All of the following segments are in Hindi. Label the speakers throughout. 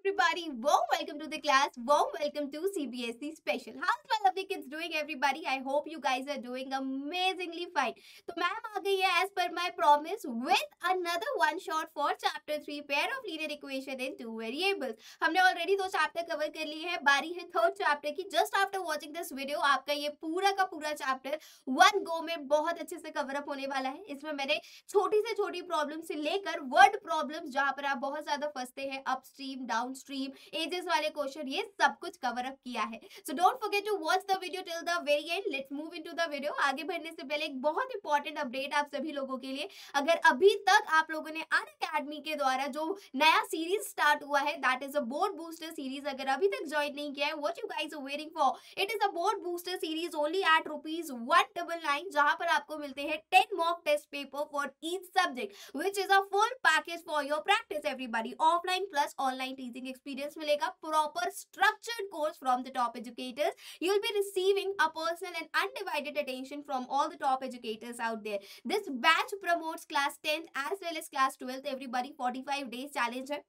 Speaker 1: everybody warm welcome to the class warm welcome to cbsc e special how's my lovely kids doing everybody i hope you guys are doing amazingly fine तो मैम आ गई है एज पर my promise with another one shot for chapter three pair of linear equation in two variables हमने ऑलरेडी दो चैप्टर कवर कर लिए हैं बारी है थर्ड चैप्टर की just after watching this video आपका ये पूरा का पूरा चैप्टर वन गो में बहुत अच्छे से कवर अप होने वाला है इसमें मैंने छोटी से छोटी प्रॉब्लम से लेकर वर्ड प्रॉब्लम जहां पर आप बहुत ज्यादा फंसते हैं अपस्ट्रीम डाउन स्ट्रीम एजेस वाले क्वेश्चन ये सब कुछ कवर अप किया है so don't forget to watch the video till the very end let's move into the video आगे बढ़ने से पहले एक बहुत इंपॉर्टेंट अपडेट आप सभी लोगों के लिए अगर अभी तक आप लोगों ने अन अकेडमी के द्वारा जो नया सीरीज स्टार्ट हुआ है that is a board booster series अगर अभी तक ज्वाइन नहीं किया है what you guys are waiting for it is a board booster series only at rupees one double nine जहां पर आपको मिलते हैं ten mock test paper for each subject which is a full package for your practice everybody offline plus online teaching teaching experience मिलेगा proper structured course from the top educators you will be receiving a personal and undivided attention from all the top educators out there this batch promotes class 10th as well as class 12th everybody 45 days challenge है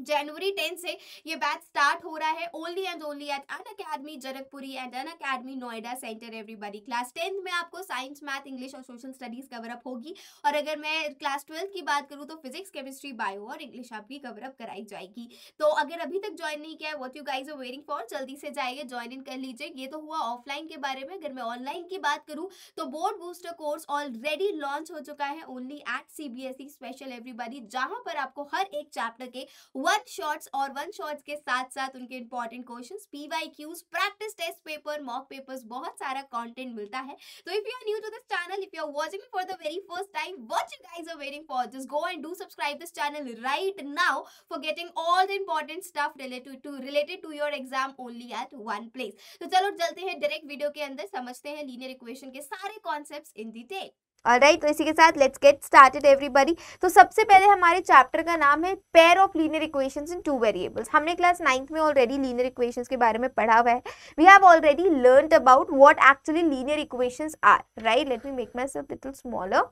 Speaker 1: जनवरी टेन से ये बैच स्टार्ट हो रहा है only and only at Unacademy Janakpuri and Unacademy Noida centre everybody class tenth में आपको साइंस मैथ इंग्लिश और सोशल स्टडीज कवरअप होगी और अगर मैं क्लास ट्वेल्थ की बात करूँ तो फिजिक्स केमिस्ट्री बायो और इंग्लिश आपकी कवरअप कराई जाएगी तो अगर अभी तक ज्वाइन नहीं किया है what you guys are waiting for जल्दी से जाइए ज्वाइन इन कर लीजिए ये तो हुआ ऑफलाइन के बारे में अगर मैं ऑनलाइन की बात करूँ तो board booster course already launch हो चुका है only at C special e everybody जहाँ पर आपको हर एक चैप्टर के वन शॉर्ट्स और वन शॉर्ट्स के साथ साथ उनके important question P Y Qs practice test paper mock papers बहुत सारा कॉन्टेंट मिलता है तो if you are new to this channel if you are watching for the very first time what you guys are waiting for this go and do subscribe this channel right now for getting all the important stuff related to related to your exam only at one place तो चलो चलते हैं डायरेक्ट वीडियो के अंदर समझते हैं लीनियर इक्वेशन के सारे कॉन्सेप्ट इन डिटेल और राइट तो इसी के साथ लेट्स गेट स्टार्टेड एवरीबॉडी तो सबसे पहले हमारे चैप्टर का नाम है pair of linear equations in two variables हमने क्लास नाइन्थ में ऑलरेडी लीनियर इक्वेशंस के बारे में पढ़ा हुआ है we have already learn about what actually linear equations are right let me make my myself little smaller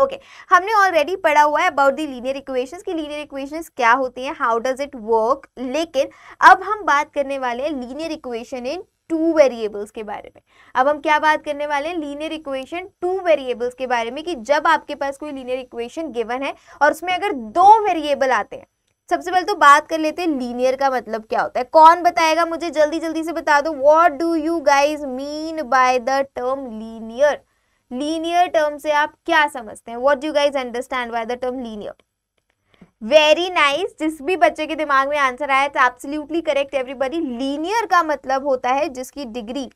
Speaker 1: okay okay. हमने ऑलरेडी पढ़ा हुआ है अबाउट दी लीनियर इक्वेशंस की लीनियर इक्वेशंस क्या होती हैं हाउ डज इट वर्क लेकिन अब हम बात करने वाले हैं linear equation in two variables के बारे में अब हम क्या बात करने वाले हैं लीनियर इक्वेशन टू वेरिएबल्स के बारे में कि जब आपके पास कोई लीनियर इक्वेशन गिवन है और उसमें अगर दो वेरिएबल आते हैं सबसे पहले तो बात कर लेते हैं लीनियर का मतलब क्या होता है कौन बताएगा मुझे जल्दी जल्दी से बता दो what do you guys mean by the term linear linear term से आप क्या समझते हैं what do guys understand by the term linear very nice nice. जिस भी बच्चे के दिमाग में आंसर आया तो एब्सोल्युटली करेक्ट एवरीबडी लीनियर का मतलब होता है जिसकी डिग्री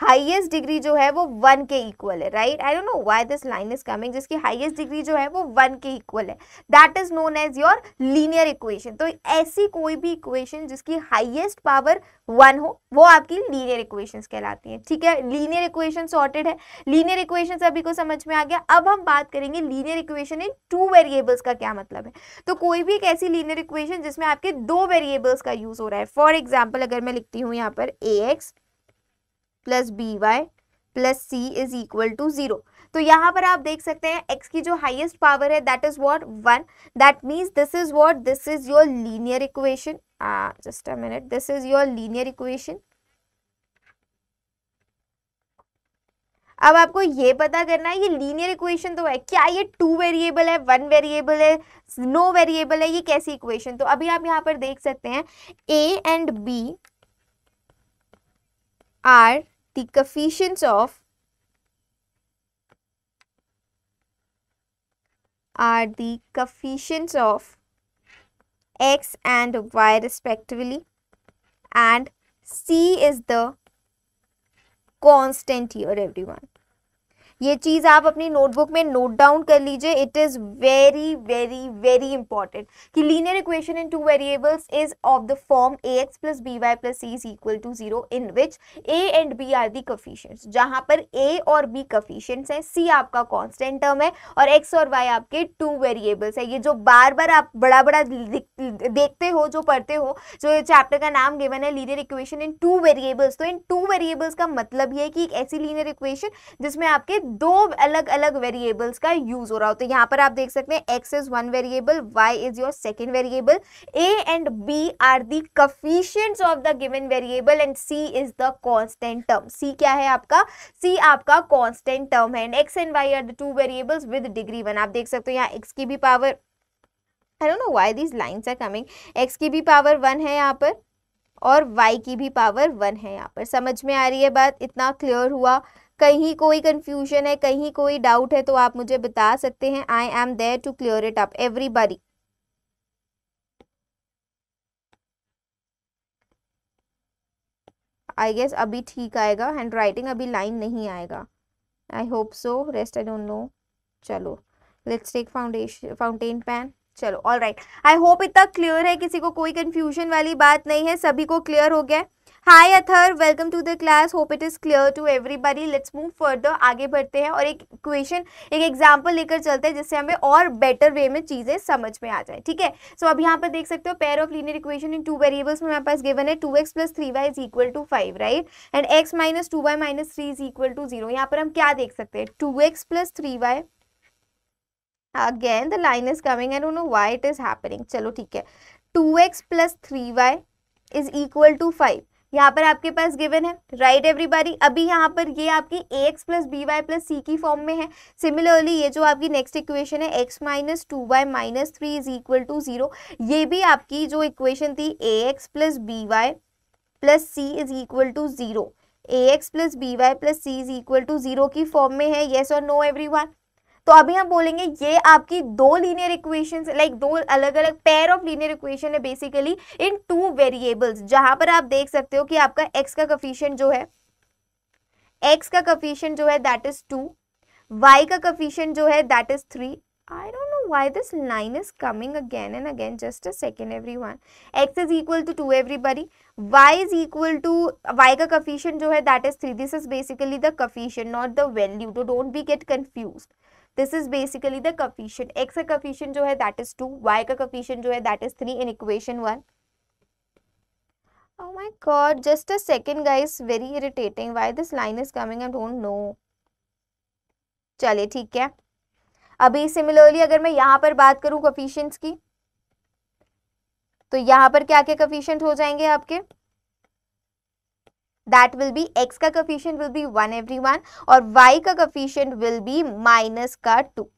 Speaker 1: हाईएस्ट डिग्री जो है वो वन के इक्वल है right I don't know why this line is coming जिसकी हाईएस्ट डिग्री जो है वो वन के इक्वल है that is known as your linear equation तो ऐसी कोई भी इक्वेशन जिसकी हाईएस्ट पावर वन हो वो आपकी लीनियर इक्वेशंस कहलाती है ठीक है लीनियर इक्वेशन सॉर्टेड है लीनियर इक्वेशन अभी को समझ में आ गया अब हम बात करेंगे linear equation in two variables का क्या मतलब है तो कोई भी एक ऐसी लीनियर इक्वेशन जिसमें आपके दो वेरिएबल्स का यूज हो रहा है फॉर एग्जाम्पल अगर मैं लिखती हूँ यहाँ पर A X plus B Y plus C is equal to zero तो यहाँ पर आप देख सकते हैं x की जो हाइएस्ट पावर है that is what one that means this is what this is your linear equation just a minute this is your linear equation अब आपको ये पता करना है ये लीनियर इक्वेशन तो है क्या ये टू वेरिएबल है वन वेरिएबल है नो no वेरिएबल है ये कैसी इक्वेशन तो अभी आप यहाँ पर देख सकते हैं A and B are the coefficients of are the coefficients of x and y respectively and c is the constant here everyone ये चीज़ आप अपनी नोटबुक में नोट डाउन कर लीजिए it is very very very important कि linear equation in two variables is of the form A X plus B Y plus C is equal to zero in which A and B are the coefficients जहाँ पर ए और बी कफिशियंट्स हैं सी आपका कॉन्स्टेंट टर्म है और एक्स और वाई आपके टू वेरिएबल्स है ये जो बार बार आप बड़ा बड़ा देखते हो जो पढ़ते हो जो चैप्टर का नाम गिवन है linear equation in two variables तो इन टू वेरिएबल्स का मतलब ये है कि एक ऐसी लीनियर इक्वेशन जिसमें आपके दो अलग अलग वेरिएबल्स का यूज हो रहा हो तो यहाँ पर आप देख सकते हैं X is one variable Y is your second variable A and B are the coefficient of the given variable and C is the constant term C क्या है आपका सी आपका कॉन्स्टेंट टर्म है and X and Y are the two variables with degree one आप देख सकते हो यहाँ एक्स की भी power I don't know why these lines are coming X की भी पावर वन है यहाँ पर और y की भी पावर वन है यहाँ पर समझ में आ रही है बात इतना क्लियर हुआ कहीं कोई कन्फ्यूजन है कहीं कोई डाउट है तो आप मुझे बता सकते हैं I am there to clear it up everybody I guess अभी ठीक आएगा हैंड राइटिंग अभी लाइन नहीं आएगा I hope so rest I don't know चलो let's take foundation fountain pen चलो ऑल राइट आई होप इतना क्लियर है किसी को कोई कन्फ्यूजन वाली बात नहीं है सभी को क्लियर हो गया hi Athar welcome to the class hope it is clear to everybody let's move further आगे बढ़ते हैं और एक इक्वेशन एक एग्जाम्पल लेकर चलते हैं जिससे हमें और बेटर वे में चीज़ें समझ में आ जाए ठीक है सो अब यहाँ पर देख सकते हो pair of linear equation in two variables में हमारे पास गिवन है two x plus three Y is equal to five right and X minus two Y minus three is equal to zero यहाँ पर हम क्या देख सकते हैं two x plus three Y again the line is coming and no why it is happening चलो ठीक है two x plus three Y is equal to five यहाँ पर आपके पास गिवन है राइट एवरीबॉडी अभी यहाँ पर ये आपकी A X plus B Y plus C की फॉर्म में है सिमिलरली ये जो आपकी नेक्स्ट इक्वेशन है X minus two Y minus three is equal to zero ये भी आपकी जो इक्वेशन थी A X plus B Y plus C is equal to zero A X plus B Y plus C is equal to zero की फॉर्म में है येस और नो एवरी वन तो अभी हम बोलेंगे ये आपकी दो लीनियर इक्वेशन लाइक दो अलग अलग पेयर ऑफ लीनियर इक्वेशन है बेसिकली इन टू वेरिएबल्स जहां पर आप देख सकते हो कि आपका एक्स का कफिशियंट जो है एक्स का कफिशियंट जो है दैट इज टू वाई का कफिशियंट जो है that is three I don't know why this line is coming again and again just a second every one X is equal to two everybody Y is equal to Y का कफिशियन जो है that is three this is basically the coefficient not the value to don't be get confused this is basically the coefficient X का कफिशियंट जो है दैट इज टू वाई का कफिशियंट जो है that is three in equation one oh my god just a second guys very irritating why this line is coming i don't know चलिए ठीक है अभी सिमिलरली अगर मैं यहाँ पर बात करूँ कफिशेंट्स की तो यहाँ पर क्या क्या कफिशेंट हो जाएंगे आपके दैट विल बी एक्स का coefficient will be one every one और वाई का कफिशियंट विल बी माइनस का टू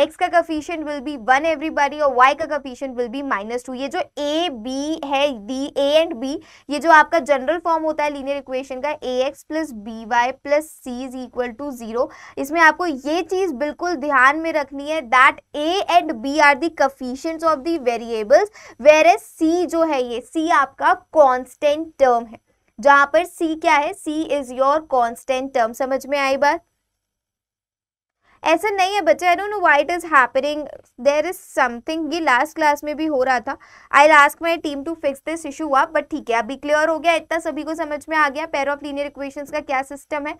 Speaker 1: एक्स का coefficient will be one everybody और वाई का coefficient will be minus two ये जो ए बी है डी ए एंड बी ये जो आपका जनरल फॉर्म होता है लीनियर इक्वेशन का A X plus B Y plus C is equal to zero इसमें आपको ये चीज़ बिल्कुल ध्यान में रखनी है that A and B are the coefficient of the variables whereas C जो है ये सी आपका कॉन्स्टेंट टर्म है जहां पर सी क्या है C is your constant term समझ में आई बात ऐसा नहीं है बच्चा I don't know what is happening there is something ये लास्ट क्लास में भी हो रहा था I last my team to fix this issue हुआ बट ठीक है अभी क्लियर हो गया इतना सभी को समझ में आ गया पेर ऑफ लीनियर इक्वेशन का क्या सिस्टम है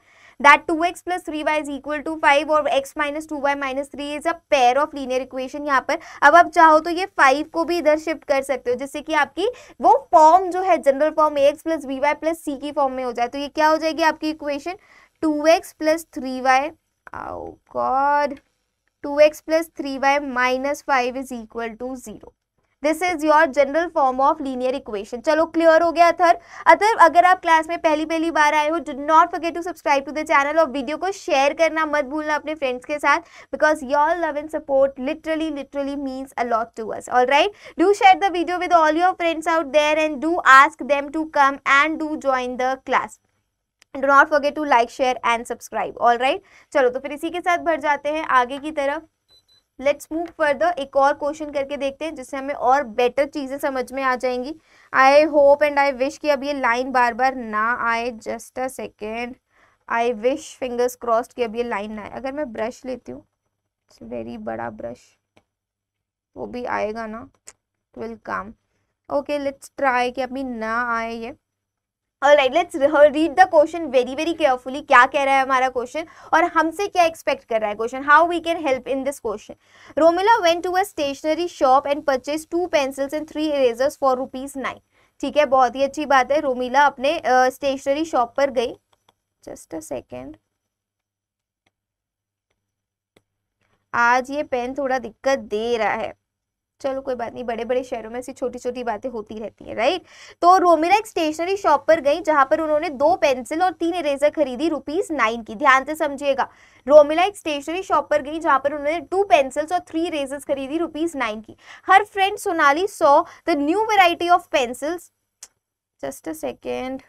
Speaker 1: that two x plus three Y is equal to five और X minus two Y minus three is a pair of linear equation यहाँ पर अब आप चाहो तो ये फाइव को भी इधर शिफ्ट कर सकते हो जिससे कि आपकी वो फॉर्म जो है general form A X plus B Y plus C की फॉर्म में हो जाए तो ये क्या हो जाएगी आपकी equation two x plus three Y Oh God. 2x three Y minus five is equal to zero this is your general form of linear equation चलो क्लियर हो गया अथर अथर अगर आप क्लास में पहली पहली बार आए हो do not forget to subscribe to the channel और वीडियो को शेयर करना मत भूलना अपने फ्रेंड्स के साथ because your love and support literally literally means a lot to us all right do share the video with all your friends out there and do ask them to come and do join the class do not forget to like share and subscribe all right चलो तो फिर इसी के साथ भर जाते हैं आगे की तरफ लेट्स मूव फर्दर एक और क्वेश्चन करके देखते हैं जिससे हमें और बेटर चीज़ें समझ में आ जाएंगी I hope and I wish कि अब ये लाइन बार बार ना आए just a second I wish fingers crossed कि अब ये लाइन ना आए अगर मैं ब्रश लेती हूँ इट्स वेरी बड़ा ब्रश वो भी आएगा ना will come okay let's try कि अभी ना आए ये और right let's read the question very very carefully क्या कह रहा है हमारा क्वेश्चन और हमसे क्या एक्सपेक्ट कर रहा है question how we can help in this question Romila went to a stationery shop and purchase two pencils and three erasers for rupees nine ठीक है बहुत ही अच्छी बात है रोमिला अपने स्टेशनरी uh, शॉप पर गई जस्ट अ सेकेंड आज ये पेन थोड़ा दिक्कत दे रहा है चलो कोई बात नहीं बड़े बड़े शहरों में ऐसी छोटी छोटी बातें होती रहती हैं राइट तो रोमिला एक स्टेशनरी शॉप पर गई जहां पर उन्होंने दो पेंसिल और तीन इरेजर खरीदी रुपीज नाइन की ध्यान से समझिएगा रोमिला एक स्टेशनरी शॉप पर गई जहां पर उन्होंने टू पेंसिल्स और थ्री इरेजर्स खरीदी रुपीज नाइन की her friend Sonali so the new variety of pencils just a second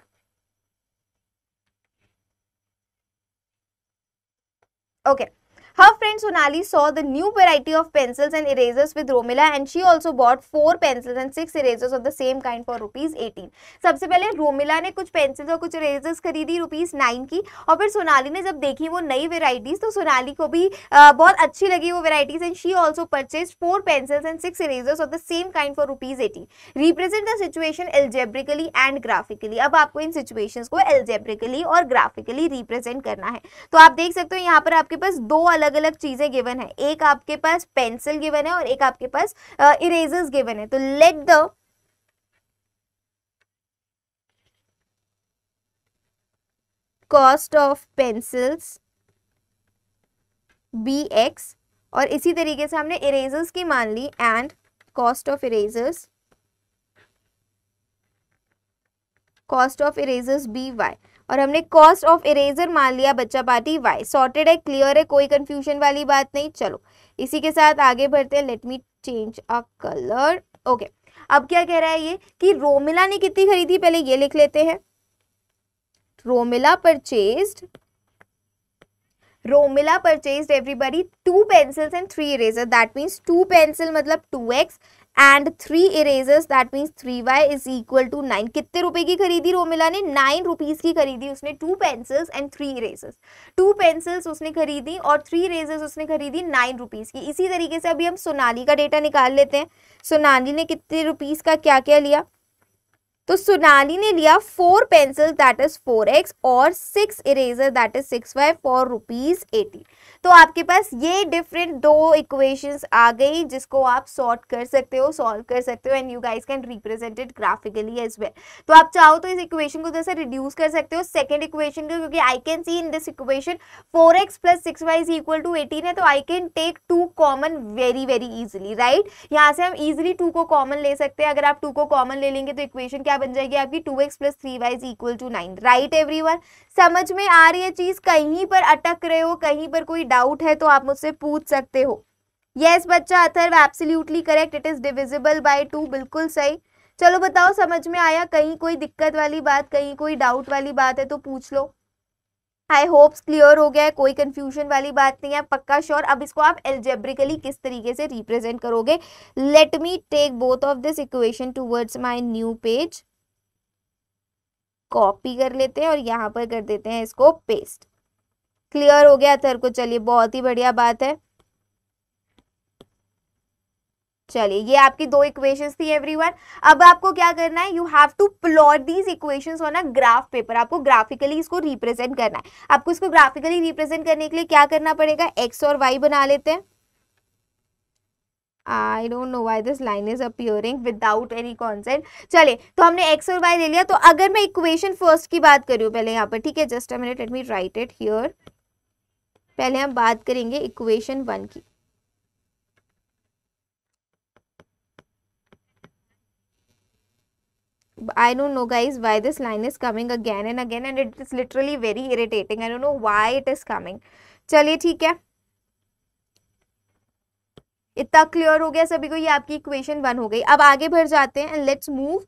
Speaker 1: okay okay. Her friend Sonali saw the new variety of pencils and erasers with Romila and she also bought four pencils and six erasers of the same kind for rupees 18. सबसे पहले रोमिला ने कुछ पेंसिल्स और कुछ इरेजर्स खरीदी रुपीज नाइन की और फिर सोनाली ने जब देखी वो नई वेराइटीज़ तो सोनाली को भी आ, बहुत अच्छी लगी वो varieties and she also purchase four pencils and six erasers of the same kind for rupees eighteen represent the situation algebraically and graphically अब आपको इन सिचुएशन को एल्जेब्रिकली और ग्राफिकली रिप्रेजेंट करना है तो आप देख सकते हो यहाँ पर आपके पास दो अलग अलग चीज़ें गिवन है एक आपके पास पेंसिल गिवन है और एक आपके पास इरेजर्स गिवन है तो let the cost of pencils be X और इसी तरीके से हमने इरेजर्स की मान ली and cost of erasers cost of erasers be Y और हमने कॉस्ट ऑफ इरेजर मान लिया बच्चा पार्टी वाई सॉर्टेड है क्लियर है कोई कन्फ्यूजन वाली बात नहीं चलो इसी के साथ आगे बढ़ते हैं let me change a colour okay अब क्या कह रहा है ये कि रोमिला ने कितनी खरीदी पहले ये लिख लेते हैं Romila purchased Romila purchased everybody two pencils and three eraser that means two pencil मतलब two X and three erasers that means three Y is equal to nine कितने रुपए की खरीदी रोमिला ने नाइन रुपीज़ की खरीदी उसने two pencils and three erasers two pencils उसने खरीदी और थ्री इरेजर्स उसने खरीदी नाइन रुपीज़ की इसी तरीके से अभी हम सोनाली का डेटा निकाल लेते हैं सोनाली ने कितने रुपीज़ का क्या क्या लिया तो सोनाली ने लिया four pencil that is four X और six eraser that is six Y four rupees eighty तो आपके पास ये डिफरेंट दो इक्वेशंस आ गई जिसको आप सॉर्ट कर सकते हो सॉल्व कर सकते हो and you guys can represent it graphically as well तो आप चाहो तो इस इक्वेशन को जैसे रिड्यूस कर सकते हो सेकेंड इक्वेशन को क्योंकि I can see in this equation four x plus six Y is equal to eighteen है तो I can take two common very very easily right यहाँ से हम इजिली टू को कॉमन ले सकते हैं अगर आप टू को कॉमन ले लेंगे तो इक्वेशन क्या क्या बन जाएगी आपकी two x plus three Y is equal to nine right every one समझ में आ रही है चीज़ कहीं पर अटक रहे हो कहीं पर कोई डाउट है तो आप मुझसे पूछ सकते हो यस yes, बच्चा Atharva absolutely correct it is divisible by two बिल्कुल सही चलो बताओ समझ में आया कहीं कोई दिक्कत वाली बात कहीं कोई डाउट वाली बात है तो पूछ लो आई होप्स क्लियर हो गया है कोई कंफ्यूजन वाली बात नहीं है पक्का श्योर अब इसको आप एल्जेब्रिकली किस तरीके से रिप्रेजेंट करोगे let me take both of this equation towards my new page copy कर लेते हैं और यहाँ पर कर देते हैं इसको पेस्ट क्लियर हो गया अथर को चलिए बहुत ही बढ़िया बात है चलिए ये आपकी दो इक्वेशंस थी एवरीवन अब आपको क्या करना है you have to plot these equations on a graph paper आपको ग्राफिकली इसको रिप्रेजेंट करना है आपको इसको ग्राफिकली रिप्रेजेंट करने के लिए क्या करना पड़ेगा एक्स और वाई बना लेते हैं I don't know why this line is appearing without any consent चले तो हमने एक्स और वाई ले लिया तो अगर मैं इक्वेशन फर्स्ट की बात करूँ पहले यहाँ पर ठीक है just a minute let me write it here पहले हम बात करेंगे इक्वेशन वन की I don't know guys why this line is coming again and again and it is literally very irritating. I don't know why it is coming. चलिए ठीक है इतना क्लियर हो गया सभी को ये आपकी इक्वेशन वन हो गई अब आगे बढ़ जाते हैं and let's move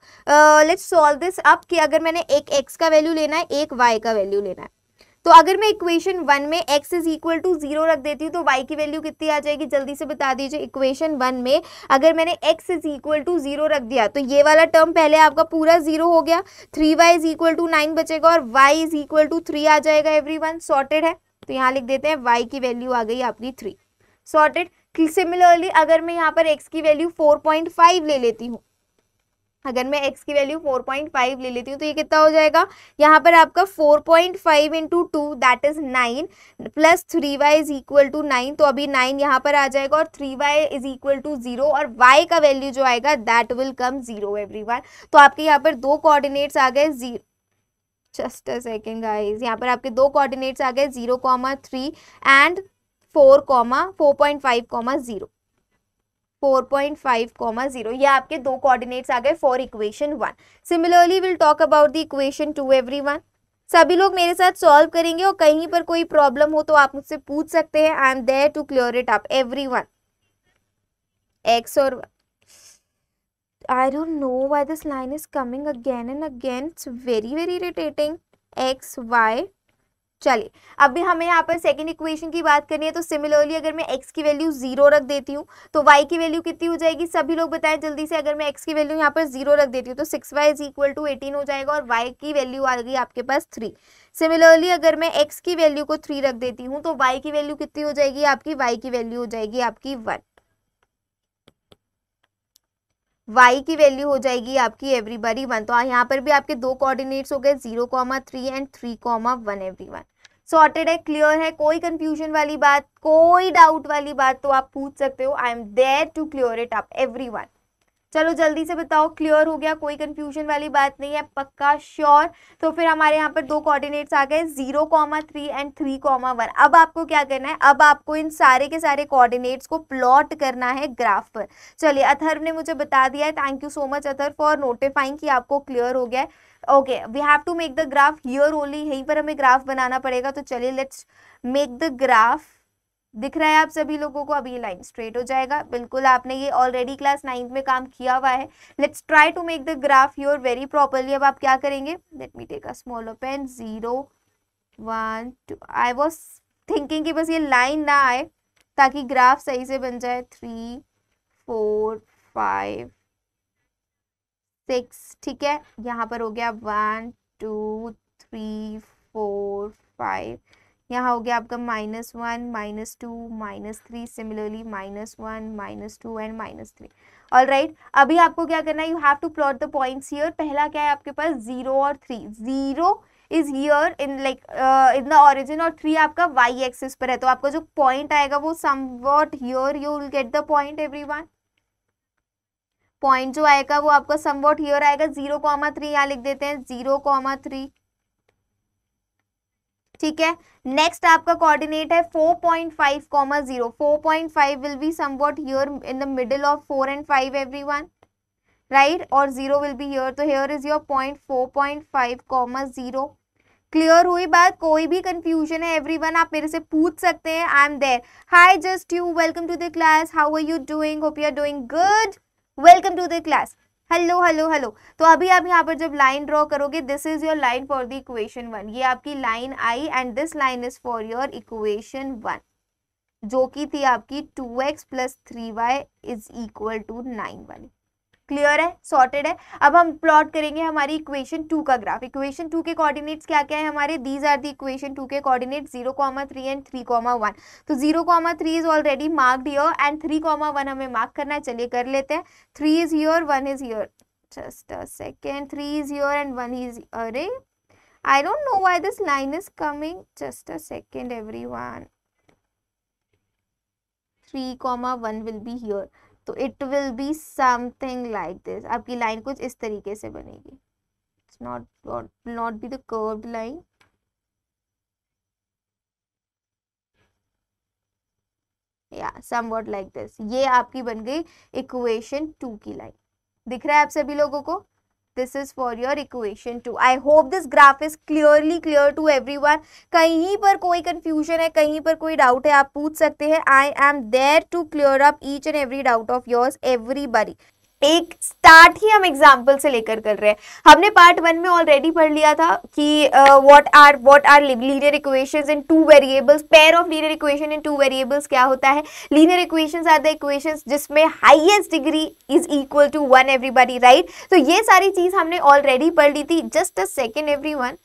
Speaker 1: let's solve this up कि अगर मैंने एक एक्स का वैल्यू लेना है एक वाई का वैल्यू लेना है तो अगर मैं इक्वेशन वन में X is equal to zero रख देती हूँ तो वाई की वैल्यू कितनी आ जाएगी जल्दी से बता दीजिए इक्वेशन वन में अगर मैंने X is equal to zero रख दिया तो ये वाला टर्म पहले आपका पूरा जीरो हो गया three Y is equal to nine बचेगा और Y is equal to three आ जाएगा एवरी वन सॉर्टेड है तो यहाँ लिख देते हैं वाई की वैल्यू आ गई आपकी थ्री सॉर्टेड सिमिलरली अगर मैं यहाँ पर एक्स की वैल्यू फोर पॉइंट फाइव ले लेती हूँ अगर मैं x की वैल्यू 4.5 ले लेती हूँ तो ये कितना हो जाएगा यहाँ पर आपका 4.5 point five into two that is nine plus three Y is equal to nine तो अभी नाइन यहाँ पर आ जाएगा और three Y is equal to zero और y का वैल्यू जो आएगा that will come zero every one तो आपके यहाँ पर दो कोऑर्डिनेट्स आ गए zero just a second guys यहाँ पर आपके दो कोऑर्डिनेट्स आ गए zero comma three and four comma four point five comma zero four point five comma zero ये आपके दो कोऑर्डिनेट्स आ गए for equation one similarly will talk about the equation two every everyone सभी लोग मेरे साथ सॉल्व करेंगे और कहीं पर कोई प्रॉब्लम हो तो आप मुझसे पूछ सकते हैं I am there to clear it up every one X और I don't know why this line is coming again and again it's very very irritating X Y चलिए अभी हमें यहाँ पर सेकेंड इक्वेशन की बात करनी है तो सिमिलरली अगर मैं एक्स की वैल्यू जीरो रख देती हूँ तो वाई की वैल्यू कितनी हो जाएगी सभी लोग बताएं जल्दी से अगर मैं एक्स की वैल्यू यहाँ पर जीरो रख देती हूँ तो six Y is equal to eighteen हो जाएगा और वाई की वैल्यू आ गई आपके पास थ्री सिमिलरली अगर मैं एक्स की वैल्यू को थ्री रख देती हूँ तो वाई की वैल्यू कितनी हो जाएगी आपकी वाई की वैल्यू हो जाएगी आपकी वन y की वैल्यू हो जाएगी आपकी एवरीबॉडी वन तो यहाँ पर भी आपके दो कोऑर्डिनेट्स हो गए zero comma three and three comma one every one sorted है क्लियर है कोई कंफ्यूजन वाली बात कोई डाउट वाली बात तो आप पूछ सकते हो I am there to clear it up every one चलो जल्दी से बताओ क्लियर हो गया कोई कन्फ्यूजन वाली बात नहीं है पक्का श्योर तो फिर हमारे यहाँ पर दो कोऑर्डिनेट्स आ गए zero comma three and three comma one अब आपको क्या करना है अब आपको इन सारे के सारे कोऑर्डिनेट्स को प्लॉट करना है ग्राफ पर चलिए अथर्व ने मुझे बता दिया है thank you so much Atharva for notifying कि आपको क्लियर हो गया है okay we have to make the graph here only यहीं पर हमें ग्राफ बनाना पड़ेगा तो चलिए लेट्स मेक द ग्राफ दिख रहा है आप सभी लोगों को अभी ये लाइन स्ट्रेट हो जाएगा बिल्कुल आपने ये ऑलरेडी क्लास नाइन्थ में काम किया हुआ है let's try to make the graph your very properly अब आप क्या करेंगे let me take a small pen zero one two I was thinking कि बस ये लाइन ना आए ताकि ग्राफ सही से बन जाए थ्री फोर फाइव सिक्स ठीक है यहाँ पर हो गया one two three four five यहाँ हो गया आपका minus one minus two minus three similarly minus one minus two and minus three all right अभी आपको क्या करना है you have to plot the points here पहला क्या है आपके पास जीरो और three zero is here in like in the origin और थ्री आपका वाई एक्सिस पर है तो आपका जो पॉइंट आएगा वो सम somewhat here you will get the point everyone point जो आएगा वो आपका समवॉट हियर आएगा जीरो कॉमा थ्री यहाँ लिख देते हैं जीरो कॉमा थ्री ठीक है नेक्स्ट आपका कोऑर्डिनेट है four point five comma zero four point five will be somewhat here in the middle of four and five everyone right और जीरो विल बी हियर तो here is your point four point five comma zero clear हुई बात कोई भी कंफ्यूजन है एवरीवन आप मेरे से पूछ सकते हैं I am there hi just you welcome to the class how are you doing hope you are doing good welcome to the class hello hello hello तो अभी आप यहाँ पर जब लाइन ड्रॉ करोगे this is your line for the equation one ये आपकी लाइन आई and this line is for your equation one जो कि थी आपकी two x plus three Y is equal to nine वाली क्लियर है सॉर्टेड है अब हम प्लॉट करेंगे हमारी इक्वेशन टू का ग्राफ इक्वेशन टू के कोऑर्डिनेट्स क्या क्या है हमारे these are the equation two के coordinates zero comma three and three comma one तो zero comma three is already marked here and three comma one हमें मार्क करना है चलिए कर लेते हैं three is here one is here just second three is here and one is अरे I don't know know this line is coming just a second every everyone 3 comma 1 will be तो it will be something like this आपकी लाइन कुछ इस तरीके से बनेगी it's not not not be the curve line या सम वॉट लाइक दिस ये आपकी बन गई इक्वेशन टू की लाइन दिख रहा है आप सभी लोगों को this is for your equation two I hope this graph is clearly clear to every everyone कहीं पर कोई कंफ्यूजन है कहीं पर कोई डाउट है आप पूछ सकते हैं I am there to clear up each and every doubt of yours everybody एक स्टार्ट ही हम एग्जाम्पल से लेकर कर रहे हैं हमने पार्ट वन में ऑलरेडी पढ़ लिया था कि what are what are linear equations in two variables pair of linear equation in two variables क्या होता है linear equations are the equations जिसमें highest degree is equal to one everybody right तो ये सारी चीज हमने ऑलरेडी पढ़ ली थी just a second every one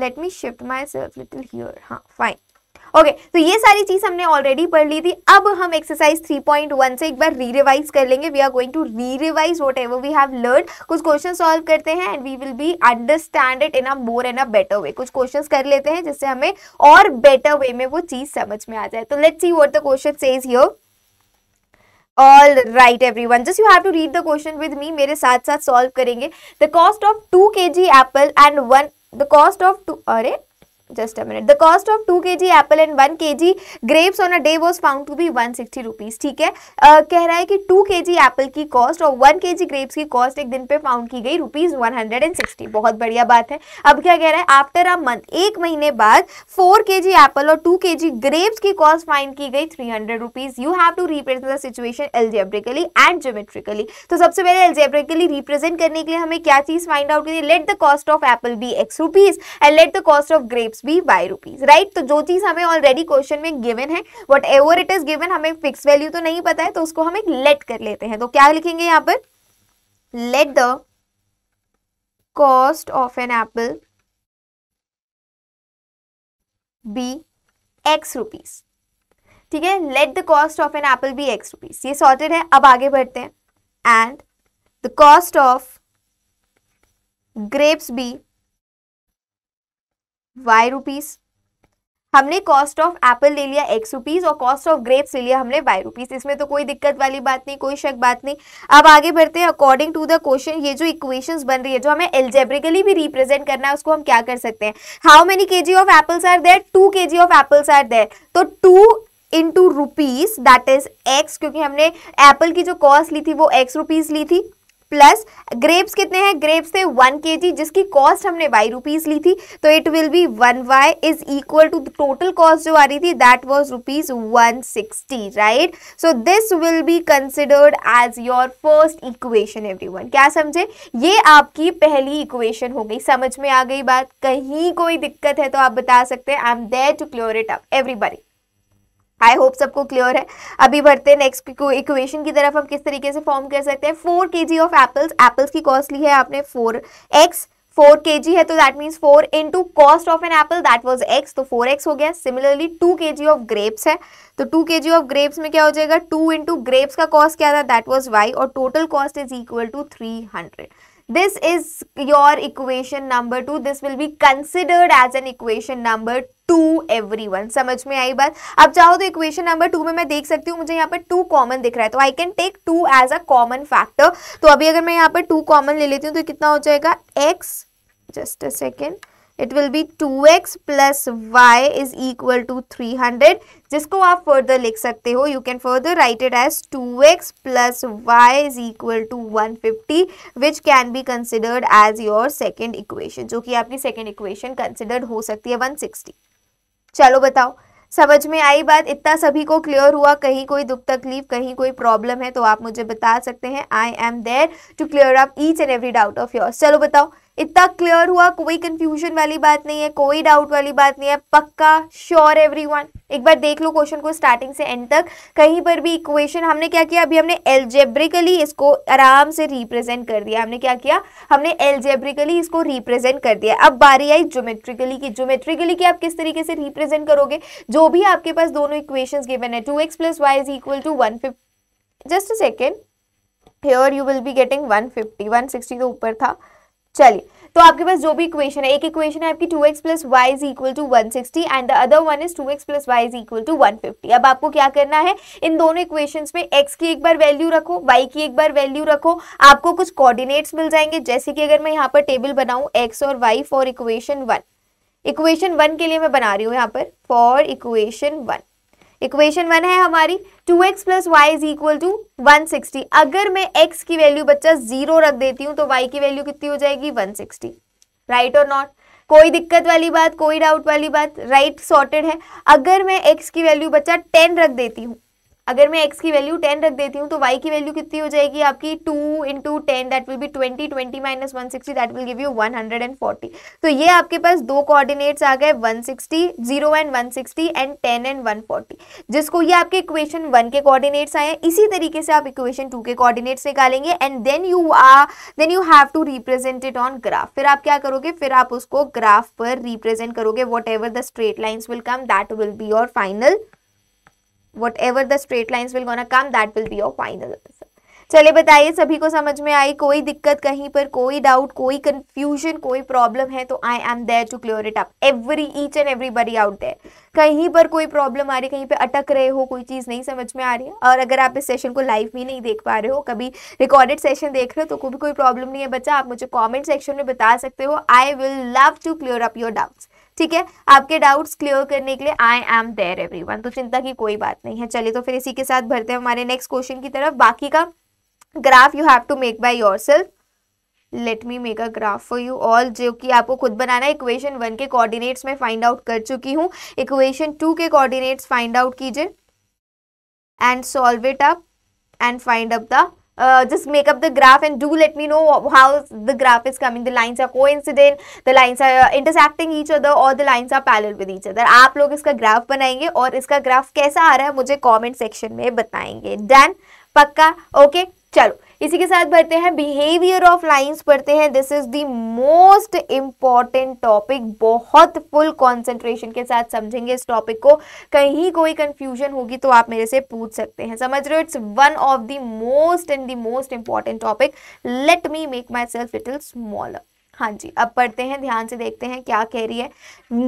Speaker 1: let me shift my self little here हाँ फाइन ओके okay, तो ये सारी चीज हमने ऑलरेडी पढ़ ली थी अब हम एक्सरसाइज 3.1 से एक बार री रिवाइज कर लेंगे we are going to re revise whatever we have learn कुछ क्वेश्चन सॉल्व करते हैं and we will be understand it in a more and a better way कुछ क्वेश्चन कर लेते हैं जिससे हमें और बेटर वे में वो चीज समझ में आ जाए तो let's see what the question says here All right, everyone. Just you have to read the question with me. मेरे साथ साथ सॉल्व करेंगे the cost of two K G apple and one the cost of two अरे just a minute the cost of 2 kg apple and 1 kg grapes on a day was found to be 160 rupees ठीक है uh, कह रहा है कि 2 kg apple की cost और 1 kg grapes की cost एक दिन पे found की गई rupees 160 बहुत बढ़िया बात है अब क्या कह रहा है आफ्टर अ मंथ एक महीने बाद 4 kg apple और 2 kg grapes की cost फाइंड की गई 300 rupees you have to represent the situation algebraically and geometrically तो सबसे पहले algebraically represent करने के लिए हमें क्या चीज फाइंड आउट करिए let the cost of apple be x rupees and let the cost of grapes it's be Y rupees right तो जो चीज हमें ऑलरेडी क्वेश्चन में गिवन है whatever it is given हमें फिक्स वैल्यू तो नहीं पता है तो उसको हम एक लेट कर लेते हैं तो क्या लिखेंगे यहां पर let the cost of an apple be x rupees ठीक है let the cost of an apple be x rupees ये सॉर्टेड है अब आगे बढ़ते हैं and the cost of grapes be Y rupees हमने कॉस्ट ऑफ एप्पल ले लिया एक्स रुपीज और कॉस्ट ऑफ ग्रेप्स ले लिया हमने वाई रुपीज इसमें तो कोई दिक्कत वाली बात नहीं कोई शक बात नहीं अब आगे बढ़ते हैं अकॉर्डिंग टू द क्वेश्चन ये जो इक्वेशंस बन रही है जो हमें एल्जेब्रिकली भी रिप्रेजेंट करना है उसको हम क्या कर सकते हैं how many K G of apples are there two K G of apples are there तो two into rupees that is X क्योंकि हमने एप्पल की जो कॉस्ट ली थी वो एक्स रुपीज ली थी प्लस ग्रेप्स कितने हैं ग्रेप्स थे वन के जी जिसकी कॉस्ट हमने वाई रुपीज़ ली थी तो it will be one Y is equal to total cost जो आ रही थी that was rupees one sixty right so this will be considered as your first equation one क्या समझे ये आपकी पहली इक्वेशन हो गई समझ में आ गई बात कहीं कोई दिक्कत है तो आप बता सकते हैं I am there to clear it up everybody I hope सबको क्लियर है अभी बढ़ते हैं नेक्स्ट इक्वेशन की तरफ हम किस तरीके से फॉर्म कर सकते हैं four K G of apples apples की कॉस्ट ली है आपने four X four K G है तो that means four into cost of an apple that was X तो फोर एक्स हो गया similarly two K G of grapes है तो to K G of grapes में क्या हो जाएगा टू इंटू ग्रेप्स का कॉस्ट क्या था दैट वॉज वाई और total cost is equal to three hundred this is your equation number two this will be considered as an equation number two every one समझ में आई बात अब चाहो तो इक्वेशन नंबर टू में मैं देख सकती हूँ मुझे यहाँ पर टू कॉमन दिख रहा है तो I can take two as a common factor तो अभी अगर मैं यहाँ पर टू कॉमन ले लेती हूँ तो कितना हो जाएगा X just a second it will be two x plus Y is equal to three hundred जिसको आप फर्दर लिख सकते हो you can further write it as two x plus Y is equal to one fifty which can be considered as your second equation जो कि आपकी सेकेंड इक्वेशन कंसिडर्ड हो सकती है वन सिक्सटी चलो बताओ समझ में आई बात इतना सभी को क्लियर हुआ कहीं कोई दुख तकलीफ कहीं कोई प्रॉब्लम है तो आप मुझे बता सकते हैं I am there to clear up each and every doubt of your चलो बताओ इतना क्लियर हुआ कोई कंफ्यूजन वाली बात नहीं है कोई डाउट वाली बात नहीं है पक्का श्योर एवरीवन एक बार देख लो क्वेश्चन को स्टार्टिंग से एंड तक कहीं पर भी इक्वेशन हमने क्या किया अभी हमने एल्जेब्रिकली इसको आराम से रिप्रेजेंट कर दिया हमने क्या किया हमने एल्जेब्रिकली इसको रिप्रेजेंट कर दिया अब बारी आई ज्योमेट्रिकली की ज्योमेट्रिकली की आप किस तरीके से रिप्रेजेंट करोगे जो भी आपके पास दोनों इक्वेशन गिवन है two x plus Y is equal to one fifty just a second here you will be getting one fifty one sixty तो ऊपर था चलिए तो आपके पास जो भी इक्वेशन है एक इक्वेशन है आपकी two x plus Y is equal to one sixty and the other one is two x plus Y is equal to one fifty अब आपको क्या करना है इन दोनों इक्वेशन में एक्स की एक बार वैल्यू रखो वाई की एक बार वैल्यू रखो आपको कुछ कोऑर्डिनेट्स मिल जाएंगे जैसे कि अगर मैं यहाँ पर टेबल बनाऊँ एक्स और y for equation one equation one के लिए मैं बना रही हूँ यहाँ पर for equation one equation one है हमारी two x plus Y is equal to one sixty अगर मैं एक्स की वैल्यू बच्चा जीरो रख देती हूँ तो वाई की वैल्यू कितनी हो जाएगी वन सिक्सटी राइट और नॉट कोई दिक्कत वाली बात कोई डाउट वाली बात राइट right सॉर्टेड है अगर मैं एक्स की वैल्यू बच्चा टेन रख देती हूँ अगर मैं x की वैल्यू 10 रख देती हूँ तो y की वैल्यू कितनी हो जाएगी आपकी 2 into ten that will be 20 20 minus one sixty that will give you 140 तो ये आपके पास दो कोऑर्डिनेट्स आ गए 160 0 एंड 160 एंड 10 एंड 140 जिसको ये आपके इक्वेशन वन के कोऑर्डिनेट्स आए हैं इसी तरीके से आप इक्वेशन टू के कॉर्डिनेट्स निकालेंगे and then you are then you have to represent it on graph फिर आप क्या करोगे फिर आप उसको ग्राफ पर रिप्रेजेंट करोगे whatever the straight lines will come that will be your final whatever the straight lines will gonna come that will be your final answer चलिए बताइए सभी को समझ में आई कोई दिक्कत कहीं पर कोई डाउट कोई कंफ्यूजन कोई प्रॉब्लम है तो I am there to clear it up every each and everybody out there कहीं पर कोई प्रॉब्लम आ रही कहीं पे अटक रहे हो कोई चीज़ नहीं समझ में आ रही है और अगर आप इस सेशन को लाइव भी नहीं देख पा रहे हो कभी रिकॉर्डेड सेशन देख रहे हो तो कभी कोई प्रॉब्लम नहीं है बच्चा आप मुझे कॉमेंट सेक्शन में बता सकते हो I will love to clear up your doubts ठीक है आपके डाउट्स क्लियर करने के लिए आई एम देयर एवरीवन तो चिंता की कोई बात नहीं है चलिए तो फिर इसी के साथ भरते हैं हमारे नेक्स्ट क्वेश्चन की तरफ बाकी का graph you have to make by self let me make a graph for you all जो कि आपको खुद बनाना है इक्वेशन वन के कोऑर्डिनेट्स में फाइंड आउट कर चुकी हूँ इक्वेशन टू के कोऑर्डिनेट्स फाइंड आउट कीजिए and solve it up and find up the uh, just make up the graph and do let me know how the graph is coming the lines are coincident the lines are intersecting each other or the lines are parallel with each other aap log iska graph banayenge aur iska graph kaisa aa raha hai mujhe comment section mein batayenge done pakka okay? chalo इसी के साथ बढ़ते हैं बिहेवियर ऑफ लाइंस पढ़ते हैं this is the most important topic बहुत फुल कॉन्सेंट्रेशन के साथ समझेंगे इस टॉपिक को कहीं कोई कंफ्यूजन होगी तो आप मेरे से पूछ सकते हैं समझ रहे हो it's one of the most and the most important topic let me make my myself it इल स्मॉलर हाँ जी अब पढ़ते हैं ध्यान से देखते हैं क्या कह रही है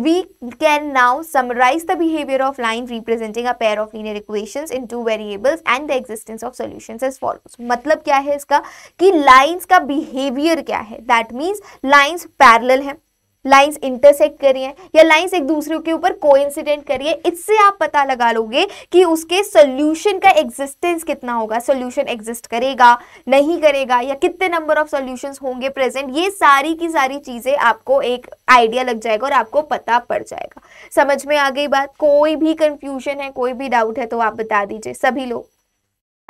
Speaker 1: we can now summarise the behaviour of line representing a pair of linear equation in two variables and the existence of solution as follows मतलब क्या है इसका कि लाइन्स का बिहेवियर क्या है दैट मीन्स लाइन्स पैरल हैं लाइंस इंटरसेक्ट रही हैं या लाइंस एक दूसरे के ऊपर कोइंसिडेंट करी है इससे आप पता लगा लोगे कि उसके सोल्यूशन का एग्जिस्टेंस कितना होगा सोल्यूशन एग्जिस्ट करेगा नहीं करेगा या कितने नंबर ऑफ सॉल्यूशंस होंगे प्रेजेंट ये सारी की सारी चीज़ें आपको एक आइडिया लग जाएगा और आपको पता पड़ जाएगा समझ में आ गई बात कोई भी कन्फ्यूजन है कोई भी डाउट है तो आप बता दीजिए सभी लोग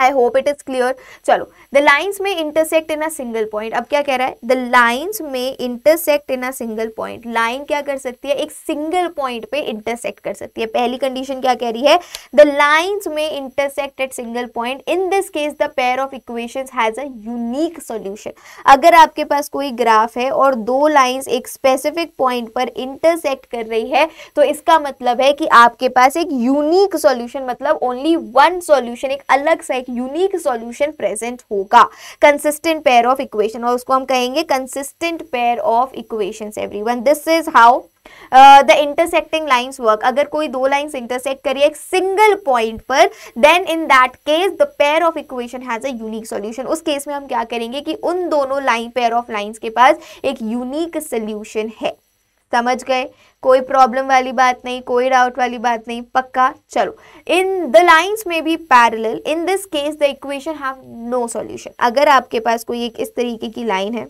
Speaker 1: I hope it is clear चलो द लाइन्स में intersect in a single point अब क्या कह रहा है द लाइन्स में intersect in a single point line क्या कर सकती है एक सिंगल पॉइंट पे इंटरसेक्ट कर सकती है पहली कंडीशन क्या कह रही है द लाइन्स में intersect at single point in this case the pair of equation has a unique solution अगर आपके पास कोई ग्राफ है और दो लाइन्स एक स्पेसिफिक पॉइंट पर इंटरसेक्ट कर रही है तो इसका मतलब है कि आपके पास एक यूनिक सोल्यूशन मतलब ओनली वन सोल्यूशन एक अलग सा एक यूनिक सॉल्यूशन प्रेजेंट होगा कंसिस्टेंट पेयर ऑफ इक्वेशन और उसको हम कहेंगे consistent pair of equations everyone this is how the intersecting lines work अगर कोई दो लाइन्स इंटरसेक्ट करिए एक सिंगल पॉइंट पर then in that case the pair of equation has a unique solution उस केस में हम क्या करेंगे कि उन दोनों लाइन पेयर ऑफ लाइन्स के पास एक यूनिक सोल्यूशन है समझ गए कोई प्रॉब्लम वाली बात नहीं कोई डाउट वाली बात नहीं पक्का चलो इन द लाइंस में भी parallel in this case the equation have no solution अगर आपके पास कोई एक इस तरीके की लाइन है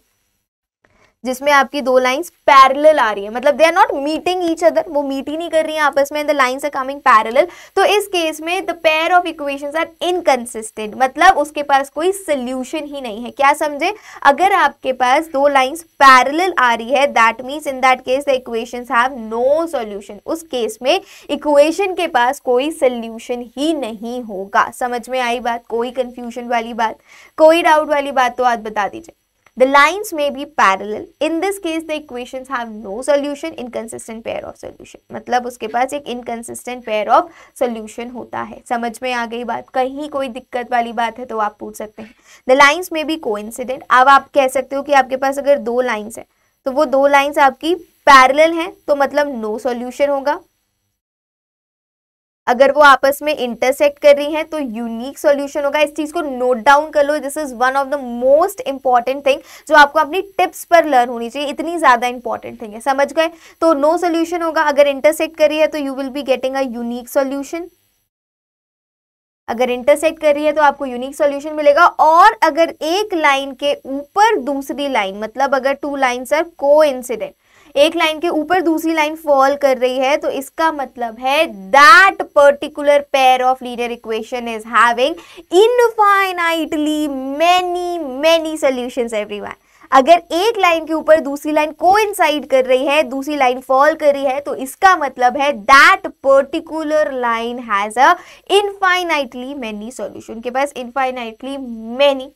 Speaker 1: जिसमें आपकी दो लाइंस पैरेलल आ रही है मतलब they are not meeting each other वो मीट ही नहीं कर रही है आपस में the lines are coming parallel तो इस केस में the pair of equations are inconsistent मतलब उसके पास कोई सोल्यूशन ही नहीं है क्या समझे अगर आपके पास दो लाइंस पैरेलल आ रही है that means in that case the equations have no solution उस केस में इक्वेशन के पास कोई सोल्यूशन ही नहीं होगा समझ में आई बात कोई कंफ्यूजन वाली बात कोई डाउट वाली बात तो आज बता दीजिए The lines may be parallel. In this case, the equations have no solution. Inconsistent pair of solution. matlab uske paas ek inconsistent pair of solution hota hai samajh mein aa gayi baat कहीं koi dikkat wali baat hai to aap pooch sakte hain The lines may be coincident. ab aap keh sakte ho ki aapke paas agar do lines hai to wo do lines aapki parallel हैं तो मतलब no solution होगा अगर वो आपस में इंटरसेक्ट कर रही हैं तो यूनिक सॉल्यूशन होगा इस चीज़ को नोट डाउन कर लो this is one of the most important thing जो आपको अपनी टिप्स पर लर्न होनी चाहिए इतनी ज़्यादा इंपॉर्टेंट थिंग है समझ गए तो नो सोल्यूशन होगा अगर इंटरसेक्ट कर रही है तो you will be getting a unique solution अगर इंटरसेक्ट कर रही है तो आपको यूनिक सॉल्यूशन मिलेगा और अगर एक लाइन के ऊपर दूसरी लाइन मतलब अगर two lines are coincident एक लाइन के ऊपर दूसरी लाइन फॉल कर रही है तो इसका मतलब है that particular pair of linear equation is having infinitely many many solution everyone अगर एक लाइन के ऊपर दूसरी लाइन को कर रही है दूसरी लाइन फॉल कर रही है तो इसका मतलब है that particular line has a infinitely many solution के पास infinitely many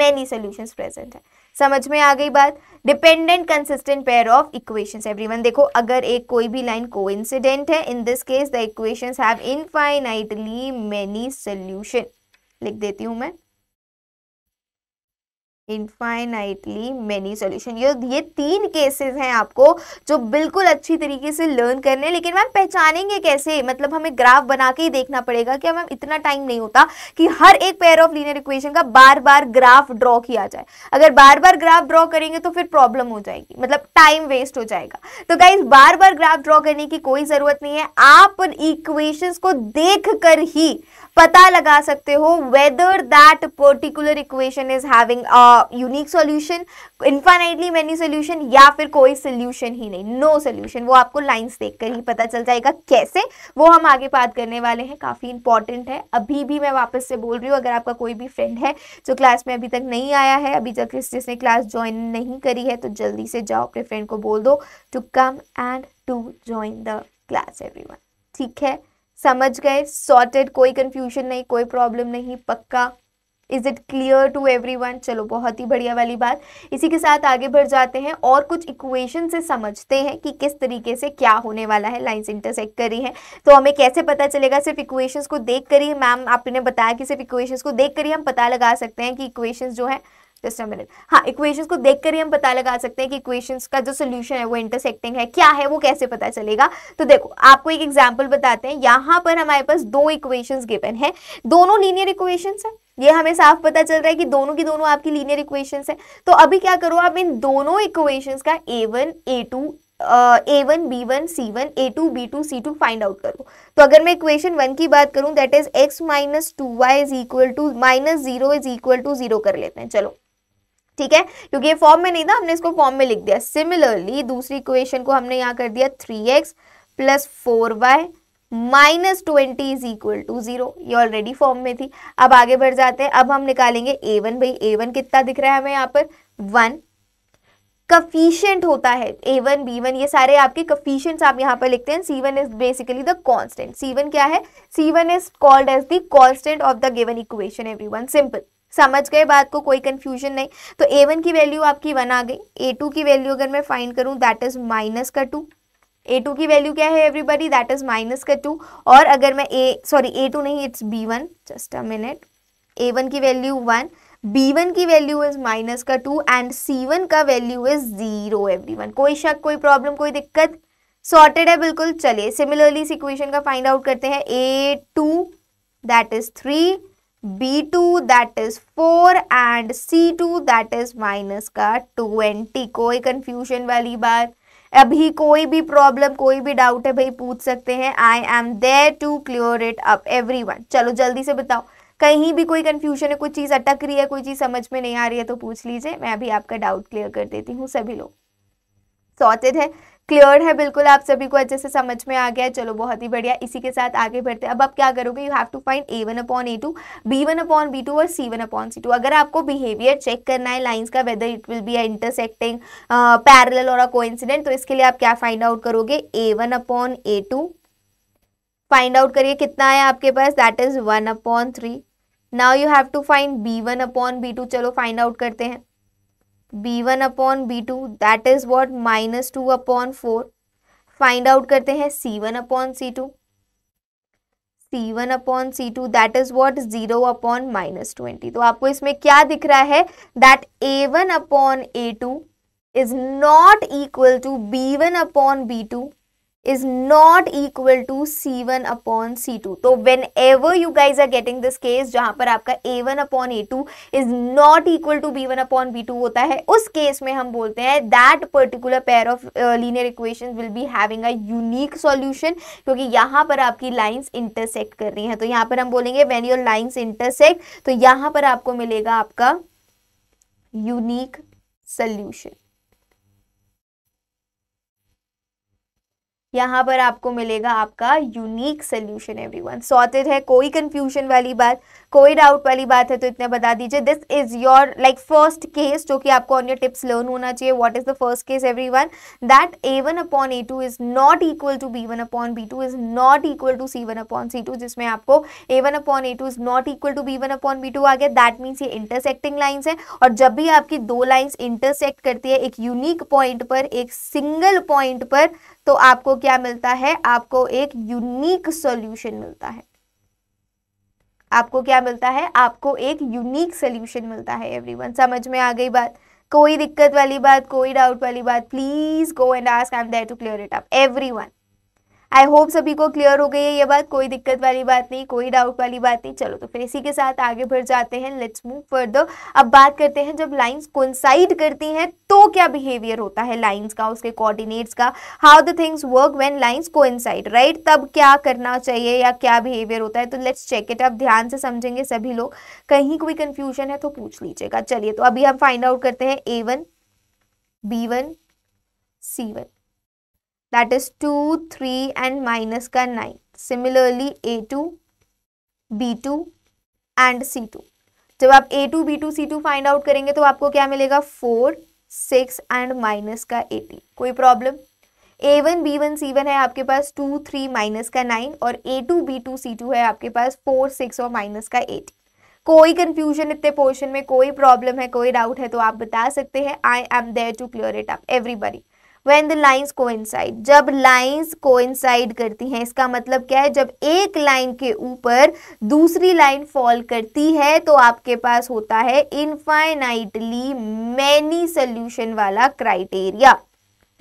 Speaker 1: many solution present है समझ में आ गई बात dependent consistent pair of equation every everyone देखो अगर एक कोई भी लाइन इंसिडेंट है in this case the equation have infinitely many solution लिख देती हूँ मैं इनफाइनाइटली मेनी सोल्यूशन ये ये तीन केसेस हैं आपको जो बिल्कुल अच्छी तरीके से लर्न करने लेकिन मैम पहचानेंगे कैसे मतलब हमें ग्राफ बना के ही देखना पड़ेगा कि मैम इतना टाइम नहीं होता कि हर एक पेयर ऑफ लीनियर इक्वेशन का बार बार ग्राफ ड्रॉ किया जाए अगर बार बार ग्राफ ड्रॉ करेंगे तो फिर प्रॉब्लम हो जाएगी मतलब टाइम वेस्ट हो जाएगा तो गाइज बार बार ग्राफ ड्रॉ करने की कोई ज़रूरत नहीं है आप इक्वेश को देख कर ही पता लगा सकते हो whether that particular equation is having a unique solution infinitely many solution या फिर कोई सोल्यूशन ही नहीं नो no सोल्यूशन वो आपको लाइन्स देखकर ही पता चल जाएगा कैसे वो हम आगे बात करने वाले हैं काफ़ी इंपॉर्टेंट है अभी भी मैं वापस से बोल रही हूँ अगर आपका कोई भी फ्रेंड है जो क्लास में अभी तक नहीं आया है अभी तक जिसने क्लास ज्वाइन नहीं करी है तो जल्दी से जाओ अपने फ्रेंड को बोल दो to come and to join the class every ठीक है समझ गए सॉर्टेड कोई कन्फ्यूजन नहीं कोई प्रॉब्लम नहीं पक्का is it clear to every one चलो बहुत ही बढ़िया वाली बात इसी के साथ आगे बढ़ जाते हैं और कुछ इक्वेशन से समझते हैं कि किस तरीके से क्या होने वाला है लाइन्स इंटरसेक्ट करी है तो हमें कैसे पता चलेगा सिर्फ इक्वेशंस को देख कर ही मैम आपने बताया कि सिर्फ इक्वेशंस को देख कर ही हम पता लगा सकते हैं कि इक्वेशंस जो है जस्ट अ मिनट हाँ इक्वेशंस को देख ही हम पता लगा सकते हैं कि इक्वेशंस का जो सोल्यूशन है वो इंटरसेक्टिंग है क्या है वो कैसे पता चलेगा तो देखो आपको एक एग्जाम्पल बताते हैं यहाँ पर हमारे पास दो इक्वेशन गिवन है दोनों लीनियर इक्वेशन है ये हमें साफ पता चल रहा है कि दोनों की दोनों आपकी लीनियर इक्वेशन है तो अभी क्या करो आप इन दोनों इक्वेशन का A one A two A one B one C one A two B two C two find out करो तो अगर मैं इक्वेशन वन की बात करूं that is x minus two y is equal to minus zero is equal to zero कर लेते हैं चलो ठीक है क्योंकि ये फॉर्म में नहीं था हमने इसको फॉर्म में लिख दिया सिमिलरली दूसरी इक्वेशन को हमने यहाँ कर दिया three x plus four y minus twenty is equal to zero ये ऑलरेडी फॉर्म में थी अब आगे बढ़ जाते हैं अब हम निकालेंगे ए वन भाई ए वन कितना दिख रहा है हमें यहाँ पर वन कफिशियंट होता है ए वन बी वन ये सारे आपके कफिशियंट आप यहाँ पर लिखते हैं C one is basically the constant C one क्या है C one is called as the constant of the given equation every one simple समझ गए बात को कोई कन्फ्यूजन नहीं तो ए वन की वैल्यू आपकी वन आ गई ए टू की वैल्यू अगर मैं फाइंड करूँ दैट इज़ माइनस का टू ए टू की वैल्यू क्या है एवरीबडी दैट इज़ माइनस का टू और अगर मैं ए सॉरी ए टू नहीं it's B one just a minute A one की वैल्यू वन बी वन की वैल्यू इज़ माइनस का टू एंड सी वन का value is zero every one कोई शक कोई प्रॉब्लम कोई दिक्कत सॉर्टेड है बिल्कुल चलिए सिमिलरली इस इक्वेशन का फाइंड आउट करते हैं A two that is three B2 that is 4 and C2 that is minus का 20 कोई कंफ्यूजन वाली बात अभी कोई भी प्रॉब्लम कोई भी डाउट है भाई पूछ सकते हैं I am there to clear it up everyone चलो जल्दी से बताओ कहीं भी कोई कन्फ्यूजन है कोई चीज़ अटक रही है कोई चीज़ समझ में नहीं आ रही है तो पूछ लीजिए मैं अभी आपका डाउट क्लियर कर देती हूँ सभी लोग सॉर्टेड है क्लियर है बिल्कुल आप सभी को अच्छे से समझ में आ गया चलो बहुत ही बढ़िया इसी के साथ आगे बढ़ते हैं अब आप क्या करोगे you have to find A one upon A two B one upon B two और C one upon C two अगर आपको बिहेवियर चेक करना है लाइन्स का whether it will be intersecting parallel और अ कोइंसिडेंट तो इसके लिए आप क्या फाइंड आउट करोगे A one upon A two find out करिए कितना है आपके पास that is one upon three now you have to find B one upon B two चलो फाइंड आउट करते हैं B one upon B two that is what minus two upon four find out करते हैं C one upon C two C one upon C two that is what zero upon minus twenty तो आपको इसमें क्या दिख रहा है that A one upon A two is not equal to B one upon B two is not equal to C1 upon C2. So whenever you guys are getting this case jahan par aapka A1 upon A2 is not equal to B1 upon B2 hota hai us case mein hum bolte hain that particular pair of uh, linear equations will be having a unique solution kyunki yahan par aapki lines intersect kar rahi hain to yahan par hum bolenge when your lines intersect to yahan par aapko milega aapka unique solution. यहाँ पर आपको मिलेगा आपका unique solution every everyone sorted है कोई कन्फ्यूजन वाली बात कोई डाउट वाली बात है तो इतने बता दीजिए this is your like first case जो कि आपको ऑन योर टिप्स लर्न होना चाहिए what is the first case every one that A one upon A two is not equal to B one upon B two is not equal to C one upon C two जिसमें आपको A one upon A two is not equal to B one upon B two आ गया दैट मीन्स ये इंटरसेक्टिंग लाइन्स है और जब भी आपकी दो लाइन्स इंटरसेक्ट करती है एक यूनिक पॉइंट पर एक सिंगल पॉइंट पर तो आपको क्या मिलता है आपको एक यूनिक सॉल्यूशन मिलता है आपको क्या मिलता है आपको एक यूनिक सोल्यूशन मिलता है एवरीवन समझ में आ गई बात कोई दिक्कत वाली बात कोई डाउट वाली बात please go and ask I am there to clear it up everyone I hope सभी को क्लियर हो गई है ये बात कोई दिक्कत वाली बात नहीं कोई डाउट वाली बात नहीं चलो तो फिर इसी के साथ आगे बढ़ जाते हैं लेट्स मूव फर्दर अब बात करते हैं जब लाइंस कोइंसाइड करती हैं तो क्या बिहेवियर होता है लाइंस का उसके कोऑर्डिनेट्स का how the things work when lines coincide right तब क्या करना चाहिए या क्या बिहेवियर होता है तो लेट्स चेक इट अब ध्यान से समझेंगे सभी लोग कहीं कोई कंफ्यूजन है तो पूछ लीजिएगा चलिए तो अभी हम फाइंड आउट करते हैं A one B one C one that is 2, 3 and minus का 9. Similarly A2, B2 and C2. जब आप A2, B2, C2 find out करेंगे तो आपको क्या मिलेगा 4, 6 एंड माइनस का 18. कोई problem A one B one C one है आपके पास टू थ्री माइनस का नाइन और A two B two C two है आपके पास फोर सिक्स और माइनस का एटी कोई कंफ्यूजन इतने पोर्शन में कोई प्रॉब्लम है कोई डाउट है तो आप बता सकते हैं I am there to clear it up everybody when the lines coincide जब लाइन्स कोइंसाइड करती हैं इसका मतलब क्या है जब एक लाइन के ऊपर दूसरी लाइन फॉल करती है तो आपके पास होता है इनफाइनाइटली मैनी सोल्यूशन वाला क्राइटेरिया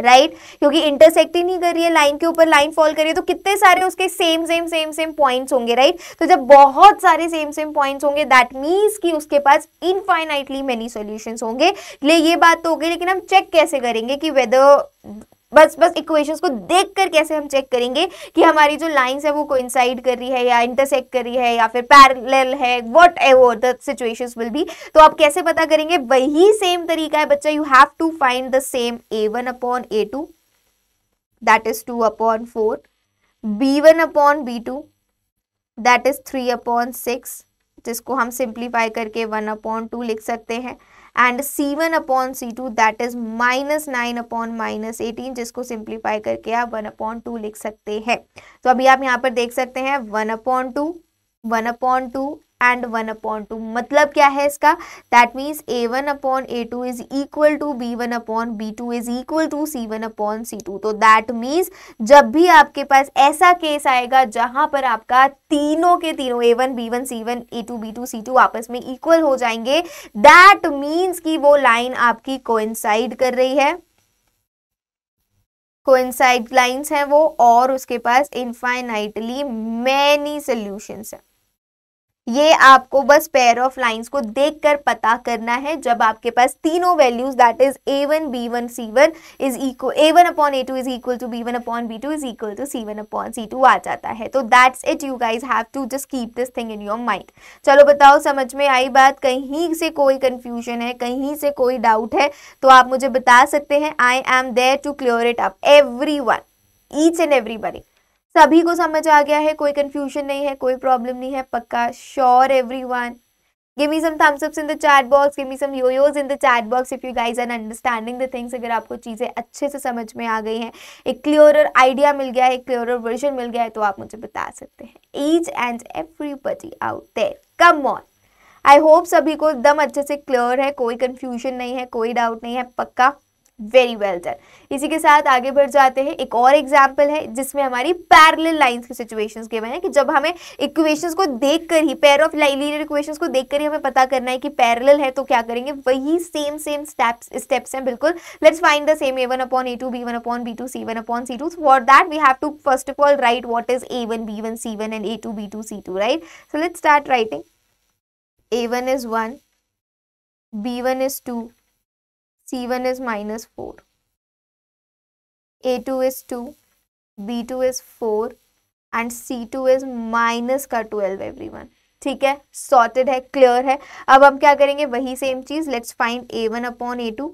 Speaker 1: राइट क्योंकि इंटरसेक्ट ही नहीं कर रही है लाइन के ऊपर लाइन फॉल करिए तो कितने सारे उसके same same same same points होंगे राइट तो जब बहुत सारे सेम सेम पॉइंट्स होंगे दैट मीन्स कि उसके पास इनफाइनाइटली मेनी सोल्यूशन होंगे ले ये बात तो होगी लेकिन हम चेक कैसे करेंगे कि वेदर बस बस इक्वेशंस को देख कर कैसे हम चेक करेंगे कि हमारी जो लाइंस है वो कोइंसाइड कर रही है या इंटरसेक्ट कर रही है या फिर पैरेलल है whatever the situations will be तो आप कैसे पता करेंगे वही सेम तरीका है बच्चा you have to find the same A one upon A two that is two upon four B one upon B two that is three upon six जिसको हम सिंप्लीफाई करके वन अपॉन टू लिख सकते हैं and C1 upon C two that is minus nine upon minus eighteen जिसको सिंप्लीफाई करके आप वन अपॉन टू लिख सकते हैं तो अभी आप यहाँ पर देख सकते हैं one upon two one upon two and one upon two मतलब क्या है इसका that means A one upon A two is equal to B one upon B two is equal to C one upon C two तो दैट मीन्स जब भी आपके पास ऐसा केस आएगा जहां पर आपका तीनों के तीनों A one B one C one A two B two C two आपस में इक्वल हो जाएंगे दैट मीन्स कि वो लाइन आपकी कोइंसाइड कर रही है कोइंसाइड लाइंस हैं वो और उसके पास इनफाइनाइटली मैनी सोल्यूशंस हैं ये आपको बस पेयर ऑफ लाइंस को देखकर पता करना है जब आपके पास तीनों values that is A one B one C one is equal A one upon A two is equal to B one upon B two is equal to C one upon C two आ जाता है तो that's it you guys have to just keep this thing in your mind चलो बताओ समझ में आई बात कहीं से कोई कन्फ्यूजन है कहीं से कोई डाउट है तो आप मुझे बता सकते हैं I am there to clear it up every one each and everybody सभी को समझ आ गया है कोई कंफ्यूजन नहीं है कोई प्रॉब्लम नहीं है पक्का sure every one me some thumbs Thums in the chat box give me some yo-yos in the if you if you understanding the things अगर आपको चीज़ें अच्छे से समझ में आ गई हैं एक क्लियरर आइडिया मिल गया है एक क्लियरर वर्जन मिल गया है तो आप मुझे बता सकते हैं each and everybody out there come on I hope सभी को एकदम अच्छे से क्लियर है कोई कन्फ्यूजन नहीं है कोई डाउट नहीं है पक्का वेरी वेल डन इसी के साथ आगे बढ़ जाते हैं एक और एग्जाम्पल है जिसमें हमारी पैरेलल लाइंस की सिचुएशंस गिवन है कि जब हमें इक्वेशंस को देखकर ही पेयर ऑफ लीनियर इक्वेशंस को देखकर ही हमें पता करना है कि पैरेलल है तो क्या करेंगे वही सेम सेम स्टेप्स स्टेप्स हैं बिल्कुल let's find the same A one upon A two B one upon B two C one upon C two for that we have to first of all right what is A one B one C one and A two B two C two right so let's start writing A one is one B one is two C1 is minus 4. A2 is 2, B2 is 4 And C2 is minus का 12 everyone. ठीक है सॉर्टेड है क्लियर है अब हम क्या करेंगे वही सेम चीज let's find A one upon A two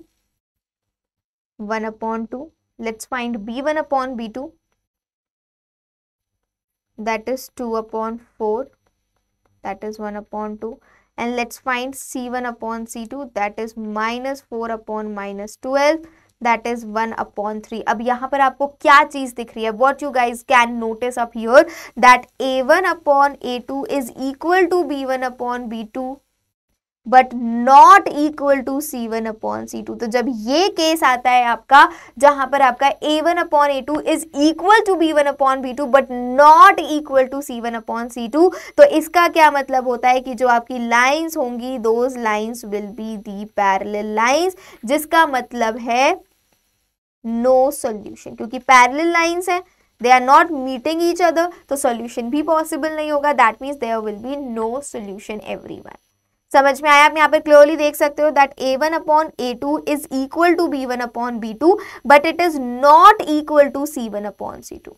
Speaker 1: one upon two let's find B one upon B two that is two upon four that is one upon two and let's find c1 upon c2 that is minus 4 upon minus 12 that is one upon three अब यहाँ पर आपको क्या चीज दिख रही है what you guys can notice up here that A one upon A two is equal to B one upon B two but not equal to C one upon C two तो जब ये केस आता है आपका जहां पर आपका A one upon A two is equal to B one upon B two but not equal to C one upon C two तो इसका क्या मतलब होता है कि जो आपकी लाइंस होंगी those lines will be the parallel lines जिसका मतलब है नो सोल्यूशन क्योंकि पैरल लाइन्स है they are not meeting each other तो सोल्यूशन भी पॉसिबल नहीं होगा that means there will be no solution every one समझ में आया आप यहाँ पर क्लियरली देख सकते हो that A one upon A two is equal to B one upon B two but it is not equal to C one upon C two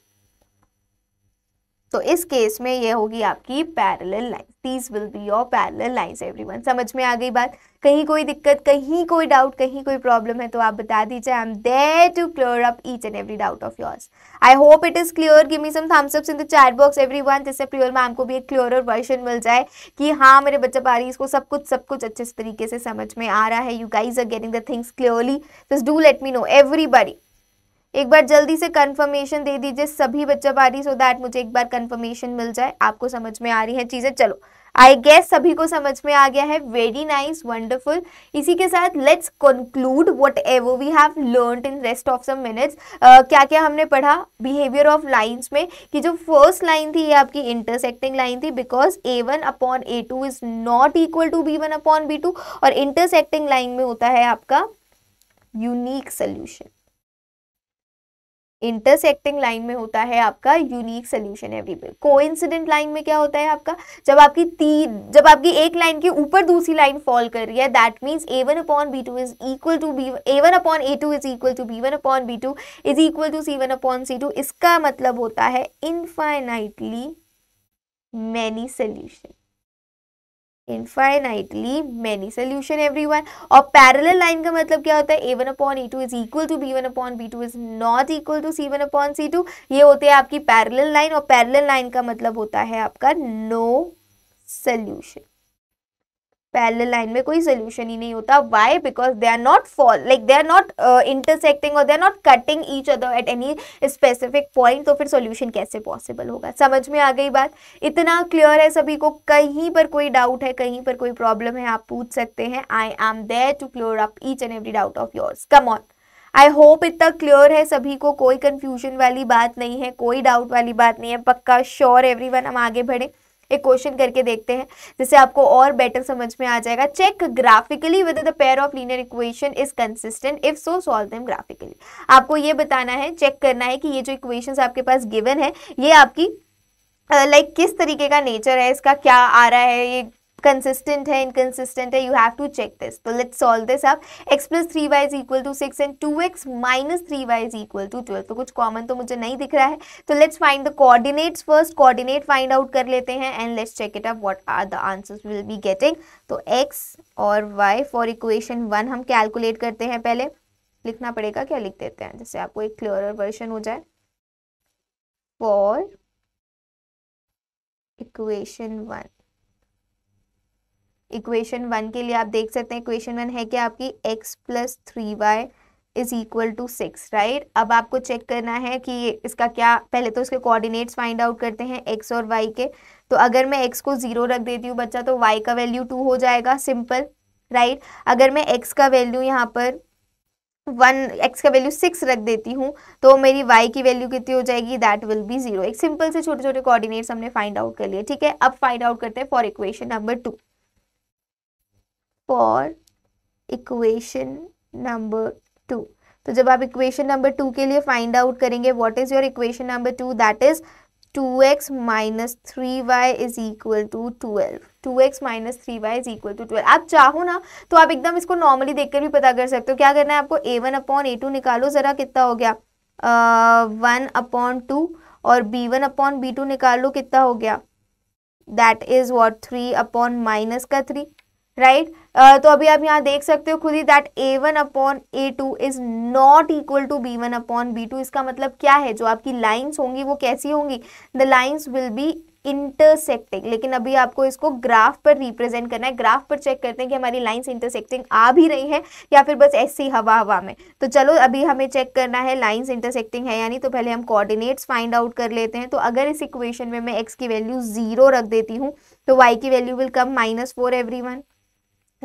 Speaker 1: तो इस केस में ये होगी आपकी parallel line these will be your parallel lines everyone समझ में आ गई बात कहीं कोई दिक्कत कहीं कोई डाउट कहीं कोई प्रॉब्लम है तो आप बता दीजिए I am there to clear up each and every doubt of yours I hope it is clear give me some thumbs up in the chat box everyone जिससे प्रियोर मैम को भी एक क्लियर वर्जन मिल जाए कि हाँ मेरे बच्चा पा रही इसको सब कुछ सब कुछ अच्छे तरीके से समझ में आ रहा है you guys are getting the things clearly this do let me know everybody एक बार जल्दी से कंफर्मेशन दे दीजिए सभी बच्चा पारी सो दैट मुझे एक बार कंफर्मेशन मिल जाए आपको समझ में आ रही है चीज़ें चलो आई गेस सभी को समझ में आ गया है वेरी नाइस वंडरफुल इसी के साथ let's conclude whatever we have learn in rest of some minutes क्या क्या हमने पढ़ा बिहेवियर ऑफ लाइन्स में कि जो फर्स्ट लाइन थी ये आपकी इंटरसेक्टिंग लाइन थी because A one upon A two is not equal to B one upon B two और इंटरसेक्टिंग लाइन में होता है आपका यूनिक सोल्यूशन इंटरसेक्टिंग लाइन में होता है आपका unique solution everywhere incident line में क्या होता है आपका जब आपकी ती जब आपकी एक लाइन के ऊपर दूसरी लाइन फॉल कर रही है that means A one upon B two is equal to B A one upon A two is equal to B one upon B two is equal to C one upon C two इसका मतलब होता है infinitely many solution infinitely many solution every one और पैरल लाइन का मतलब क्या होता है A one upon E two is equal to B one upon B two is not equal to C one upon C two ये होते हैं आपकी पैरल लाइन और पैरल लाइन का मतलब होता है आपका no no solution parallel line में कोई सोल्यूशन ही नहीं होता why because they are not fall like they are not intersecting और they are not cutting each other at any specific point तो फिर सोल्यूशन कैसे पॉसिबल होगा समझ में आ गई बात इतना क्लियर है सभी को कहीं पर कोई डाउट है कहीं पर कोई प्रॉब्लम है आप पूछ सकते हैं I am there to clear up each and every doubt of yours come on I hope इतना क्लियर है सभी को कोई कन्फ्यूजन वाली बात नहीं है कोई डाउट वाली बात नहीं है पक्का श्योर एवरी वन हम आगे बढ़ें एक क्वेश्चन करके देखते हैं जिससे आपको और बेटर समझ में आ जाएगा check graphically with the pair of linear equation is consistent if so solve them graphically आपको ये बताना है चेक करना है कि ये जो इक्वेशन आपके पास गिवन है ये आपकी लाइक uh, like, किस तरीके का नेचर है इसका क्या आ रहा है ये कंसिस्टेंट है इनकन्सिस्टेंट है you have to check this तो लेट सॉल्व दिस अब x plus three Y is equal to six and two x minus three Y is equal to twelve तो कुछ कॉमन तो मुझे नहीं दिख रहा है तो let's find the coordinates first coordinate find out कर लेते हैं and let's check it up what are the answers will be getting तो x और y फॉर इक्वेशन वन हम कैलकुलेट करते हैं पहले लिखना पड़ेगा क्या लिख देते हैं जैसे आपको एक क्लियर वर्जन हो जाए for equation one equation one के लिए आप देख सकते हैं इक्वेशन वन है कि आपकी X plus three Y is equal to six right अब आपको चेक करना है कि इसका क्या पहले तो इसके कोऑर्डिनेट्स फाइंड आउट करते हैं एक्स और वाई के तो अगर मैं एक्स को ज़ीरो रख देती हूँ बच्चा तो वाई का वैल्यू टू हो जाएगा सिंपल राइट right? अगर मैं एक्स का वैल्यू यहाँ पर वन एक्स का वैल्यू सिक्स रख देती हूँ तो मेरी वाई की वैल्यू कितनी हो जाएगी दैट विल बी जीरो एक सिंपल से छोटे छोटे कोऑर्डिनेट्स हमने फाइंड आउट कर लिए ठीक है अब फाइंड आउट करते हैं for equation number two for equation number two तो जब आप इक्वेशन नंबर टू के लिए फाइंड आउट करेंगे what is your equation number two that is two x minus three Y is equal to twelve two x minus three Y is equal to twelve आप चाहो ना तो आप एकदम इसको नॉर्मली देखकर भी पता कर सकते हो क्या करना है आपको A one upon A two निकालो ज़रा कितना हो गया वन अपॉन टू और B one upon B two निकालो कितना हो गया that is what three upon minus का थ्री राइट right? Uh, तो अभी आप यहाँ देख सकते हो खुद ही that A one upon A two is not equal to B one upon B two इसका मतलब क्या है जो आपकी लाइंस होंगी वो कैसी होंगी the lines will be intersecting लेकिन अभी आपको इसको ग्राफ पर रिप्रेजेंट करना है ग्राफ पर चेक करते हैं कि हमारी लाइंस इंटरसेक्टिंग आ भी रही है या फिर बस ऐसी हवा हवा में तो चलो अभी हमें चेक करना है लाइंस इंटरसेक्टिंग है यानी तो पहले हम कोऑर्डिनेट्स फाइंड आउट कर लेते हैं तो अगर इस इक्वेशन में मैं एक्स की वैल्यू ज़ीरो रख देती हूँ तो वाई की value will come minus four every one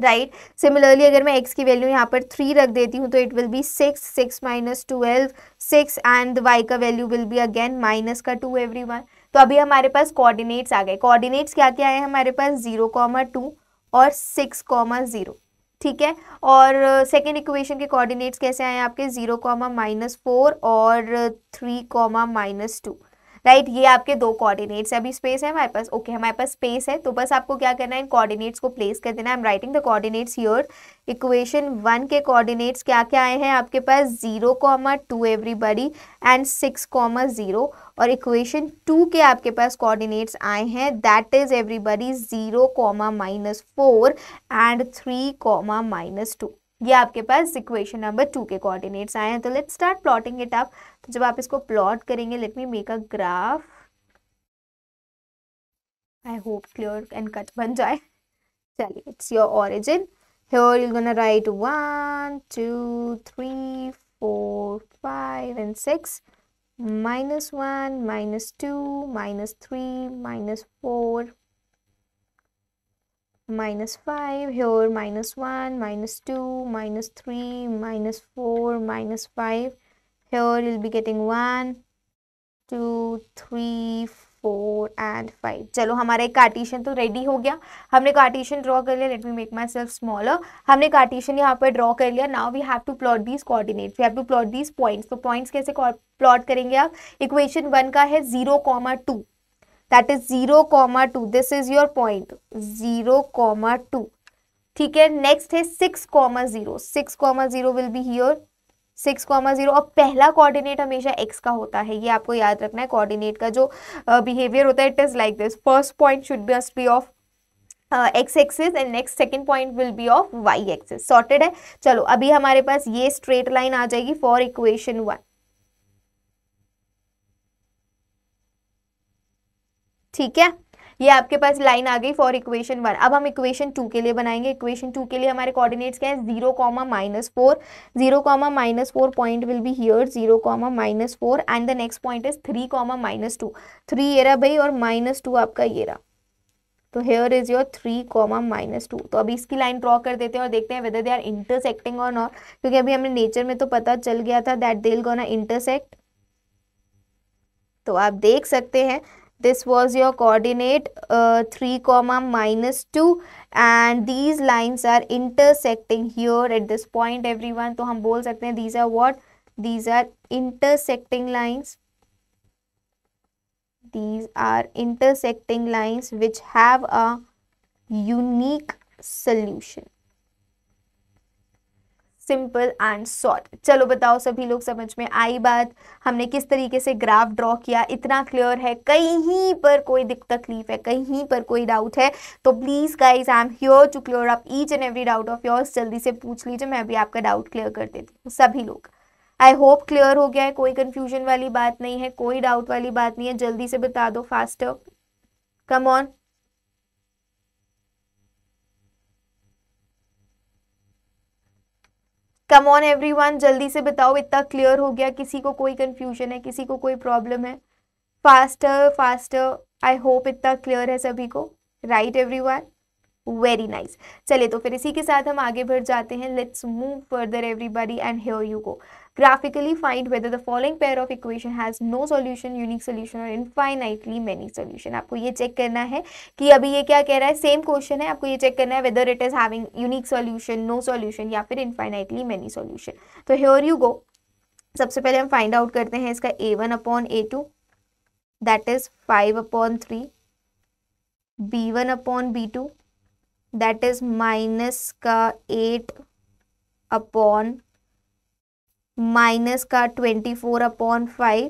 Speaker 1: right right? Similarly अगर मैं एक्स की वैल्यू यहाँ पर थ्री रख देती हूँ तो it will be six six minus twelve six and Y का value will be again minus का टू एवरी वन तो अभी हमारे पास कोऑर्डिनेट्स आ गए कोऑर्डिनेट्स क्या क्या है हमारे पास जीरो कॉमा टू और सिक्स कॉमा ज़ीरो ठीक है और सेकेंड uh, इक्वेशन के कॉर्डिनेट्स कैसे आए आपके जीरो कॉमा माइनस फोर और three comma minus two right ये आपके दो कोऑर्डिनेट्स अभी स्पेस है हमारे पास ओके हमारे पास स्पेस है तो बस आपको क्या करना है इन कोऑर्डिनेट्स को प्लेस कर देना I am writing the coordinates here equation one के कोऑर्डिनेट्स क्या क्या आए हैं आपके पास zero comma two everybody and six comma zero और इक्वेशन टू के आपके पास कोऑर्डिनेट्स आए हैं that is everybody zero comma minus four and three comma minus two ये आपके पास इक्वेशन नंबर टू के कोऑर्डिनेट्स आए हैं तो let's start plotting it up तो जब आप इसको प्लॉट करेंगे let me make a graph I hope clear and cut बन जाए चलिए it's your origin here you gonna write one two three four five and six minus one minus two minus three minus four minus five here minus one minus two minus three minus four minus five here you'll be getting one two three four and five चलो हमारा एक कार्टिशन तो रेडी हो गया हमने कार्टिशन ड्रॉ कर लिया लेट मी मेक माई सेल्फ स्मॉलर हमने कार्टिशन यहाँ पर ड्रॉ कर लिया now we have to plot these coordinate we have to plot these points तो पॉइंट्स कैसे प्लॉट करेंगे आप इक्वेशन वन का है zero comma two that is zero comma two this is your point zero comma two ठीक है नेक्स्ट है six comma zero six comma zero will be here six comma zero और पहला कोऑर्डिनेट हमेशा एक्स का होता है ये आपको याद रखना है कोऑर्डिनेट का जो बिहेवियर uh, होता है it is like this first point should be be of X axis and next second point will be of Y axis sorted है चलो अभी हमारे पास ये स्ट्रेट लाइन आ जाएगी फॉर इक्वेशन वन ठीक है ये आपके पास लाइन आ गई फॉर इक्वेशन वन अब हम इक्वेशन टू के लिए बनाएंगे इक्वेशन टू के लिए हमारे कोऑर्डिनेट्स क्या है zero comma minus four zero comma minus four point will be here zero comma minus four and the next point is three comma minus two three ये रहा भाई और माइनस टू आपका ये रहा तो here is your three comma minus two तो अभी इसकी लाइन ड्रॉ कर देते हैं और देखते हैं वेदर दे आर इंटरसेक्टिंग और नॉट क्योंकि अभी हमें नेचर में तो पता चल गया था दैट दे गोना इंटरसेक्ट तो आप देख सकते हैं this was your coordinate uh, 3 comma minus 2 and these lines are intersecting here at this point everyone to hum bol sakte these are what these are intersecting lines these are intersecting lines which have a unique solution simple and short चलो बताओ सभी लोग समझ में आई बात हमने किस तरीके से ग्राफ ड्रॉ किया इतना क्लियर है कहीं पर कोई तकलीफ है कहीं पर कोई डाउट है तो please guys I am here to clear up each and every doubt of yours जल्दी से पूछ लीजिए मैं अभी आपका डाउट क्लियर कर देती हूँ सभी लोग आई होप क्लियर हो गया है कोई कन्फ्यूजन वाली बात नहीं है कोई डाउट वाली बात नहीं है जल्दी से बता दो fast come on come on one जल्दी से बताओ इतना क्लियर हो गया किसी को कोई कन्फ्यूजन है किसी को कोई प्रॉब्लम है फास्टर फास्टर आई होप इतना क्लियर है सभी को राइट वन वेरी नाइस चलिए तो फिर इसी के साथ हम आगे बढ़ जाते हैं let's move further everybody and here you go Graphically find whether the following pair of equation has no solution, unique solution or infinitely many solution. आपको ये चेक करना है कि अभी ये क्या कह रहा है सेम क्वेश्चन है आपको ये चेक करना है whether it is having unique solution no solution या फिर इनफाइनाइटली मेनी सॉल्यूशन तो हेयर यू गो सबसे पहले हम फाइंड आउट करते हैं इसका A one upon A two that is five upon three B one upon B two that is minus का एट अपॉन माइनस का twenty four upon five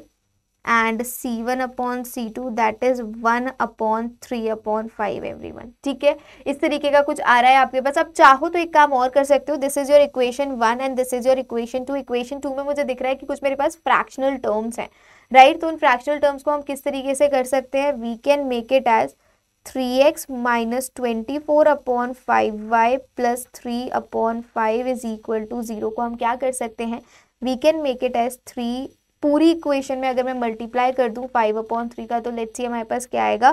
Speaker 1: and C one upon C two that is one upon three upon five every one ठीक है इस तरीके का कुछ आ रहा है आपके पास आप चाहो तो एक काम और कर सकते हो this is your equation one and this is your equation two equation two में मुझे दिख रहा है कि कुछ मेरे पास फ्रैक्शनल टर्म्स हैं राइट तो उन फ्रैक्शनल टर्म्स को हम किस तरीके से कर सकते हैं we can make it as three x minus twenty four upon five Y plus three upon five is equal to zero को हम क्या कर सकते हैं we can make it as three पूरी इक्वेशन में अगर मैं मल्टीप्लाई कर दूँ फाइव अपॉन थ्री का तो लेट्स सी हमारे पास क्या आएगा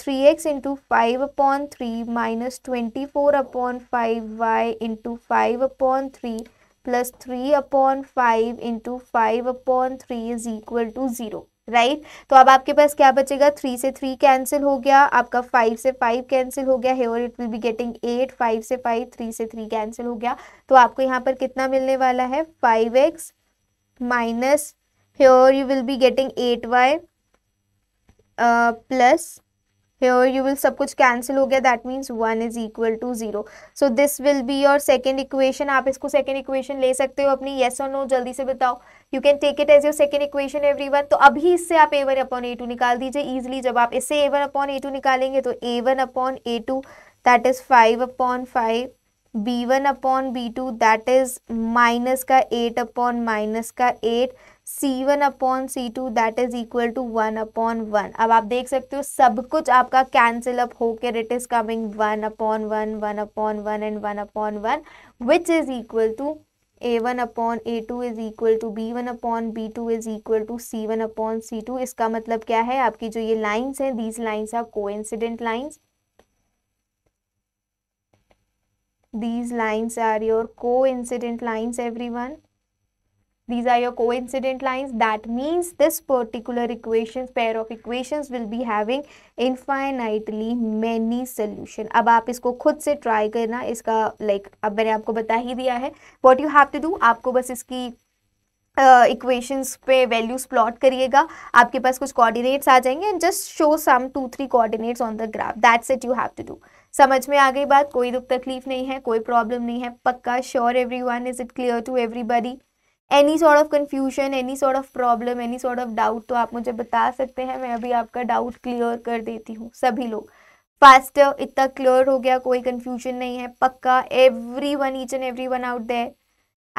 Speaker 1: three X into five upon three minus twenty four upon five Y into five upon three plus three upon five into five upon three is equal to zero right right? तो अब आपके पास क्या बचेगा थ्री से थ्री कैंसिल हो गया आपका फाइव से फाइव कैंसिल हो गया here it will be getting eight five से फाइव थ्री से थ्री कैंसिल हो गया तो आपको यहाँ पर कितना मिलने वाला है five X minus here you will be getting eight Y plus here you will सब कुछ कैंसिल हो गया that means one is equal to zero so this will be your second equation आप इसको सेकेंड इक्वेशन ले सकते हो अपनी येस और नो जल्दी से बताओ you can take it as your second equation every one तो अभी इससे आप A one upon A two निकाल दीजिए ईजिली जब आप इससे A one upon A two निकालेंगे तो A one upon A two that is five upon five B one upon B two that is minus का एट अपॉन माइनस का eight C one upon C two that is equal to one upon one अब आप देख सकते हो सब कुछ आपका कैंसिल अप होकर it is coming one upon one one upon one and one upon one which is equal to A one upon A two is equal to B one upon B two is equal to C one upon C two इसका मतलब क्या है आपकी जो ये लाइन्स हैं these lines are coincident lines these lines are your को coincident lines every one these are your coincident lines that means this particular equations pair of equations will be having infinitely many solution ab aap isko khud se try karna iska like ab maine aapko bata hi diya hai what you have to do aapko bas iski equations uh, पे वैल्यूज प्लॉट करिएगा आपके पास कुछ कोऑर्डिनेट्स आ जाएंगे and just show some two three coordinates on the graph that's it you have to do समझ में आ गई बात कोई दुख तकलीफ नहीं है कोई प्रॉब्लम नहीं है पक्का sure everyone is it clear to everybody any sort of confusion any sort of problem any sort of doubt तो आप मुझे बता सकते हैं मैं अभी आपका डाउट क्लियर कर देती हूँ सभी लोग फास्ट इतना क्लियर हो गया कोई कन्फ्यूजन नहीं है पक्का every one each and every one out there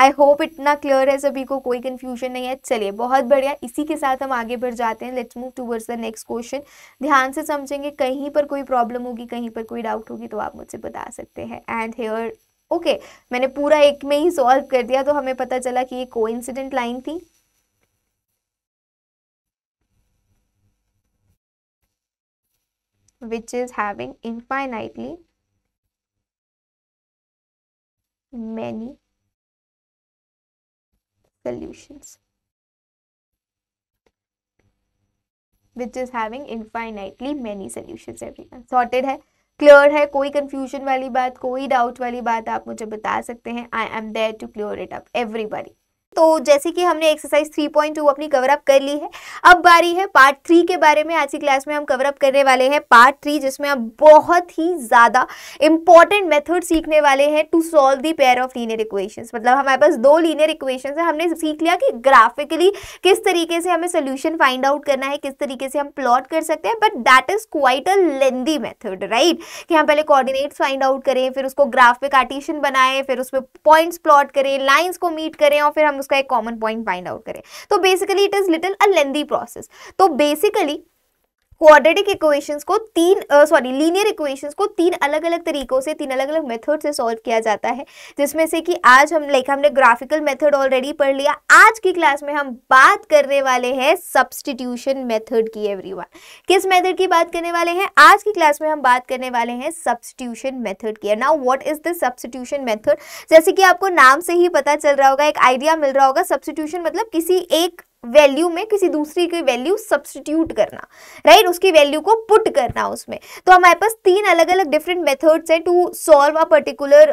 Speaker 1: I hope इतना क्लियर है सभी को कोई कन्फ्यूजन नहीं है चलिए बहुत बढ़िया इसी के साथ हम आगे बढ़ जाते हैं let's move towards the next question ध्यान से समझेंगे कहीं पर कोई प्रॉब्लम होगी कहीं पर कोई डाउट होगी तो आप मुझसे बता सकते हैं एंड हेयर ओके मैंने पूरा एक में ही सॉल्व कर दिया तो हमें पता चला कि ये को इंसिडेंट लाइन थी which is having infinitely many solution which is having infinitely many solution every sorted है क्लियर है कोई कन्फ्यूजन वाली बात कोई डाउट वाली बात आप मुझे बता सकते हैं I am there to clear it up everybody तो जैसे कि हमने एक्सरसाइज 3.2 अपनी कवर अप कर ली है अब बारी है पार्ट थ्री के बारे में आज की क्लास में हम कवर अप करने वाले हैं पार्ट थ्री जिसमें हम बहुत ही ज़्यादा इंपॉर्टेंट मेथड सीखने वाले हैं to solve the pair of linear equations मतलब हमारे पास दो लीनियर इक्वेशंस है हमने सीख लिया कि ग्राफिकली किस तरीके से हमें सोल्यूशन फाइंड आउट करना है किस तरीके से हम प्लॉट कर सकते हैं but that is quite a lengthy method right कि हम पहले कॉर्डिनेट्स फाइंड आउट करें फिर उसको ग्राफ पे कार्टिशन बनाएं फिर उसमें पॉइंट्स प्लॉट करें लाइन्स को मीट करें और फिर हम उसका एक कॉमन पॉइंट फाइंड आउट करें तो basically it is little a lengthy process तो बेसिकली क्वाड्रेटिक इक्वेशंस को तीन सॉरी लीनियर इक्वेशंस को तीन अलग अलग तरीकों से तीन अलग अलग मेथड से सॉल्व किया जाता है जिसमें से कि आज हम लाइक हमने ग्राफिकल मेथड ऑलरेडी पढ़ लिया आज की क्लास में हम बात करने वाले हैं सब्सटीट्यूशन मेथड की एवरीवन किस मेथड की बात करने वाले हैं आज की क्लास में हम बात करने वाले हैं सब्सटीट्यूशन मेथड की now what is this substitution method जैसे कि आपको नाम से ही पता चल रहा होगा एक आइडिया मिल रहा होगा सब्सटीट्यूशन मतलब किसी एक वैल्यू में किसी दूसरी की वैल्यू सब्सटीट्यूट करना राइट right? उसकी वैल्यू को पुट करना उसमें तो हमारे पास तीन अलग अलग डिफरेंट मेथड्स हैं to solve a particular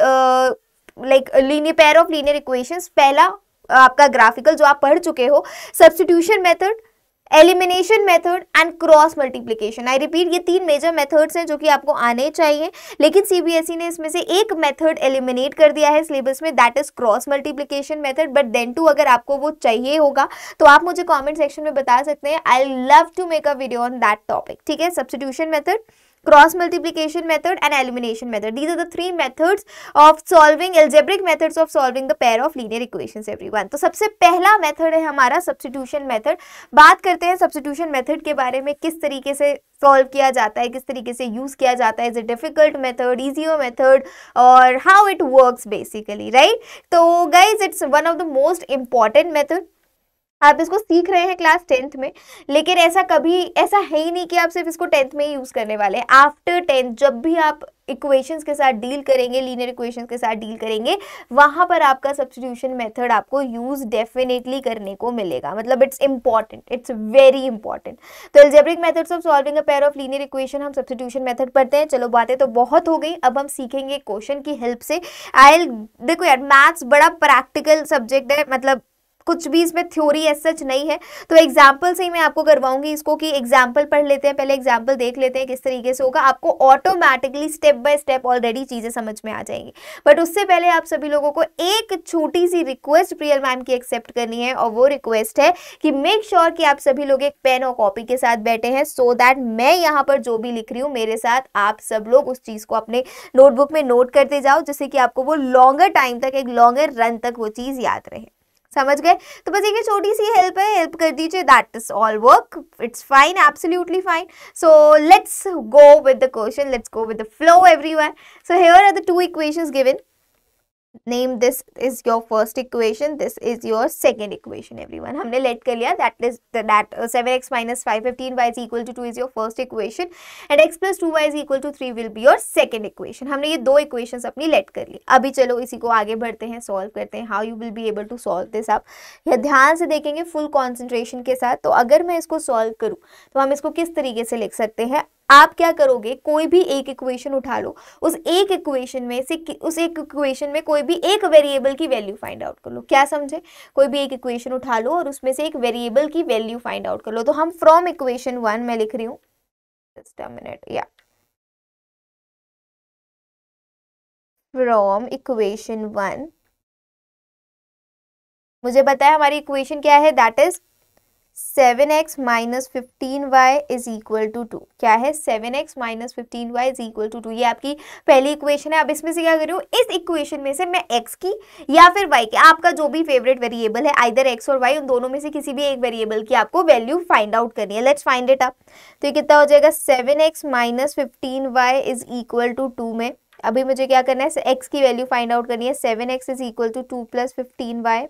Speaker 1: like linear pair of linear equations पहला आपका ग्राफिकल जो आप पढ़ चुके हो substitution method elimination method and cross multiplication I repeat ये तीन मेजर मेथड्स हैं जो कि आपको आने चाहिए लेकिन सीबीएसई e ने इसमें से एक मेथड एलिमिनेट कर दिया है सिलेबस में that is cross multiplication method but then too अगर आपको वो चाहिए होगा तो आप मुझे कॉमेंट सेक्शन में बता सकते हैं I love to make a video on that topic ठीक है substitution method cross multiplication method and elimination method these are the three methods of solving algebraic methods of solving the pair of linear equation every तो सबसे पहला मैथड है हमारा सब्सिट्यूशन मैथड बात करते हैं सब्सिट्यूशन मैथड के बारे में किस तरीके से सॉल्व किया जाता है किस तरीके से यूज किया जाता है is a difficult method easier method और how it works basically right तो guys it's one of the most important method आप इसको सीख रहे हैं क्लास टेंथ में लेकिन ऐसा कभी ऐसा है ही नहीं कि आप सिर्फ इसको टेंथ में ही यूज़ करने वाले हैं आफ्टर टेंथ जब भी आप इक्वेशंस के साथ डील करेंगे लीनियर इक्वेशंस के साथ डील करेंगे वहाँ पर आपका सब्सटीट्यूशन मेथड आपको यूज़ डेफिनेटली करने को मिलेगा मतलब it's important it's very important तो algebraic methods of solving a pair of linear equation हम सब्सटीट्यूशन मेथड पढ़ते हैं चलो बातें तो बहुत हो गई अब हम सीखेंगे क्वेश्चन की हेल्प से आई देखो यार मैथ्स बड़ा प्रैक्टिकल सब्जेक्ट है मतलब कुछ भी इसमें थ्योरी एज सच नहीं है तो एग्जाम्पल से ही मैं आपको करवाऊंगी इसको कि एग्जाम्पल पढ़ लेते हैं पहले एग्जाम्पल देख लेते हैं किस तरीके से होगा आपको automatically step by step already चीज़ें समझ में आ जाएंगी बट उससे पहले आप सभी लोगों को एक छोटी सी रिक्वेस्ट प्रियल मैम की एक्सेप्ट करनी है और वो रिक्वेस्ट है कि मेक श्योर sure कि आप सभी लोग एक पेन और कॉपी के साथ बैठे हैं सो so दैट मैं यहाँ पर जो भी लिख रही हूँ मेरे साथ आप सब लोग उस चीज़ को अपने नोटबुक में नोट करते जाओ जिससे कि आपको वो लॉन्गर टाइम तक एक लॉन्गर रन तक वो चीज़ याद रहे समझ गए तो बस एक छोटी सी हेल्प है हेल्प कर दीजिए that is all work it's fine absolutely fine so let's go with the question let's go with the flow everyone so here are the two equations given name this is your first equation this is your second equation every one हमने लेट कर लिया that is that seven x minus five fifteen y is equal to two is your first equation and x plus two y is equal to three will be your second equation हमने ये दो इक्वेशन अपनी लेट कर ली अभी चलो इसी को आगे बढ़ते हैं सॉल्व करते हैं how you will be able to solve this आप यह ध्यान से देखेंगे फुल कॉन्सेंट्रेशन के साथ तो अगर मैं इसको सॉल्व करूँ तो हम इसको किस तरीके से लिख सकते हैं आप क्या करोगे कोई भी एक इक्वेशन उठा लो उस एक इक्वेशन में से उस एक इक्वेशन में कोई भी एक वेरिएबल की वैल्यू फाइंड आउट कर लो क्या समझे कोई भी एक इक्वेशन उठा लो और उसमें से एक वेरिएबल की वैल्यू फाइंड आउट कर लो तो हम फ्रॉम इक्वेशन वन में लिख रही हूँ जस्ट अ मिनट या फ्रॉम इक्वेशन वन मुझे बताया हमारी इक्वेशन क्या है that is seven x minus fifteen y is equal to two क्या है seven x minus fifteen y is equal to two ये आपकी पहली इक्वेशन है अब इसमें से क्या कर रही हूँ इस इक्वेशन में से मैं एक्स की या फिर वाई की आपका जो भी फेवरेट वेरिएबल है आइदर एक्स और वाई उन दोनों में से किसी भी एक वेरिएबल की आपको वैल्यू फाइंड आउट करनी है लेट्स फाइंड इट आप तो ये कितना हो जाएगा seven x minus fifteen y is equal to two में अभी मुझे क्या करना है एक्स की वैल्यू फाइंड आउट करनी है seven x is equal to two plus fifteen y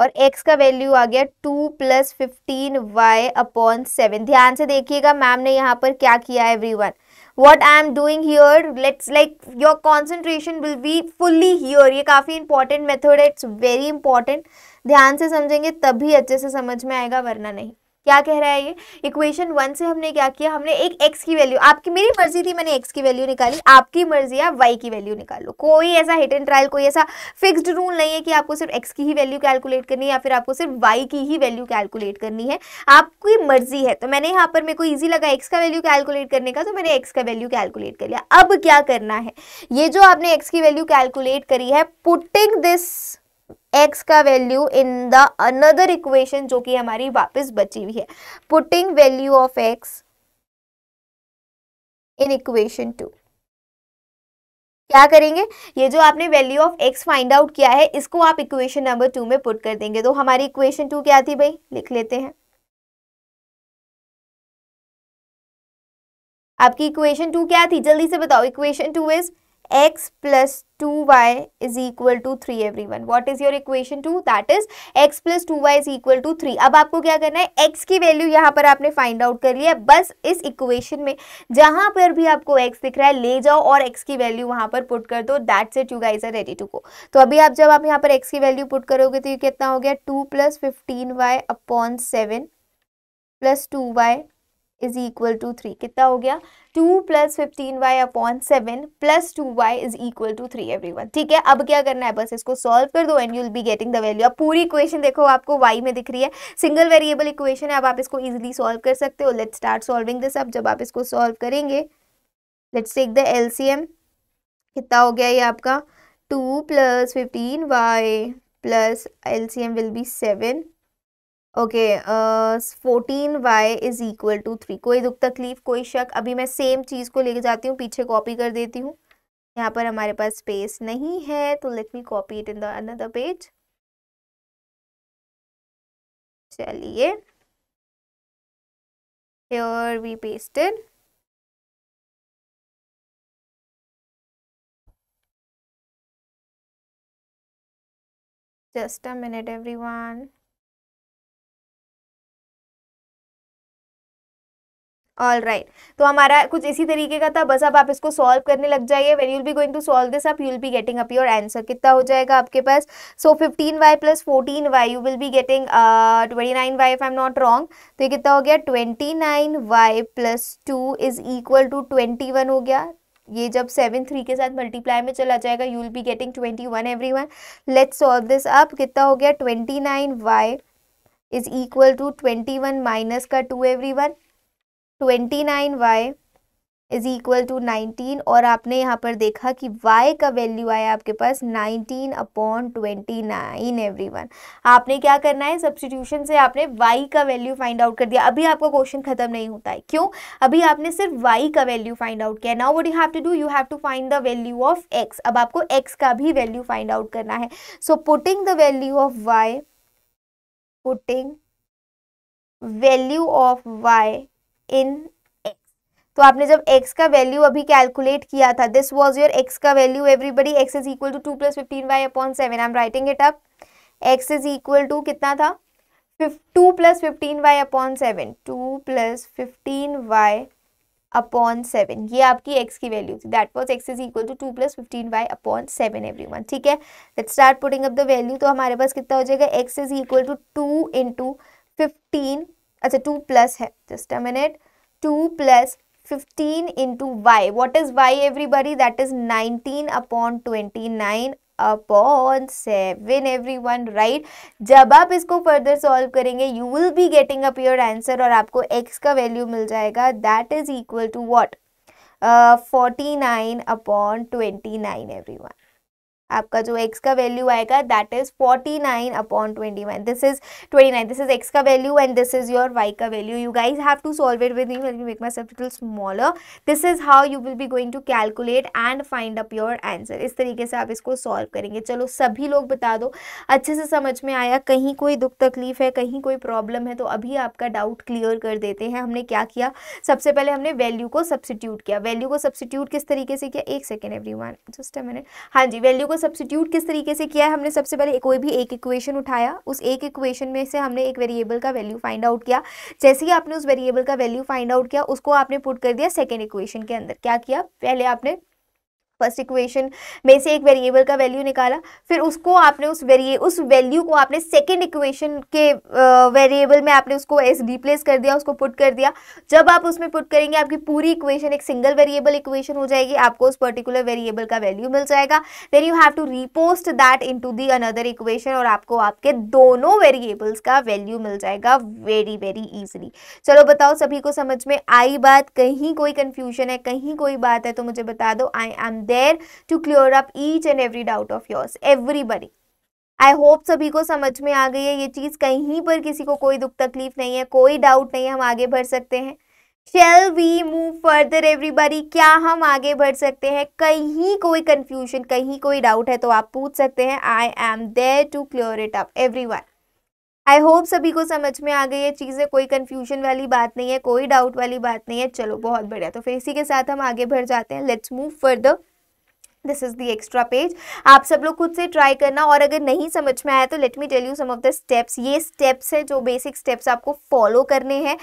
Speaker 1: और x का वैल्यू आ गया two plus fifteen y upon seven ध्यान से देखिएगा मैम ने यहाँ पर क्या किया है every one what I am doing here let's like your concentration will be fully here ये काफ़ी इंपॉर्टेंट मेथड है इट्स वेरी इंपॉर्टेंट ध्यान से समझेंगे तभी अच्छे से समझ में आएगा वरना नहीं क्या कह रहा है ये इक्वेशन वन से हमने क्या किया हमने एक एक्स की वैल्यू आपकी मेरी मर्जी थी मैंने एक्स की वैल्यू निकाली आपकी मर्जी है आप वाई की वैल्यू निकालो कोई ऐसा हिट एंड ट्रायल कोई ऐसा फिक्स्ड रूल नहीं है कि आपको सिर्फ एक्स की ही वैल्यू कैलकुलेट करनी है या फिर आपको सिर्फ वाई की ही वैल्यू कैलकुलेट करनी है आपकी मर्जी है तो मैंने यहाँ पर मेरे को ईजी लगा एक्स का वैल्यू कैलकुलेट करने का तो मैंने एक्स का वैल्यू कैलकुलेट कर लिया अब क्या करना है ये जो आपने एक्स की वैल्यू कैलकुलेट करी है पुटिंग दिस एक्स का value in the another equation जो कि हमारी वापस बची हुई है putting value of x in equation two क्या करेंगे ये जो आपने value of x find out किया है इसको आप इक्वेशन नंबर टू में पुट कर देंगे तो हमारी इक्वेशन टू क्या थी भाई लिख लेते हैं आपकी इक्वेशन टू क्या थी जल्दी से बताओ equation two is x plus 2y is equal to 3 everyone. What is your equation 2? That is x plus 2y is equal to 3. अब आपको क्या करना है x की वैल्यू यहाँ पर आपने फाइंड आउट कर लिया बस इस इक्वेशन में जहाँ पर भी आपको x दिख रहा है ले जाओ और x की वैल्यू वहाँ पर पुट कर दो that's it you guys are ready to go तो अभी आप जब आप यहाँ पर x की वैल्यू पुट करोगे तो ये कितना हो गया two plus fifteen y upon seven plus two y is equal to three कितना हो गया two plus fifteen y upon seven plus two y is equal to three every one ठीक है अब क्या करना है बस इसको सॉल्व कर दो and you'll be getting the value अब पूरी इक्वेशन देखो आपको y में दिख रही है सिंगल वेरिएबल इक्वेशन है अब आप इसको इजिली सॉल्व कर सकते हो लेट स्टार्ट सॉल्विंग दिस अब जब आप इसको सॉल्व करेंगे लेट्स टेक द एल कितना हो गया ये आपका two plus fifteen y plus L will be seven okay fourteen y is equal to three कोई दुख तकलीफ कोई शक अभी मैं सेम चीज़ को लेके जाती हूँ पीछे कॉपी कर देती हूँ यहाँ पर हमारे पास स्पेस नहीं है तो let me copy it in the another page चलिए here we pasted just a minute everyone all right right. तो हमारा कुछ इसी तरीके का था बस अब आप इसको सॉल्व करने लग जाइए when you'll be going to solve this आप you'll be getting up your answer कितना हो जाएगा आपके पास so fifteen y plus fourteen y you will be getting twenty nine y if I am not wrong तो ये कितना हो गया twenty nine y plus two is equal to twenty one हो गया ये जब सेवन थ्री के साथ मल्टीप्लाई में चला जाएगा you will be getting twenty one every one let's solve this up कितना हो गया twenty nine y is equal to twenty one minus का two every one twenty nine y is equal to nineteen और आपने यहाँ पर देखा कि y का वैल्यू आया आपके पास nineteen upon twenty nine every one आपने क्या करना है सब्सटीट्यूशन से आपने y का वैल्यू फाइंड आउट कर दिया अभी आपका क्वेश्चन खत्म नहीं होता है क्यों अभी आपने सिर्फ y का वैल्यू फाइंड आउट किया now what you have to do you have to find the value of x अब आपको x का भी वैल्यू फाइंड आउट करना है so putting the value of y putting value of y in x तो आपने जब एक्स का वैल्यू अभी कैलकुलेट किया था दिस वॉज योर एक्स का value everybody x is equal to two plus fifteen y upon seven I am writing it up x is equal to कितना था two plus fifteen y upon seven two plus fifteen y upon seven ये आपकी एक्स की वैल्यू थी that was x is equal to two plus fifteen y upon seven every one ठीक है let start putting up the value तो हमारे पास कितना हो जाएगा x is equal to two into fifteen अच्छा टू प्लस है just a minute two plus fifteen into y what is y everybody that is nineteen upon twenty nine upon seven every one right जब आप इसको फर्दर सॉल्व करेंगे you will be getting up your answer और आपको एक्स का वैल्यू मिल जाएगा that is equal to what forty nine upon twenty nine every one आपका जो एक्स का वैल्यू आएगा that is forty nine upon twenty one this is twenty nine this is x का value and this is your y का value you guys have to solve it with me let make my myself smaller this is how you will be going to calculate and find up your answer इस तरीके से आप इसको सॉल्व करेंगे चलो सभी लोग बता दो अच्छे से समझ में आया कहीं कोई दुख तकलीफ है कहीं कोई प्रॉब्लम है तो अभी आपका डाउट क्लियर कर देते हैं हमने क्या किया सबसे पहले हमने वैल्यू को सब्सिट्यूट किया वैल्यू को सब्सिट्यूट किस तरीके से किया एक second every one just a minute हाँ जी वैल्यू को सब्सिट्यूट किस तरीके से किया है हमने सबसे पहले कोई भी एक इक्वेशन उठाया उस एक इक्वेशन में से हमने एक वेरिएबल का वैल्यू फाइंड आउट किया जैसे ही आपने उस वेरिएबल का वैल्यू फाइंड आउट किया उसको आपने पुट कर दिया सेकेंड इक्वेशन के अंदर क्या किया पहले आपने फर्स्ट इक्वेशन में से एक वेरिएबल का वैल्यू निकाला फिर उसको आपने उस वेरिए उस वैल्यू को आपने सेकेंड इक्वेशन के वेरिएबल में आपने उसको एस रिप्लेस कर दिया उसको पुट कर दिया जब आप उसमें पुट करेंगे आपकी पूरी इक्वेशन एक सिंगल वेरिएबल इक्वेशन हो जाएगी आपको उस पर्टिकुलर वेरिएबल का वैल्यू मिल जाएगा then you have to repost that into the another equation और आपको आपके दोनों वेरिएबल्स का वैल्यू मिल जाएगा वेरी वेरी ईजिली चलो बताओ सभी को समझ में आई बात कहीं कोई कन्फ्यूजन है कहीं कोई बात है तो मुझे बता दो I am there to clear up each and every doubt of yours everybody I hope सभी को समझ में आ गई है ये चीज़ कहीं पर किसी को कोई दुख तकलीफ नहीं है कोई डाउट नहीं है हम आगे बढ़ सकते हैं shall we move further everybody क्या हम आगे बढ़ सकते हैं कहीं कोई कन्फ्यूजन कहीं कोई डाउट है तो आप पूछ सकते हैं I am there to clear it up every one I hope सभी को समझ में आ गई है चीज़ें कोई कन्फ्यूजन वाली बात नहीं है कोई डाउट वाली बात नहीं है चलो बहुत बढ़िया तो फिर इसी के साथ हम आगे बढ़ जाते हैं let's move further this is the extra page आप सब लोग खुद से ट्राई करना और अगर नहीं समझ में आया तो let me tell you some of the steps ये स्टेप्स हैं जो बेसिक स्टेप्स आपको फॉलो करने हैं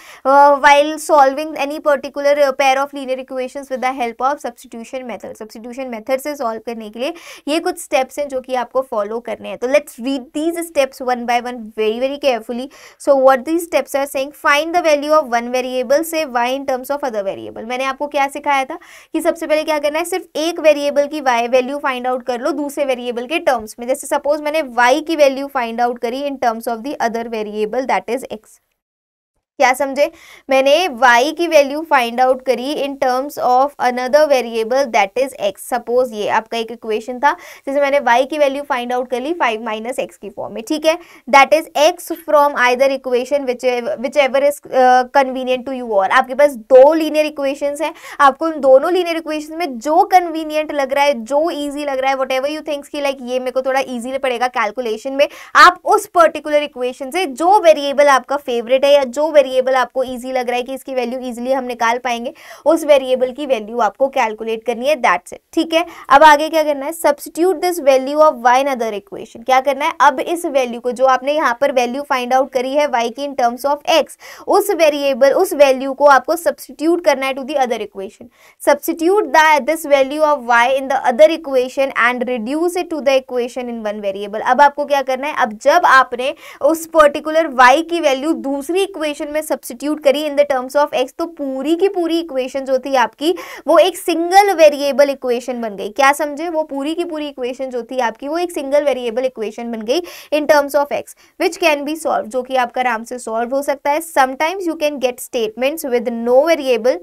Speaker 1: while solving any particular pair of linear equation with the help of substitution method substitution method से सॉल्व करने के लिए ये कुछ स्टेप्स हैं जो कि आपको फॉलो करने हैं तो let's read these steps one by one very very carefully so what these steps are saying find the value of one variable से y in terms of other variable मैंने आपको क्या सिखाया था कि सबसे पहले क्या करना है सिर्फ एक वेरिएबल की y वैल्यू फाइंड आउट कर लो दूसरे वेरिएबल के टर्म्स में जैसे सपोज मैंने वाई की वैल्यू फाइंड आउट करी in terms of the other variable that is x क्या समझे मैंने y की वैल्यू फाइंड आउट करी in terms of another variable that is x suppose ये आपका एक इक्वेशन था जिसे मैंने y की वैल्यू फाइंड आउट कर ली फाइव माइनस एक्स की फॉर्म में ठीक है that is x from either equation whichever is convenient to you और आपके पास दो लीनियर इक्वेशन हैं आपको इन दोनों लीनियर इक्वेशन में जो कन्वीनियंट लग रहा है जो ईजी लग रहा है वट एवर यू थिंक्स की लाइक ये मेरे को थोड़ा ईजी पड़ेगा कैलकुलेशन में आप उस पर्टिकुलर इक्वेशन से जो वेरिएबल आपका फेवरेट है या जो वेरिएबल वेरिएबल आपको ईजी लग रहा है कि इसकी वैल्यू ईजिली हम निकाल पाएंगे उस वेरिएबल की वैल्यू आपको कैलकुलेट करनी है दैट्स इट ठीक है अब आगे क्या करना है substitute this value of y in other equation क्या करना है अब इस वैल्यू को जो आपने यहाँ पर वैल्यू फाइंड आउट करी है वाई की इन टर्म्स ऑफ एक्स उस वेरिएबल उस वैल्यू को आपको सब्सिट्यूट करना है to the other equation substitute the this value of y in the other equation and reduce it to the equation in one variable अब आपको क्या करना है अब जब आपने उस पर्टिकुलर वाई की वैल्यू दूसरी इक्वेशन में सब्सिट्यूट करी in the terms of x तो पूरी की पूरी इक्वेशन जो थी आपकी वो एक सिंगल वेरिएबल इक्वेशन बन गई क्या समझे वो पूरी की पूरी इक्वेशन जो थी आपकी वो एक सिंगल वेरिएबल इक्वेशन बन गई in terms of x which can be solve जो कि आपका आराम से सॉल्व हो सकता है sometimes you can get statements with no variable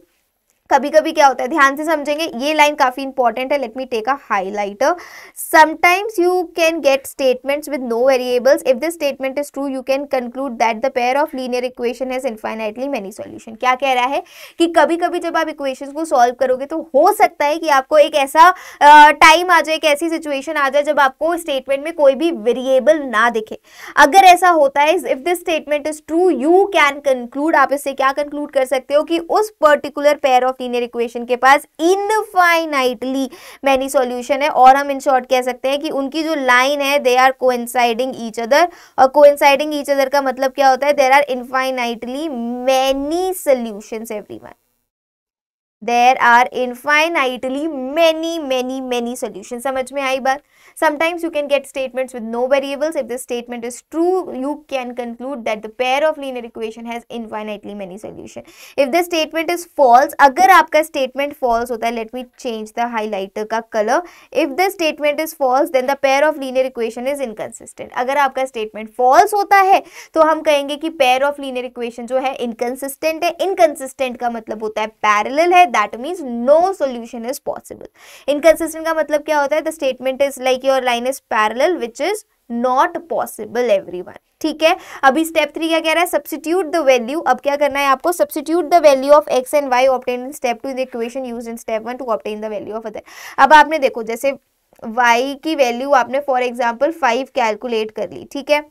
Speaker 1: कभी कभी क्या होता है ध्यान से समझेंगे ये लाइन काफ़ी इंपॉर्टेंट है let me take a highlighter sometimes you can get statements with no variables if this statement is true you can conclude that the pair of linear equation has infinitely many solution क्या कह रहा है कि कभी कभी जब आप इक्वेशन को सॉल्व करोगे तो हो सकता है कि आपको एक ऐसा टाइम आ जाए एक ऐसी सिचुएशन आ जाए जब आपको स्टेटमेंट में कोई भी वेरिएबल ना दिखे अगर ऐसा होता है if this statement is true you can conclude आप इससे क्या कंक्लूड कर सकते हो कि उस particular pair of of linear equation के पास इनफाइनाइटली मैनी सॉल्यूशन है और हम इन शॉर्ट कह सकते हैं कि उनकी जो लाइन है they are coinciding each other और कोइंसाइडिंग ईच अदर का मतलब क्या होता है there are infinitely many solution every one there are infinitely many many many solution समझ में आई बात Sometimes you can get statements with no variables. If the statement is true, you can conclude that the pair of linear equation has infinitely many solution. If the statement is false, agar aapka statement false hota let me change the highlighter ka color. If the statement is false, then the pair of linear equation is inconsistent. agar aapka statement false hota hai to hum kahenge ki pair of linear equation jo hai inconsistent hai Inconsistent ka matlab hota hai parallel hai That means no solution is possible. Inconsistent ka matlab kya hota hai The statement is like make your line is parallel which is not possible every one ठीक है अभी स्टेप थ्री क्या कह रहा है सब्सिट्यूट द वैल्यू अब क्या करना है आपको substitute the value of x and y obtain in step two the equation use in step one to obtain the value of other अब आपने देखो जैसे वाई की वैल्यू आपने फॉर एग्जाम्पल फाइव कैलकुलेट कर ली ठीक है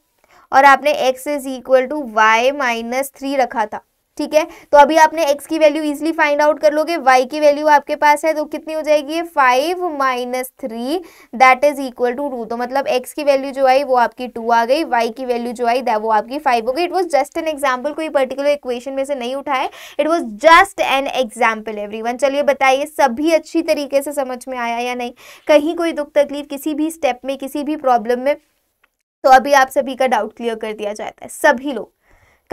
Speaker 1: और आपने x is equal to Y minus three रखा था ठीक है तो अभी आपने x की वैल्यू इजिली फाइंड आउट कर लोगे y की वैल्यू आपके पास है तो कितनी हो जाएगी five minus three that is equal to two तो मतलब x की वैल्यू जो आई वो आपकी टू आ गई y की वैल्यू जो आई वो आपकी फाइव हो गई it was just an example कोई पर्टिकुलर इक्वेशन में से नहीं उठाए it was just an example one चलिए बताइए सभी अच्छी तरीके से समझ में आया या नहीं कहीं कोई दुख तकलीफ किसी भी स्टेप में किसी भी प्रॉब्लम में तो अभी आप सभी का डाउट क्लियर कर दिया जाता है सभी लोग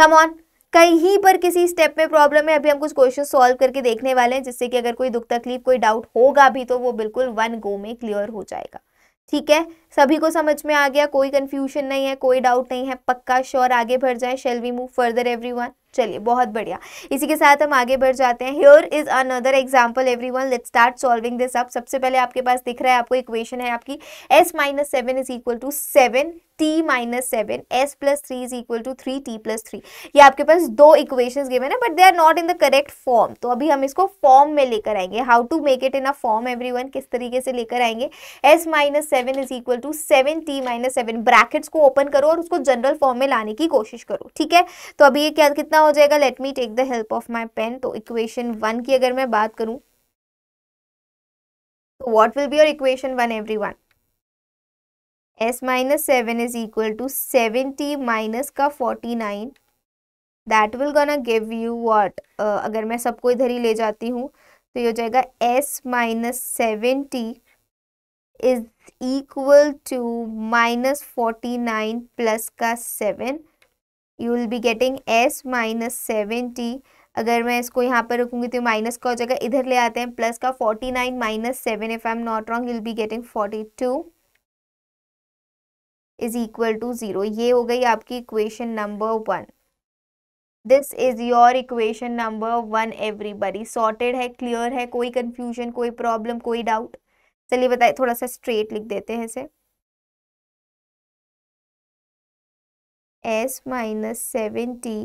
Speaker 1: कम ऑन कहीं पर किसी स्टेप में प्रॉब्लम है अभी हम कुछ क्वेश्चन सॉल्व करके देखने वाले हैं जिससे कि अगर कोई दुख तकलीफ कोई डाउट होगा भी तो वो बिल्कुल वन गो में क्लियर हो जाएगा ठीक है सभी को समझ में आ गया कोई कंफ्यूजन नहीं है कोई डाउट नहीं है पक्का श्योर आगे बढ़ जाए shall we move further every one चलिए बहुत बढ़िया इसी के साथ हम आगे बढ़ जाते हैं here is another example every one let start solving this up सबसे पहले आपके पास दिख रहा है आपको इक्वेशन है आपकी s minus seven is equal to seven t minus seven s plus three is equal to three t plus three ये आपके पास दो इक्वेशन गिवन है but they are not in the correct form तो अभी हम इसको फॉर्म में लेकर आएंगे how to make it in a form every किस तरीके से लेकर आएंगे s minus seven is equal to seven t minus seven brackets को ओपन करो और उसको जनरल फॉर्म में लाने की कोशिश करो ठीक है तो अभी ये क्या कितना हो जाएगा let me take the help of my pen तो इक्वेशन वन की अगर मैं बात करूँ तो what will be your equation one every one s minus seven is equal to seventy minus का forty nine that will gonna give you what अगर मैं सबको इधर ही ले जाती हूँ तो ये हो जाएगा s minus seventy is equal to minus forty nine plus का seven you will be getting s minus seventy अगर मैं इसको यहाँ पर रखूँगी तो माइनस का हो जाएगा इधर ले आते हैं प्लस का forty nine minus seven if I am not wrong you will be getting forty two is equal to zero ये हो गई आपकी equation number one this is your equation number one everybody sorted है क्लियर है कोई कंफ्यूजन कोई प्रॉब्लम कोई डाउट चलिए बताए थोड़ा सा स्ट्रेट लिख देते हैं इसे s minus seven t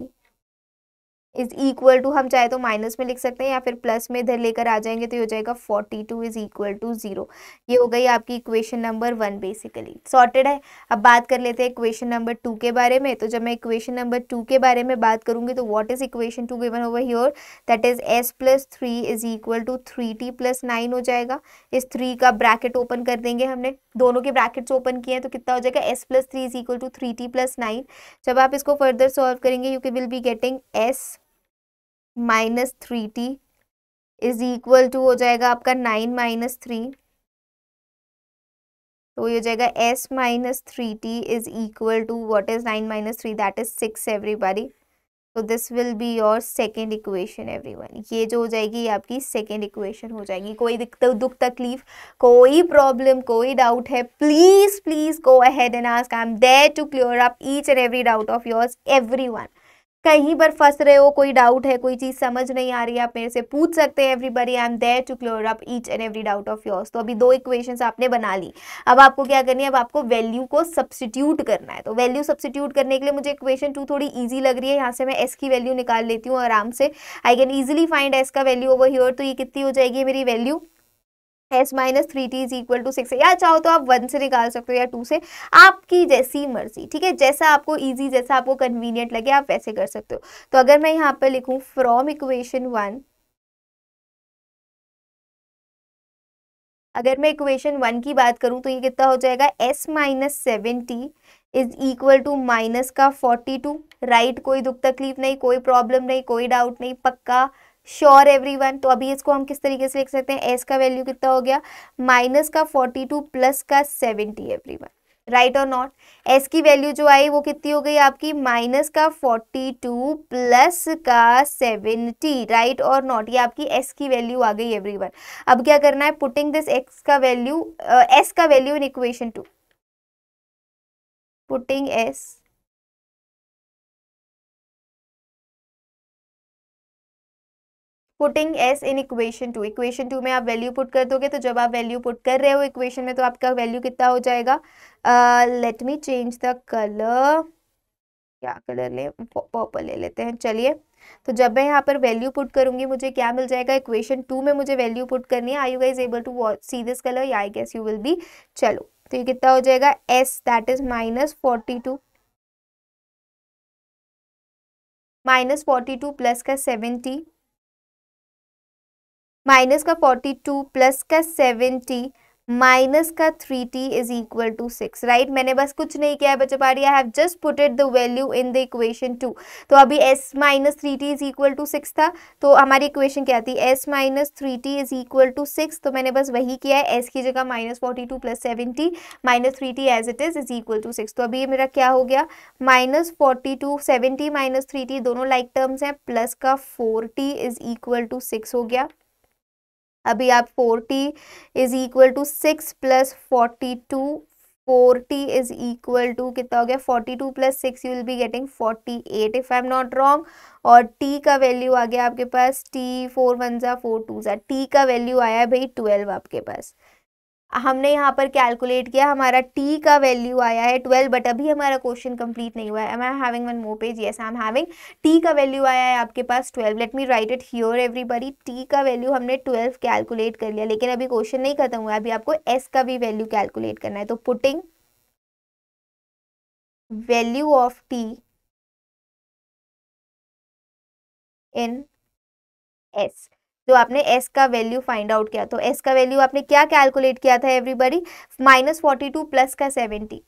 Speaker 1: is equal to हम चाहे तो माइनस में लिख सकते हैं या फिर प्लस में इधर लेकर आ जाएंगे तो ये हो जाएगा forty two is equal to zero ये हो गई आपकी equation number one basically sorted है अब बात कर लेते हैं इक्वेशन नंबर टू के बारे में तो जब मैं इक्वेशन नंबर टू के बारे में बात करूंगी तो what is equation two given over here that is s plus three is equal to three t plus nine हो जाएगा इस थ्री का ब्रैकेट ओपन कर देंगे हमने दोनों के ब्रैकेट्स ओपन किए हैं तो कितना हो जाएगा s plus three is equal to three t plus nine जब आप इसको फर्दर सॉल्व करेंगे यू के will be getting s minus three T is equal to हो जाएगा आपका नाइन माइनस थ्री तो ये हो जाएगा s minus three T is equal to what is nine minus three that is six everybody तो this will be your second equation one ये जो हो जाएगी ये आपकी सेकेंड इक्वेशन हो जाएगी कोई दुख तकलीफ कोई प्रॉब्लम कोई डाउट है please please go ahead and ask I am there to clear up each and every doubt of yours one कहीं पर फंस रहे हो कोई डाउट है कोई चीज़ समझ नहीं आ रही है आप मेरे से पूछ सकते हैं everybody I am there to clear up each and every doubt of yours तो अभी दो इक्वेशंस आपने बना ली अब आपको क्या करनी है अब आपको वैल्यू को सब्सटीट्यूट करना है तो वैल्यू सब्सटीट्यूट करने के लिए मुझे इक्वेशन टू थोड़ी ईजी लग रही है यहाँ से मैं एस की वैल्यू निकाल लेती हूँ आराम से I can easily find s का वैल्यू ओवर हीयर तो ये कितनी हो जाएगी मेरी value s minus three T is equal to six या चाहो तो आप वन से निकाल सकते हो या टू से आपकी जैसी मर्जी ठीक है जैसा आपको ईजी जैसा आपको कन्वीनियंट लगे आप वैसे कर सकते हो तो अगर मैं यहाँ पर लिखूँ फ्रॉम इक्वेशन वन अगर मैं इक्वेशन वन की बात करूं तो ये कितना हो जाएगा s minus seventy is equal to minus का फोर्टी टू राइट कोई दुख तकलीफ नहीं कोई प्रॉब्लम नहीं कोई डाउट नहीं पक्का श्योर एवरी वन तो अभी इसको हम किस तरीके से लिख सकते हैं एस का वैल्यू कितना हो गया माइनस का फोर्टी टू प्लस का सेवेंटी वन राइट और नॉट एस की वैल्यू जो आई वो कितनी हो गई आपकी माइनस का फोर्टी टू प्लस का सेवेंटी राइट और नॉट ये आपकी एस की वैल्यू आ गई एवरी वन अब क्या करना है पुटिंग दिस एक्स का वैल्यू एस uh, का value in equation two putting s putting s in equation two equation two में आप वैल्यू पुट कर दोगे तो जब आप वैल्यू पुट कर रहे हो इक्वेशन में तो आपका वैल्यू कितना हो जाएगा let me change the colour क्या कलर ले पर्पल ले लेते हैं चलिए तो जब मैं यहाँ पर वैल्यू पुट करूंगी मुझे क्या मिल जाएगा इक्वेशन टू में मुझे वैल्यू पुट करनी है are you guys able to see this colour I guess you will be चलो तो ये कितना हो जाएगा s that is minus forty two minus forty two plus का सेवेंटी माइनस का फोर्टी टू प्लस का सेवेंटी माइनस का three T is equal to six right मैंने बस कुछ नहीं किया है बच्चों पारी I have just it the value in the equation two तो अभी s minus three T is equal to six था तो हमारी इक्वेशन क्या थी s minus three T is equal to six तो मैंने बस वही किया है एस की जगह minus forty two plus seventy minus three t as it is is equal to six तो अभी ये मेरा क्या हो गया minus forty two seventy minus three t दोनों लाइक टर्म्स हैं प्लस का four t is equal to six हो गया अभी आप forty is equal to six plus forty two forty is equal to कितना हो गया forty two plus six you will be getting forty eight if I am not wrong और टी का वैल्यू आ गया आपके पास टी फोर वन ज़ा फोर टू ज़ा टी का वैल्यू आया भाई ट्वेल्व आपके पास हमने यहाँ पर कैलकुलेट किया हमारा टी का वैल्यू आया है ट्वेल्व बट अभी हमारा क्वेश्चन कंप्लीट नहीं हुआ है am I having one more page yes I am having t का वैल्यू आया है आपके पास twelve let me write it here everybody t का वैल्यू हमने ट्वेल्व कैलकुलेट कर लिया लेकिन अभी क्वेश्चन नहीं खत्म हुआ अभी आपको एस का भी वैल्यू कैलकुलेट करना है तो putting value of T in s जो तो आपने एस का वैल्यू फाइंड आउट किया तो एस का वैल्यू आपने क्या कैलकुलेट किया था everybody minus forty two plus का seventy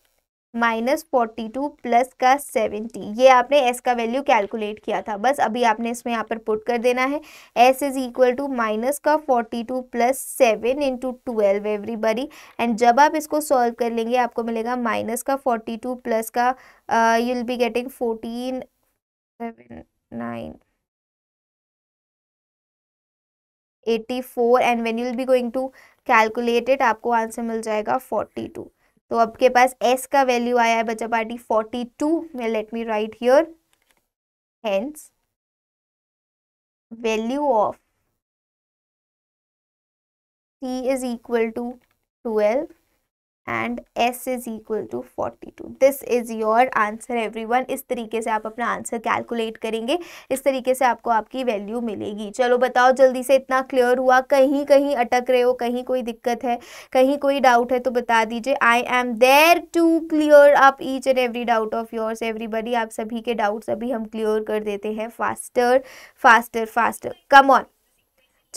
Speaker 1: minus forty two plus का सेवेंटी ये आपने एस का वैल्यू कैलकुलेट किया था बस अभी आपने इसमें यहाँ पर पुट कर देना है s is equal to minus का forty two plus seven into twelve everybody and जब आप इसको सॉल्व कर लेंगे आपको मिलेगा माइनस का फोर्टी टू प्लस का you will be getting fourteen seven nine four and when you'll be going to calculated आपको आंसर मिल जाएगा फोर्टी टू तो आपके पास एस का वैल्यू आया है बच्चा पार्टी फोर्टी टू में let me write here hence value of t is equal to twelve and s is equal to forty two this is your answer every one इस तरीके से आप अपना आंसर कैलकुलेट करेंगे इस तरीके से आपको आपकी वैल्यू मिलेगी चलो बताओ जल्दी से इतना क्लियर हुआ कहीं कहीं अटक रहे हो कहीं कोई दिक्कत है कहीं कोई डाउट है तो बता दीजिए I am there to clear up each and every doubt of yours everybody आप सभी के डाउट्स अभी हम क्लियर कर देते हैं faster faster faster come on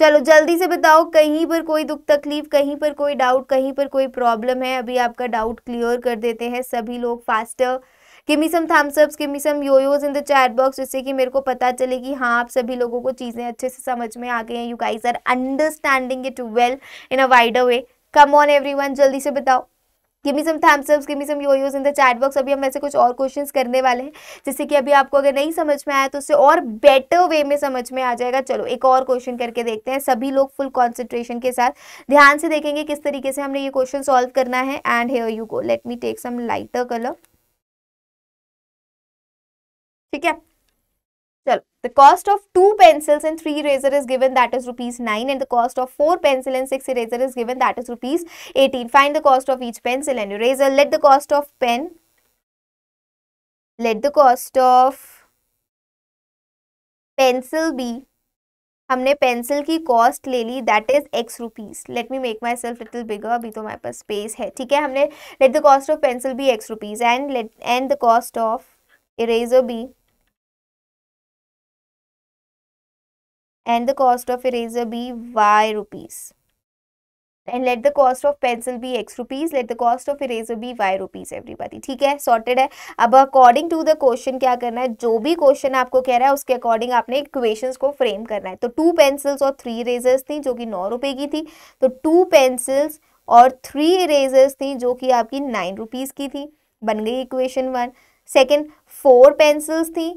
Speaker 1: चलो जल्दी से बताओ कहीं पर कोई दुख तकलीफ कहीं पर कोई डाउट कहीं पर कोई प्रॉब्लम है अभी आपका डाउट क्लियर कर देते हैं सभी लोग faster give me some some thumbs ups give me some some yoyos in the chat box जिससे कि मेरे को पता चले कि हाँ आप सभी लोगों को चीज़ें अच्छे से समझ में आ गई हैं you guys are understanding it well in a wider way come on everyone जल्दी से बताओ give me some thumbs ups give me some yoyos in the chat box अभी हम ऐसे कुछ और क्वेश्चंस करने वाले हैं जैसे कि अभी आपको अगर नहीं समझ में आया तो उससे और बेटर वे में समझ में आ जाएगा चलो एक और क्वेश्चन करके देखते हैं सभी लोग फुल कॉन्सेंट्रेशन के साथ ध्यान से देखेंगे किस तरीके से हमने ये क्वेश्चन सॉल्व करना है and here you go let me take some lighter colour ठीक है Chalo. The cost of 2 pencils and 3 eraser is given that is rupees 9 and the cost of 4 pencil and 6 eraser is given that is rupees 18. Find the cost of each pencil and eraser. Let the cost of pen. Let the cost of pencil be. हमने पेंसिल की कॉस्ट ले ली that is x rupees let me make my self little bigger अभी तो हमारे पास स्पेस है ठीक है हमने let the cost of pencil भी x rupees and let and the cost of eraser and the cost of eraser be y rupees. And let the cost of pencil be x rupees. Let the cost of eraser be y rupees everybody. ठीक है सॉर्टेड है अब अकॉर्डिंग टू द क्वेश्चन क्या करना है जो भी क्वेश्चन आपको कह रहा है उसके अकॉर्डिंग आपने इक्वेशंस को फ्रेम करना है तो टू पेंसिल्स और थ्री इरेजर्स थी जो कि नौ रुपए की थी तो टू पेंसिल्स और थ्री इरेजर्स थी जो कि आपकी नाइन रुपीज़ की थी बन गई equation one second four pencils थी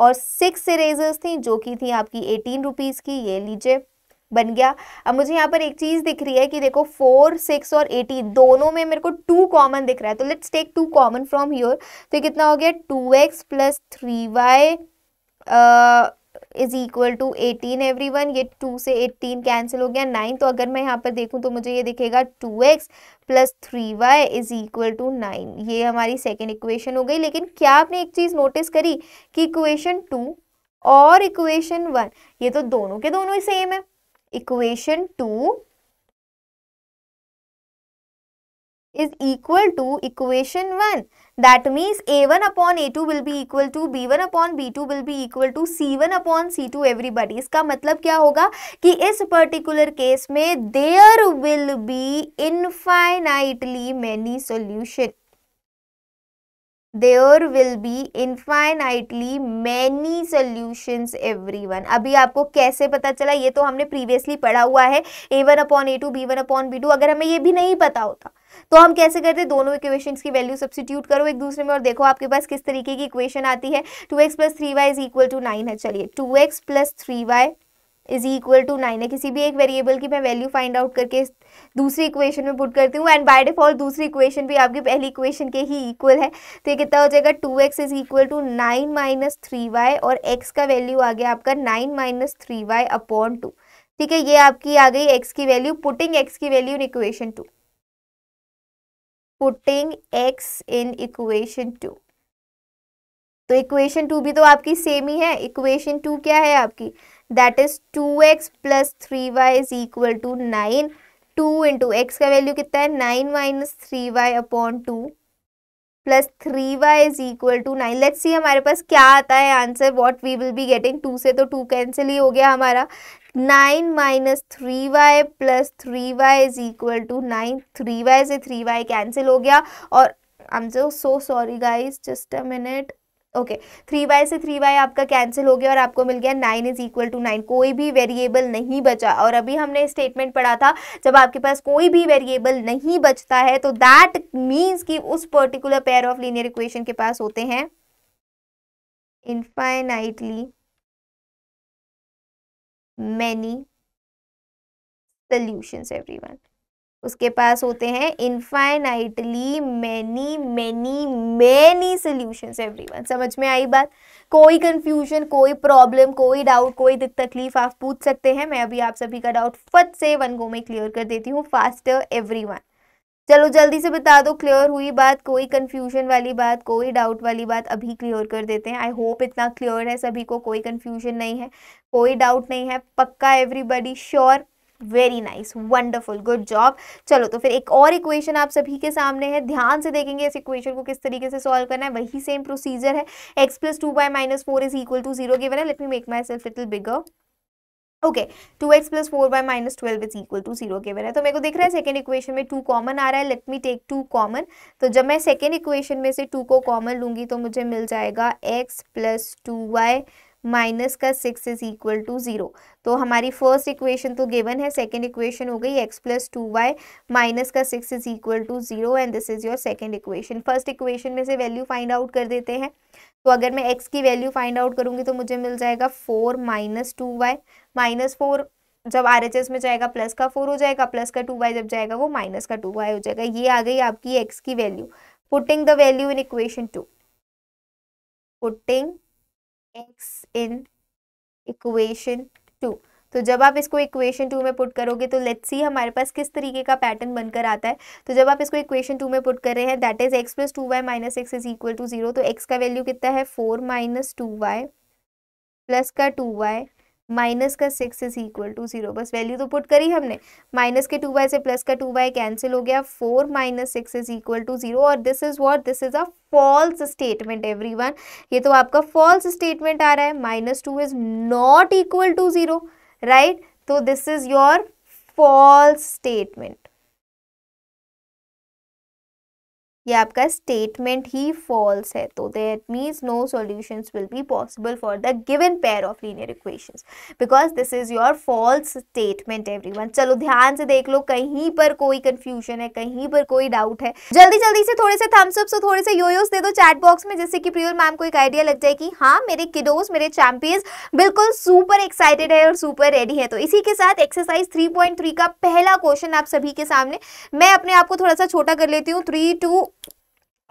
Speaker 1: और सिक्स इरेजर्स थी जो कि थी आपकी एटीन रुपीज़ की ये लीजिए बन गया अब मुझे यहाँ पर एक चीज़ दिख रही है कि देखो फोर सिक्स और एटीन दोनों में मेरे को टू कॉमन दिख रहा है तो let's take two common from here तो कितना हो गया two x plus three Y is equal to eighteen every one ये टू से एटीन कैंसिल हो गया नाइन तो अगर मैं यहाँ पर देखूँ तो मुझे ये दिखेगा two x plus three Y is equal to nine ये हमारी सेकेंड इक्वेशन हो गई लेकिन क्या आपने एक चीज़ नोटिस करी कि इक्वेशन टू और इक्वेशन वन ये तो दोनों के दोनों ही सेम है equation two is equal to equation 1. That means A1 upon A2 will be equal to B1 upon B2 will be equal to C1 upon C2 everybody. iska matlab kya hoga ki is particular case mein there will be infinitely many solution. There will be infinitely many solutions everyone. अभी आपको कैसे पता चला ये तो हमने previously पढ़ा हुआ है a1 upon a2, b1 upon b2. अगर हमें ये भी नहीं पता होता तो हम कैसे करते हैं दोनों इक्वेशन की वैल्यू सब्सिट्यूट करो एक दूसरे में और देखो आपके पास किस तरीके की इक्वेशन आती है two x plus three Y is equal to nine है चलिए two x plus three Y is equal to nine है किसी भी एक वेरिएबल की मैं वैल्यू फाइंड आउट करके दूसरी इक्वेशन में पुट करती हूँ एंड बाय डिफॉल्ट दूसरी इक्वेशन भी आपकी पहली इक्वेशन के ही इक्वल है तो ये कितना हो जाएगा two x is equal to nine minus three y और एक्स का वैल्यू आ गया आपका nine minus three y upon two ठीक है ये आपकी आ गई एक्स की वैल्यू पुटिंग एक्स की value in equation two putting x in equation two तो इक्वेशन टू भी तो आपकी सेम ही है इक्वेशन टू क्या है आपकी that is two x plus three Y is equal to nine two into x का वैल्यू कितना है nine minus three y upon two plus three Y is equal to nine let's see हमारे पास क्या आता है answer what we will be getting two से तो टू कैंसिल ही हो गया हमारा nine minus three y plus three Y is equal to nine three Y से थ्री वाई कैंसिल हो गया और आई एम जो so sorry guys just a minute okay three Y से थ्री वाई आपका कैंसिल हो गया और आपको मिल गया nine is equal to nine कोई भी वेरिएबल नहीं बचा और अभी हमने स्टेटमेंट पढ़ा था जब आपके पास कोई भी वेरिएबल नहीं बचता है तो दैट मीन्स कि उस particular pair of linear equation के पास होते हैं इनफाइनाइटली मैनी एवरी वन उसके पास होते हैं infinitely many many many every one समझ में आई बात कोई कंफ्यूजन कोई प्रॉब्लम कोई डाउट कोई दिक्कत तकलीफ आप पूछ सकते हैं मैं अभी आप सभी का डाउट फट से वन गो में क्लियर कर देती हूँ फास्टर वन चलो जल्दी से बता दो क्लियर हुई बात कोई कन्फ्यूजन वाली बात कोई डाउट वाली बात अभी क्लियर कर देते हैं आई होप इतना क्लियर है सभी को कोई कन्फ्यूजन नहीं है कोई डाउट नहीं है पक्का everybody sure very nice wonderful good job चलो तो फिर एक और इक्वेशन आप सभी के सामने है ध्यान से देखेंगे इस इक्वेशन को किस तरीके से सॉल्व करना है वही सेम प्रोसीजर है x plus two by minus four is equal to zero given है let me make my myself will bigger okay two x plus four y minus twelve is equal to zero के है तो मेरे को दिख रहा है सेकेंड इक्वेशन में टू कॉमन आ रहा है let me take two common तो जब मैं सेकेंड इक्वेशन में से टू को कॉमन लूंगी तो मुझे मिल जाएगा x plus two Y minus का six is equal to zero तो हमारी फर्स्ट इक्वेशन तो गिवन है सेकेंड इक्वेशन हो गई x plus two Y minus का six is equal to zero and this is your second equation first equation में से वैल्यू फाइंड आउट कर देते हैं तो अगर मैं एक्स की वैल्यू फाइंड आउट करूंगी तो मुझे मिल जाएगा four minus two Y minus four जब आर एच एस में जाएगा प्लस का फोर हो जाएगा प्लस का टू वाई जब जाएगा वो माइनस का टू वाई हो जाएगा ये आ गई आपकी एक्स की value putting the value in equation two putting x in equation two तो जब आप इसको इक्वेशन टू में पुट करोगे तो लेट्स सी हमारे पास किस तरीके का पैटर्न बनकर आता है तो जब आप इसको इक्वेशन टू में पुट कर रहे हैं that is x plus two Y minus x is equal to zero तो एक्स का वैल्यू कितना है four minus two y plus का टू वाई माइनस का six is equal to zero बस वैल्यू तो पुट करी हमने माइनस के टू बाय से प्लस का टू बाय कैंसिल हो गया four minus six is equal to zero और this is what this is a false statement everyone ये तो आपका फॉल्स स्टेटमेंट आ रहा है minus two is not equal to zero right तो this is your false statement ये आपका स्टेटमेंट ही फॉल्स है तो that means no solutions will be possible for the given pair of linear equations because this is your false statement everyone चलो ध्यान से देख लो कहीं पर कोई कंफ्यूजन है कहीं पर कोई डाउट है जल्दी जल्दी से थोड़े से थम्सअप्स और थोड़े से योयोस दे दो चैट बॉक्स में जिससे कि प्रियोर मैम को एक आइडिया लग जाए कि हाँ मेरे किडोज मेरे चैंपियंस बिल्कुल सुपर एक्साइटेड है और सुपर रेडी है तो इसी के साथ एक्सरसाइज थ्री का पहला क्वेश्चन आप सभी के सामने मैं अपने आप को थोड़ा सा छोटा कर लेती हूँ थ्री टू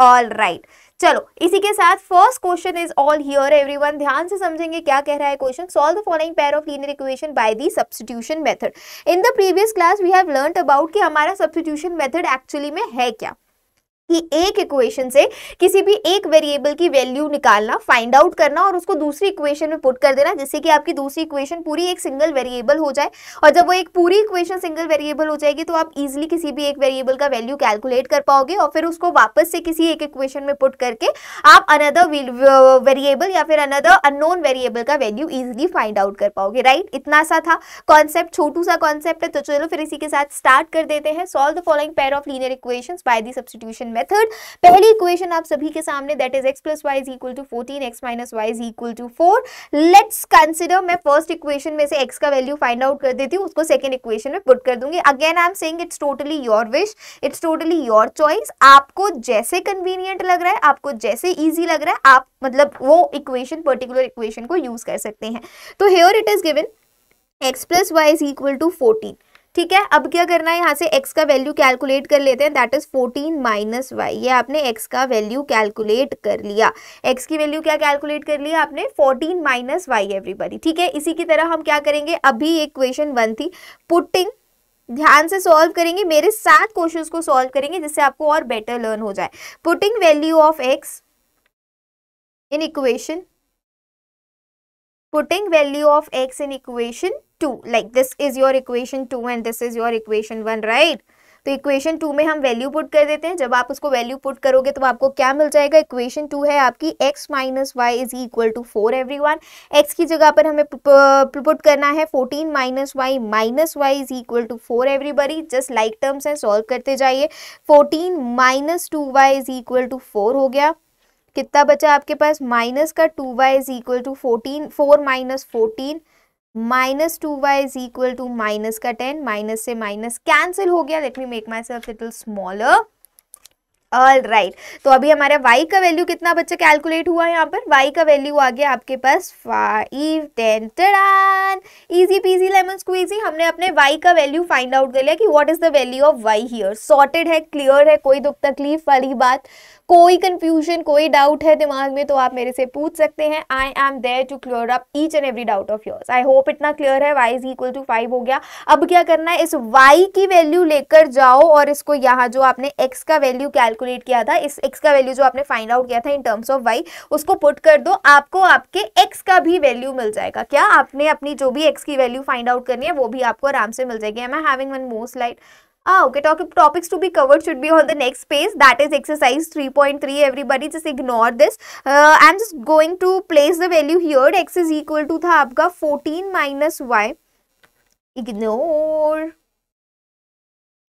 Speaker 1: ऑल राइट चलो इसी के साथ first question is all here everyone ध्यान से समझेंगे क्या कह रहा है question solve the following pair of linear equation by the substitution method in the previous class we have learn about कि हमारा सब्सटीट्यूशन मेथड एक्चुअली में है क्या कि एक इक्वेशन से किसी भी एक वेरिएबल की वैल्यू निकालना फाइंड आउट करना और उसको दूसरी इक्वेशन में पुट कर देना जिससे कि आपकी दूसरी इक्वेशन पूरी एक सिंगल वेरिएबल हो जाए और जब वो एक पूरी इक्वेशन सिंगल वेरिएबल हो जाएगी तो आप इजिली किसी भी एक वेरिएबल का वैल्यू कैलकुलेट कर पाओगे और फिर उसको वापस से किसी एक इक्वेशन में पुट करके आप अनदर वेरिएबल या फिर अनदर अननोन वेरिएबल का वैल्यू ईजिली फाइंड आउट कर पाओगे राइट इतना सा था कॉन्सेप्ट छोटू सा कॉन्सेप्ट है तो चलो फिर इसी के साथ स्टार्ट कर देते हैं solve the following pair of linear equation by substitution में मेथड पहली इक्वेशन आप सभी के सामने that is x plus Y is equal to fourteen x minus Y is equal to four let's consider मैं फर्स्ट इक्वेशन में से एक्स का वैल्यू फाइंड आउट कर देती हूँ उसको सेकेंड इक्वेशन में पुट कर दूंगी again I am saying it's totally your wish it's totally your choice आपको जैसे कन्वीनियंट लग रहा है आपको जैसे ईजी लग रहा है आप मतलब वो इक्वेशन पर्टिकुलर इक्वेशन को यूज कर सकते हैं तो here it is given x plus Y is equal to fourteen ठीक है अब क्या करना है यहाँ से x का वैल्यू कैलकुलेट कर लेते हैं दैट इज 14 माइनस वाई ये आपने x का वैल्यू कैलकुलेट कर लिया x की वैल्यू क्या कैलकुलेट कर लिया आपने 14 माइनस वाई एवरीबडी ठीक है इसी की तरह हम क्या करेंगे अभी एक क्वेश्चन वन थी पुटिंग ध्यान से सॉल्व करेंगे मेरे सात क्वेश्चन को सॉल्व करेंगे जिससे आपको और बेटर लर्न हो जाए putting value of x in equation putting value of x in equation two like this is your equation two and this is your equation one right तो इक्वेशन टू में हम वैल्यू पुट कर देते हैं जब आप उसको वैल्यू पुट करोगे तो आपको क्या मिल जाएगा इक्वेशन टू है आपकी x minus Y is equal to four every one x की जगह पर हमें पुट करना है fourteen minus y minus Y is equal to four everybody just like terms हैं सॉल्व करते जाइए fourteen minus two y is equal to four हो गया कितना बचा आपके पास माइनस का two y is equal to fourteen four minus fourteen minus two y is equal to minus का टेन माइनस से माइनस कैंसिल हो गया let me make my self little smaller all right right. तो अभी हमारा y का वैल्यू कितना बच्चा कैलकुलेट हुआ यहाँ पर y का वैल्यू आ गया आपके पास five ten ton easy peasy lemon squeezy हमने अपने y का वैल्यू फाइंड आउट कर लिया कि what is the value of y here sorted है क्लियर है कोई दुख तकलीफ वाली बात कोई कंफ्यूजन कोई डाउट है दिमाग में तो आप मेरे से पूछ सकते हैं I am there to clear up each and every doubt of yours I hope इतना क्लियर है y is equal to five हो गया अब क्या करना है इस वाई की वैल्यू लेकर जाओ और इसको यहाँ जो आपने एक्स का वैल्यू कैलकुलेट किया था इस एक्स का वैल्यू जो आपने फाइंड आउट किया था इन टर्म्स ऑफ वाई उसको पुट कर दो आपको आपके एक्स का भी वैल्यू मिल जाएगा क्या आपने अपनी जो भी एक्स की वैल्यू फाइंड आउट करनी है वो भी आपको आराम से मिल जाएगी am I having one most light Ah, okay, talk, topics to be covered should be on the next page. That is exercise three point three. Everybody just ignore this. Uh, I'm just going to place the value here. X is equal to था आपका fourteen minus y. Ignore.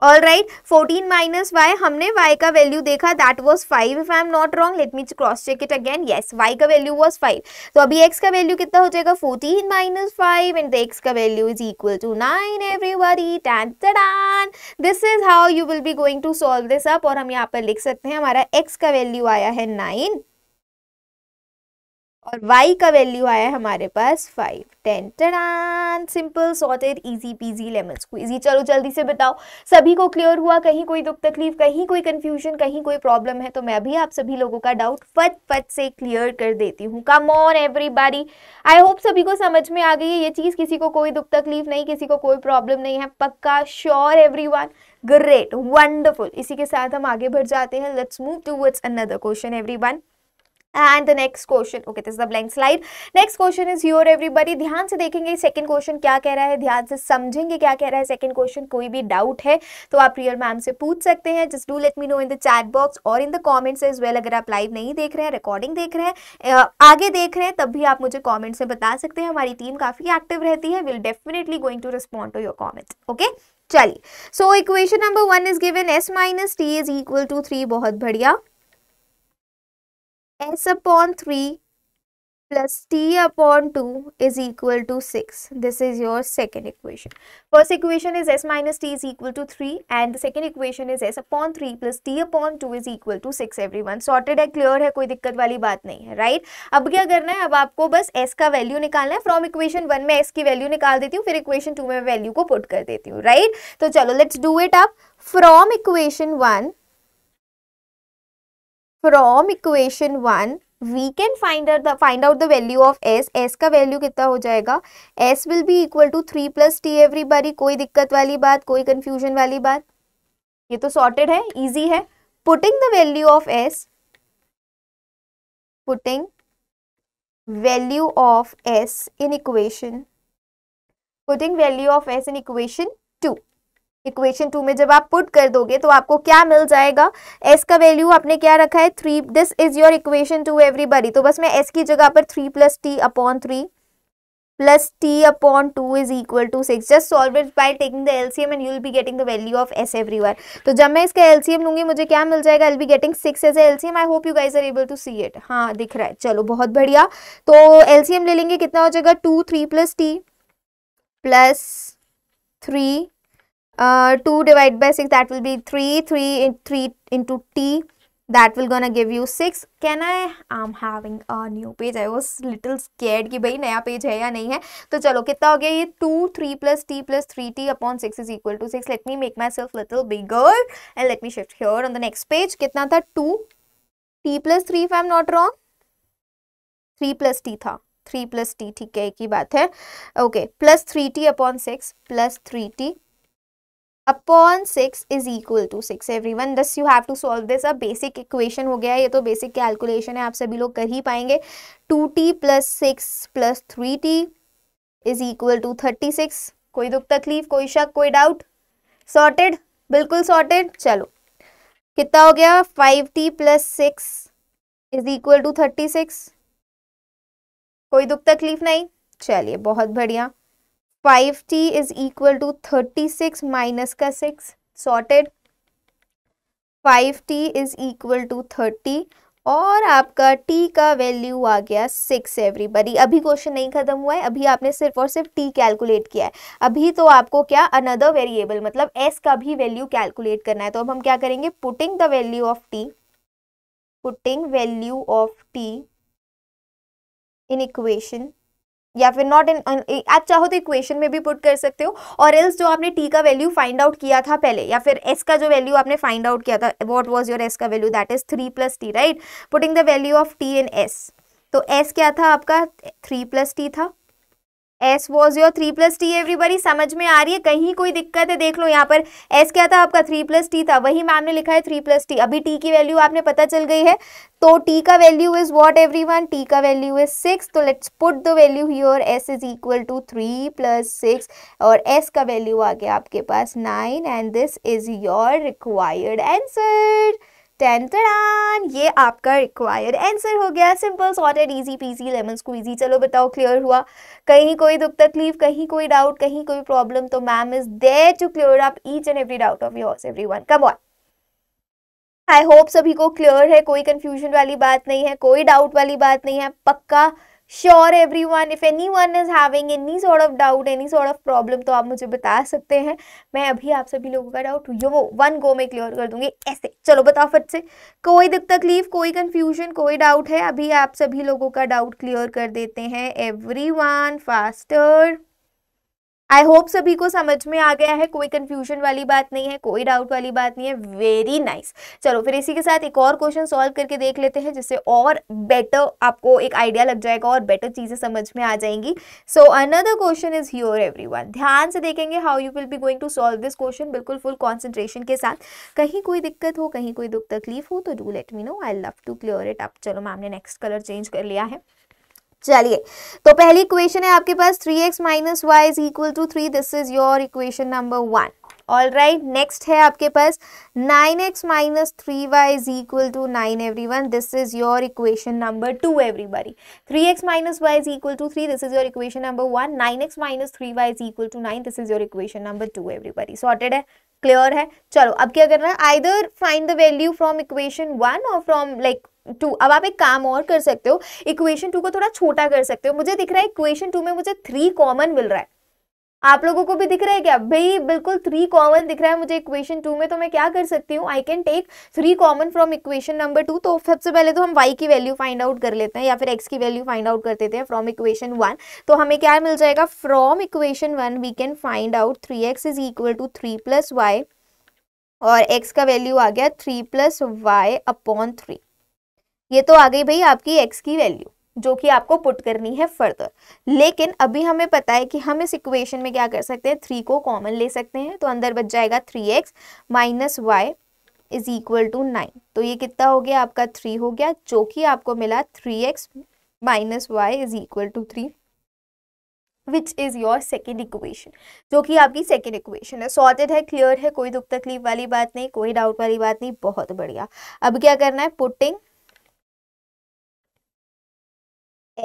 Speaker 1: All right fourteen minus y हमने वाई का वैल्यू देखा that was five if I am not wrong let me cross check it again yes y का वैल्यू वॉज फाइव तो अभी एक्स का वैल्यू कितना हो जाएगा fourteen minus five and x का value is equal to nine every worry tan this is how you will be going to solve this up और हम यहाँ पर लिख सकते हैं हमारा एक्स का वैल्यू आया है नाइन और y का वैल्यू आया हमारे पास five ten ton simple sorted easy peasy lemon squeezy चलो जल्दी से बताओ सभी को क्लियर हुआ कहीं कोई दुख तकलीफ कहीं कोई कंफ्यूजन कहीं कोई प्रॉब्लम है तो मैं अभी आप सभी लोगों का डाउट फट फट से क्लियर कर देती हूँ come on everybody I hope सभी को समझ में आ गई है ये चीज़ किसी को कोई दुख तकलीफ नहीं किसी को कोई प्रॉब्लम नहीं है पक्का श्योर एवरी ग्रेट वंडरफुल इसी के साथ हम आगे बढ़ जाते हैं let's move towards another question every and the next question okay this the blank slide next question is your everybody ध्यान से देखेंगे सेकंड क्वेश्चन क्या कह रहा है ध्यान से समझेंगे क्या कह रहा है सेकंड क्वेश्चन कोई भी डाउट है तो आप रियल मैम से पूछ सकते हैं just do let me know in the chat box और in the comments as well अगर आप लाइव नहीं देख रहे हैं रिकॉर्डिंग देख रहे हैं आगे देख रहे हैं तब भी आप मुझे कॉमेंट्स में बता सकते हैं हमारी टीम काफ़ी एक्टिव रहती है will definitely going to respond to your comments okay चलिए so equation number one is given S minus T is equal to three बहुत बढ़िया S upon three plus T upon two is equal to six this is your second equation first equation is S minus T is equal to three and second equation is S upon three plus T upon two is equal to six every one sorted है क्लियर है कोई दिक्कत वाली बात नहीं है राइट right? अब क्या करना है अब आपको बस एस का वैल्यू निकालना है फ्रॉम इक्वेशन वन में एस की वैल्यू निकाल देती हूँ फिर इक्वेशन टू में वैल्यू को पुट कर देती हूँ राइट right? तो चलो let's do it up from equation one from equation one we can find the find out the value of S S का वैल्यू कितना हो जाएगा S will be equal to three plus T बारी कोई दिक्कत वाली बात कोई कन्फ्यूजन वाली बात ये तो सॉर्टेड है ईजी है putting the value of S putting value of S in equation putting value of S in equation two equation two में जब आप पुट कर दोगे तो आपको क्या मिल जाएगा एस का वैल्यू आपने क्या रखा है three this is your equation two everybody तो बस मैं एस की जगह पर three plus T upon three plus T upon two is equal to six just solve it by taking the LCM and you will be getting the value of S every one तो जब मैं इसका एलसीएम लूंगी मुझे क्या मिल जाएगा we'll be getting six as LCM I hope you guys are able to see it हाँ दिख रहा है चलो बहुत बढ़िया तो एलसीएम ले लेंगे कितना हो जाएगा two three plus T plus three two divide by six that will be three three in three into T that will gonna give you six can I I am having a new page I was little scared कि भाई नया पेज है या नहीं है तो चलो कितना हो गया ये two three plus T plus three T upon six is equal to six let me make my self little bigger and let me shift here on the next page कितना था two T plus three if I am not wrong three plus T था थ्री प्लस टी ठीक है एक ही बात है okay plus three T upon six plus three T upon six is equal to six every one this you have to solve this अब बेसिक इक्वेशन हो गया है ये तो बेसिक कैलकुलेशन है आप सभी लोग कर ही पाएंगे two T plus six plus three T is equal to thirty six कोई दुख तकलीफ कोई शक कोई डाउट सॉर्टेड बिल्कुल सॉर्टेड चलो कितना हो गया five T plus six is equal to thirty six कोई दुख तकलीफ नहीं चलिए बहुत बढ़िया five T is equal to thirty six minus का six sorted five T is equal to thirty और आपका टी का वैल्यू आ गया सिक्स एवरीबडी अभी क्वेश्चन नहीं खत्म हुआ है अभी आपने सिर्फ और सिर्फ टी कैलकुलेट किया है अभी तो आपको क्या अनदर वेरिएबल मतलब एस का भी वैल्यू कैलकुलेट करना है तो अब हम क्या करेंगे putting the value of T putting value of T in equation या फिर नॉट इन आप चाहो तो इक्वेशन में भी पुट कर सकते हो और एल्स जो आपने टी का वैल्यू फाइंड आउट किया था पहले या फिर एस का जो वैल्यू आपने फाइंड आउट किया था व्हाट वाज योर एस का value that is three plus T right putting the value of T and S तो एस क्या था आपका थ्री प्लस टी था S was your three plus T everybody समझ में आ रही है कहीं कोई दिक्कत है देख लो यहाँ पर एस क्या था आपका थ्री प्लस टी था वही मैम ने लिखा है थ्री प्लस टी अभी टी की वैल्यू आपने पता चल गई है तो टी का value is what every one T का वैल्यू इज सिक्स तो let's put the value your S is equal to three plus six और एस का वैल्यू आ गया आपके पास nine and this is your required answer टेन तरान ये आपका रिक्वायर्ड आंसर हो गया simple sorted easy peasy lemon squeezy चलो बताओ क्लियर हुआ कहीं कोई दुख तकलीफ कहीं कोई डाउट कहीं कोई प्रॉब्लम तो ma'am is there to clear up each and every doubt of yours everyone come on I hope सभी को क्लियर है कोई कंफ्यूजन वाली बात नहीं है कोई डाउट वाली बात नहीं है पक्का sure every one if any one is having any sort of doubt any sort of problem तो आप मुझे बता सकते हैं मैं अभी आप सभी लोगों का डाउट यो वन गो में क्लियर कर दूंगी ऐसे चलो बताओ फट से कोई दिक्कत तकलीफ कोई कन्फ्यूजन कोई डाउट है अभी आप सभी लोगों का डाउट क्लियर कर देते हैं every one faster I hope सभी को समझ में आ गया है कोई कन्फ्यूजन वाली बात नहीं है कोई डाउट वाली बात नहीं है वेरी नाइस nice. चलो फिर इसी के साथ एक और क्वेश्चन सॉल्व करके देख लेते हैं जिससे और बेटर आपको एक आइडिया लग जाएगा और बेटर चीज़ें समझ में आ जाएंगी so another question is your every ध्यान से देखेंगे how you will be going to solve this question बिल्कुल फुल कॉन्सेंट्रेशन के साथ कहीं कोई दिक्कत हो कहीं कोई दुख तकलीफ हो तो do let me know I love to clear it up चलो मैम ने नेक्स्ट कलर चेंज कर लिया है चलिए तो पहली इक्वेशन है आपके पास three x minus Y is equal to three this is your equation number one all right next है आपके पास nine x minus three Y is equal to nine every one this is your equation number two everybody three x minus Y is equal to three this is your equation number one nine x minus three Y is equal to nine this is your equation number two everybody sorted है क्लियर है चलो अब क्या करना है either find the value from equation one और फ्रॉम लाइक टू अब आप एक काम और कर सकते हो इक्वेशन टू को थोड़ा छोटा कर सकते हो मुझे दिख रहा है इक्वेशन टू में मुझे थ्री कॉमन मिल रहा है आप लोगों को भी दिख रहा है क्या भाई बिल्कुल थ्री कॉमन दिख रहा है मुझे इक्वेशन टू में तो मैं क्या कर सकती हूँ I can take three common from equation number two तो सबसे पहले तो हम वाई की वैल्यू फाइंड आउट कर लेते हैं या फिर एक्स की वैल्यू फाइंड आउट कर देते हैं फ्रॉम इक्वेशन वन तो हमें क्या मिल जाएगा from equation one we can find out three x is equal to three plus Y और एक्स का वैल्यू आ गया three plus Y upon three ये तो आ गई भाई आपकी एक्स की वैल्यू जो कि आपको पुट करनी है फर्दर लेकिन अभी हमें पता है कि हम इस इक्वेशन में क्या कर सकते हैं थ्री को कॉमन ले सकते हैं तो अंदर बच जाएगा three x minus Y is equal to nine तो ये कितना हो गया आपका थ्री हो गया जो कि आपको मिला three x minus Y is equal to three which is your second equation जो कि आपकी सेकेंड इक्वेशन है सॉर्टेड है क्लियर है कोई दुख तकलीफ वाली बात नहीं कोई डाउट वाली बात नहीं बहुत बढ़िया अब क्या करना है putting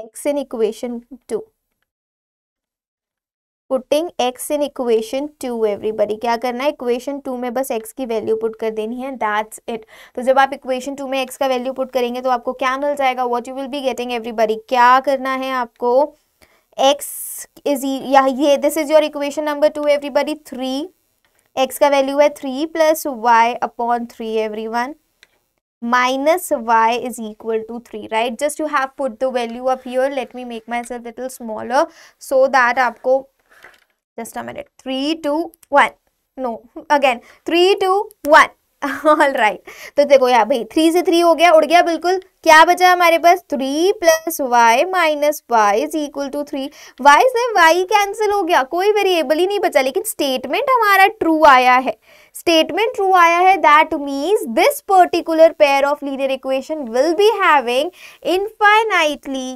Speaker 1: x in equation 2 putting x in equation two everybody क्या करना है इक्वेशन टू में बस x की वैल्यू पुट कर देनी है दैट्स इट तो जब आप इक्वेशन टू में x का वैल्यू पुट करेंगे तो आपको क्या मिल जाएगा what you will be getting everybody क्या करना है आपको x इज e, या ये this is your equation number two everybody three x का वैल्यू है three plus Y upon three every one minus y is equal to 3 right just you have put the value up here let me make myself a little smaller so that aapko just a minute 3 to 1 no again 3 to 1 all right तो देखो यहाँ भाई थ्री से थ्री हो गया उड़ गया बिल्कुल क्या बचा हमारे पास three plus Y minus Y is equal to three Y से वाई कैंसिल हो गया कोई वेरिएबल ही नहीं बचा लेकिन स्टेटमेंट हमारा ट्रू आया है statement true aaya hai that means this particular pair of linear equation will be having infinitely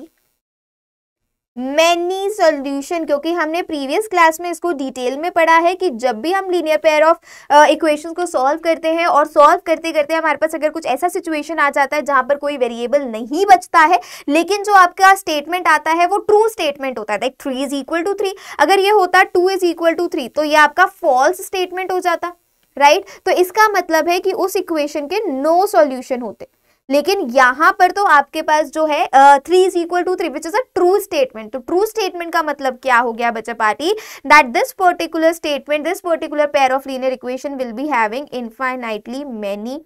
Speaker 1: many solution क्योंकि हमने प्रीवियस क्लास में इसको डिटेल में पढ़ा है कि जब भी हम लीनियर पेयर ऑफ इक्वेशंस को सॉल्व करते हैं और सॉल्व करते करते हमारे पास अगर कुछ ऐसा सिचुएशन आ जाता है जहां पर कोई वेरिएबल नहीं बचता है लेकिन जो आपका स्टेटमेंट आता है वो ट्रू स्टेटमेंट होता है three is equal to three अगर ये होता two is equal to three तो ये आपका फॉल्स स्टेटमेंट हो जाता राइट right? तो इसका मतलब है कि उस इक्वेशन के नो no सॉल्यूशन होते लेकिन यहां पर तो आपके पास जो है three is equal to three which is a true statement तो ट्रू स्टेटमेंट का मतलब क्या हो गया बच्चा party that this particular statement this particular pair of linear equation will be having infinitely many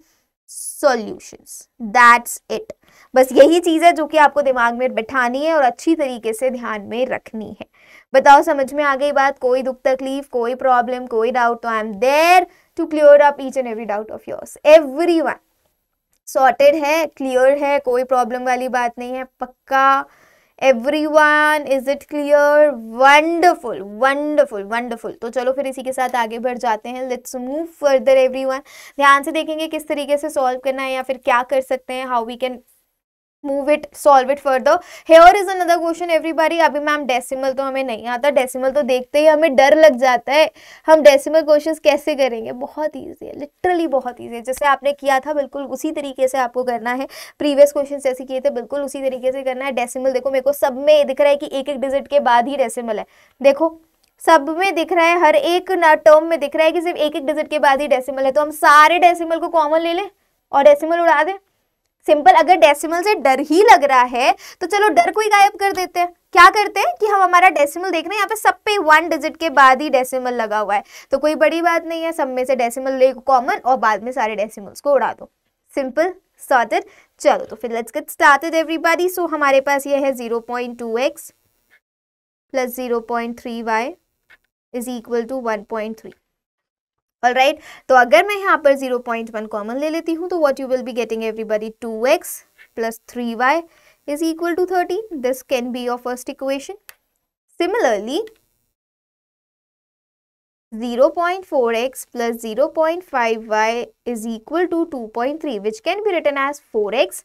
Speaker 1: solutions that's it बस यही चीज़ है जो कि आपको दिमाग में बैठानी है और अच्छी तरीके से ध्यान में रखनी है बताओ समझ में आ गई बात कोई दुख तकलीफ कोई प्रॉब्लम कोई डाउट तो I am there to clear up each and every doubt of yours every one sorted है क्लियर है कोई प्रॉब्लम वाली बात नहीं है पक्का every one is it clear wonderful wonderful wonderful तो चलो फिर इसी के साथ आगे बढ़ जाते हैं let's move further every one ध्यान से देखेंगे किस तरीके से सॉल्व करना है या फिर क्या कर सकते हैं how we can move it solve it further here is another question everybody अभी मैम डेसिमल तो हमें नहीं आता डेसिमल तो देखते ही हमें डर लग जाता है हम डेसिमल क्वेश्चंस कैसे करेंगे बहुत ईजी है लिटरली बहुत ईजी है जैसे आपने किया था बिल्कुल उसी तरीके से आपको करना है प्रीवियस क्वेश्चन जैसे किए थे बिल्कुल उसी तरीके से करना है डेसिमल देखो मेरे को सब में दिख रहा है कि एक एक डिजिट के बाद ही डेसिमल है देखो सब में दिख रहा है हर एक टर्म में दिख रहा है कि सिर्फ एक एक डिजिट के बाद ही डेसिमल है तो हम सारे डेसिमल को कॉमन ले लें और डेसिमल उड़ा दें सिंपल अगर डेसिमल से डर ही लग रहा है तो चलो डर को ही गायब कर देते हैं क्या करते हैं कि हम हमारा डेसिमल देख रहे हैं यहाँ पे सब पे वन डिजिट के बाद ही डेसिमल लगा हुआ है तो कोई बड़ी बात नहीं है सब में से डेसिमल ले कॉमन और बाद में सारे डेसिमल्स को उड़ा दो सिंपल सॉटेड चलो तो फिर let's get started everybody so हमारे पास ये है zero point two x plus zero point three Y is equal to one point three all right तो अगर मैं यहाँ पर जीरो पॉइंट वन कॉमन ले लेती हूँ तो what you will be getting everybody two x plus three Y is equal to thirteen this can be your first equation similarly 0.4x plus 0.5y is equal to 2.3 which can be written as 4x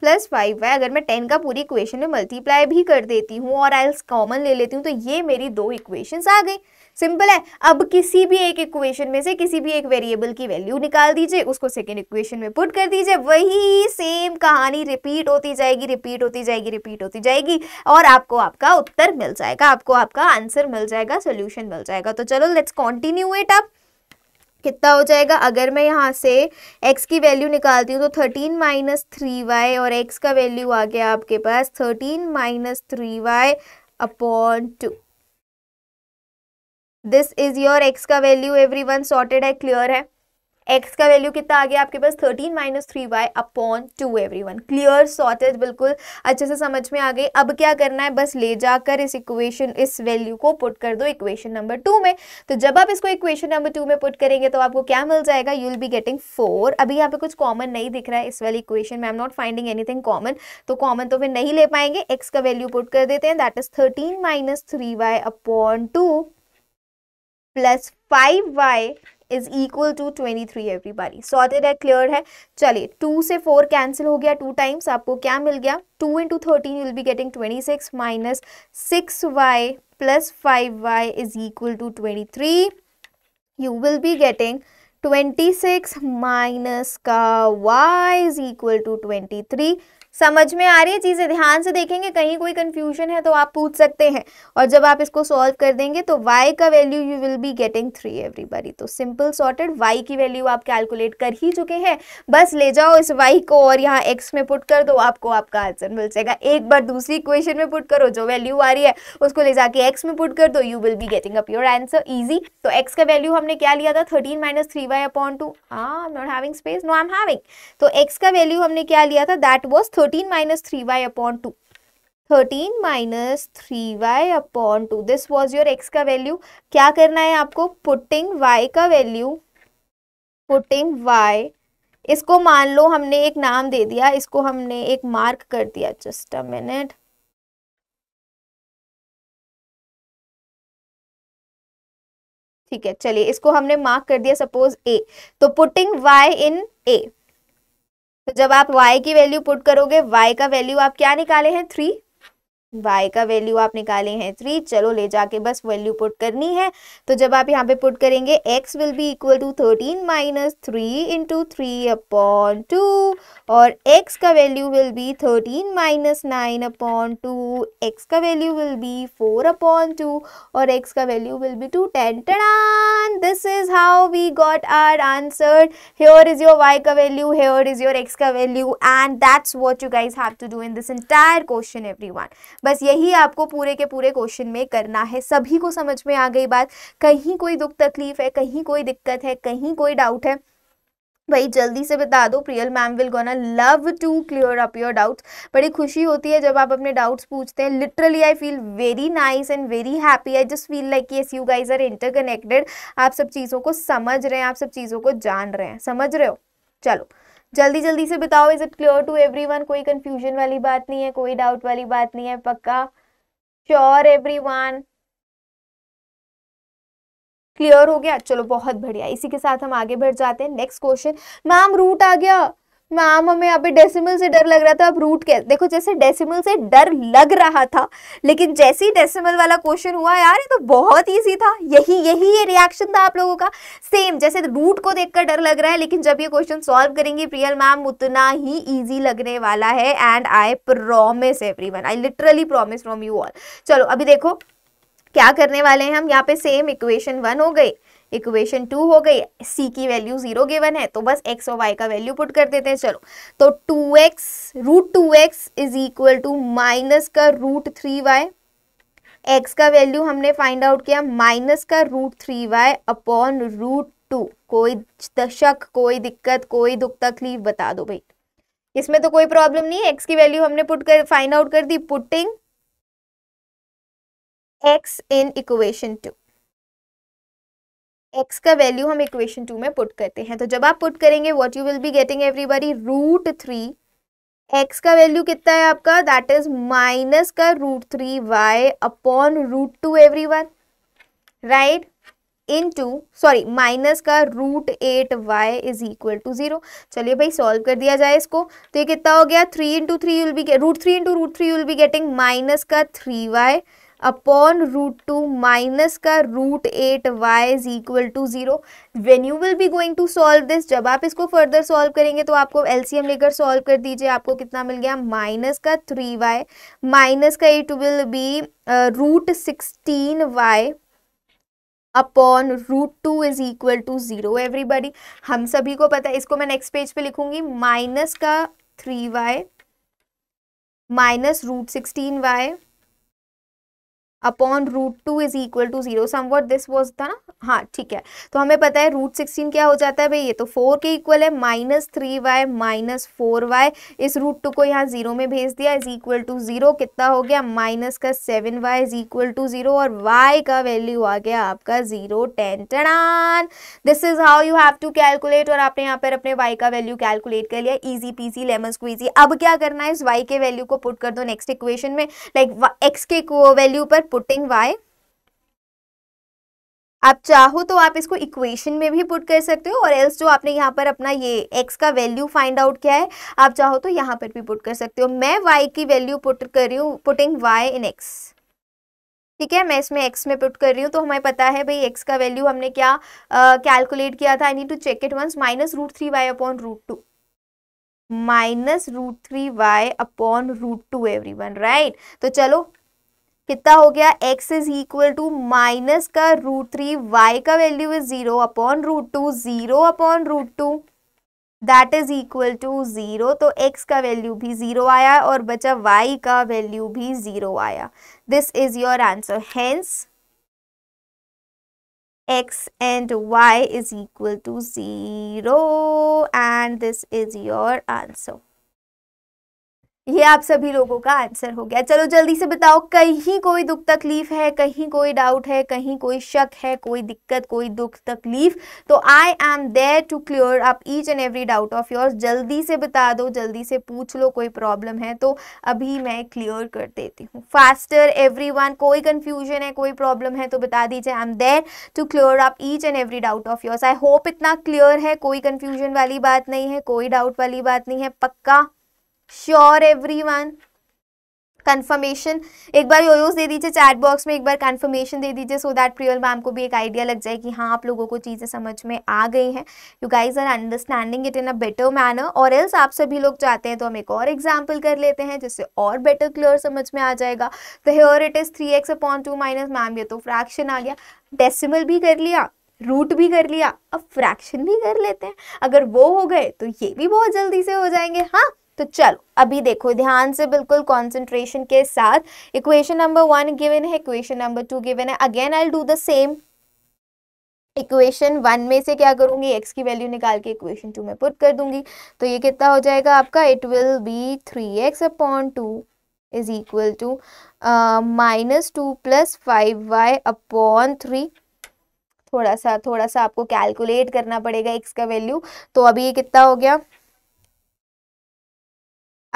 Speaker 1: plus five y अगर मैं टेन का पूरी इक्वेशन में मल्टीप्लाई भी कर देती हूँ और आई कॉमन ले लेती हूँ तो ये मेरी दो इक्वेशंस आ गई सिंपल है अब किसी भी एक इक्वेशन में से किसी भी एक वेरिएबल की वैल्यू निकाल दीजिए उसको सेकेंड इक्वेशन में पुट कर दीजिए वही सेम कहानी रिपीट होती जाएगी रिपीट होती जाएगी रिपीट होती जाएगी और आपको आपका उत्तर मिल जाएगा आपको आपका आंसर मिल जाएगा सोल्यूशन मिल जाएगा तो चलो लेट्स कॉन्टिन्यू इट अप कितना हो जाएगा अगर मैं यहाँ से x की वैल्यू निकालती हूँ तो थर्टीन माइनस थ्री वाई और x का वैल्यू आ गया आपके पास thirteen minus three y upon two this is your x का वैल्यू एवरी वन सॉर्टेड है क्लियर है एक्स का वैल्यू कितना आ गया आपके पास thirteen minus three y upon two every one clear sorted बिल्कुल अच्छे से समझ में आ गई अब क्या करना है बस ले जाकर इस इक्वेशन इस वैल्यू को पुट कर दो इक्वेशन नंबर टू में तो जब आप इसको इक्वेशन नंबर टू में पुट करेंगे तो आपको क्या मिल जाएगा you will be getting four अभी यहाँ पे कुछ कॉमन नहीं दिख रहा है इस वाली इक्वेशन में am not finding anything common तो कॉमन तो फिर नहीं ले पाएंगे एक्स का वैल्यू पुट कर देते हैं that is thirteen minus three y upon two plus five Y is equal to twenty three every बारी सॉर्टेड है क्लियर है चलिए टू से फोर कैंसिल हो गया टू टाइम्स आपको क्या मिल गया two into thirteen will be getting twenty six minus six y plus five Y is equal to twenty three you will be getting twenty six minus का y is equal to twenty three समझ में आ रही है चीज़ें ध्यान से देखेंगे कहीं कोई कंफ्यूजन है तो आप पूछ सकते हैं और जब आप इसको सॉल्व कर देंगे तो वाई का value you will be getting three everybody तो सिंपल सॉर्टेड वाई की वैल्यू आप कैलकुलेट कर ही चुके हैं बस ले जाओ इस वाई को और यहाँ एक्स में पुट कर दो आपको आपका आंसर मिल जाएगा एक बार दूसरी इक्वेशन में पुट करो जो वैल्यू आ रही है उसको ले जाके एक्स में पुट कर दो you will be getting up your answer easy तो एक्स का वैल्यू हमने क्या लिया था thirteen minus three y upon two I am not having space no I am having तो एक्स का वैल्यू हमने क्या लिया था that was thirteen minus three y upon two thirteen minus three y upon two this was your x का वैल्यू क्या करना है आपको पुटिंग वाई का वैल्यू पुटिंग वाई इसको मान लो हमने एक नाम दे दिया इसको हमने एक मार्क कर दिया जस्ट अ मिनट ठीक है चलिए इसको हमने मार्क कर दिया सपोज ए तो पुटिंग वाई इन ए तो जब आप y की वैल्यू पुट करोगे y का वैल्यू आप क्या निकाले हैं थ्री y का वैल्यू आप निकाले हैं थ्री चलो ले जाके बस वैल्यू पुट करनी है तो जब आप यहाँ पे पुट करेंगे x will be equal to thirteen minus three into three upon two और x का value will be thirteen minus nine upon two x का value will be four upon two और x का वैल्यू विल बी टू टेन ton this is how we got our answer here is your y का value here is your x का value and that's what you guys have to do in this entire question every one बस यही आपको पूरे के पूरे क्वेश्चन में करना है सभी को समझ में आ गई बात कहीं कोई दुख तकलीफ है कहीं कोई दिक्कत है कहीं कोई डाउट है भाई जल्दी से बता दो Priyal ma'am will gonna love to clear up your doubts बड़ी खुशी होती है जब आप अपने डाउट्स पूछते हैं literally I feel very nice and very happy I just feel like yes you guys are interconnected आप सब चीज़ों को समझ रहे हैं आप सब चीज़ों को जान रहे हैं समझ रहे हो चलो जल्दी जल्दी से बताओ is it clear to one कोई कंफ्यूजन वाली बात नहीं है कोई डाउट वाली बात नहीं है पक्का श्योर वन क्लियर हो गया चलो बहुत बढ़िया इसी के साथ हम आगे बढ़ जाते हैं नेक्स्ट क्वेश्चन मैम रूट आ गया मैम हमें अभी डेसिमल से डर लग रहा था अब रूट कैसे देखो जैसे डेसिमल से डर लग रहा था लेकिन जैसे ही डेसिमल वाला क्वेश्चन हुआ यार ये तो बहुत ईजी था यही यही ये रिएक्शन था आप लोगों का सेम जैसे रूट को देखकर डर लग रहा है लेकिन जब ये क्वेश्चन सॉल्व करेंगे प्रियल मैम उतना ही ईजी लगने वाला है and I promise every I literally promise from you all चलो अभी देखो क्या करने वाले हैं हम यहाँ पे सेम इक्वेशन वन हो गई इक्वेशन टू हो गई सी की वैल्यू जीरो गिवन है तो बस एक्स और वाई का वैल्यू पुट कर देते हैं चलो तो two x root two x is equal to minus का रूट थ्री वाई एक्स का वैल्यू हमने फाइंड आउट किया माइनस का root three y upon root two कोई दशक कोई दिक्कत कोई दुख तकलीफ बता दो भाई इसमें तो कोई प्रॉब्लम नहीं है एक्स की वैल्यू हमने पुट कर फाइंड आउट कर दी putting x in equation two x का वैल्यू हम इक्वेशन टू में पुट करते हैं तो जब आप पुट करेंगे what you will be getting everybody root three x का वैल्यू कितना है आपका दैट इज माइनस का root three y upon root two every one right into sorry minus का root eight y is equal to zero चलिए भाई सॉल्व कर दिया जाए इसको तो ये कितना हो गया three into three will be root three into root three will be getting minus का three y upon root two minus का root eight y is equal to zero when you will be going to solve this जब आप इसको फर्दर सॉल्व करेंगे तो आपको एलसीएम लेकर सॉल्व कर दीजिए आपको कितना मिल गया माइनस का थ्री वाई माइनस का it will be root sixteen y upon root two is equal to zero everybody हम सभी को पता है इसको मैं नेक्स्ट पेज पे लिखूंगी माइनस का three Y minus root sixteen y upon root two is equal to zero somewhat this was था ना हाँ ठीक है तो हमें पता है रूट सिक्सटीन क्या हो जाता है भाई ये तो फोर के इक्वल है minus three Y minus four y इस रूट टू को यहाँ जीरो में भेज दिया इज इक्वल टू जीरो कितना हो गया माइनस का seven y is equal to zero और वाई का वैल्यू आ गया आपका जीरो टेन टनान this is how you have to calculate और आपने यहाँ पर अपने वाई का वैल्यू कैलकुलेट कर लिया इजी पीजी लेमन ईजी अब क्या करना है इस वाई के वैल्यू को पुट कर दो नेक्स्ट इक्वेशन में लाइक like, एक्स के वैल्यू पर पुटिंग वाई आप चाहो तो आप इसको इक्वेशन में भी पुट कर सकते हो और एल्स जो आपने यहाँ पर अपना ये एक्स का वैल्यू फाइंड आउट किया है आप चाहो तो यहाँ पर भी पुट कर सकते हो मैं वाई की वैल्यू पुट कर रही हूँ पुटिंग वाई इन एक्स ठीक है मैं इसमें एक्स में पुट कर रही हूँ तो हमें पता है भाई एक्स का वैल्यू हमने क्या कैलकुलेट uh, किया था I need to check it once minus root three y upon root two minus root three y upon root two every one right तो चलो कितना हो गया x is equal to minus का रूट थ्री वाई का value is zero upon root two zero upon root two that is equal to zero तो x का वैल्यू भी जीरो आया और बचा y का वैल्यू भी जीरो आया this is your answer hence x and y is equal to zero and this is your answer ये आप सभी लोगों का आंसर हो गया चलो जल्दी से बताओ कहीं कोई दुख तकलीफ है कहीं कोई डाउट है कहीं कोई शक है कोई दिक्कत कोई दुख तकलीफ तो I am there to clear आप each and every doubt of yours जल्दी से बता दो जल्दी से पूछ लो कोई प्रॉब्लम है तो अभी मैं क्लियर कर देती हूँ फास्टर एवरी कोई कन्फ्यूजन है कोई प्रॉब्लम है तो बता दीजिए I am there to clear आप each and every doubt of yours I hope इतना क्लियर है कोई कन्फ्यूजन वाली बात नहीं है कोई डाउट वाली बात नहीं है पक्का श्योर वन कन्फर्मेशन एक बार योयोस दे दीजिए चैट बॉक्स में एक बार कन्फर्मेशन दे दीजिए सो दैट प्रियल मैम को भी एक आइडिया लग जाए कि हाँ आप लोगों को चीज़ें समझ में आ गई हैं you guys are understanding it in a better manner और एल्स आप सभी लोग चाहते हैं तो हम एक और एग्जाम्पल कर लेते हैं जिससे और बेटर क्लियर समझ में आ जाएगा तो here it is three x upon two minus ma'am ये तो फ्रैक्शन आ गया डेसिमल भी कर लिया रूट भी कर लिया अब फ्रैक्शन भी कर लेते हैं अगर वो हो गए तो ये भी बहुत जल्दी से हो जाएंगे हाँ तो चलो अभी देखो ध्यान से बिल्कुल कॉन्सेंट्रेशन के साथ इक्वेशन नंबर वन गिवन है इक्वेशन नंबर टू गिवन है again I do the same equation one में से क्या करूंगी एक्स की वैल्यू निकाल के इक्वेशन टू में पुट कर दूंगी तो ये कितना हो जाएगा आपका it will be three x upon two is equal to minus two plus five y upon three थोड़ा सा थोड़ा सा आपको कैलकुलेट करना पड़ेगा एक्स का वैल्यू तो अभी ये कितना हो गया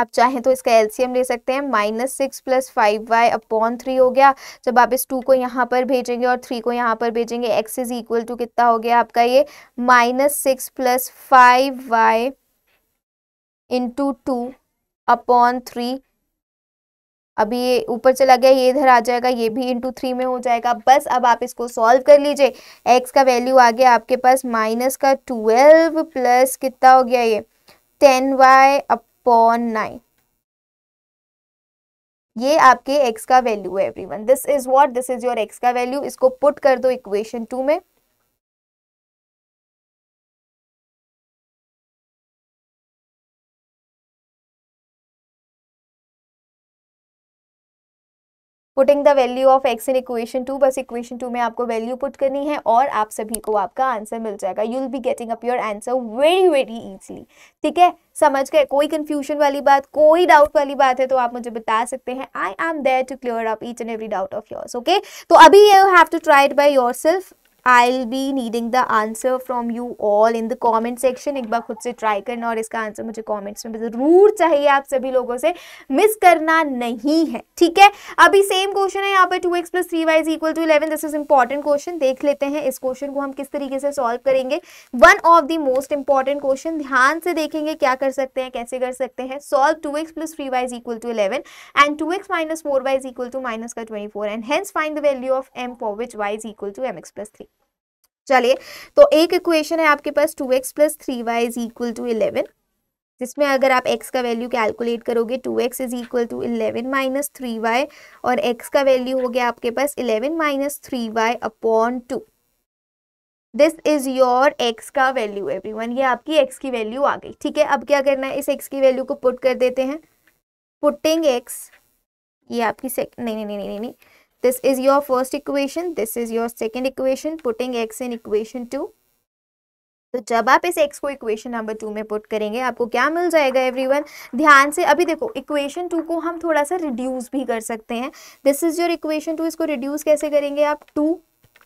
Speaker 1: आप चाहें तो इसका एलसीएम ले सकते हैं minus six plus five y upon three हो गया जब आप इस टू को यहाँ पर भेजेंगे और थ्री को यहाँ पर भेजेंगे एक्स इज इक्वल टू कितना हो गया आपका ये minus six plus five Y into two upon three अभी ये ऊपर चला गया ये इधर आ जाएगा ये भी इंटू थ्री में हो जाएगा बस अब आप इसको सॉल्व कर लीजिए एक्स का वैल्यू आ गया आपके पास माइनस का ट्वेल्व प्लस कितना हो गया ये ten y up upon nine ये आपके एक्स का वैल्यू है everyone this is what this is your x का वैल्यू इसको पुट कर दो इक्वेशन टू में putting the value of x in equation two बस इक्वेशन टू में आपको वैल्यू पुट करनी है और आप सभी को आपका आंसर मिल जाएगा you will be getting up your answer very very easily ठीक है समझ गए कोई कंफ्यूजन वाली बात कोई डाउट वाली बात है तो आप मुझे बता सकते हैं I am there to clear up each and every doubt of yours okay तो अभी you have to try it by yourself I be needing the answer from you all in the comment section एक बार खुद से ट्राई करना और इसका आंसर मुझे कॉमेंट्स में ज़रूर चाहिए आप सभी लोगों से मिस करना नहीं है ठीक है अभी सेम क्वेश्चन है यहाँ पर two x plus three Y is equal to eleven this is important question देख लेते हैं इस क्वेश्चन को हम किस तरीके से सॉल्व करेंगे one of the most important question ध्यान से देखेंगे क्या कर सकते हैं कैसे कर सकते हैं solve two x plus three Y is equal to eleven and two x minus four y is equal to minus का twenty four and hence find the value of m for which y is equal to m x plus three चलिए तो एक इक्वेशन है आपके पास two x plus three Y is equal to eleven जिसमें अगर आप x का वैल्यू कैलकुलेट करोगे two x is equal to eleven minus three y और x का वैल्यू हो गया आपके पास eleven minus three y upon two this is your x का वैल्यू वन ये आपकी x की वैल्यू आ गई ठीक है अब क्या करना है इस x की वैल्यू को पुट कर देते हैं पुटिंग x ये आपकी सेक नहीं नहीं नहीं नहीं नहीं this is your first equation this is your second equation putting x in equation 2 तो जब आप इस x को इक्वेशन नंबर टू में पुट करेंगे आपको क्या मिल जाएगा एवरीवन ध्यान से अभी देखो इक्वेशन टू को हम थोड़ा सा रिड्यूस भी कर सकते हैं this is your equation two इसको रिड्यूस कैसे करेंगे आप टू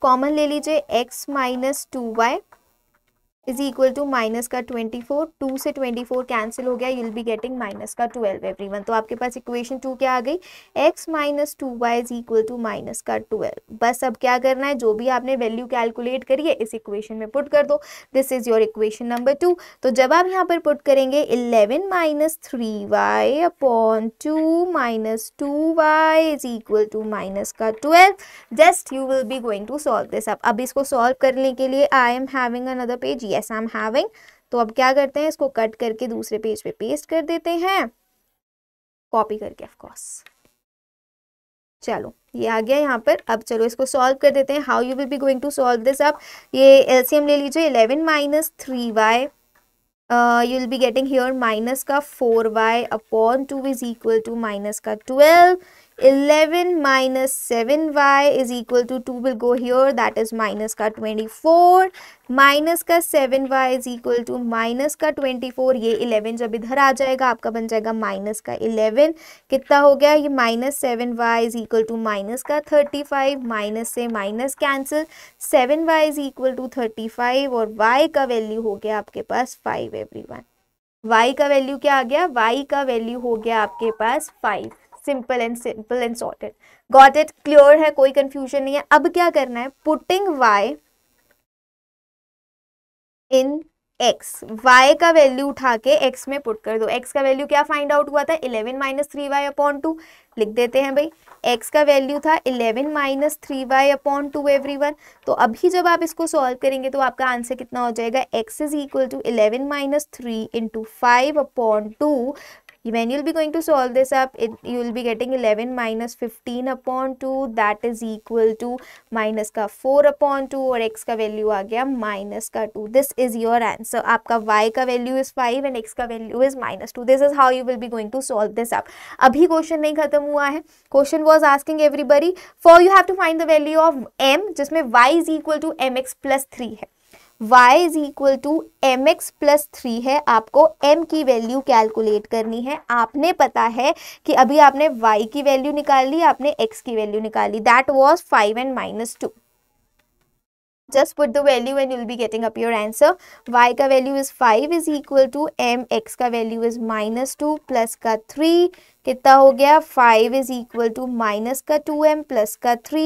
Speaker 1: कॉमन ले लीजिए x minus two y is equal to minus का ट्वेंटी फोर टू से ट्वेंटी फोर कैंसिल हो गया यूल बी गेटिंग माइनस का ट्वेल्व एवरी वन तो आपके पास इक्वेशन टू क्या आ गई x minus two y is equal to minus का ट्वेल्व बस अब क्या करना है जो भी आपने वैल्यू कैलकुलेट करी है इस इक्वेशन में पुट कर दो this is your equation number two तो जब आप यहाँ पर पुट करेंगे eleven minus three y upon two minus two y is equal to minus का twelve just you will be going to solve this अब इसको सॉल्व करने के लिए I am having another page yes I am having तो अब क्या करते हैं इसको कट करके दूसरे पेज पे पेस्ट कर देते हैं कॉपी करके ऑफकोर्स चलो ये आ गया यहाँ पर अब चलो इसको सॉल्व कर देते हैं how you will be going to solve this अब ये एलसीएम ले लीजिए eleven minus three y you will be getting here minus का four y upon two is equal to minus का twelve 11 minus 7y is equal to 2 will go here that is minus का 24 माइनस का 7y is equal to minus का 24 ये 11 जब इधर आ जाएगा आपका बन जाएगा माइनस का 11 कितना हो गया ये minus seven y is equal to minus का 35 माइनस से minus cancel 7y is equal to 35 और y का वैल्यू हो गया आपके पास 5 वन y का वैल्यू क्या आ गया y का वैल्यू हो गया आपके पास 5 simple and simple and sorted got it clear है कोई कंफ्यूजन नहीं है अब क्या करना है putting y in x y का वैल्यू उठा के एक्स में पुट कर दो एक्स का वैल्यू क्या फाइंड आउट हुआ था eleven minus three y upon two लिख देते हैं भाई एक्स का वैल्यू था eleven minus three y upon two every one तो अभी जब आप इसको सॉल्व करेंगे तो आपका आंसर कितना हो जाएगा x is equal to eleven minus three into five upon two when you'll be going to solve this up it you will be getting 11 minus 15 upon 2 that is equal to minus ka 4 upon 2 और x ka value aa gaya minus ka 2 this is your answer aapka y ka value is 5 and x ka value is minus 2 this is how you will be going to solve this up abhi question nahi khatam hua hai question was asking everybody for you have to find the value of m jisme y is equal to mx plus 3 hai y is equal to m x plus three है आपको m की वैल्यू कैलकुलेट करनी है आपने पता है कि अभी आपने y की वैल्यू निकाल ली आपने x की वैल्यू निकाली that was five and minus two just put the value and you'll be getting up your answer y का value is 5 is equal to m x का value is minus 2 plus का 3 कितना हो गया 5 is equal to minus का 2m plus का 3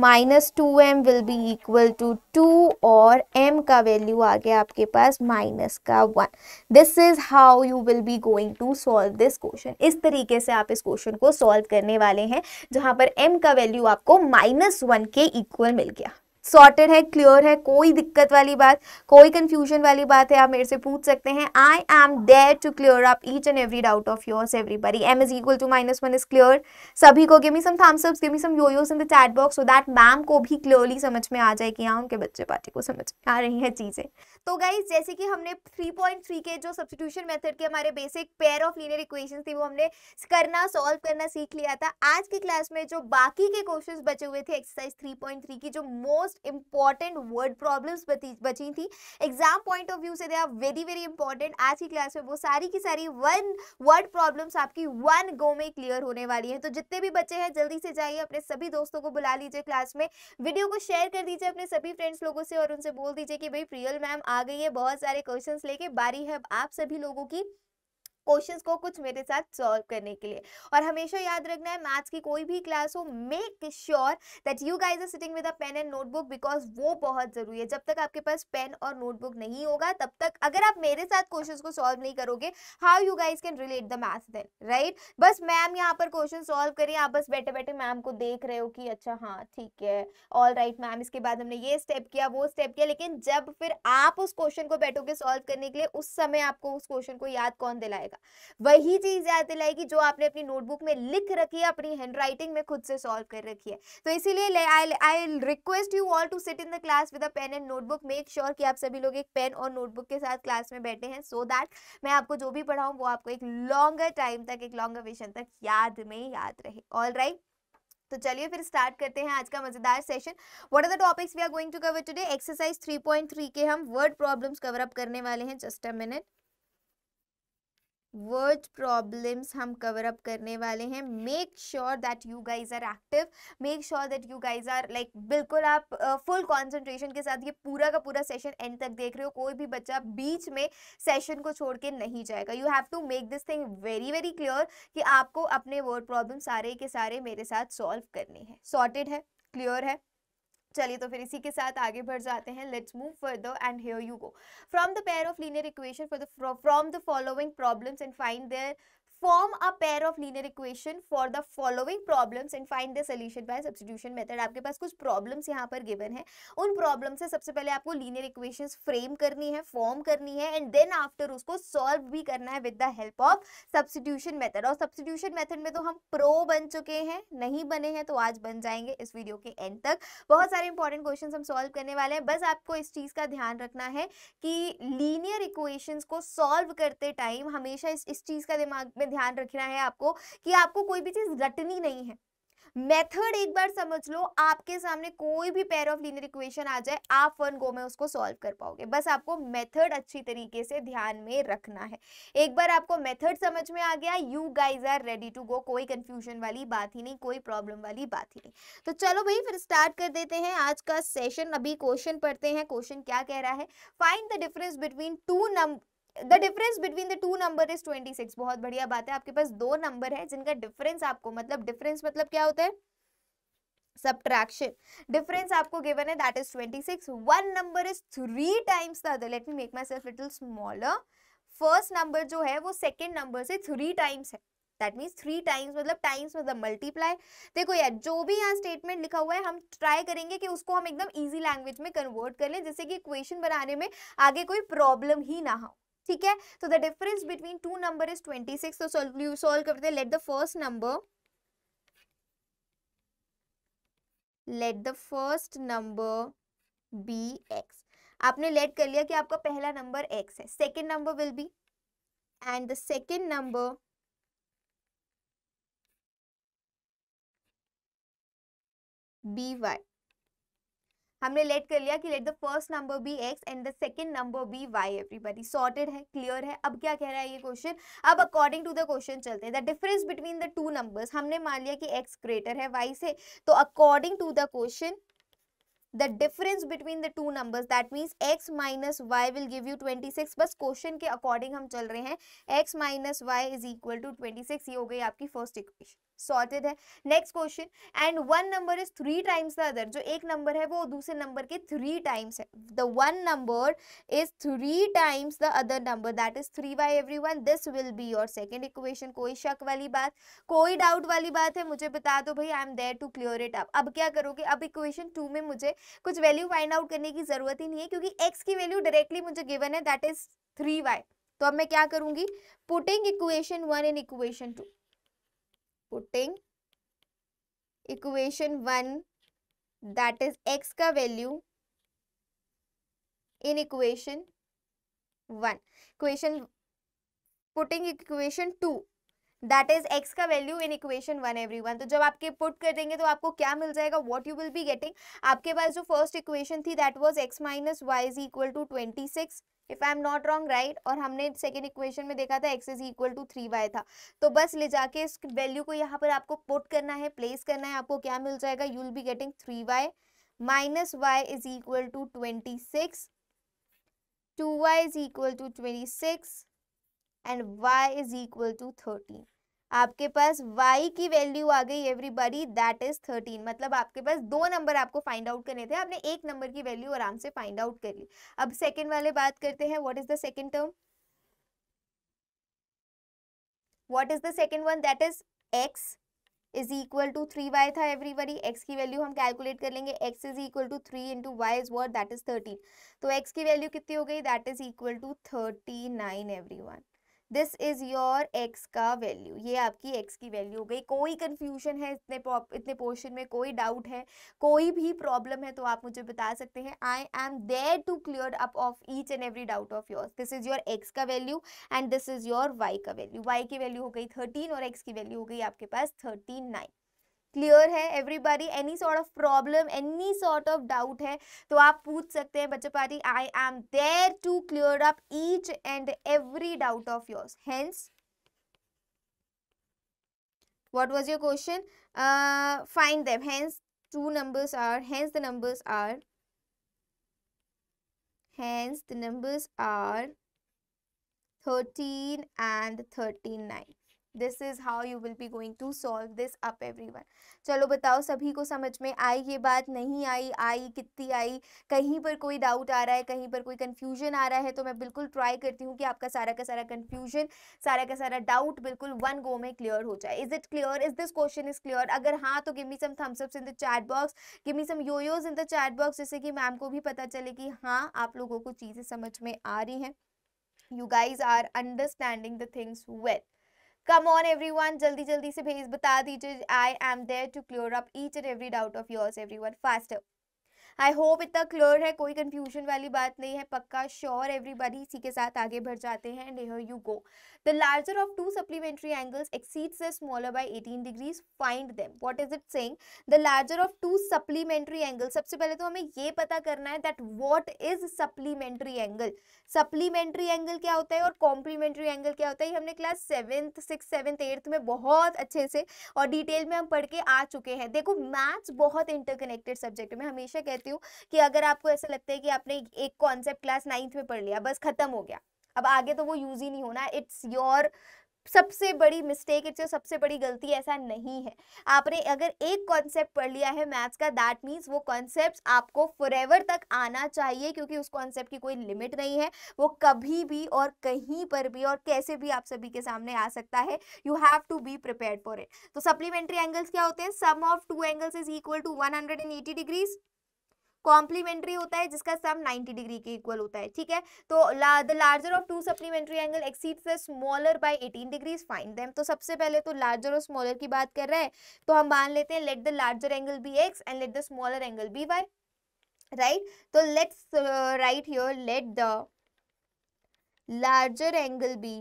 Speaker 1: minus two m will be equal to two और m का वैल्यू आ गया आपके पास माइनस का one this is how you will be going to solve this question इस तरीके से आप इस क्वेश्चन को सॉल्व करने वाले हैं जहां पर m का वैल्यू आपको माइनस वन के इक्वल मिल गया सॉर्टेड है क्लियर है कोई दिक्कत वाली बात कोई कंफ्यूजन वाली बात है आप मेरे से पूछ सकते हैं I am there to clear up each and every doubt of yours everybody m is equal to minus one is clear सभी को give me some thumbs up give me some yoyos in the chat box so that ma'am को भी क्लियरली समझ में आ जाए कि हाँ उनके बच्चे पार्टी को समझ में आ रही है चीज़ें तो गाइज जैसे कि हमने 3.3 के जो सब्सिट्यूशन मेथड के हमारे basic pair of linear equation थी वो हमने करना सॉल्व करना सीख लिया था आज की क्लास में जो बाकी के क्वेश्चंस बचे हुए थे एक्सरसाइज 3.3 की जो मोस्ट इंपॉर्टेंट वर्ड प्रॉब्लम्स बची थी एग्जाम पॉइंट ऑफ व्यू से they are very very important आज की क्लास में वो सारी की सारी वन वर्ड प्रॉब्लम्स आपकी वन गो में क्लियर होने वाली है तो जितने भी बच्चे हैं जल्दी से जाइए अपने सभी दोस्तों को बुला लीजिए क्लास में वीडियो को शेयर कर दीजिए अपने सभी फ्रेंड्स लोगों से और उनसे बोल दीजिए कि भाई प्रियल मैम आ गई है बहुत सारे क्वेश्चंस लेके बारी है आप सभी लोगों की क्वेश्चन को कुछ मेरे साथ सॉल्व करने के लिए और हमेशा याद रखना है मैथ्स की कोई भी क्लास हो make sure that you guys are sitting with a pen and notebook because वो बहुत जरूरी है जब तक आपके पास पेन और नोटबुक नहीं होगा तब तक अगर आप मेरे साथ क्वेश्चन को सॉल्व नहीं करोगे how you guys can relate the maths then right बस मैम यहाँ पर क्वेश्चन सॉल्व करिए आप बस बैठे बैठे मैम को देख रहे हो कि अच्छा हाँ ठीक है ऑल राइट मैम इसके बाद हमने ये स्टेप किया वो स्टेप किया लेकिन जब फिर आप उस क्वेश्चन को बैठोगे सॉल्व करने के लिए उस समय आपको उस क्वेश्चन को याद कौन दिलाएगा जाएगा वही चीज याद दिलाएगी जो आपने अपनी नोटबुक में लिख रखी है अपनी हैंडराइटिंग में खुद से सॉल्व कर रखी है तो इसीलिए I request you all to sit in the class with a pen and notebook make sure कि आप सभी लोग एक पेन और नोटबुक के साथ क्लास में बैठे हैं सो so दैट मैं आपको जो भी पढ़ाऊँ वो आपको एक लॉन्गर टाइम तक एक लॉन्गर विशन तक याद में याद रहे ऑल तो चलिए फिर स्टार्ट करते हैं आज का मजेदार session what are the topics we are going to cover today exercise 3.3 के हम वर्ड प्रॉब्लम्स कवर अप करने वाले हैं just a minute word problems हम कवर अप करने वाले हैं make sure that you guys are active make sure that you guys are like बिल्कुल आप फुल uh, कॉन्सेंट्रेशन के साथ ये पूरा का पूरा सेशन एंड तक देख रहे हो कोई भी बच्चा बीच में सेशन को छोड़ के नहीं जाएगा you have to make this thing very very clear कि आपको अपने वर्ड प्रॉब्लम सारे के सारे मेरे साथ सॉल्व करने हैं सॉर्टेड है क्लियर है चलिए तो फिर इसी के साथ आगे बढ़ जाते हैं let's move further and here you go from the pair of linear equation for the from the following problems and find their form a pair of linear equation for the following problems and find the solution by substitution method आपके पास कुछ problems यहाँ पर given है उन problems से सबसे पहले आपको linear equations frame करनी है form करनी है and then after उसको solve भी करना है with the help of substitution method और substitution method में तो हम pro बन चुके हैं नहीं बने हैं तो आज बन जाएंगे इस वीडियो के एंड तक बहुत सारे इंपॉर्टेंट क्वेश्चन हम सॉल्व करने वाले हैं बस आपको इस चीज़ का ध्यान रखना है कि लीनियर इक्वेशंस को सॉल्व करते टाइम हमेशा इस इस चीज़ का दिमाग में ध्यान रखना है आपको कि आपको कोई भी चीज़ रटनी नहीं है मेथड एक बार समझ लो आपके सामने कोई भी पेयर ऑफ लीनियर इक्वेशन आ जाए आप वन गो में उसको सॉल्व कर पाओगे बस आपको मेथड अच्छी तरीके से ध्यान में रखना है एक बार आपको मेथड समझ में आ गया you guys are ready to go कोई कंफ्यूजन वाली बात ही नहीं कोई प्रॉब्लम वाली बात ही नहीं तो चलो भाई फिर स्टार्ट कर देते हैं आज का सेशन अभी क्वेश्चन पढ़ते हैं क्वेश्चन क्या कह रहा है find the difference between two number the difference between the two number is twenty six बहुत बढ़िया बात है आपके पास दो नंबर है जिनका डिफरेंस आपको मतलब डिफरेंस मतलब क्या होता है subtraction difference आपको given है that is 26 one number is three times the other let me make myself little smaller first number जो है वो second number से three times है that means three times मतलब times मतलब multiply देखो यार जो भी यहाँ statement लिखा हुआ है हम try करेंगे कि उसको हम एकदम easy language में convert कर लें जिससे कि equation बनाने में आगे कोई problem ही ना हो ठीक है तो the difference between two number is six तो सोल्व करते हैं let the first number let the first number be x आपने लेट कर लिया कि आपका पहला नंबर एक्स है second number will be and the second number be y हमने लेट कर लिया कि let the first number be x and the second number be y everybody sorted है क्लियर है अब क्या कह रहा है ये क्वेश्चन अब अकॉर्डिंग टू द क्वेश्चन चलते हैं the difference between the two numbers हमने मान लिया कि एक्स ग्रेटर है वाई से तो according to the question the difference between the two numbers that that x minus y will give you twenty six बस क्वेश्चन के अकॉर्डिंग हम चल रहे हैं x minus Y is equal to twenty six ये हो गई आपकी फर्स्ट इक्वेशन सॉर्टेड है next question and one number is three times the other जो एक नंबर है वो दूसरे नंबर के थ्री टाइम्स है the one number is three times the other number that is three by every one this will be your second equation कोई शक वाली बात कोई डाउट वाली बात है मुझे बता दो भाई I am there to clear it up अब क्या करोगे अब इक्वेशन टू में मुझे कुछ वैल्यू फाइंड आउट करने की जरूरत ही नहीं है क्योंकि एक्स की वैल्यू डायरेक्टली मुझे गिवन है दैट इज थ्री वाई तो अब मैं क्या करूंगी putting equation one in equation two putting equation 1 that is x ka value in equation 1 equation putting equation two that is x का value in equation one every one तो जब आपके पुट कर देंगे तो आपको क्या मिल जाएगा what you will be getting आपके पास जो फर्स्ट इक्वेशन थी that was x minus Y is equal to twenty six if I am not wrong right और हमने सेकेंड इक्वेशन में देखा था x is equal to three y था तो बस ले जाके इस वैल्यू को यहाँ पर आपको पुट करना है प्लेस करना है आपको क्या मिल जाएगा you will be getting three Y minus Y is equal to twenty six two y is equal to twenty six and y is equal to thirteen आपके पास y की वैल्यू आ गई एवरीबडी दैट इज 13 मतलब आपके पास दो नंबर आपको फाइंड आउट करने थे आपने एक नंबर की वैल्यू आराम से फाइंड आउट कर ली अब सेकेंड वाले बात करते हैं what is the second term what is the second one that is x is equal to three y था एवरीबडी एक्स की वैल्यू हम कैलकुलेट कर लेंगे x is equal to three into y is what that is thirteen तो एक्स की वैल्यू कितनी हो गई that is equal to thirty nine every one this is your x का वैल्यू ये आपकी एक्स की वैल्यू हो गई कोई कन्फ्यूजन है इतने इतने पोर्शन में कोई डाउट है कोई भी प्रॉब्लम है तो आप मुझे बता सकते हैं I am there to clear up of each and every doubt of your this is your x का value and this is your y का वैल्यू वाई की वैल्यू हो गई थर्टीन और एक्स की वैल्यू हो गई आपके पास थर्टी नाइन क्लियर है everybody any sort of problem any sort of doubt है तो आप पूछ सकते हैं बच्चे party I am there to clear up each and every doubt of yours hence what was your question uh find them hence two numbers are hence the numbers are hence the numbers are 13 and 39 this is how you will be going to solve this up every one चलो बताओ सभी को समझ में आई ये बात नहीं आई आई कितनी आई कहीं पर कोई डाउट आ रहा है कहीं पर कोई कन्फ्यूजन आ रहा है तो मैं बिल्कुल ट्राई करती हूँ कि आपका सारा का सारा कन्फ्यूजन सारा का सारा डाउट बिल्कुल वन गो में क्लियर हो जाए is it clear is this question is clear अगर हाँ तो gimme me thumbs up in the chat box gimme me yo yes in the chat box जैसे कि मैम को भी पता चले कि हाँ आप लोगों को चीज़ें समझ में आ रही हैं you guys are understanding the things well come on every one जल्दी जल्दी से भेज बता दीजिए I am there to clear up each and every doubt of yours every one fast I hope इतना क्लियर है कोई कन्फ्यूजन वाली बात नहीं है पक्का श्योर एवरीबडी इसी के साथ आगे बढ़ जाते हैं and you go The larger of two supplementary angles exceeds the smaller by 18 degrees. Find them. What is it saying? The larger of two supplementary angles. सबसे पहले तो हमें ये पता करना है that what is supplementary angle. Supplementary angle क्या होता है और complementary angle क्या होता है? ये हमने class seventh six seventh eighth में बहुत अच्छे से और डिटेल में हम पढ़ के आ चुके हैं देखो मैथ्स बहुत इंटरकनेक्टेड सब्जेक्ट में हमेशा कहती हूँ कि अगर आपको ऐसा लगता है कि आपने एक कॉन्सेप्ट क्लास नाइन्थ में पढ़ लिया बस खत्म हो गया अब आगे तो वो यूज ही नहीं होना इट्स योर सबसे बड़ी मिस्टेक इट्स सबसे बड़ी गलती ऐसा नहीं है आपने अगर एक कॉन्सेप्ट पढ़ लिया है मैथ्स का दैट मीन्स वो कॉन्सेप्ट आपको फॉर तक आना चाहिए क्योंकि उस कॉन्सेप्ट की कोई लिमिट नहीं है वो कभी भी और कहीं पर भी और कैसे भी आप सभी के सामने आ सकता है you have to be prepare for it तो सप्लीमेंट्री एंगल्स क्या होते हैं sum of two angles is equal to one degrees complementary होता है जिसका सम 90 डिग्री के इक्वल होता है ठीक है तो the larger of two supplementary angle exceed the smaller by 18 degrees find them तो सबसे पहले तो लार्जर और स्मॉलर की बात कर रहे हैं तो हम मान लेते हैं let the larger angle be x and let the smaller angle be y right तो let's write here let the larger angle be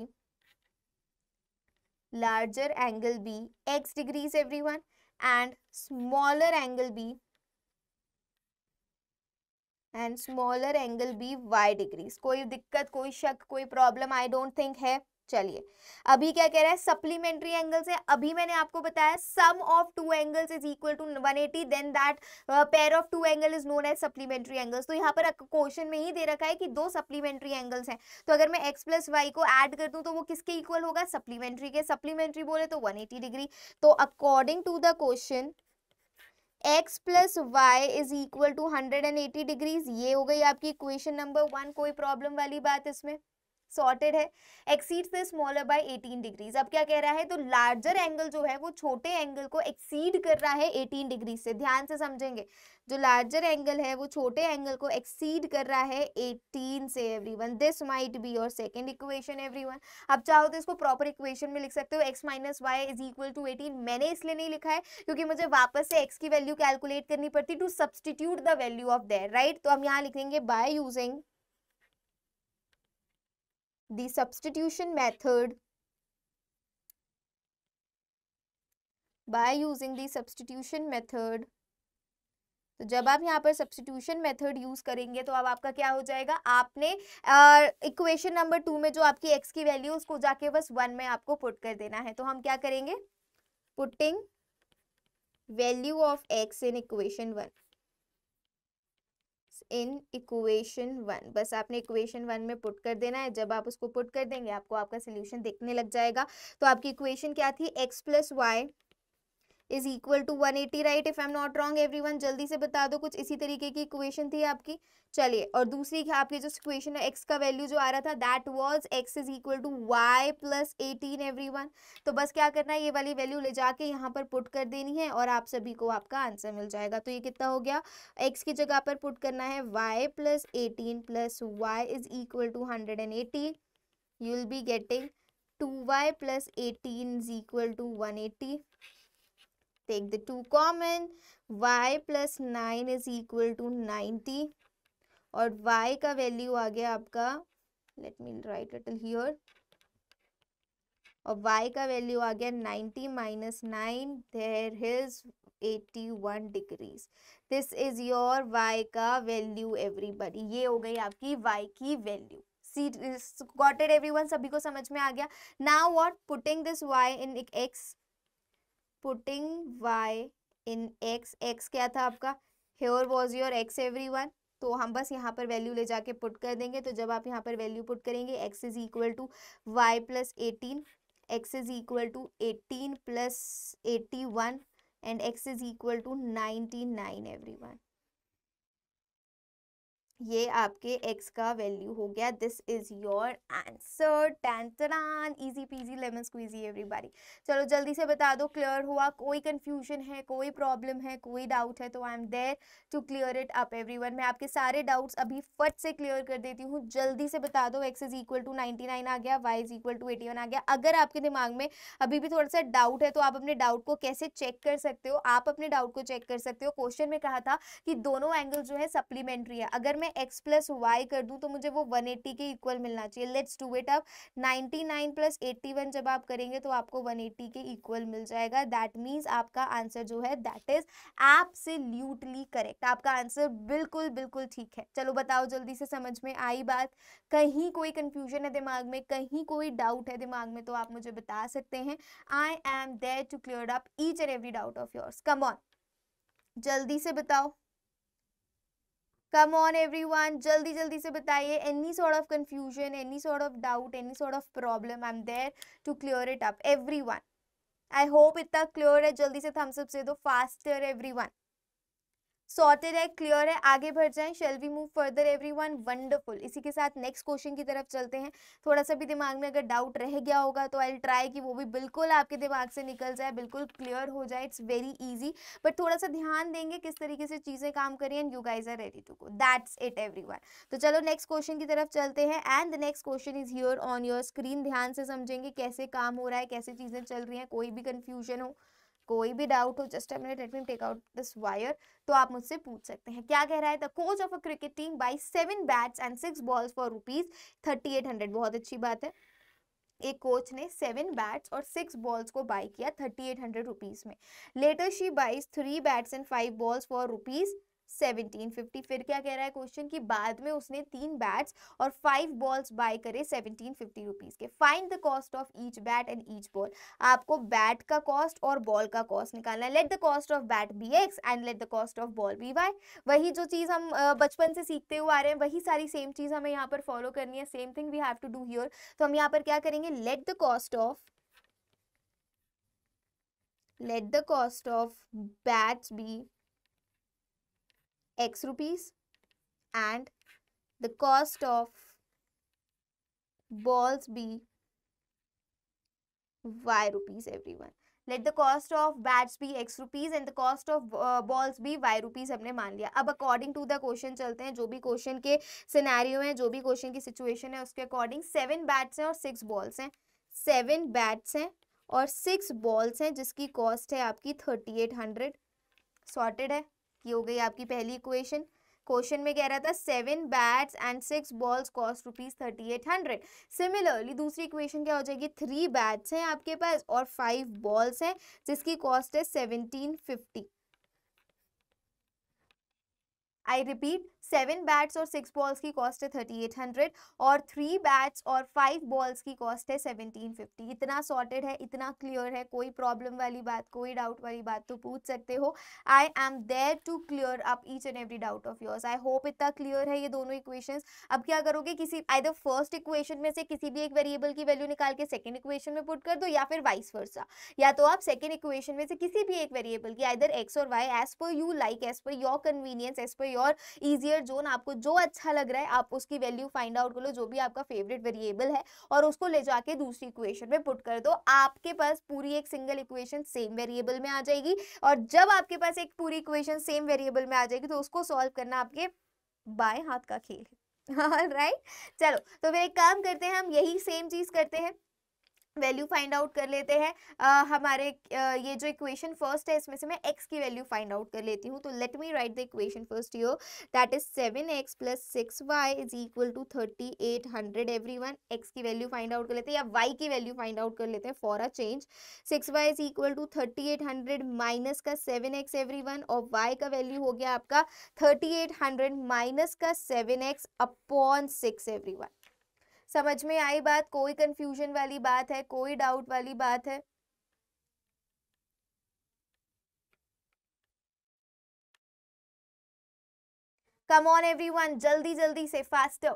Speaker 1: larger angle be x degrees everyone and smaller angle be and smaller angle be y degrees कोई दिक्कत कोई शक कोई प्रॉब्लम आई डोंट थिंक है चलिए अभी क्या कह रहा है सप्लीमेंट्री एंगल से अभी मैंने आपको बताया sum of two angles is equal to 180 then that pair of two angle is known as supplementary angles तो यहाँ पर क्वेश्चन में ही दे रखा है कि दो सप्लीमेंट्री एंगल्स हैं तो अगर मैं x प्लस वाई को ऐड कर दूँ तो वो किसके इक्वल होगा सप्लीमेंट्री के सप्लीमेंट्री बोले तो वन डिग्री तो according to the question x plus Y is equal to hundred and eighty degrees ये हो गई आपकी इक्वेशन नंबर वन कोई प्रॉब्लम वाली बात इसमें सॉर्टेड है एक्सीड से स्मॉलर बाय 18 डिग्रीज अब क्या कह रहा है तो लार्जर एंगल जो है वो छोटे एंगल को एक्सीड कर रहा है 18 डिग्री से ध्यान से समझेंगे जो लार्जर एंगल है वो छोटे एंगल को एक्सीड कर रहा है 18 से everyone this might be your second equation everyone अब चाहो तो इसको प्रॉपर इक्वेशन में लिख सकते हो x minus Y is equal to eighteen मैंने इसलिए नहीं लिखा है क्योंकि मुझे वापस से एक्स की वैल्यू कैलकुलेट करनी पड़ती to substitute the value of there right तो हम यहाँ लिखेंगे by using the substitution method by using the substitution method तो जब आप यहाँ पर सब्सटीट्यूशन मेथड यूज़ करेंगे तो अब आपका क्या हो जाएगा आपने इक्वेशन नंबर टू में जो आपकी एक्स की वैल्यू उसको जाके बस वन में आपको पुट कर देना है तो हम क्या करेंगे putting value of x in equation one in equation one बस आपने इक्वेशन वन में पुट कर देना है जब आप उसको पुट कर देंगे आपको आपका सोल्यूशन दिखने लग जाएगा तो आपकी इक्वेशन क्या थी x plus Y is equal to 180 right if I am not wrong everyone जल्दी से बता दो कुछ इसी तरीके की इक्वेशन थी आपकी चलिए और दूसरी आपकी जो इक्वेशन है एक्स का वैल्यू जो आ रहा था that was x is equal to y plus eighteen every तो बस क्या करना है ये वाली वैल्यू ले जाके यहाँ पर पुट कर देनी है और आप सभी को आपका आंसर मिल जाएगा तो ये कितना हो गया एक्स की जगह पर पुट करना है y plus eighteen plus Y is equal to hundred and eighty be getting to y plus eighteen is equal to one 180 Take the two common. y plus 9 is equal to 90 और y का वैल्यू आ गया आपका let me write it here और y का वैल्यू आ गया 90 minus 9 there is 81 degrees this is your y का वैल्यू एवरीबडी ये हो गई आपकी y की वैल्यू सी गॉटेड वन सभी को समझ में आ गया now what putting this y in x putting y in x x क्या था आपका here was your x every one तो हम बस यहाँ पर वैल्यू ले जाके पुट कर देंगे तो जब आप यहाँ पर वैल्यू पुट करेंगे x is equal to y plus eighteen x is equal to eighteen plus eighty one and x is equal to ninety nine every one ये आपके x का वैल्यू हो गया दिस इज योर आंसर टैंतरान easy peasy lemon squeezy everybody चलो जल्दी से बता दो क्लियर हुआ कोई कंफ्यूजन है कोई प्रॉब्लम है कोई डाउट है तो I am there to clear it up everyone मैं आपके सारे डाउट्स अभी फट से क्लियर कर देती हूँ जल्दी से बता दो x is equal to ninety nine आ गया y is equal to eighty one आ गया अगर आपके दिमाग में अभी भी थोड़ा सा डाउट है तो आप अपने डाउट को कैसे चेक कर सकते हो आप अपने डाउट को चेक कर सकते हो क्वेश्चन में कहा था कि दोनों एंगल जो है सप्लीमेंट्री है अगर मैं मैं x प्लस वाई कर दूं तो मुझे वो 180 के इक्वल मिलना चाहिए लेट्स डू इट अब 99 प्लस 81 जब आप करेंगे तो आपको 180 के इक्वल मिल जाएगा दैट मीन्स आपका आंसर जो है दैट इज एब्सोल्युटली करेक्ट आपका आंसर बिल्कुल बिल्कुल ठीक है चलो बताओ जल्दी से समझ में आई बात कहीं कोई कंफ्यूजन है दिमाग में कहीं कोई डाउट है दिमाग में तो आप मुझे बता सकते हैं I am there to clear up each and every doubt of yours come on जल्दी से बताओ कम ऑन एवरी वन जल्दी जल्दी से बताइए any sort of confusion any sort of doubt any sort of problem I am there to clear it up every one I hope इतना क्लियर है जल्दी से थम्सअप से दो फास्टर एवरी वन सॉर्टेड है क्लियर है आगे बढ़ जाएं shall we move further every everyone wonderful इसी के साथ नेक्स्ट क्वेश्चन की तरफ चलते हैं थोड़ा सा भी दिमाग में अगर डाउट रह गया होगा तो आई ट्राई कि वो भी बिल्कुल आपके दिमाग से निकल जाए बिल्कुल क्लियर हो जाए इट्स वेरी ईजी बट थोड़ा सा ध्यान देंगे किस तरीके से चीज़ें काम करें and you guys are ready to go that's it every तो चलो नेक्स्ट क्वेश्चन की तरफ चलते हैं and the next question is here on your screen ध्यान से समझेंगे कैसे काम हो रहा है कैसे चीज़ें चल रही हैं कोई भी कन्फ्यूजन हो कोई भी डाउट हो just minute let me take out this wire तो आप मुझसे पूछ सकते हैं क्या कह रहा है the coach of a cricket team buy seven bats and six balls for rupees thirty eight hundred बहुत अच्छी बात है एक कोच ने सेवन बैट्स और सिक्स बॉल्स को बाई किया थर्टी एट हंड्रेड रुपीज़ में later she buys three bats and five balls for rupees 1750 फिर क्या कह रहा है क्वेश्चन कि बाद में उसने तीन बैट्स और फाइव बॉल्स बाय करे 1750 रुपीज़ के find the cost of each bat and each ball आपको बैट का कॉस्ट और बॉल का कॉस्ट निकालना है let the cost of bat be x and let the cost of ball be y वही जो चीज़ हम बचपन से सीखते हुए आ रहे हैं वही सारी सेम चीज़ हमें यहाँ पर फॉलो करनी है same thing we have to do here तो हम यहाँ पर क्या करेंगे let the cost of let the cost of bats be x rupees and the cost of balls be y rupees everyone the cost of bats be x x rupees and cost of uh, balls be y rupees हमने मान लिया अब अकॉर्डिंग टू the question चलते हैं जो भी क्वेश्चन के scenario हैं जो भी question की situation है उसके अकॉर्डिंग सेवन बैट्स हैं और six balls हैं seven bats हैं और six balls हैं जिसकी कॉस्ट है आपकी थर्टी एट hundred sorted है ये हो गई आपकी पहली इक्वेशन क्वेश्चन में कह रहा था seven bats and six balls cost rupees thirty eight hundred similarly दूसरी इक्वेशन क्या हो जाएगी थ्री बैट्स हैं आपके पास और फाइव बॉल्स हैं जिसकी कॉस्ट है seventeen fifty I repeat seven bats और सिक्स बॉल्स की कॉस्ट है थर्टी एट हंड्रेड और थ्री बैट्स और फाइव बॉल्स की कॉस्ट है सेवनटीन फिफ्टी इतना सॉर्टेड है इतना क्लियर है कोई प्रॉब्लम वाली बात कोई डाउट वाली बात तो पूछ सकते हो I am there to clear up each and every doubt of yours I hope इतना क्लियर है ये दोनों इक्वेशन अब क्या करोगे किसी आई फर्स्ट इक्वेशन में से किसी भी एक वेरिएबल की वैल्यू निकाल के सेकेंड इक्वेशन में पुट कर दो या फिर वाइस वर्सा या तो आप सेकेंड इक्वेशन में से किसी भी एक वेरिएबल की आइदर एक्स और y as per you like as per your convenience as per your easy year zone आपको जो अच्छा लग रहा है आप उसकी वैल्यू फाइंड आउट कर लो जो भी आपका फेवरेट वेरिएबल है और उसको ले जाके दूसरी इक्वेशन में पुट कर दो आपके पास पूरी एक सिंगल इक्वेशन सेम वेरिएबल में आ जाएगी और जब आपके पास एक पूरी इक्वेशन सेम वेरिएबल में आ जाएगी तो उसको सॉल्व करना आपके बाएं हाथ का खेल है राइट right? चलो तो फिर एक काम करते हैं हम यही सेम चीज करते हैं वैल्यू फाइंड आउट कर लेते हैं uh, हमारे uh, ये जो इक्वेशन फर्स्ट है इसमें से मैं एक्स की वैल्यू फाइंड आउट कर लेती हूँ तो let me write the equation first yo that is seven x plus six Y is equal to thirty eight hundred every one x की वैल्यू फाइंड आउट कर लेते हैं या वाई की वैल्यू फाइंड आउट कर लेते हैं for a change six Y is equal to thirty eight hundred minus का सेवन एक्स एवरी वन और वाई का वैल्यू हो गया आपका थर्टी एट हंड्रेड माइनस का seven x upon six every one समझ में आई बात कोई कंफ्यूजन वाली बात है कोई डाउट वाली बात है कम ऑन एवरीवन जल्दी जल्दी से faster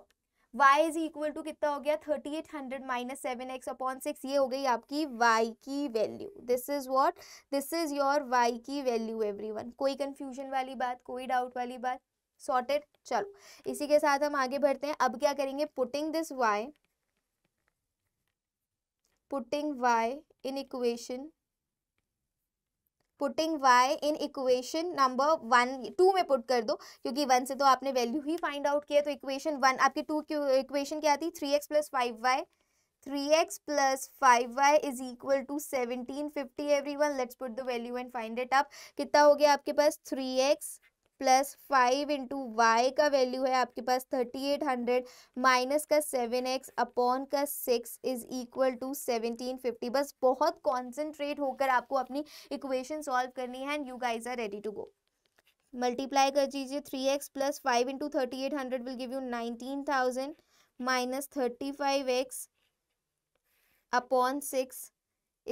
Speaker 1: y is equal to कितना हो गया eight hundred minus seven x upon six ये हो गई आपकी y की वैल्यू this is what this is your y की वैल्यू वन कोई कंफ्यूजन वाली बात कोई डाउट वाली बात सॉर्टेड चलो इसी के साथ हम आगे बढ़ते हैं अब क्या करेंगे putting this y putting y in equation putting y in equation number one two में पुट कर दो क्योंकि वन से तो आपने वैल्यू ही फाइंड आउट किया तो इक्वेशन वन आपकी टू इक्वेशन क्या थी three x plus five y three x plus five Y is equal to seventeen fifty every one let's put the value and find it up कितना हो गया आपके पास three x plus five into y का वैल्यू है आपके पास थर्टी एट हंड्रेड माइनस का सेवन एक्स अपॉन का six is equal to seventeen fifty बस बहुत कॉन्सेंट्रेट होकर आपको अपनी इक्वेशन सॉल्व करनी है and you guys are ready to go multiply कर दीजिए three x plus five into thirty eight hundred will give you nineteen thousand minus thirty five x upon six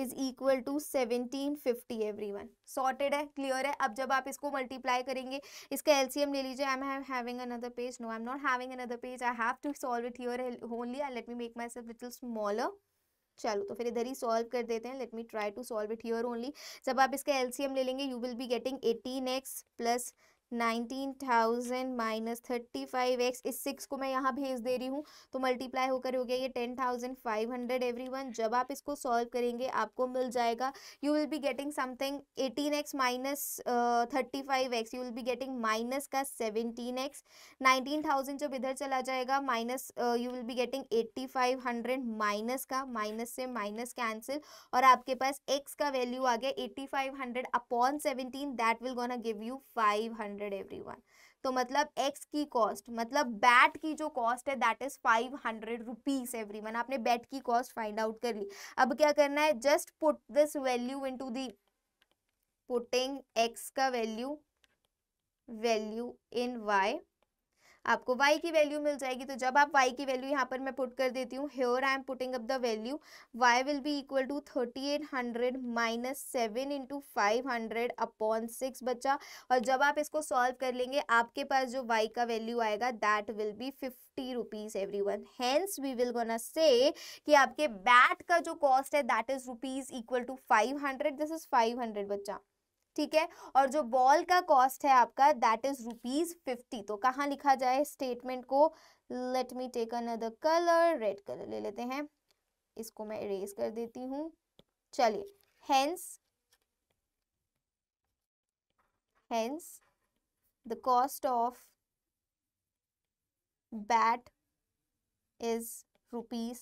Speaker 1: is equal to seventeen fifty every one sorted है क्लियर है अब जब आप इसको मल्टीप्लाई करेंगे इसका एलसीएम ले लीजिए I am having another page no I am not having another page I have to solve it here only I let me make my self little smaller चलो तो फिर इधर ही सॉल्व कर देते हैं let me try to solve it here only जब आप इसका एलसीएम ले लेंगे you will be getting eighteen x plus nineteen thousand minus thirty five x इस सिक्स को मैं यहाँ भेज दे रही हूँ तो मल्टीप्लाई होकर हो गया ये ten thousand five hundred every one जब आप इसको सॉल्व करेंगे आपको मिल जाएगा you will be getting something eighteen x minus thirty five x you will be getting minus का सेवनटीन एक्स नाइनटीन थाउजेंड जब इधर चला जाएगा minus you will be getting eighty five hundred minus का माइनस से माइनस कैंसिल और आपके पास एक्स का वैल्यू आ गया eighty five hundred upon seventeen that will gonna give you five hundred hundred every one तो मतलब एक्स की कॉस्ट मतलब बैट की जो कॉस्ट है that is five hundred rupees every one आपने बैट की कॉस्ट फाइंड आउट कर ली अब क्या करना है just put this value into the putting x का वैल्यू वैल्यू इन वाई आपको y की वैल्यू मिल जाएगी तो जब आप y की वैल्यू यहाँ पर मैं पुट कर देती हूँ here I am putting up the value y will be equal to thirty eight hundred minus seven into five hundred upon six बच्चा और जब आप इसको सॉल्व कर लेंगे आपके पास जो y का वैल्यू आएगा that will be fifty rupees every one hence we will gonna say कि आपके बैट का जो कॉस्ट है that is rupees equal to five hundred this is five hundred बच्चा ठीक है और जो बॉल का कॉस्ट है आपका दैट इज रुपीज फिफ्टी तो कहाँ लिखा जाए स्टेटमेंट को let me take another colour red colour ले लेते हैं इसको मैं इरेज कर देती हूँ चलिए hence hence the cost of bat is rupees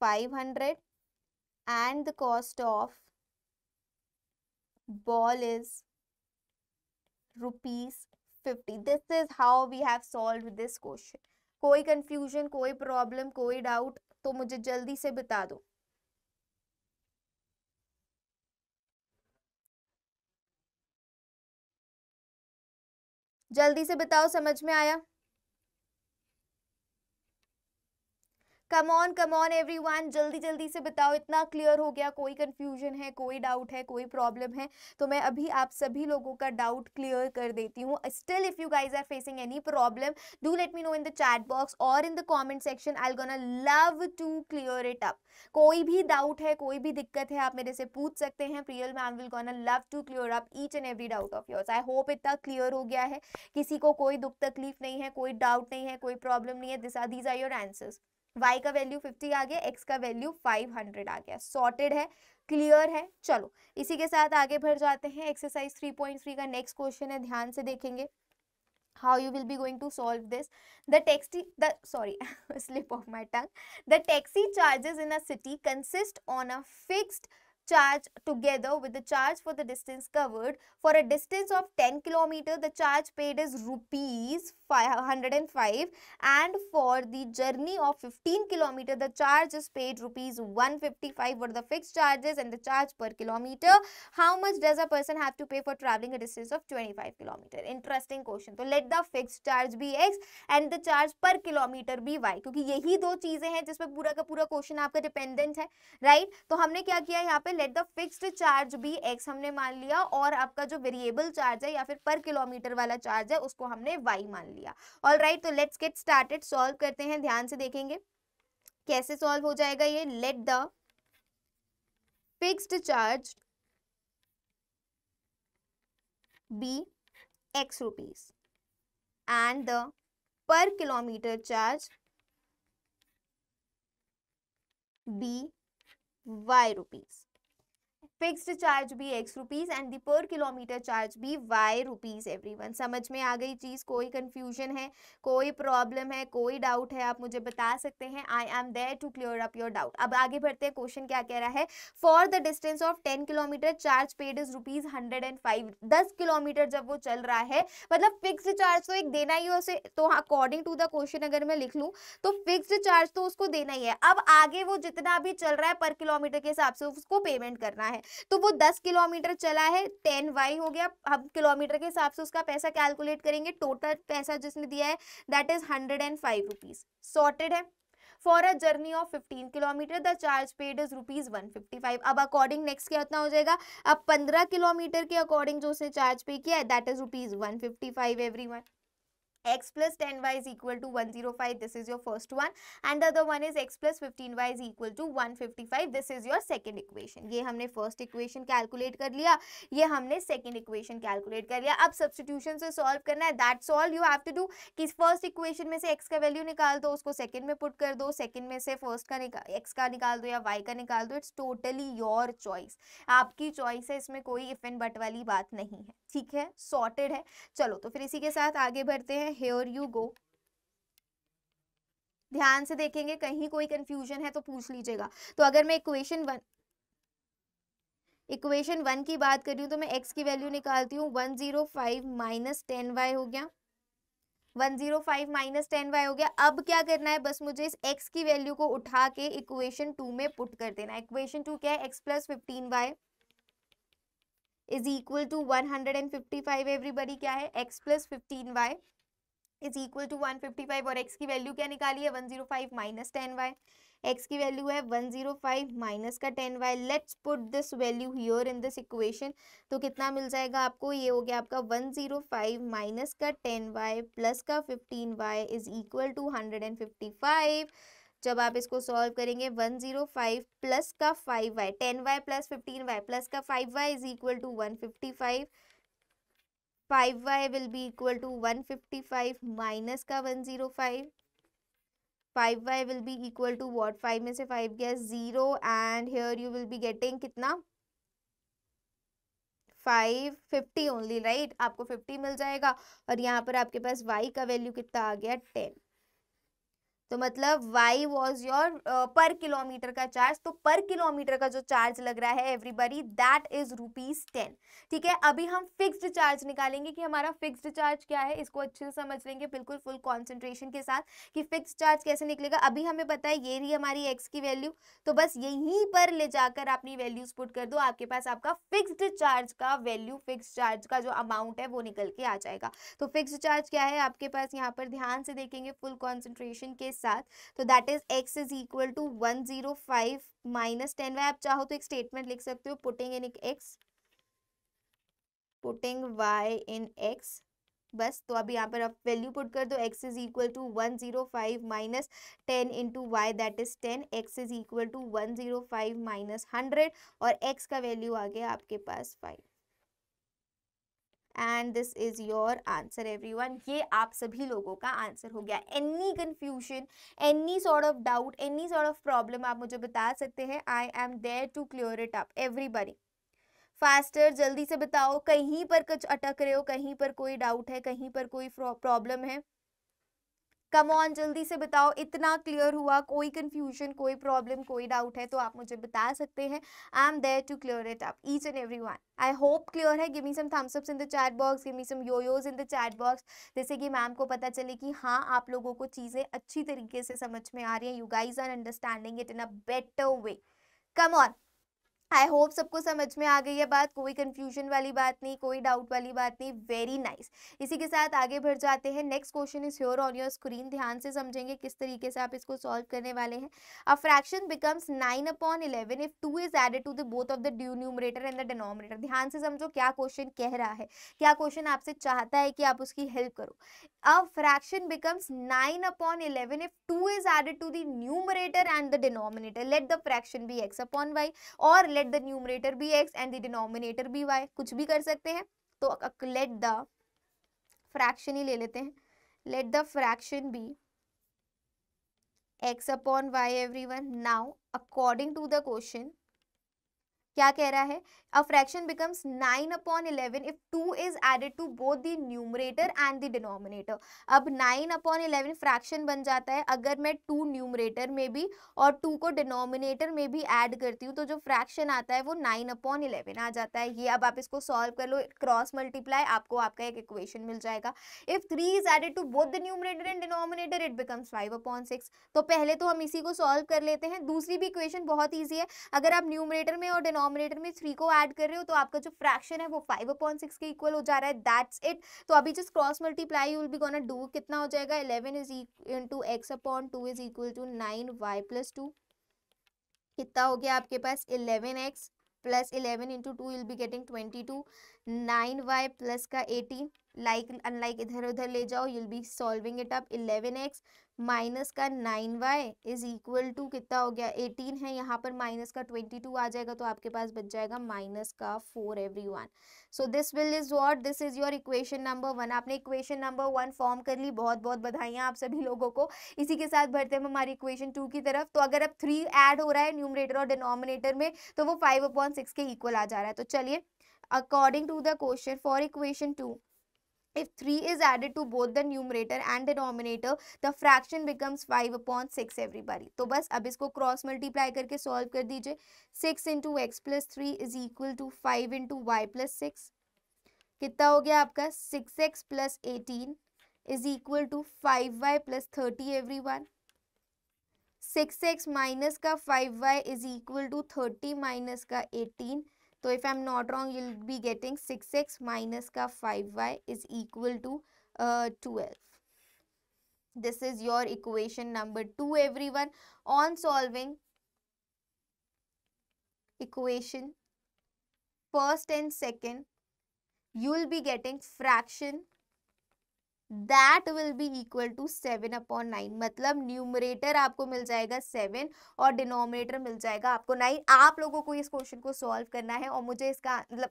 Speaker 1: five hundred and the cost of ball is rupees 50 this is how we have solved this question koi confusion koi problem koi doubt to mujhe jaldi se bata do जल्दी से बताओ समझ में आया come on come on every one जल्दी जल्दी से बताओ इतना क्लियर हो गया कोई कन्फ्यूजन है कोई डाउट है कोई प्रॉब्लम है तो मैं अभी आप सभी लोगों का डाउट क्लियर कर देती हूँ still if you guys are facing any problem do let me know in the chat box और in the comment section I gonna love to clear it up कोई भी डाउट है कोई भी दिक्कत है आप मेरे से पूछ सकते हैं Priyal ma'am will gone love to clear up each and every doubt of yours I hope इतना क्लियर हो गया है किसी को कोई दुख तकलीफ नहीं है कोई डाउट नहीं है कोई प्रॉब्लम नहीं है this are these are your answers y का वैल्यू 50 आ गया x का वैल्यू 500 आ गया सॉर्टेड है क्लियर है चलो इसी के साथ आगे बढ़ जाते हैं एक्सरसाइज 3.3 का नेक्स्ट क्वेश्चन है ध्यान से देखेंगे how you will be going to solve this the taxi the sorry slip of my tongue the taxi charges in a city consist on a fixed charge together with the charge for the distance covered for a distance of 10 km the charge paid is rupees 105 and for the journey of 15 kilometer the charge is paid rupees 155 were the fixed charges and the charge per kilometer how much does a person have to pay for traveling a distance of 25 kilometer interesting question so let the fixed charge be x and the charge per kilometer be y क्योंकि यही दो चीजें हैं जिस पर पूरा का पूरा क्वेश्चन आपका डिपेंडेंट है right? तो हमने क्या किया यहाँ पे Let the fixed charge be x. हमने मान लिया और आपका जो वेरिएबल चार्ज है या फिर पर किलोमीटर वाला चार्ज है उसको हमने y मान लिया लिया ऑल राइट तो लेट्स गेट स्टार्टेड सॉल्व करते हैं ध्यान से देखेंगे कैसे सॉल्व हो जाएगा ये let the fixed charge be x rupees and the per kilometre charge be Y rupees fixed charge be x rupees and the per kilometre charge be y rupees every one समझ में आ गई चीज़ कोई कन्फ्यूजन है कोई प्रॉब्लम है कोई डाउट है आप मुझे बता सकते हैं I am there to clear up your doubt अब आगे बढ़ते हैं क्वेश्चन क्या कह रहा है for the distance of ten kilometre charge paid is rupees hundred and five दस किलोमीटर जब वो चल रहा है मतलब फिक्स्ड चार्ज तो एक देना ही है उसे तो अकॉर्डिंग टू द क्वेश्चन अगर मैं लिख लूँ तो फिक्स्ड चार्ज तो उसको देना ही है अब आगे वो जितना भी चल रहा है पर किलोमीटर के हिसाब से उसको पेमेंट करना है तो वो दस किलोमीटर चला है टेन वाई हो गया अब किलोमीटर के हिसाब से उसका पैसा कैलकुलेट करेंगे टोटल पैसा जिसने दिया है that is hundred and five rupees sorted है for a journey of fifteen kilometre the charge paid is rupees one fifty five अब अकॉर्डिंग नेक्स्ट क्या उतना हो जाएगा अब पंद्रह किलोमीटर के अकॉर्डिंग जो उसने चार्ज पे किया है that is rupees one fifty five every one x plus 10y is equal to 105 this is your first one and the other one is x plus 15y is equal to 155 this is your second equation ye humne first equation calculate kar liya ye humne second equation calculate kar liya ab substitution se solve karna hai that's all you have to do ki first equation mein se x ka value nikal do usko second mein put kar do second mein se first ka निकाल x ka nikal do ya y ka nikal do it's totally your choice aapki choice hai isme koi if and but wali baat nahi hai ठीक है sorted है चलो तो फिर इसी के साथ आगे बढ़ते हैं है हेयर यू गो ध्यान से देखेंगे कहीं कोई कंफ्यूजन है तो पूछ लीजिएगा तो अगर मैं इक्वेशन वन इक्वेशन वन की बात कर रही हूँ तो मैं एक्स की वैल्यू निकालती हूँ one zero five minus ten y हो गया one zero five minus ten y हो गया अब क्या करना है बस मुझे इस एक्स की वैल्यू को उठा के इक्वेशन टू में पुट कर देना है इक्वेशन टू क्या है x plus fifteen y is equal to one hundred and fifty five everybody क्या है x plus fifteen y is equal to 155 और x की वैल्यू क्या निकाली है 105 zero five minus ten y x की वैल्यू है 105 जीरो फाइव माइनस का ten y let's put this value here in this equation तो कितना मिल जाएगा आपको ये हो गया आपका 105 जीरो फाइव माइनस का टेन वाई प्लस का fifteen y is equal to hundred and fifty five जब आप इसको सॉल्व करेंगे 105 प्लस का five y ten Y plus fifteen y plus का five Y is equal to one 155 five y will be equal to one fifty five minus का one zero five five y will be equal to what five में से फाइव गया zero and here you will be getting कितना फाइव फिफ्टी ओनली राइट आपको फिफ्टी मिल जाएगा और यहाँ पर आपके पास वाई का वैल्यू कितना आ गया टेन तो मतलब y was your per kilometre का चार्ज तो पर किलोमीटर का जो चार्ज लग रहा है everybody that is rupees ten ठीक है अभी हम फिक्स्ड चार्ज निकालेंगे कि हमारा फिक्स्ड चार्ज क्या है इसको अच्छे से समझ लेंगे बिल्कुल फुल कॉन्सेंट्रेशन के साथ कि फिक्स चार्ज कैसे निकलेगा अभी हमें पता है ये रही हमारी एक्स की वैल्यू तो बस यहीं पर ले जाकर अपनी वैल्यूज पुट कर दो आपके पास आपका फिक्स्ड चार्ज का वैल्यू फिक्स चार्ज का जो अमाउंट है वो निकल के आ जाएगा तो फिक्स चार्ज क्या है आपके पास यहाँ पर ध्यान से देखेंगे फुल कॉन्सेंट्रेशन के साथ तो that is x is equal to one zero five minus ten y आप चाहो तो एक स्टेटमेंट लिख सकते हो putting in x putting y in x बस तो अभी यहाँ पर आप वैल्यू पुट कर दो x is equal to one zero five minus ten into y that is ten x is equal to one zero five minus hundred और x का वैल्यू आ गया आपके पास five and this is your answer one ये आप सभी लोगों का आंसर हो गया any confusion any sort of doubt any sort of problem आप मुझे बता सकते हैं I am there to clear it up everybody faster जल्दी से बताओ कहीं पर कुछ अटक रहे हो कहीं पर कोई डाउट है कहीं पर कोई प्रॉब्लम है कम ऑन जल्दी से बताओ इतना क्लियर हुआ कोई कंफ्यूजन कोई प्रॉब्लम कोई डाउट है तो आप मुझे बता सकते हैं I am there to clear it up each and every one I hope clear है give me some up in the chat box give me some yoyos in the chat box जैसे कि मैम को पता चले कि हाँ आप लोगों को चीज़ें अच्छी तरीके से समझ में आ रही हैं you guys are understanding it in a better way come on I hope सबको समझ में आ गई है बात कोई कन्फ्यूजन वाली बात नहीं कोई डाउट वाली बात नहीं वेरी नाइस इसी के साथ आगे बढ़ जाते हैं next question is your on your screen ध्यान से समझेंगे किस तरीके से आप इसको सॉल्व करने वाले हैं a fraction becomes nine upon eleven if two is added to the both of the due numerator and the denominator ध्यान से समझो क्या क्वेश्चन कह रहा है क्या क्वेश्चन आपसे चाहता है कि आप उसकी हेल्प करो a fraction becomes nine upon eleven if two is added to the numerator and the denominator let the fraction be x upon y और let let the numerator be x and the denominator be y कुछ भी कर सकते हैं तो लेट द फ्रैक्शन ही ले लेते हैं let the fraction be x upon y every one now according to the question क्या कह रहा है a fraction becomes 9 upon 11 if 2 is added to both the numerator and the denominator ab 9 upon 11 fraction ban jata hai agar main 2 numerator mein bhi aur 2 ko denominator mein bhi add karti hu to jo fraction aata hai wo 9 upon 11 aa jata hai ye ab aap isko solve kar lo cross multiply aapko aapka ek equation mil jayega if 3 is added to both the numerator and denominator it becomes 5 upon 6 to pehle to hum isi ko solve kar lete hain dusri bhi equation bahut easy hai agar aap numerator mein aur denominator mein 3 ko add add कर रहे हो तो आपका जो फ्रैक्शन है वो फाइव अपॉन सिक्स के इक्वल हो जा रहा है दैट्स इट तो अभी just cross multiply will be gonna do कितना हो जाएगा eleven is into x upon two is equal to nine y plus two कितना हो गया आपके पास eleven x plus eleven into two will be getting twenty two nine y plus का एटीन लाइक अनलाइक इधर उधर ले जाओ you'll be solving it up eleven x minus का nine y is equal to कितना हो गया एटीन है यहाँ पर माइनस का ट्वेंटी टू आ जाएगा तो आपके पास बच जाएगा माइनस का four every one so this will is what this is your equation number one आपने इक्वेशन नंबर वन फॉर्म कर ली बहुत बहुत बधाइयाँ आप सभी लोगों को इसी के साथ भरते हैं हमारी इक्वेशन टू की तरफ तो अगर अब थ्री एड हो रहा है न्यूमरेटर और डिनोमिनेटर में तो वो फाइव अपॉइंट सिक्स के इक्वल आ जा रहा है तो चलिए according to the question for equation two If 3 is added to both the numerator and denominator, the fraction becomes 5 upon 6 everybody. तो बस अब इसको क्रॉस मल्टीप्लाई करके सॉल्व कर दीजिए 6 into x plus three is equal to five into y plus six कितना हो गया आपका six x plus eighteen is equal to five Y plus thirty every one six x minus का five Y is equal to thirty minus का एटीन तो if I am not wrong you'll be getting six x minus का five Y is equal to twelve this is your equation number two every one on solving equation first and second you will be getting fraction that will be equal to seven upon nine मतलब न्यूमरेटर आपको मिल जाएगा सेवन और डिनोमिनेटर मिल जाएगा आपको नाइन आप लोगों को इस क्वेश्चन को सॉल्व करना है और मुझे इसका मतलब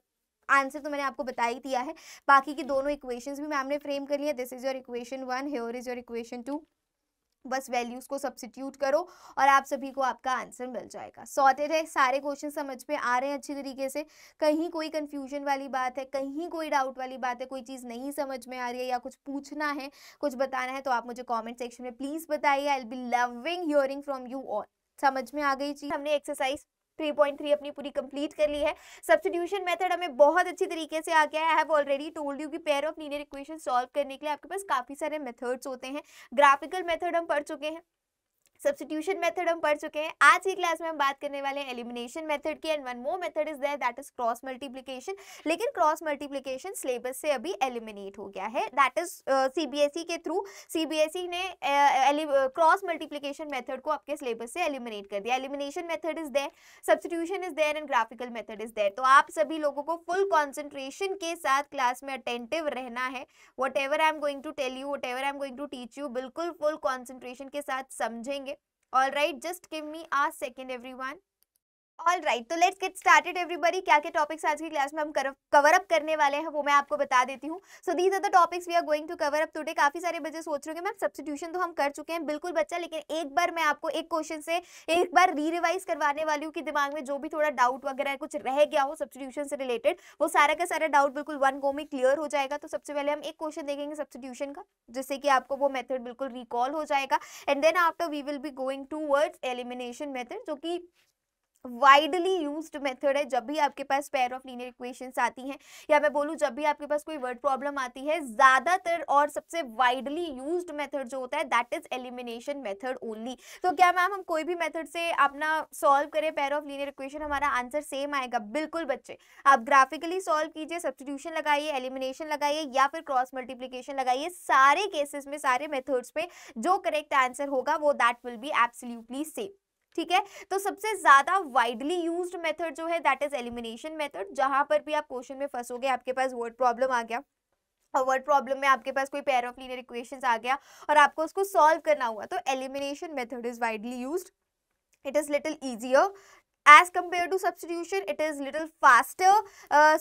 Speaker 1: आंसर तो मैंने आपको बता ही दिया है बाकी की दोनों इक्वेशंस भी मैम ने फ्रेम कर लिया this is your equation one here is your equation two बस वैल्यूज को सब्सिट्यूट करो और आप सभी को आपका आंसर मिल जाएगा सॉर्टेड है सारे क्वेश्चन समझ में आ रहे हैं अच्छी तरीके से कहीं कोई कंफ्यूजन वाली बात है कहीं कोई डाउट वाली बात है कोई चीज़ नहीं समझ में आ रही है या कुछ पूछना है कुछ बताना है तो आप मुझे कॉमेंट सेक्शन में प्लीज़ बताइए I be loving hearing from you all समझ में आ गई चीज़ हमने एक्सरसाइज 3.3 अपनी पूरी कंप्लीट कर ली है सब्सटीट्यूशन मेथड हमें बहुत अच्छी तरीके से आ गया है I have already told you कि pair of linear equation solve करने के लिए आपके पास काफ़ी सारे मेथड्स होते हैं ग्राफिकल मेथड हम पढ़ चुके हैं सब्सिट्यूशन मेथड हम पढ़ चुके हैं आज की क्लास में हम बात करने वाले हैं एलिमिनेशन मेथड की and one more method is there that is cross multiplication लेकिन क्रॉस मल्टीप्लीकेशन सिलेबस से अभी एलिमिनेट हो गया है दैट इज सीबीएसई के थ्रू सीबीएसई e ने क्रॉस मल्टीप्लीकेशन मेथड को आपके सिलेबस से एलिमिनेट कर दिया elimination method is there substitution is there and graphical method is there तो आप सभी लोगों को फुल कॉन्सेंट्रेशन के साथ क्लास में अटेंटिव रहना है whatever I am going to tell you whatever I am going to teach you बिल्कुल फुल कॉन्सेंट्रेशन के साथ समझेंगे Alright, just give me a second everyone. All right तो लेट्स गेट स्टार्टेड एवरीबडी क्या क्या टॉपिक्स आज की क्लास में हम कवर अप करने वाले हैं वो मैं आपको बता देती हूँ so these are the topics we are going to cover up today काफी सारे बच्चे सोच रहे हैं मैम सब्सटीट्यूशन तो हम कर चुके हैं बिल्कुल बच्चा लेकिन एक बार मैं आपको एक क्वेश्चन से एक बार री रिवाइज करवाने वाली हूँ कि दिमाग में जो भी थोड़ा डाउट वगैरह कुछ रह गया हो सब्सटीट्यूशन से रिलेटेड वो सारा का सारा डाउट बिल्कुल वन गो में क्लियर हो जाएगा तो सबसे पहले हम एक क्वेश्चन देखेंगे सब्सटीट्यूशन का जिससे कि आपको वो मेथड बिल्कुल रिकॉल हो जाएगा and then after we will be going towards elimination method जो कि वाइडली यूज मेथड है जब भी आपके पास पेयर ऑफ लीनियर इक्वेशन आती हैं या मैं बोलूँ जब भी आपके पास कोई वर्ड प्रॉब्लम आती है ज़्यादातर और सबसे वाइडली यूज मेथड जो होता है that is elimination method only तो क्या मैम हम कोई भी मेथड से अपना सॉल्व करें पेयर ऑफ लीनियर इक्वेशन हमारा आंसर सेम आएगा बिल्कुल बच्चे आप ग्राफिकली सॉल्व कीजिए सब्सटीट्यूशन लगाइए एलिमिनेशन लगाइए या फिर क्रॉस मल्टीप्लीकेशन लगाइए सारे केसेस में सारे मेथड्स पे जो करेक्ट आंसर होगा वो that will be absolutely same ठीक है तो सबसे ज़्यादा वाइडली यूज मेथड जो है दैट इज एलिमिनेशन मेथड जहां पर भी आप क्वेश्चन में फंसोगे आपके पास वर्ड प्रॉब्लम आ गया और वर्ड प्रॉब्लम में आपके पास कोई पेयर ऑफ लीनियर इक्वेशंस आ गया और आपको उसको सॉल्व करना हुआ तो elimination method is widely used it is little easier as compared to substitution it is little faster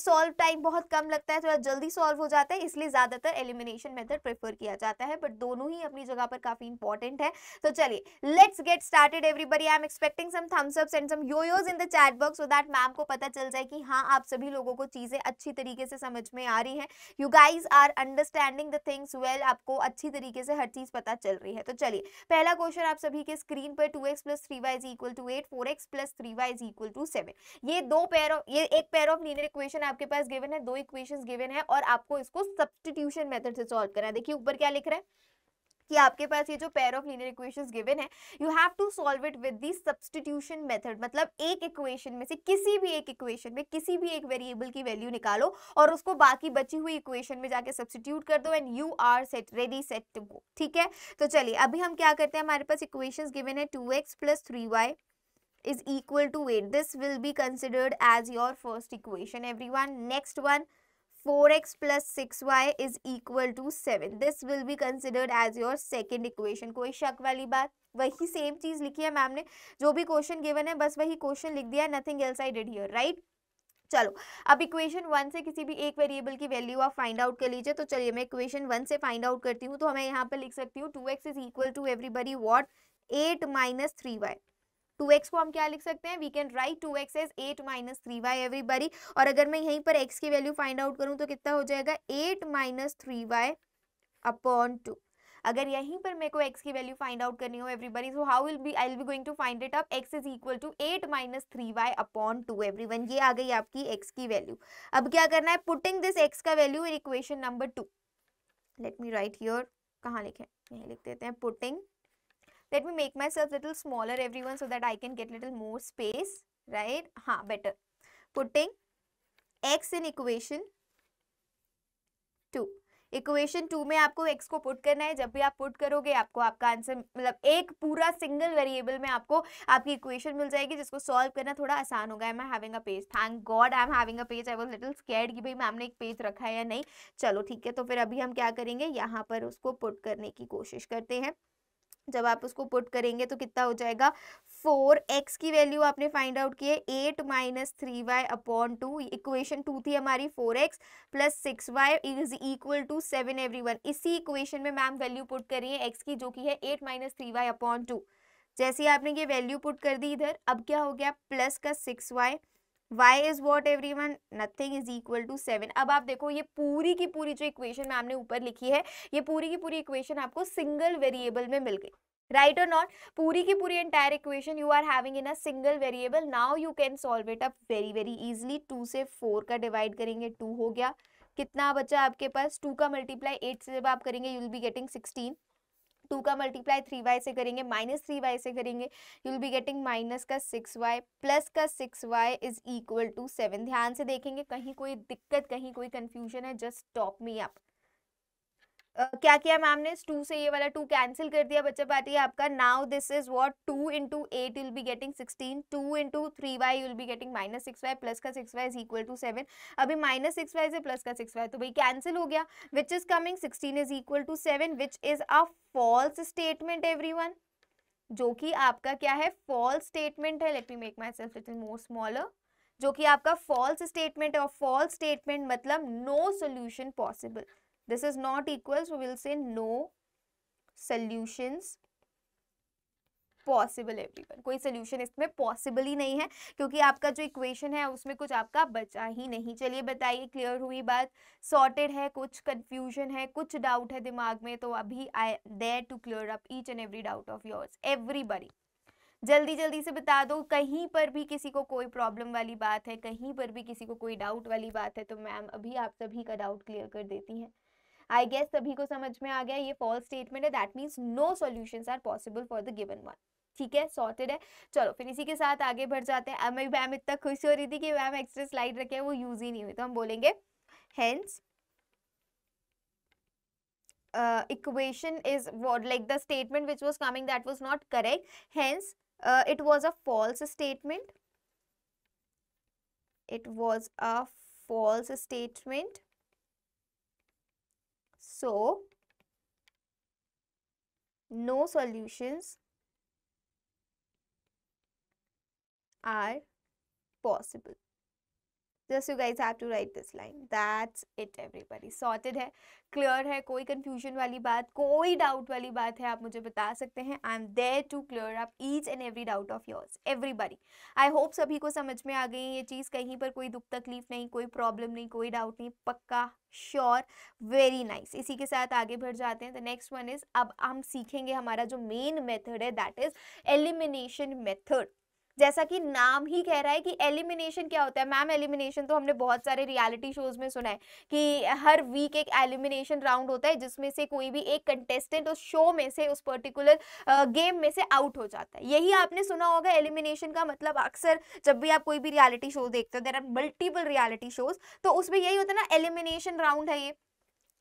Speaker 1: solve time बहुत कम लगता है थोड़ा जल्दी सॉल्व हो जाता है इसलिए ज़्यादातर एलिमिनेशन मेथड प्रेफर किया जाता है बट दोनों ही अपनी जगह पर काफ़ी इंपॉर्टेंट है तो चलिए let's get started everybody I am expecting some thumbs and some yoyos in the chat box so that ma'am को पता चल जाए कि हाँ आप सभी लोगों को चीज़ें अच्छी तरीके से समझ में आ रही हैं you guys are understanding the things well आपको अच्छी तरीके से हर चीज़ पता चल रही है तो चलिए पहला क्वेश्चन आप सभी के स्क्रीन पर two x plus three Y is equal to eight four x plus three Y is equal to seven ये दो पेयर ऑफ ये एक पेयर ऑफ लीनियर इक्वेशन आपके पास गिवन है दो इक्वेशन गिवन है और आपको इसको सब्सटीट्यूशन मेथड से सॉल्व करना है देखिए ऊपर क्या लिख रहा है कि आपके पास ये जो pair of linear equations given है you have to solve it with the substitution method मतलब एक इक्वेशन में से किसी भी एक इक्वेशन में किसी भी एक वेरिएबल की वैल्यू निकालो और उसको बाकी बची हुई इक्वेशन में जाके सब्सटीट्यूट कर दो and you are set ready set to go ठीक है तो चलिए अभी हम क्या करते हैं हमारे पास इक्वेशन गिवन है two x plus three y is equal to 8. This will be considered as your first equation everyone. Next one 4x plus 6y is equal to 7. This will be considered as your second equation. कोई शक वाली बात वही सेम चीज़ लिखी है मैम ने जो भी क्वेश्चन गिवन है बस वही क्वेश्चन लिख दिया nothing else I did here right चलो अब इक्वेशन वन से किसी भी एक वेरिएबल की वैल्यू आप फाइंड आउट कर लीजिए तो चलिए मैं इक्वेशन वन से फाइंड आउट करती हूँ तो हमें यहाँ पर लिख सकती हूँ two x is equal to everybody what eight minus three y two x को हम क्या लिख सकते हैं we can write two x as eight minus three y everybody और अगर मैं यहीं पर एक्स की वैल्यू फाइंड आउट करूं तो कितना हो जाएगा eight minus three y upon two अगर यहीं पर मेरे को एक्स की वैल्यू फाइंड आउट करनी हो everybody so how will be I will be going to find it up x is equal to eight minus three y upon two every ये आ गई आपकी एक्स की वैल्यू अब क्या करना है पुटिंग दिस एक्स का value in equation number two let me write your कहाँ लिखे यहीं लिख देते हैं putting let me make my self little smaller every one so that I can get little more space right हाँ better putting x in equation two equation two में आपको एक्स को पुट करना है जब भी आप पुट करोगे आपको आपका आंसर मतलब एक पूरा सिंगल वेरिएबल में आपको आपकी इक्वेशन मिल जाएगी जिसको सॉल्व करना थोड़ा आसान होगा I am having a page thank God I am having a page I was little scared कि भाई मैम ने एक पेज रखा है या नहीं चलो ठीक है तो फिर अभी हम क्या करेंगे यहाँ पर उसको पुट करने की कोशिश करते हैं जब आप उसको पुट करेंगे तो कितना हो जाएगा फोर एक्स की वैल्यू आपने फाइंड आउट की है eight minus three y upon two equation two थी हमारी four x plus six Y is equal to seven every one इसी इक्वेशन में मैम वैल्यू पुट करी है एक्स की जो कि है eight minus three y upon two जैसे ही आपने ये वैल्यू पुट कर दी इधर अब क्या हो गया प्लस का six y y is what everyone nothing is equal to seven अब आप देखो ये पूरी की पूरी जो इक्वेशन मैम ने ऊपर लिखी है ये पूरी की पूरी इक्वेशन आपको सिंगल वेरिएबल में मिल गई राइट और नॉट पूरी की पूरी entire equation you are having in a single variable now you can solve it up very very easily two से फोर का डिवाइड करेंगे टू हो गया कितना बचा आपके पास टू का मल्टीप्लाई एट से जब आप करेंगे you will be getting sixteen two का मल्टीप्लाई थ्री वाई से करेंगे माइनस थ्री वाई से करेंगे you will be getting minus का सिक्स वाई प्लस का six Y is equal to seven ध्यान से देखेंगे कहीं कोई दिक्कत कहीं कोई कंफ्यूजन है जस्ट टॉप मी अप क्या किया मैम ने टू से ये वाला टू कैंसिल कर दिया बच्चा है आपका now this is what two into eight will be getting sixteen two into three y will be getting minus six y plus का six Y is equal to seven अभी माइनस सिक्स वाई से प्लस का सिक्स वाई तो भाई कैंसिल हो गया which is coming sixteen is equal to seven which is a false statement every जो कि आपका क्या है फॉल्स स्टेटमेंट है let me make my self little more smaller जो कि आपका फॉल्स स्टेटमेंट है और फॉल्स स्टेटमेंट मतलब no solution possible this is not equal so we'll say no solutions possible everyone कोई सोल्यूशन इसमें पॉसिबल ही नहीं है क्योंकि आपका जो इक्वेशन है उसमें कुछ आपका बचा ही नहीं चलिए बताइए क्लियर हुई बात सॉर्टेड है कुछ कंफ्यूजन है कुछ डाउट है दिमाग में तो अभी I there to clear up each and every doubt of yours everybody जल्दी जल्दी से बता दो कहीं पर भी किसी को कोई प्रॉब्लम वाली बात है कहीं पर भी किसी को कोई डाउट वाली बात है तो मैम अभी आप सभी का डाउट क्लियर कर देती हैं आई गेस सभी को समझ में आ गया ये फॉल्स स्टेटमेंट है that means no solution are possible for the given one ठीक है सॉर्टेड है चलो फिर इसी के साथ आगे बढ़ जाते हैं मैं मैम इतना खुश हो रही थी कि मैम एक्स्ट्रा स्लाइड रखे हैं वो यूज ही नहीं हुई तो हम बोलेंगे hence equation is what like the statement which was coming that was not correct hence it was a false statement it was a false statement So, no solutions are possible. Just you guys have to write this line that's it everybody sorted है क्लियर है कोई कन्फ्यूजन वाली बात कोई डाउट वाली बात है आप मुझे बता सकते हैं I am there to clear up each and every doubt of yours everybody I hope सभी को समझ में आ गई ये चीज़ कहीं पर कोई दुख तकलीफ नहीं कोई प्रॉब्लम नहीं कोई डाउट नहीं पक्का श्योर वेरी नाइस इसी के साथ आगे बढ़ जाते हैं द नेक्स्ट वन इज़ अब हम सीखेंगे हमारा जो मेन मेथड है दैट इज़ एलिमिनेशन मेथड जैसा कि नाम ही कह रहा है कि एलिमिनेशन क्या होता है मैम एलिमिनेशन तो हमने बहुत सारे रियलिटी शोज में सुना है कि हर वीक एक एलिमिनेशन राउंड होता है जिसमें से कोई भी एक कंटेस्टेंट उस शो में से उस पर्टिकुलर गेम में से आउट हो जाता है यही आपने सुना होगा एलिमिनेशन का मतलब अक्सर जब भी आप कोई भी रियालिटी शो देखते हो there are multiple reality shows तो उसमें यही होता है ना एलिमिनेशन राउंड है ये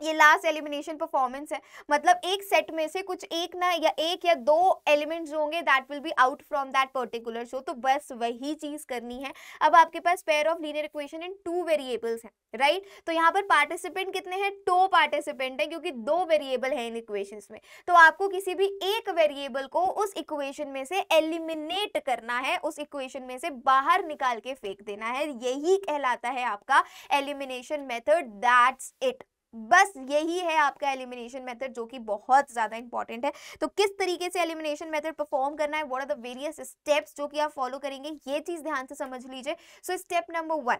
Speaker 1: ये लास्ट एलिमिनेशन परफॉर्मेंस है मतलब एक सेट में से कुछ एक ना या एक या दो एलिमेंट्स होंगे that will be out from that particular show तो बस वही चीज़ करनी है अब आपके पास pair of linear equation in two variables हैं राइट तो यहाँ पर पार्टिसिपेंट कितने हैं टू पार्टिसिपेंट हैं क्योंकि दो वेरिएबल हैं इन इक्वेशन में तो आपको किसी भी एक वेरिएबल को उस इक्वेशन में से एलिमिनेट करना है उस इक्वेशन में से बाहर निकाल के फेंक देना है यही कहलाता है आपका एलिमिनेशन मेथड दैट्स इट बस यही है आपका एलिमिनेशन मेथड जो कि बहुत ज़्यादा इंपॉर्टेंट है तो किस तरीके से एलिमिनेशन मेथड परफॉर्म करना है what are the various steps जो कि आप फॉलो करेंगे ये चीज़ ध्यान से समझ लीजिए so step number one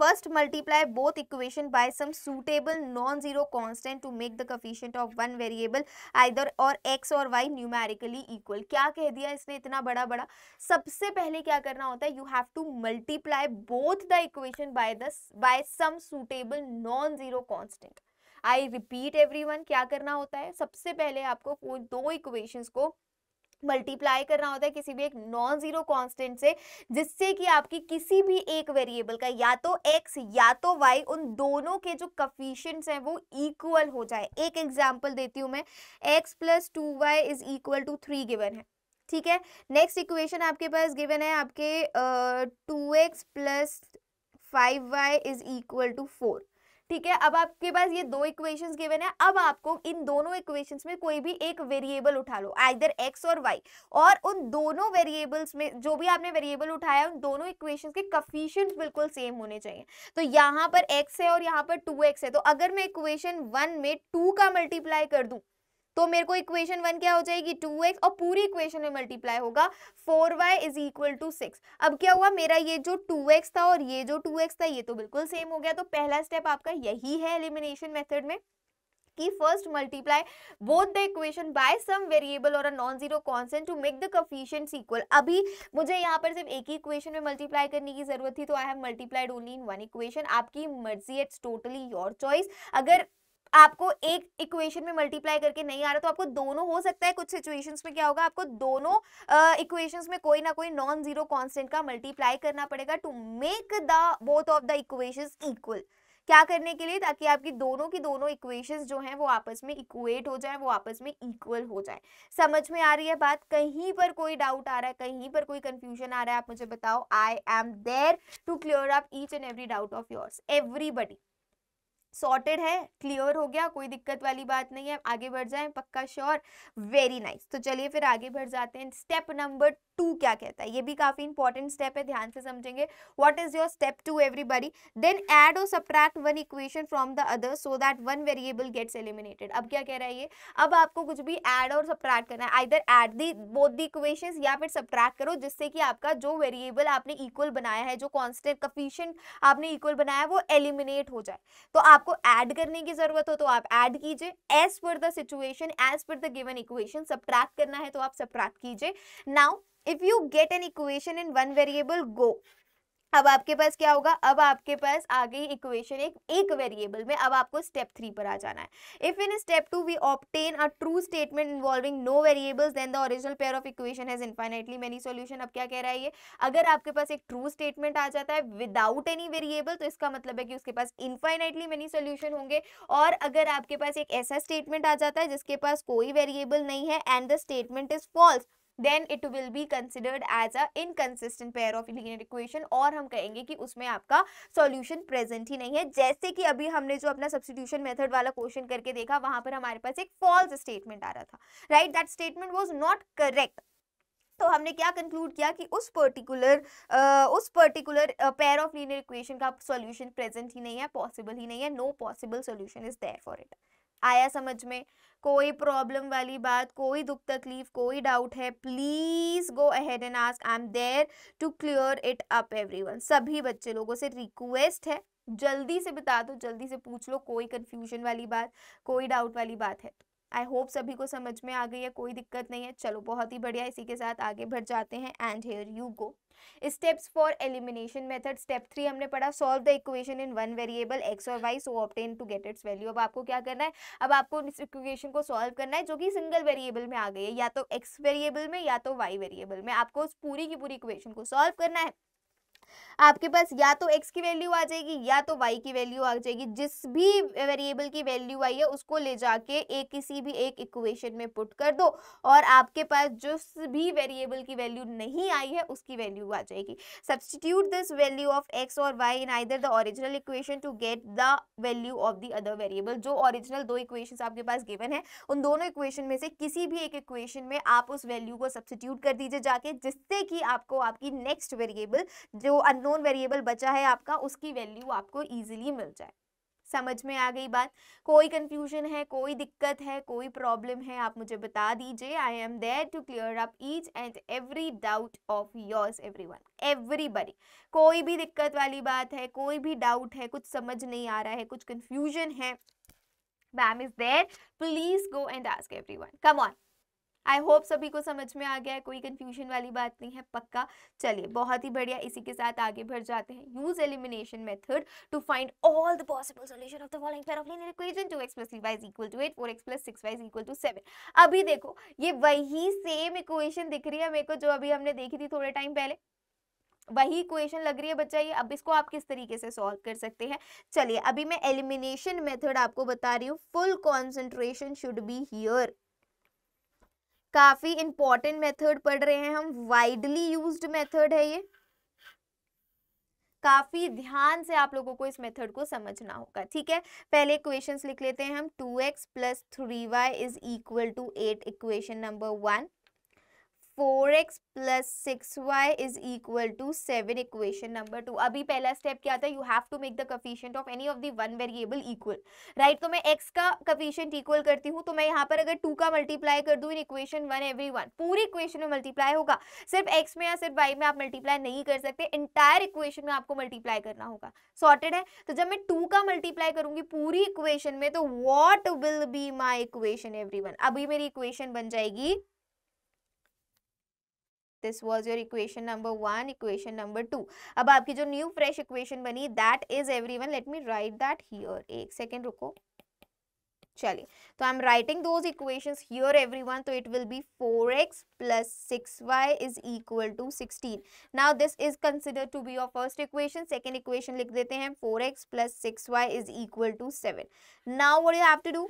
Speaker 1: First multiply both equation by some suitable non-zero constant to make the coefficient of one variable either or x or y numerically equal. क्या कह दिया इसने इतना बड़ा बड़ा सबसे पहले क्या करना होता है you have to multiply both the equation by the by some suitable non zero constant I repeat everyone क्या करना होता है सबसे पहले आपको दो इक्वेशंस को मल्टीप्लाई करना होता है किसी भी एक नॉन जीरो कांस्टेंट से जिससे कि आपकी किसी भी एक वेरिएबल का या तो एक्स या तो वाई उन दोनों के जो कफिशेंट्स हैं वो इक्वल हो जाए एक एग्जांपल देती हूँ मैं x plus two y is equal to three given है ठीक है नेक्स्ट इक्वेशन आपके पास गिवन है आपके two x plus five Y is equal to four ठीक है अब आपके पास ये दो इक्वेशंस गिवन है अब आपको इन दोनों इक्वेशंस में कोई भी एक वेरिएबल उठा लो आइर एक्स और वाई और उन दोनों वेरिएबल्स में जो भी आपने वेरिएबल उठाया उन दोनों इक्वेशंस के कफिशियंट बिल्कुल सेम होने चाहिए तो यहाँ पर एक्स है और यहाँ पर टू है तो अगर मैं इक्वेशन वन में टू का मल्टीप्लाई कर दूँ तो मेरे को इक्वेशन वन क्या हो जाएगी टू एक्स और पूरी इक्वेशन में मल्टीप्लाई होगा four y is equal to six अब क्या हुआ मेरा ये जो टू एक्स था और ये जो टू एक्स था ये तो बिल्कुल सेम हो गया तो पहला स्टेप आपका यही है एलिमिनेशन मेथड में कि first multiply both the equation by some variable or a non-zero constant to make the coefficients equal. अभी मुझे यहां पर सिर्फ एक ही इक्वेशन में मल्टीप्लाई करने की जरूरत थी तो I have multiplied only in one equation आपकी मर्जी इट्स टोटली योर चॉइस अगर आपको एक इक्वेशन में मल्टीप्लाई करके नहीं आ रहा तो आपको दोनों हो सकता है कुछ सिचुएशन में क्या होगा आपको दोनों इक्वेशन में कोई ना कोई नॉन जीरो कॉन्स्टेंट का मल्टीप्लाई करना पड़ेगा to make the both of the equation equal क्या करने के लिए ताकि आपकी दोनों की दोनों इक्वेशंस जो हैं वो आपस में इक्वेट हो जाए वो आपस में इक्वल हो जाए समझ में आ रही है बात कहीं पर कोई डाउट आ रहा है कहीं पर कोई कंफ्यूजन आ रहा है आप मुझे बताओ I am there to clear up each and every doubt of yours everybody sorted है क्लियर हो गया कोई दिक्कत वाली बात नहीं है आगे बढ़ जाए पक्का श्योर वेरी नाइस तो चलिए फिर आगे बढ़ जाते हैं स्टेप नंबर टू क्या कहता है ये भी काफी इंपॉर्टेंट स्टेप है ध्यान से समझेंगे what is your step two everybody then add और subtract one equation from the other so that one variable gets eliminated अब क्या कह रहा है ये अब आपको कुछ भी एड और सब्ट्रैक्ट करना है either add the both the equation या फिर सब्ट्रैक्ट करो जिससे कि आपका जो वेरिएबल आपने इक्वल बनाया है जो कॉन्स्टेंट कफिशियंट आपने इक्वल बनाया है वो एलिमिनेट हो जाए तो आप आपको ऐड करने की जरूरत हो तो आप ऐड कीजिए as per the situation as per the given equation subtract करना है तो आप सब्ट्रैक्ट कीजिए now if you get an equation in one variable go अब आपके पास क्या होगा अब आपके पास आ गई इक्वेशन एक एक वेरिएबल में अब आपको स्टेप थ्री पर आ जाना है if in step two we obtain a true statement involving no variables then the original pair of equation has infinitely many solution अब क्या कह रहा है ये अगर आपके पास एक ट्रू स्टेटमेंट आ जाता है विदाउट एनी वेरिएबल तो इसका मतलब है कि उसके पास इन्फाइनाइटली मेनी सोल्यूशन होंगे और अगर आपके पास एक ऐसा स्टेटमेंट आ जाता है जिसके पास कोई वेरिएबल नहीं है and the statement is false then it will be considered as a inconsistent pair of linear equation और हम कहेंगे कि उसमें आपका solution present ही नहीं है जैसे कि अभी हमने जो अपना substitution method वाला question करके देखा वहां पर हमारे पास एक false statement आ रहा था right that statement was not correct तो हमने क्या कंक्लूड किया कि उस पर्टिकुलर uh, उस particular pair of linear equation का सॉल्यूशन प्रेजेंट ही नहीं है पॉसिबल ही नहीं है no possible solution is there for it आया समझ में कोई प्रॉब्लम वाली बात कोई दुख तकलीफ कोई डाउट है please go ahead and ask I am there to clear it up everyone सभी बच्चे लोगों से रिक्वेस्ट है जल्दी से बता दो जल्दी से पूछ लो कोई कन्फ्यूजन वाली बात कोई डाउट वाली बात है आई होप सभी को समझ में आ गई है कोई दिक्कत नहीं है चलो बहुत ही बढ़िया इसी के साथ आगे बढ़ जाते हैं and here you go steps for elimination method step three हमने पढ़ा solve the equation in one variable x और y so obtain to get its value अब आपको क्या करना है अब आपको इस इक्वेशन को सॉल्व करना है जो कि सिंगल वेरिएबल में आ गई है या तो एक्स वेरिएबल में या तो वाई वेरिएबल में आपको उस पूरी की पूरी इक्वेशन को सॉल्व करना है आपके पास या तो एक्स की वैल्यू आ जाएगी या तो वाई की वैल्यू आ जाएगी जिस भी वेरिएबल की वैल्यू आई है उसको ले जाके एक किसी भी एक इक्वेशन में पुट कर दो और आपके पास जिस भी वेरिएबल की वैल्यू नहीं आई है उसकी वैल्यू आ जाएगी substitute this value of x और y in either the original equation to get the value of the other variable जो ओरिजिनल दो इक्वेशन आपके पास गिवन है उन दोनों इक्वेशन में से किसी भी एक इक्वेशन में आप उस वैल्यू को सब्सटीट्यूट कर दीजिए जाके जिससे कि आपको आपकी नेक्स्ट वेरिएबल जो अनु नॉन वेरिएबल बचा है आपका उसकी वैल्यू आपको ईजिली मिल जाए समझ में आ गई बात कोई कंफ्यूजन है कोई दिक्कत है कोई प्रॉब्लम है आप मुझे बता दीजिए I am there to clear up each and every doubt of yours everyone everybody कोई भी दिक्कत वाली बात है कोई भी डाउट है कुछ समझ नहीं आ रहा है कुछ कंफ्यूजन है ma'am is there please go and ask everyone come on I hope सभी को समझ में आ गया है कोई कन्फ्यूजन वाली बात नहीं है पक्का चलिए बहुत ही बढ़िया इसी के साथ आगे बढ़ जाते हैं use elimination method to find all the possible solution of the following pair of linear equation 2x plus 3y is equal to 8 4x plus 6y is equal to 7 अभी देखो ये वही सेम इक्वेशन दिख रही है मेरे को जो अभी हमने देखी थी थोड़े टाइम पहले वही इक्वेशन लग रही है बच्चा ये अब इसको आप किस तरीके से सॉल्व कर सकते हैं चलिए अभी मैं एलिमिनेशन मेथड आपको बता रही हूँ full concentration should be here काफ़ी इंपॉर्टेंट मेथड पढ़ रहे हैं हम वाइडली यूज्ड मेथड है ये काफ़ी ध्यान से आप लोगों को इस मेथड को समझना होगा ठीक है पहले इक्वेशंस लिख लेते हैं हम two x plus three Y is equal to eight equation number one four x plus six Y is equal to seven equation number two अभी पहला स्टेप क्या था you have to make the coefficient of any of the one variable equal right तो मैं एक्स का कफिशियंट इक्वल करती हूँ तो मैं यहाँ पर अगर टू का मल्टीप्लाई कर दू in equation one every everyone पूरी इक्वेशन में मल्टीप्लाई होगा सिर्फ एक्स में या सिर्फ वाई में आप मल्टीप्लाई नहीं कर सकते इंटायर इक्वेशन में आपको मल्टीप्लाई करना होगा सॉर्टेड है तो जब मैं टू का मल्टीप्लाई करूंगी पूरी इक्वेशन में तो what will be my equation every अभी मेरी इक्वेशन बन जाएगी this was your equation number one equation number two अब आपकी जो न्यू फ्रेश इक्वेशन बनी that is every one let me write that here एक सेकेंड रुको चलिए तो I am writing those equations here everyone तो it will be four x plus six Y is equal to sixteen now this is consider to be your first equation second equation लिख देते हैं four x plus six Y is equal to seven now do you have to do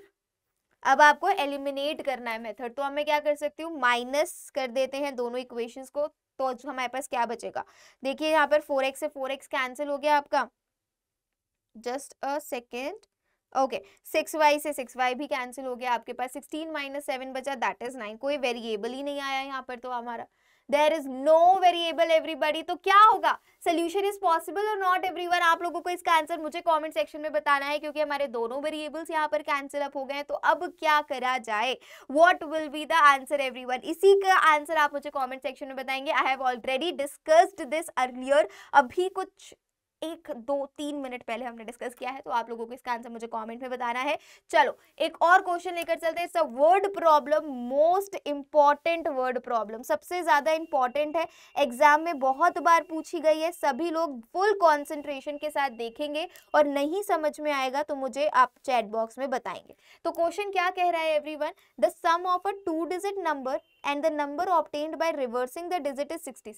Speaker 1: अब आपको एलिमिनेट करना है मेथड तो मैं क्या कर सकती हूँ माइनस कर देते हैं दोनों इक्वेशंस को तो हमारे पास क्या बचेगा देखिए यहाँ पर फोर एक्स से फोर एक्स कैंसिल हो गया आपका just a second okay six y से सिक्स वाई भी कैंसिल हो गया आपके पास सिक्सटीन माइनस सेवन बचा दैट इज नाइन कोई वेरिएबल ही नहीं आया यहाँ पर तो हमारा there is no variable everybody तो क्या होगा सोल्यूशन इज पॉसिबल और नॉट एवरी वन आप लोगों को इसका आंसर मुझे कॉमेंट सेक्शन में बताना है क्योंकि हमारे दोनों वेरिएबल्स यहाँ पर कैंसिल अप हो गए हैं तो अब क्या करा जाए what will be the answer every one इसी का आंसर आप मुझे कॉमेंट सेक्शन में बताएंगे I have already discussed this earlier अभी कुछ एक दो तीन मिनट पहले हमने डिस्कस किया है तो आप लोगों को इसका आंसर मुझे कमेंट में बताना है चलो एक और क्वेश्चन लेकर चलते हैं word problem most important word problem सबसे ज़्यादा इंपॉर्टेंट है एग्जाम में बहुत बार पूछी गई है सभी लोग फुल कॉन्सेंट्रेशन के साथ देखेंगे और नहीं समझ में आएगा तो मुझे आप चैट बॉक्स में बताएंगे तो क्वेश्चन क्या कह रहा है every the sum of a two digit number and the number obtained by reversing the digit is sixty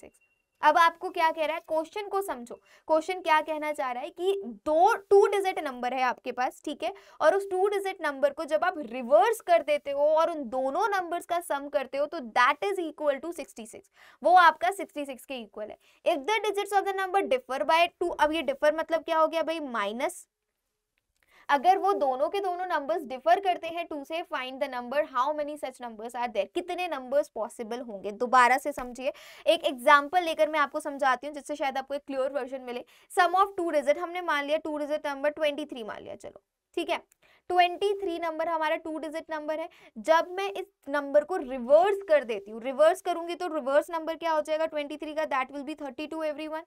Speaker 1: अब आपको क्या कह रहा है क्वेश्चन को समझो क्वेश्चन क्या कहना चाह रहा है कि दो टू डिजिट नंबर है आपके पास ठीक है और उस टू डिजिट नंबर को जब आप रिवर्स कर देते हो और उन दोनों नंबर्स का सम करते हो तो दैट इज इक्वल टू 66 वो आपका 66 के इक्वल है if the digits of the number differ by two अब ये डिफर मतलब क्या हो गया भाई माइनस अगर वो दोनों के दोनों नंबर्स डिफर करते हैं टू से find the number how many such numbers are there कितने नंबर्स पॉसिबल होंगे दोबारा से समझिए एक एग्जांपल लेकर मैं आपको समझाती हूँ जिससे शायद आपको एक क्लियर वर्जन मिले सम ऑफ टू डिजिट हमने मान लिया टू डिजिट नंबर ट्वेंटी मान लिया चलो ठीक है 23 नंबर हमारा टू डिजिट नंबर है जब मैं इस नंबर को रिवर्स कर देती हूँ रिवर्स करूंगी तो रिवर्स नंबर क्या हो जाएगा 23 का दैट विल बी 32 एवरीवन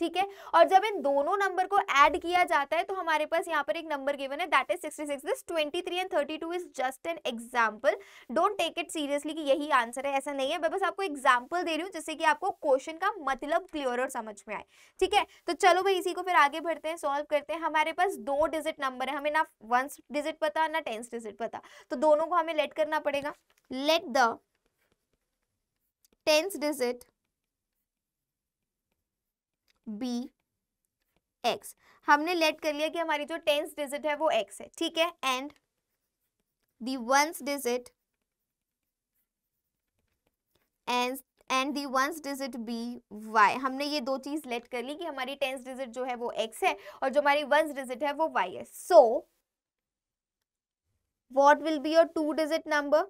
Speaker 1: ठीक है और जब इन दोनों नंबर को ऐड किया जाता है तो हमारे पास यहाँ पर एक नंबर गिवन है that is 66 this 23 and 32 is just an example don't take it seriously कि यही आंसर है ऐसा नहीं है मैं बस आपको एग्जांपल दे रही हूँ जिससे कि आपको क्वेश्चन का मतलब क्लियर और समझ में आए ठीक है तो चलो भाई इसी को फिर आगे बढ़ते हैं सॉल्व करते हैं हमारे पास दो डिजिट नंबर है हमें ना वन डिजिट पता ना टेंस डिजिट पता तो दोनों को हमें लेट करना पड़ेगा let the tens digit be x हमने लेट कर लिया कि हमारी जो टेंस डिजिट है वो एक्स है ठीक है and the ones digit and and the ones digit be y हमने ये दो चीज लेट कर ली कि हमारी टेंस डिजिट जो है वो एक्स है और जो हमारी वंस डिजिट है वो वाई है so what will be your two digit number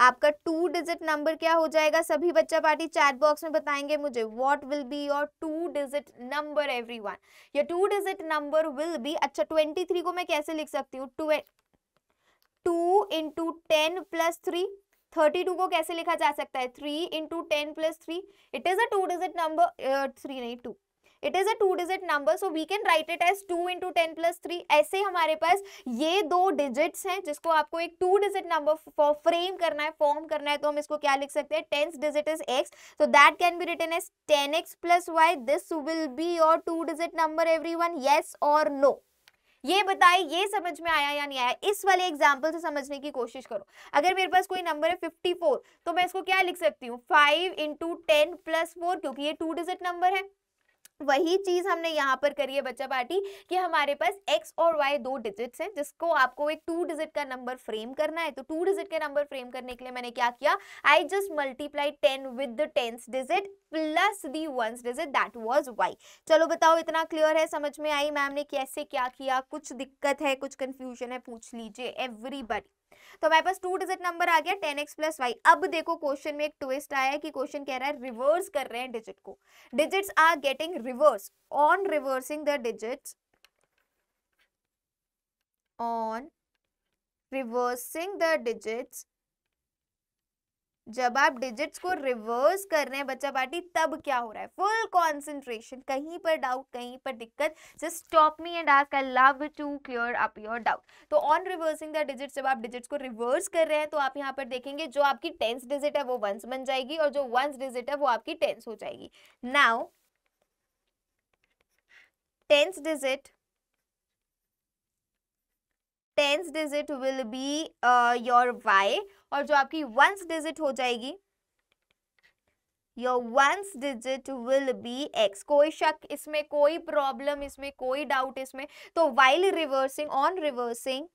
Speaker 1: आपका टू डिजिट नंबर क्या हो जाएगा सभी बच्चा पार्टी चैट बॉक्स में बताएंगे मुझे what will be your two digit number everyone your two digit number will be अच्छा ट्वेंटी थ्री को मैं कैसे लिख सकती हूँ two two into ten plus three thirty two को कैसे लिखा जा सकता है three into ten plus three it is a two digit number three नहीं two it is a two digit number so we can write it as two into ten plus three ऐसे हमारे पास ये दो डिजिट्स हैं जिसको आपको एक टू डिजिट नंबर फ्रेम करना है फॉर्म करना है तो हम इसको क्या लिख सकते हैं tens digit is x so that can be return as ten x plus Y this will be your two digit number everyone yes और नो ये बताए ये समझ में आया या नहीं आया इस वाले एग्जाम्पल से समझने की कोशिश करो अगर मेरे पास कोई नंबर है 54 तो मैं इसको क्या लिख सकती हूँ 5 इंटू टेन प्लस फोर क्योंकि ये टू डिजिट नंबर है वही चीज हमने यहाँ पर करी है बच्चा पार्टी कि हमारे पास x और y दो डिजिट्स हैं जिसको आपको एक टू डिजिट का नंबर फ्रेम करना है तो टू डिजिट के नंबर फ्रेम करने के लिए मैंने क्या किया I just multiply ten with the tens digit plus the ones digit that was y चलो बताओ इतना क्लियर है समझ में आई मैम ने कैसे क्या किया कुछ दिक्कत है कुछ कंफ्यूजन है पूछ लीजिए एवरीबडी तो हमारे पास टू डिजिट नंबर आ गया टेन एक्स प्लस वाई अब देखो क्वेश्चन में एक ट्विस्ट आया कि क्वेश्चन कह रहा है रिवर्स कर रहे हैं डिजिट को digits are getting reverse on reversing the digit on reversing the digits जब आप डिजिट्स को रिवर्स कर रहे हैं बच्चा पार्टी तब क्या हो रहा है फुल कंसंट्रेशन कहीं पर डाउट कहीं पर दिक्कत just stop me and ask I love to clear up your doubt तो ऑन रिवर्सिंग द डिजिट्स जब आप डिजिट्स को रिवर्स कर रहे हैं तो आप यहाँ पर देखेंगे जो आपकी टेंस डिजिट है वो वंस बन जाएगी और जो वंस डिजिट है वो आपकी टेंस हो जाएगी now tens digit tens digit will be your Y और जो आपकी वंस डिजिट हो जाएगी your ones digit will be X कोई शक इसमें कोई प्रॉब्लम इसमें कोई डाउट इसमें तो while reversing on reversing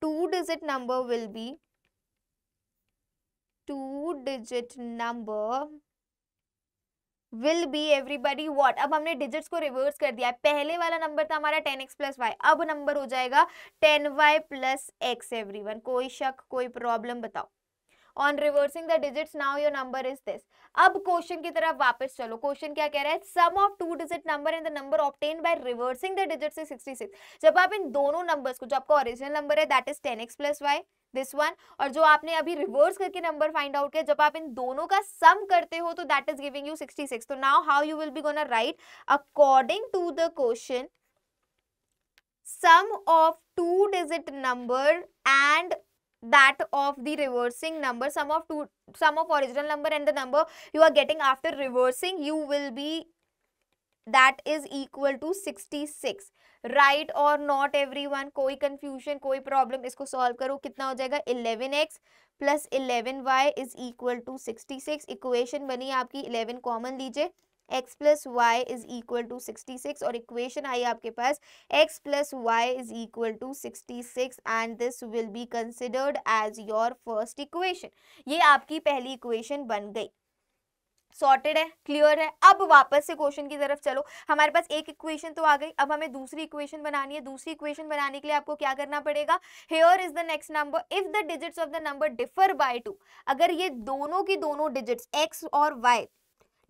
Speaker 1: two digit number will be two digit number will be everybody what अब हमने डिजिट्स को रिवर्स कर दिया है पहले वाला नंबर था हमारा टेन एक्स प्लस वाई अब नंबर हो जाएगा ten Y plus X every one कोई शक कोई प्रॉब्लम बताओ On reversing the digits, now your number is this. अब क्वेश्चन की तरफ वापस चलो क्वेश्चन क्या कह रहा है sum of two digit number and the number obtain by reversing the digits is 66 जब आप इन दोनों नंबर्स को जो आपका ओरिजिनल नंबर है that is 10x X plus Y this one और जो आपने अभी रिवर्स करके नंबर फाइंड आउट किया जब आप इन दोनों का सम करते हो तो दैट इज गिविंग यू 66 तो now how you will be gonna write according to the question sum of two digit number and that of the reversing number sum of two sum of original number and the number you are getting after reversing you will be that is equal to 66 right और नॉट एवरी वन कोई कन्फ्यूजन कोई प्रॉब्लम इसको सॉल्व करो कितना हो जाएगा eleven x plus eleven Y is equal to sixty six equation बनी आपकी इलेवन कॉमन लीजिए X plus Y is equal to sixty six और इक्वेशन आई आपके पास X plus Y is equal to sixty six and this will be considered as your first equation ये आपकी पहली इक्वेशन बन गई सॉर्टेड है क्लियर है अब वापस से क्वेश्चन की तरफ चलो हमारे पास एक इक्वेशन तो आ गई अब हमें दूसरी इक्वेशन बनानी है दूसरी इक्वेशन बनाने के लिए आपको क्या करना पड़ेगा here is the next number if the digits of the number differ by two अगर ये दोनों की दोनों डिजिट्स एक्स और वाई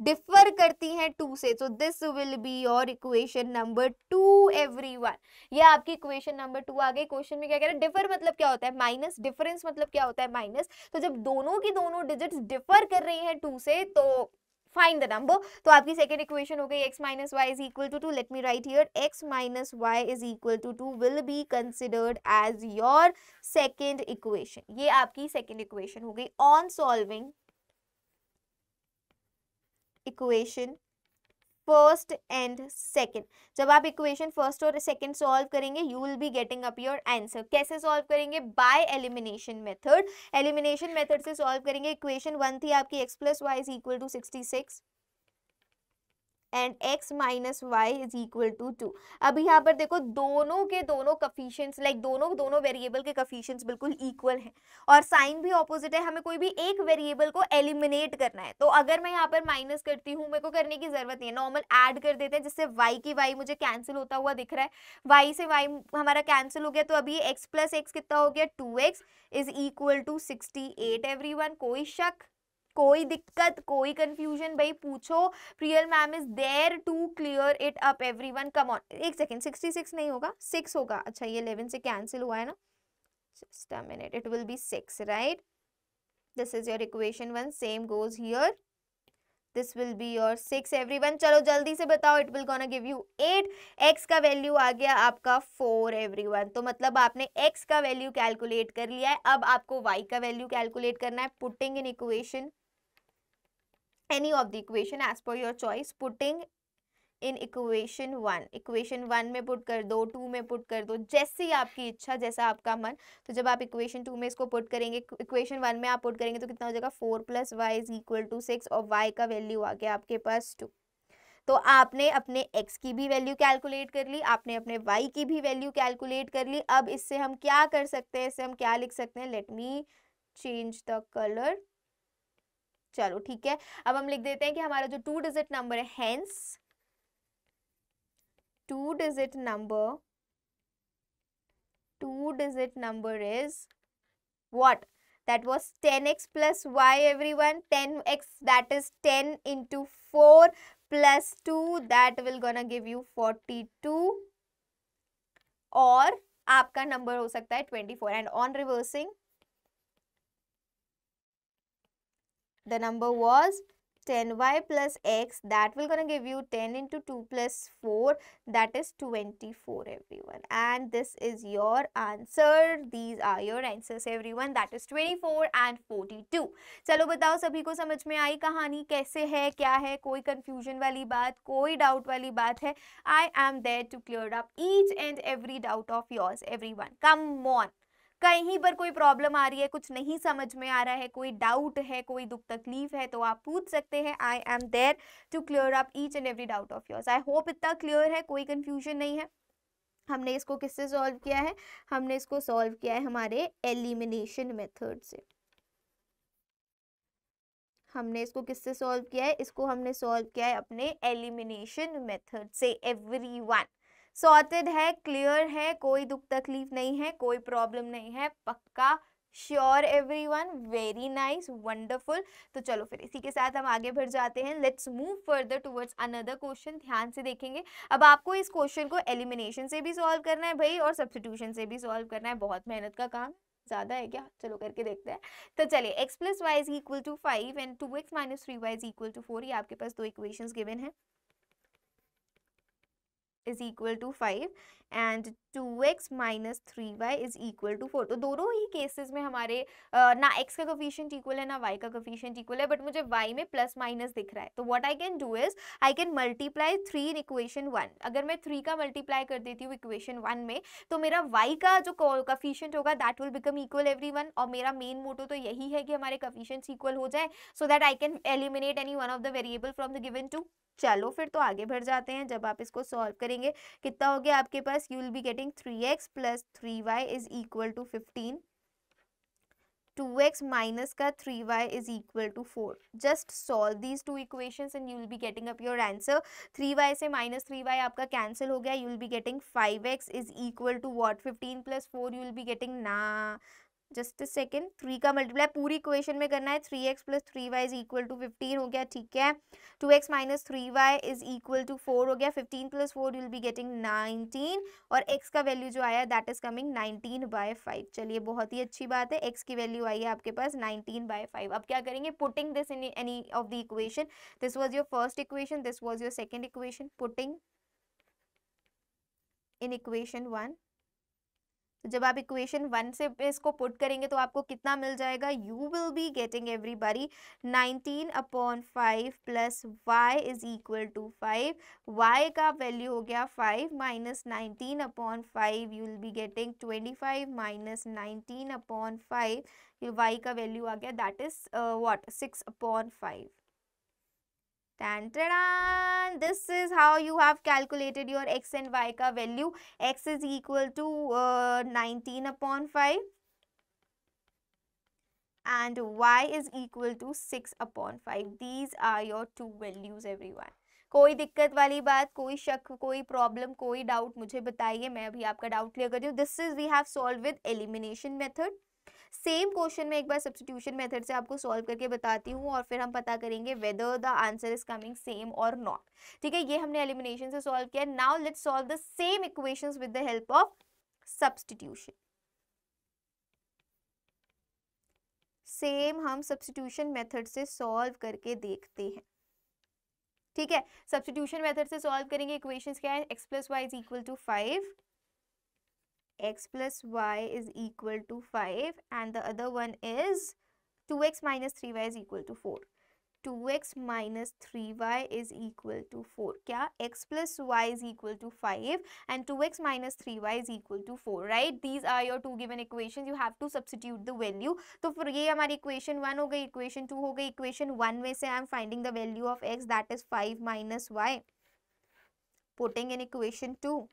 Speaker 1: डिफर करती हैं टू से so this will be your equation number two every one ये आपकी इक्वेशन नंबर टू आ गई क्वेश्चन में क्या कह रहे हैं डिफर मतलब क्या होता है माइनस डिफरेंस मतलब क्या होता है माइनस तो जब दोनों की दोनों डिजिट डिफर कर रही हैं टू से तो फाइंड द नंबर तो आपकी सेकेंड इक्वेशन हो गई x minus Y is equal to two let me write here x minus Y is equal to two will be considered as your second equation ये आपकी सेकेंड इक्वेशन हो गई on solving equation first and second जब आप इक्वेशन फर्स्ट और सेकेंड सॉल्व करेंगे you will be getting up your answer कैसे सॉल्व करेंगे by elimination method elimination method से सॉल्व करेंगे इक्वेशन वन थी आपकी X plus Y is equal to sixty six and X minus Y is equal to two अब यहाँ पर देखो दोनों के दोनों कफिशियंस लाइक like दोनों दोनों वेरिएबल के कफिशियंस बिल्कुल इक्वल हैं और साइन भी ऑपोजिट है हमें कोई भी एक वेरिएबल को एलिमिनेट करना है तो अगर मैं यहाँ पर माइनस करती हूँ मेरे को करने की जरूरत नहीं है नॉर्मल ऐड कर देते हैं जिससे वाई की वाई मुझे कैंसिल होता हुआ दिख रहा है वाई से वाई हमारा कैंसिल हो गया तो अभी एक्स प्लस एक्स कितना हो गया two x is equal to sixty eight every one कोई शक कोई दिक्कत कोई कंफ्यूजन भाई पूछो Priyal ma'am is there to clear it up every one come on एक सेकेंड सिक्सटी सिक्स नहीं होगा सिक्स होगा अच्छा ये इलेवन से कैंसिल हुआ है ना just minute it will be six right this is your equation one same goes here This will be your six, everyone. चलो जल्दी से बताओ it will gonna give you eight X का वैल्यू आ गया आपका फोर एवरी वन तो मतलब आपने एक्स का वैल्यू कैलकुलेट कर लिया है अब आपको वाई का वैल्यू कैलकुलेट करना है putting in equation any of the equation as per your choice putting in equation one equation one में पुट कर दो टू में पुट कर दो जैसी आपकी इच्छा जैसा आपका मन तो जब आप इक्वेशन टू में इसको पुट करेंगे इक्वेशन वन में आप पुट करेंगे तो कितना हो जाएगा four plus Y is equal to six और वाई का वैल्यू आ गया आपके पास टू तो आपने अपने एक्स की भी वैल्यू कैलकुलेट कर ली आपने अपने वाई की भी वैल्यू कैलकुलेट कर ली अब इससे हम क्या कर सकते हैं इससे हम क्या लिख सकते हैं let me change the colour चलो ठीक है अब हम लिख देते हैं कि हमारा जो टू डिजिट नंबर है hence two digit number two digit number is x plus Y every one ten X that is ten into four plus two that will gonna give you forty two और आपका नंबर हो सकता है twenty four and on reversing the number was 10y plus x that will going to give you 10 into 2 plus 4 that is 24 everyone and this is your answer these are your answers everyone that is 24 and 42 chalo batao sabhi ko samajh mein aayi kahani kaise hai kya hai koi confusion wali baat koi doubt wali baat hai i am there to clear up each and every doubt of yours everyone come on कहीं पर कोई प्रॉब्लम आ रही है कुछ नहीं समझ में आ रहा है कोई डाउट है कोई दुख तकलीफ है तो आप पूछ सकते हैं I am there to clear up each and every doubt of yours I hope इतना क्लियर है कोई कन्फ्यूजन नहीं है हमने इसको किससे सॉल्व किया है हमने इसको सॉल्व किया है हमारे एलिमिनेशन मेथड से हमने इसको किससे सॉल्व किया है इसको हमने सॉल्व किया है अपने एलिमिनेशन मेथड से एवरी वन सॉर्टेड है क्लियर है कोई दुख तकलीफ नहीं है कोई प्रॉब्लम नहीं है पक्का sure every one very nice wonderful तो चलो फिर इसी के साथ हम आगे बढ़ जाते हैं let's move further towards another question ध्यान से देखेंगे अब आपको इस क्वेश्चन को एलिमिनेशन से भी सॉल्व करना है भाई और सब्सटीट्यूशन से भी सॉल्व करना है बहुत मेहनत का काम ज़्यादा है क्या चलो करके देखते हैं तो चलिए X plus Y is equal to five and two x minus three Y is equal to four ये आपके पास दो इक्वेशन गिवन है is equal to five and two x minus three Y is equal to four तो दोनों ही केसेस में हमारे आ, ना एक्स का कोफिशियंट इक्वल है ना वाई का कोफिशियंट इक्वल है बट मुझे वाई में प्लस माइनस दिख रहा है तो what I can do is I can multiply three in equation one अगर मैं थ्री का मल्टीप्लाई कर देती हूँ इक्वेशन वन में तो मेरा वाई का जो कफिशियंट होगा that will become equal every one और मेरा मेन मोटो तो यही है कि हमारे कफिशियंट इक्वल हो जाए so that I can eliminate any one of the variable from the given two चलो फिर तो आगे बढ़ जाते हैं जब आप इसको सॉल्व करेंगे कितना हो गया आपके पास you will be getting three x plus three Y is equal to fifteen two x minus का three Y is equal to four just solve these two equation and you will be getting up your answer three Y से माइनस थ्री वाई आपका कैंसिल हो गया you will be getting five x is equal to what fifteen plus four you will be getting ना जस्ट सेकेंड थ्री का मल्टीप्लाई पूरी क्वेश्चन में करना है three x plus three Y is equal to fifteen हो गया ठीक है two x minus three Y is equal to four हो गया fifteen plus four will be getting nineteen और एक्स का वैल्यू जो आया that is coming nineteen by five चलिए बहुत ही अच्छी बात है एक्स की वैल्यू आई है आपके पास नाइनटीन बाय फाइव अब क्या करेंगे putting this in any of the equation this was your first equation this was your second equation putting in equation one तो जब आप इक्वेशन वन से इसको पुट करेंगे तो आपको कितना मिल जाएगा you will be getting everybody nineteen upon five plus Y is equal to five Y का वैल्यू हो गया five minus nineteen upon five you will be getting twenty five minus nineteen upon five Y का वैल्यू आ गया that is what six upon five tan tadan this is how you have calculated your x and y ka value x is equal to uh, 19 upon 5 and y is equal to 6 upon 5 these are your two values everyone कोई दिक्कत वाली बात कोई शक कोई प्रॉब्लम कोई डाउट मुझे बताइए मैं अभी आपका डाउट क्लियर कर रही हूँ this is we have solve with elimination method same question में एक बार सब्सटीट्यूशन मेथड से आपको सॉल्व करके बताती हूँ और फिर हम पता करेंगे whether the answer is coming same और नॉट ठीक है ये हमने एलिमिनेशन से सॉल्व किया now let solve the same equation with the help of substitution same हम सब्सटीट्यूशन मेथड से सॉल्व करके देखते हैं ठीक है सब्सटीट्यूशन मेथड से सॉल्व करेंगे इक्वेशंस क्या है x plus Y is equal to five x plus y is equal to 5 and the other one is 2x minus 3y is equal to 4. 2x minus 3y is equal to 4. Kya? x plus y is equal to 5 and 2x minus 3y is equal to 4, right? These are your two given equations. You have to substitute the value. So, for ye hamari equation 1 ho gayi, equation 2 ho gayi. Equation 1 way se I am finding the value of x that is 5 minus y. Putting in equation 2.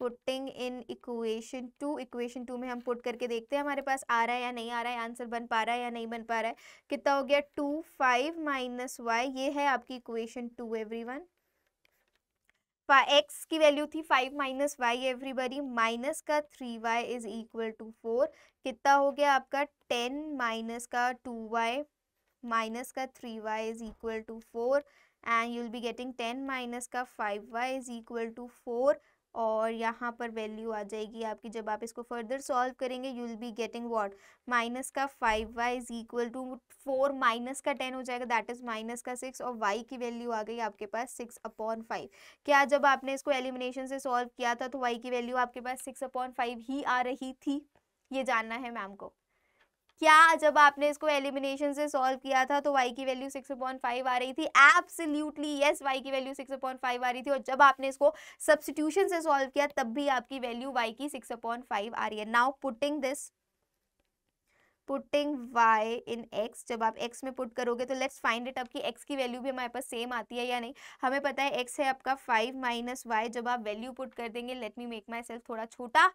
Speaker 1: Putting in equation two equation two में हम पुट करके देखते हैं हमारे पास आ रहा है या नहीं आ रहा है आंसर बन पा रहा है या नहीं बन पा रहा है कितना हो गया टू फाइव माइनस वाई ये है आपकी equation two every one x की वैल्यू थी five minus Y everybody minus का three Y is equal to four कितना हो गया आपका टेन माइनस का टू वाई माइनस का three Y is equal to four and you will be getting ten minus का five Y is equal to four और यहाँ पर वैल्यू आ जाएगी आपकी जब आप इसको फर्दर सॉल्व करेंगे you will be getting what minus का five Y is equal to four minus का टेन हो जाएगा दैट इज माइनस का सिक्स और वाई की वैल्यू आ गई आपके पास सिक्स अपॉन फाइव क्या जब आपने इसको एलिमिनेशन से सॉल्व किया था तो वाई की वैल्यू आपके पास सिक्स अपॉन फाइव ही आ रही थी ये जानना है मैम को क्या जब आपने इसको एलिमिनेशन से सॉल्व किया था तो वाई की वैल्यू सिक्स पॉइंट फाइव आ रही थी एब्सोल्यूटली यस वाई की वैल्यू सिक्स पॉइंट फाइव आ रही थी और जब आपने इसको सब्सटीट्यूशन से सॉल्व किया तब भी आपकी वैल्यू वाई की सिक्स पॉइंट फाइव आ रही है now putting this putting y in x जब आप x में पुट करोगे तो लेट्स फाइंड इट आपकी x की वैल्यू भी हमारे पास सेम आती है या नहीं हमें पता है x है आपका फाइव माइनस वाई जब आप वैल्यू पुट कर देंगे लेट मी मेक माई सेल्फ थोड़ा छोटा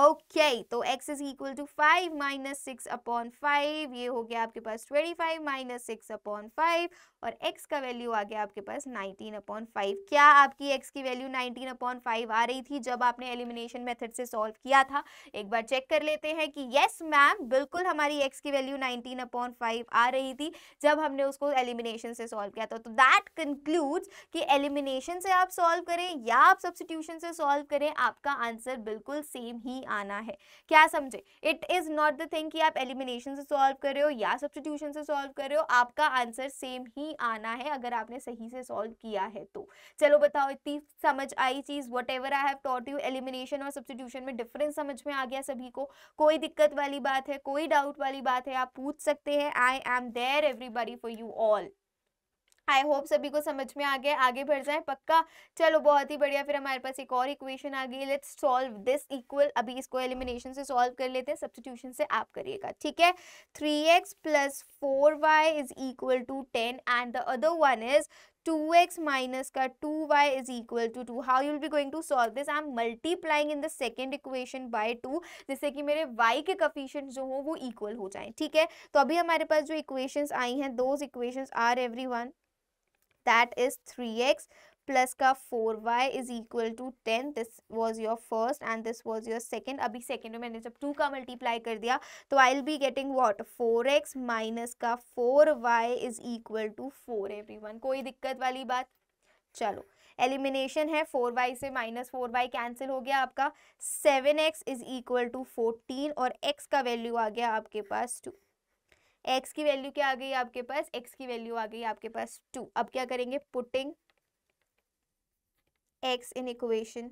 Speaker 1: ओके okay, तो x is equal to five minus six upon five ये हो गया आपके पास twenty five minus six upon five और x का वैल्यू आ गया आपके पास 19 अपॉन फाइव क्या आपकी x की वैल्यू 19 अपॉन फाइव आ रही थी जब आपने एलिमिनेशन मेथड से सॉल्व किया था एक बार चेक कर लेते हैं कि येस मैम बिल्कुल हमारी x की वैल्यू 19 अपॉन फाइव आ रही थी जब हमने उसको एलिमिनेशन से सॉल्व किया था तो दैट कंक्लूड्स कि एलिमिनेशन से आप सॉल्व करें या आप सब्सिट्यूशन से सॉल्व करें आपका आंसर बिल्कुल सेम ही आना है क्या समझे it is not the thing कि आप एलिमिनेशन से सॉल्व कर रहे हो या सब्सिट्यूशन से सॉल्व कर रहे हो आपका आंसर सेम ही नहीं आना है अगर आपने सही से सॉल्व किया है तो चलो बताओ इतनी समझ आई चीज whatever I have taught you elimination और सब्सिट्यूशन में डिफरेंस समझ में आ गया सभी को कोई दिक्कत वाली बात है कोई डाउट वाली बात है आप पूछ सकते हैं I am there everybody for you all I hope सभी को समझ में आ गया आगे बढ़ जाए पक्का चलो बहुत ही बढ़िया फिर हमारे पास एक और इक्वेशन आ गई लेट्स सॉल्व दिस इक्वल अभी इसको एलिमिनेशन से सॉल्व कर लेते हैं सब्सटीट्यूशन से आप करिएगा ठीक है three x plus four y is equal to ten and the other one is 2x minus minus का two y is equal to two how you'll be going to solve this I am multiplying in the second equation by two जिससे कि मेरे y के coefficients जो हो वो equal हो जाएं ठीक है तो अभी हमारे पास जो equations आई हैं those equations are everyone. That is three x plus का four y is equal to ten this was your first and this was your second अभी सेकेंड में मैंने जब टू का मल्टीप्लाई कर दिया तो I will be getting what four x minus का four y is equal to four every one कोई दिक्कत वाली बात चलो एलिमिनेशन है फोर वाई से माइनस फोर वाई कैंसिल हो गया आपका seven x is equal to fourteen और एक्स का वैल्यू आ गया आपके पास टू एक्स की वैल्यू क्या आ गई आपके पास एक्स की वैल्यू आ गई आपके पास टू अब क्या करेंगे putting x in equation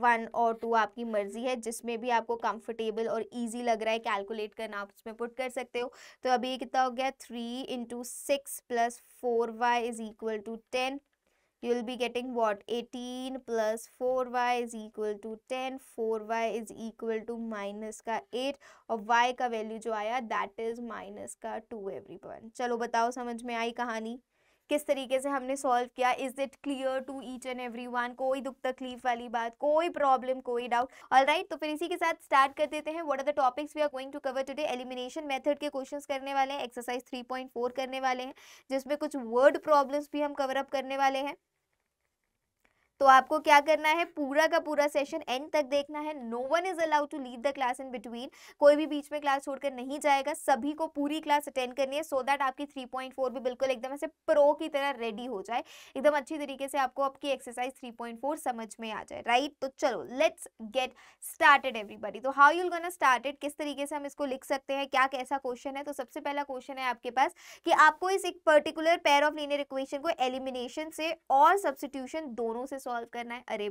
Speaker 1: one और टू आपकी मर्जी है जिसमें भी आपको कंफर्टेबल और इजी लग रहा है कैलकुलेट करना आप उसमें पुट कर सकते हो तो अभी कितना हो गया three into six plus four y is equal to ten you will be getting what 18 plus 4y is equal to 10 4y is equal to minus ka 8 और y ka value jo aya that is minus ka 2 everyone chalo batao samajh mein aayi kahani किस तरीके से हमने सॉल्व किया is it clear to each and every one कोई दुख तकलीफ वाली बात कोई प्रॉब्लम कोई डाउट ऑल राइट तो फिर इसी के साथ स्टार्ट कर देते हैं what are the topics we are going to cover today elimination method के क्वेश्चन करने वाले हैं एक्सरसाइज फोर करने वाले हैं जिसमें कुछ वर्ड प्रॉब्लम्स भी हम कवर अप करने वाले हैं तो आपको क्या करना है पूरा का पूरा सेशन एंड तक देखना है no one is allowed to leave the class in between कोई भी बीच में क्लास छोड़कर नहीं जाएगा सभी को पूरी क्लास अटेंड करनी है सो so दैट आपकी 3.4 भी बिल्कुल एकदम ऐसे प्रो की तरह रेडी हो जाए एकदम अच्छी तरीके से आपको आपकी एक्सरसाइज 3.4 समझ में आ जाए राइट right? तो चलो लेट्स गेट स्टार्टेड एवरीबडी तो हाउ यूल गोना स्टार्टेड किस तरीके से हम इसको लिख सकते हैं क्या कैसा क्वेश्चन है तो सबसे पहला क्वेश्चन है आपके पास कि आपको इस एक particular pair of linear equation को एलिमिनेशन से और सब्सिट्यूशन दोनों से सॉल्व करना है अरे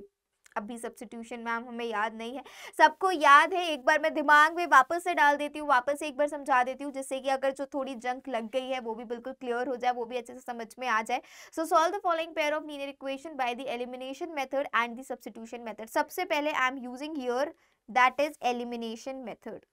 Speaker 1: अभी सब्सिट्यूशन मैम हमें याद नहीं है सबको याद है एक बार मैं दिमाग में वापस से डाल देती हूँ वापस से एक बार समझा देती हूँ जिससे कि अगर जो थोड़ी जंक लग गई है वो भी बिल्कुल क्लियर हो जाए वो भी अच्छे से समझ में आ जाए so solve the following pair of linear equation by the elimination method and the substitution method सबसे पहले I am using here that is elimination method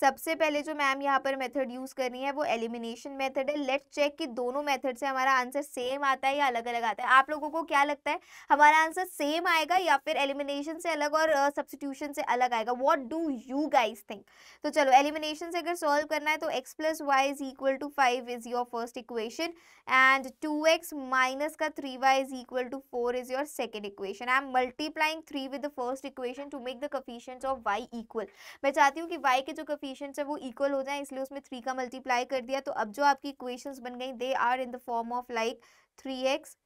Speaker 1: सबसे पहले जो मैम यहाँ पर मेथड यूज़ कर रही है वो एलिमिनेशन मेथड है लेट चेक कि दोनों मेथड से हमारा आंसर सेम आता है या अलग अलग आता है आप लोगों को क्या लगता है हमारा आंसर सेम आएगा या फिर एलिमिनेशन से अलग और सब्सिट्यूशन uh, से अलग आएगा what do you guys think तो चलो एलिमिनेशन से अगर सॉल्व करना है तो x plus Y is equal to five is your first equation and two x minus का three Y is equal to four is your second equation I am multiplying three with the first equation to make the coefficient of y equal मैं चाहती हूँ कि वाई के जो कफी कोफिशियंट्स है वो इक्वल हो जाए इसलिए उसमें थ्री का मल्टीप्लाई कर दिया तो अब जो आपकी इक्वेशंस बन गई they are in the form of like three x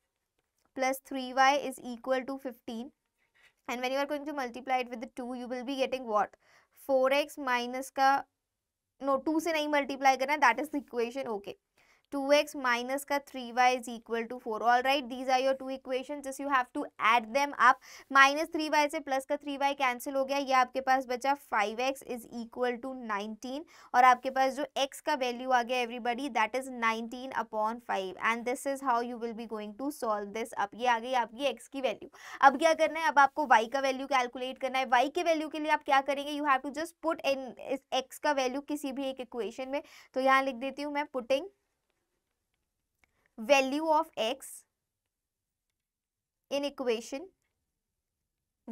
Speaker 1: plus 3y is equal to 15 and when you are going to multiply it with the 2 you will be getting what 4x minus ka no 2 से नहीं multiply करना that is the equation okay two x minus का three Y is equal to four all right these are your two equation just you have to add them up minus three Y से प्लस का थ्री वाई कैंसिल हो गया ये आपके पास बचा five x is equal to nineteen और आपके पास जो एक्स का वैल्यू आ गया everybody that is nineteen upon five and this is how you will be going to solve this अब ये आ गई आपकी एक्स की वैल्यू अब क्या करना है अब आपको वाई का वैल्यू कैलकुलेट करना है वाई के वैल्यू के लिए आप क्या करेंगे you have to just put in x का वैल्यू किसी भी एक इक्वेशन में तो यहाँ लिख देती हूँ मैं putting value of x in equation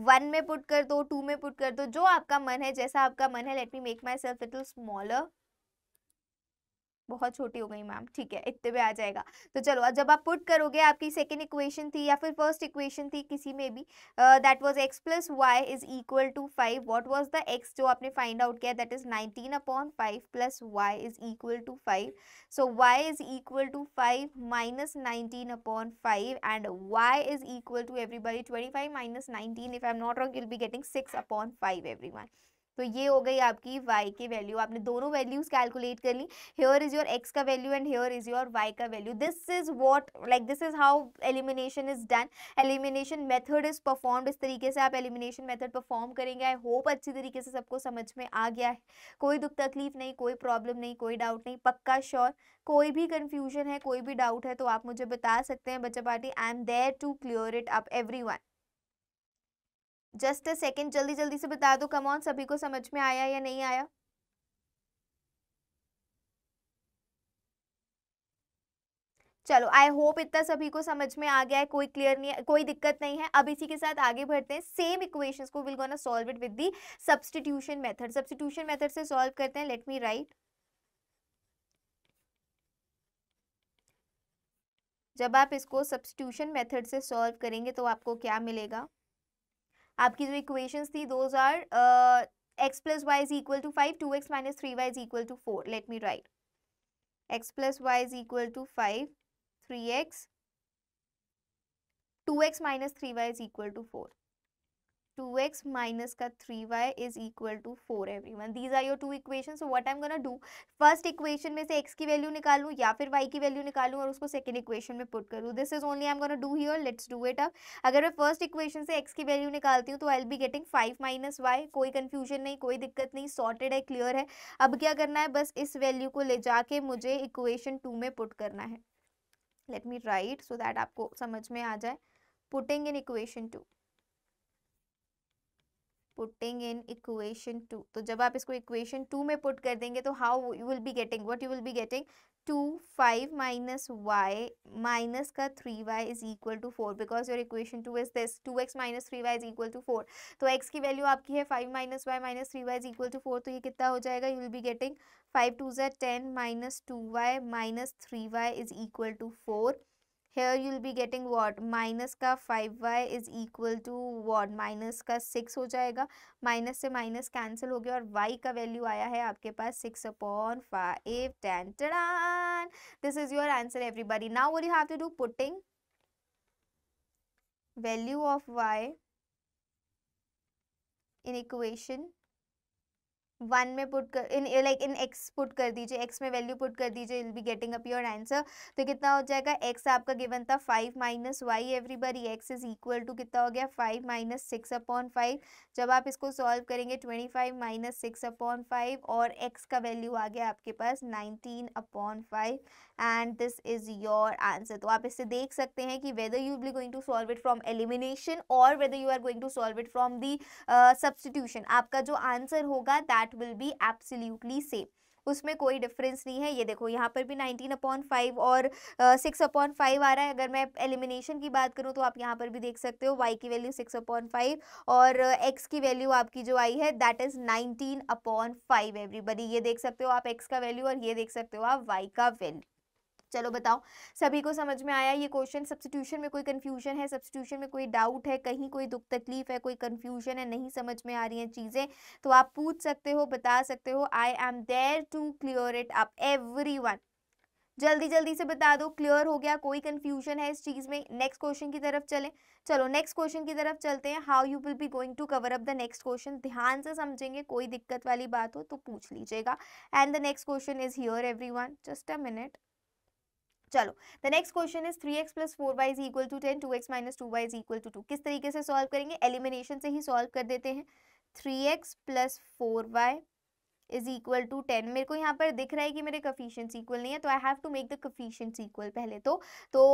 Speaker 1: one में पुट कर दो टू में पुट कर दो जो आपका मन है जैसा आपका मन है let me make my self little smaller बहुत छोटी हो गई मैम ठीक है इतने में आ जाएगा तो चलो जब आप पुट करोगे आपकी सेकेंड इक्वेशन थी या फिर फर्स्ट इक्वेशन थी किसी में भी that was x plus Y is equal to five what was the x जो आपने फाइंड आउट किया that is nineteen upon five plus Y is equal to five so y is equal to five minus nineteen upon five and y is equal to everybody twenty five minus nineteen if I am not wrong you'll be getting six upon five every one तो ये हो गई आपकी वाई की वैल्यू आपने दोनों वैल्यूज कैलकुलेट कर ली हेयर इज योर एक्स का value and here is your y का value this is what like this is how elimination is done elimination method is performed इस तरीके से आप एलिमिनेशन मेथड परफॉर्म करेंगे आई होप अच्छी तरीके से सबको समझ में आ गया है कोई दुख तकलीफ नहीं कोई प्रॉब्लम नहीं कोई डाउट नहीं पक्का श्योर कोई भी कन्फ्यूजन है कोई भी डाउट है तो आप मुझे बता सकते हैं बच्चा party I am there to clear it up every one just a second जल्दी जल्दी से बता दो कमॉन सभी को समझ में आया या नहीं आया चलो आई होप इतना सभी को समझ में आ गया है कोई क्लियर नहीं कोई दिक्कत नहीं है अब इसी के साथ आगे बढ़ते हैं सेम इक्वेशंस को will gonna solve it with the substitution method substitution method से सॉल्व करते हैं लेट मी राइट जब आप इसको सब्सटीट्यूशन मेथड से सॉल्व करेंगे तो आपको क्या मिलेगा आपकी जो इक्वेशन थी those are x plus Y is equal to five two x minus three Y is equal to four let me write x plus Y is equal to five three x two x minus three Y is equal to four two x minus का three Y is equal to four every everyone these are your two equation so what I am gonna do first equation में से एक्स की वैल्यू निकालू या फिर वाई की वैल्यू निकालू और उसको सेकंड इक्वेशन में पुट करूँ this is only I am gonna do here let's do it up अगर मैं फर्स्ट इक्वेशन से एक्स की वैल्यू निकालती हूँ तो I'll be getting five minus y कोई कन्फ्यूजन नहीं कोई दिक्कत नहीं सॉर्टेड है क्लियर है अब क्या करना है बस इस वैल्यू को ले जाके मुझे इक्वेशन टू में पुट करना है let me write so that आपको समझ में आ जाए putting in equation two putting in equation two तो जब आप इसको इक्वेशन टू में पुट कर देंगे तो how you will be getting what you will be getting two five minus y minus का three Y is equal to four because your equation two is this two x minus three Y is equal to four तो एक्स की वैल्यू आपकी है five minus y minus three Y is equal to four तो ये कितना हो जाएगा you will be getting five two जै ten minus two Y minus three Y is equal to four here you be getting what minus का five Y is equal to what minus का सिक्स हो जाएगा माइनस से माइनस कैंसिल हो गया और वाई का वैल्यू आया है आपके पास six upon five ten ton this is your answer everybody now we're have to do putting value of y in equation one में पुट कर in like in x put कर दीजिए एक्स में वैल्यू पुट कर दीजिए will be getting up your answer तो कितना हो जाएगा एक्स आपका गिवन था five minus Y everybody x is equal to कितना हो गया five minus six upon five जब आप इसको सॉल्व करेंगे twenty five minus six upon five और एक्स का वैल्यू आ गया आपके पास nineteen upon five and this is your answer तो आप इससे देख सकते हैं कि whether you be going to solve it from elimination और whether you are going to solve it from the substitution आपका जो आंसर होगा that will be absolutely same उसमें कोई डिफरेंस नहीं है ये देखो यहाँ पर भी नाइनटीन अपॉन फाइव और सिक्स अपॉन फाइव आ रहा है अगर मैं एलिमिनेशन की बात करूँ तो आप यहाँ पर भी देख सकते हो वाई की वैल्यू सिक्स अपॉन फाइव और एक्स uh, की वैल्यू आपकी जो आई है that is nineteen upon five everybody ये देख सकते हो आप एक्स का वैल्यू और ये देख सकते हो आप वाई का वैल्यू चलो बताओ सभी को समझ में आया ये क्वेश्चन सब्सिट्यूशन में कोई कन्फ्यूजन है सब्सिट्यूशन में कोई डाउट है कहीं कोई दुख तकलीफ है कोई कन्फ्यूजन है नहीं समझ में आ रही हैं चीज़ें तो आप पूछ सकते हो बता सकते हो I am there to clear it up every जल्दी जल्दी से बता दो क्लियर हो गया कोई कन्फ्यूजन है इस चीज़ में नेक्स्ट क्वेश्चन की तरफ चलें चलो नेक्स्ट क्वेश्चन की तरफ चलते हैं how you will be going to cover up the next question ध्यान से समझेंगे कोई दिक्कत वाली बात हो तो पूछ लीजिएगा and the next question is here every just a minute चलो the next question is three x plus four y is equal to ten two x minus two y is equal to two किस तरीके से सॉल्व करेंगे एलिमिनेशन से ही सॉल्व कर देते हैं three x plus four y is equal to ten मेरे को यहाँ पर दिख रहा है कि मेरे कफिशियंस इक्वल नहीं है तो I have to make the coefficients equal पहले तो तो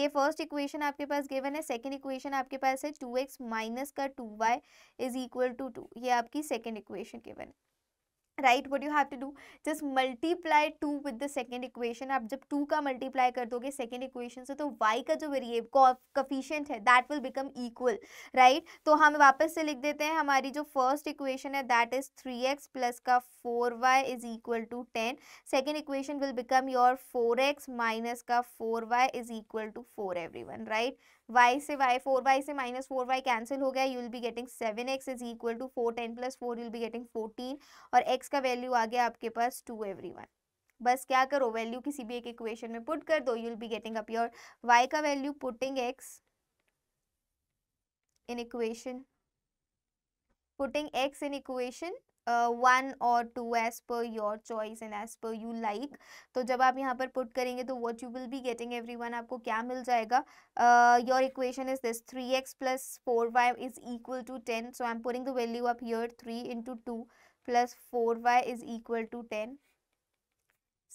Speaker 1: ये फर्स्ट इक्वेशन आपके पास गिवन है सेकेंड इक्वेशन आपके पास है टू एक्स माइनस का two y is equal to two ये आपकी सेकेंड इक्वेशन गिवन है right what you have to do just multiply two with the second equation आप जब टू का मल्टीप्लाई कर दोगे सेकेंड इक्वेशन से तो वाई का जो वेरिए कफिशियंट है that will become equal right तो हम वापस से लिख देते हैं हमारी जो फर्स्ट इक्वेशन है that is three x plus का four y is equal to ten second equation will become your four x minus का four y is equal to four every one right y से y फोर वाई से माइनस फोर वाई कैंसिल हो गया you will be getting seven x is equal to four ten plus four you'll be getting fourteen और x का वैल्यू आ गया आपके पास टू एवरी वन बस क्या करो वैल्यू किसी भी एक इक्वेशन में पुट कर दो you will be getting up your y का value putting x in equation putting x in equation one और two as per your choice and as per you like तो जब आप यहाँ पर put करेंगे तो what you will be getting everyone आपको क्या मिल जाएगा uh, your equation is three x plus four y is equal to ten so I am putting the value of your three into two plus four y is equal to ten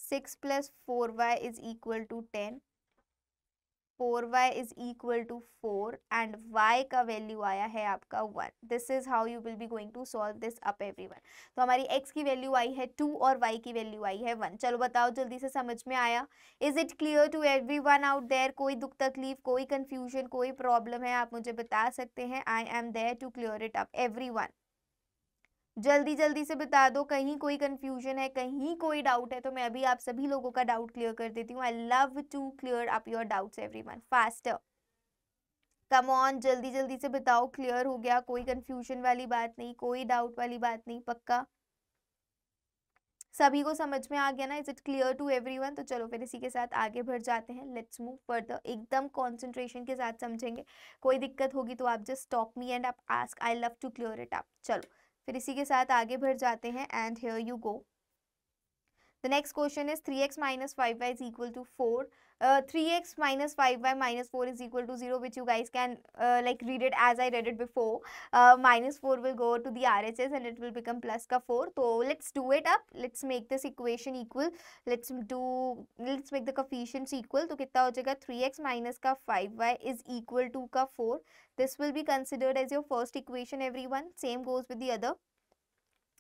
Speaker 1: six plus four y is equal to ten four y is equal to four and Y का वैल्यू आया है आपका one this is how you will be going to solve this up every one तो हमारी एक्स की वैल्यू आई है टू और वाई की वैल्यू आई है वन चलो बताओ जल्दी से समझ में आया is it clear to every one out there कोई दुख तकलीफ कोई कन्फ्यूजन कोई प्रॉब्लम है आप मुझे बता सकते हैं I am there to clear it up every one जल्दी जल्दी से बता दो कहीं कोई कंफ्यूजन है कहीं कोई डाउट है तो मैं अभी आप सभी लोगों का डाउट क्लियर कर देती हूँ I love to clear up your doubts every one faster come on जल्दी जल्दी से बताओ क्लियर हो गया कोई कंफ्यूजन वाली बात नहीं कोई डाउट वाली बात नहीं पक्का सभी को समझ में आ गया ना is it clear to everyone तो चलो फिर इसी के साथ आगे बढ़ जाते हैं लेट्स मूव फर्दर एकदम कॉन्सेंट्रेशन के साथ समझेंगे कोई दिक्कत होगी तो आप जस्ट स्टॉप मी एंड आप ask I love to clear it आप चलो फिर इसी के साथ आगे बढ़ जाते हैं and here you go the next question is three x minus five Y is equal to four 3x uh, minus 5 minus 4 is equal to 0 which you guys can uh, like read it as I read it before. Uh, minus 4 will go to the RHS and it will become plus ka 4. So let's do it up. Let's make this equation equal. Let's do let's make the coefficients equal. So kitna ho 3x minus ka 5y is equal to ka 4. This will be considered as your first equation everyone. Same goes with the other.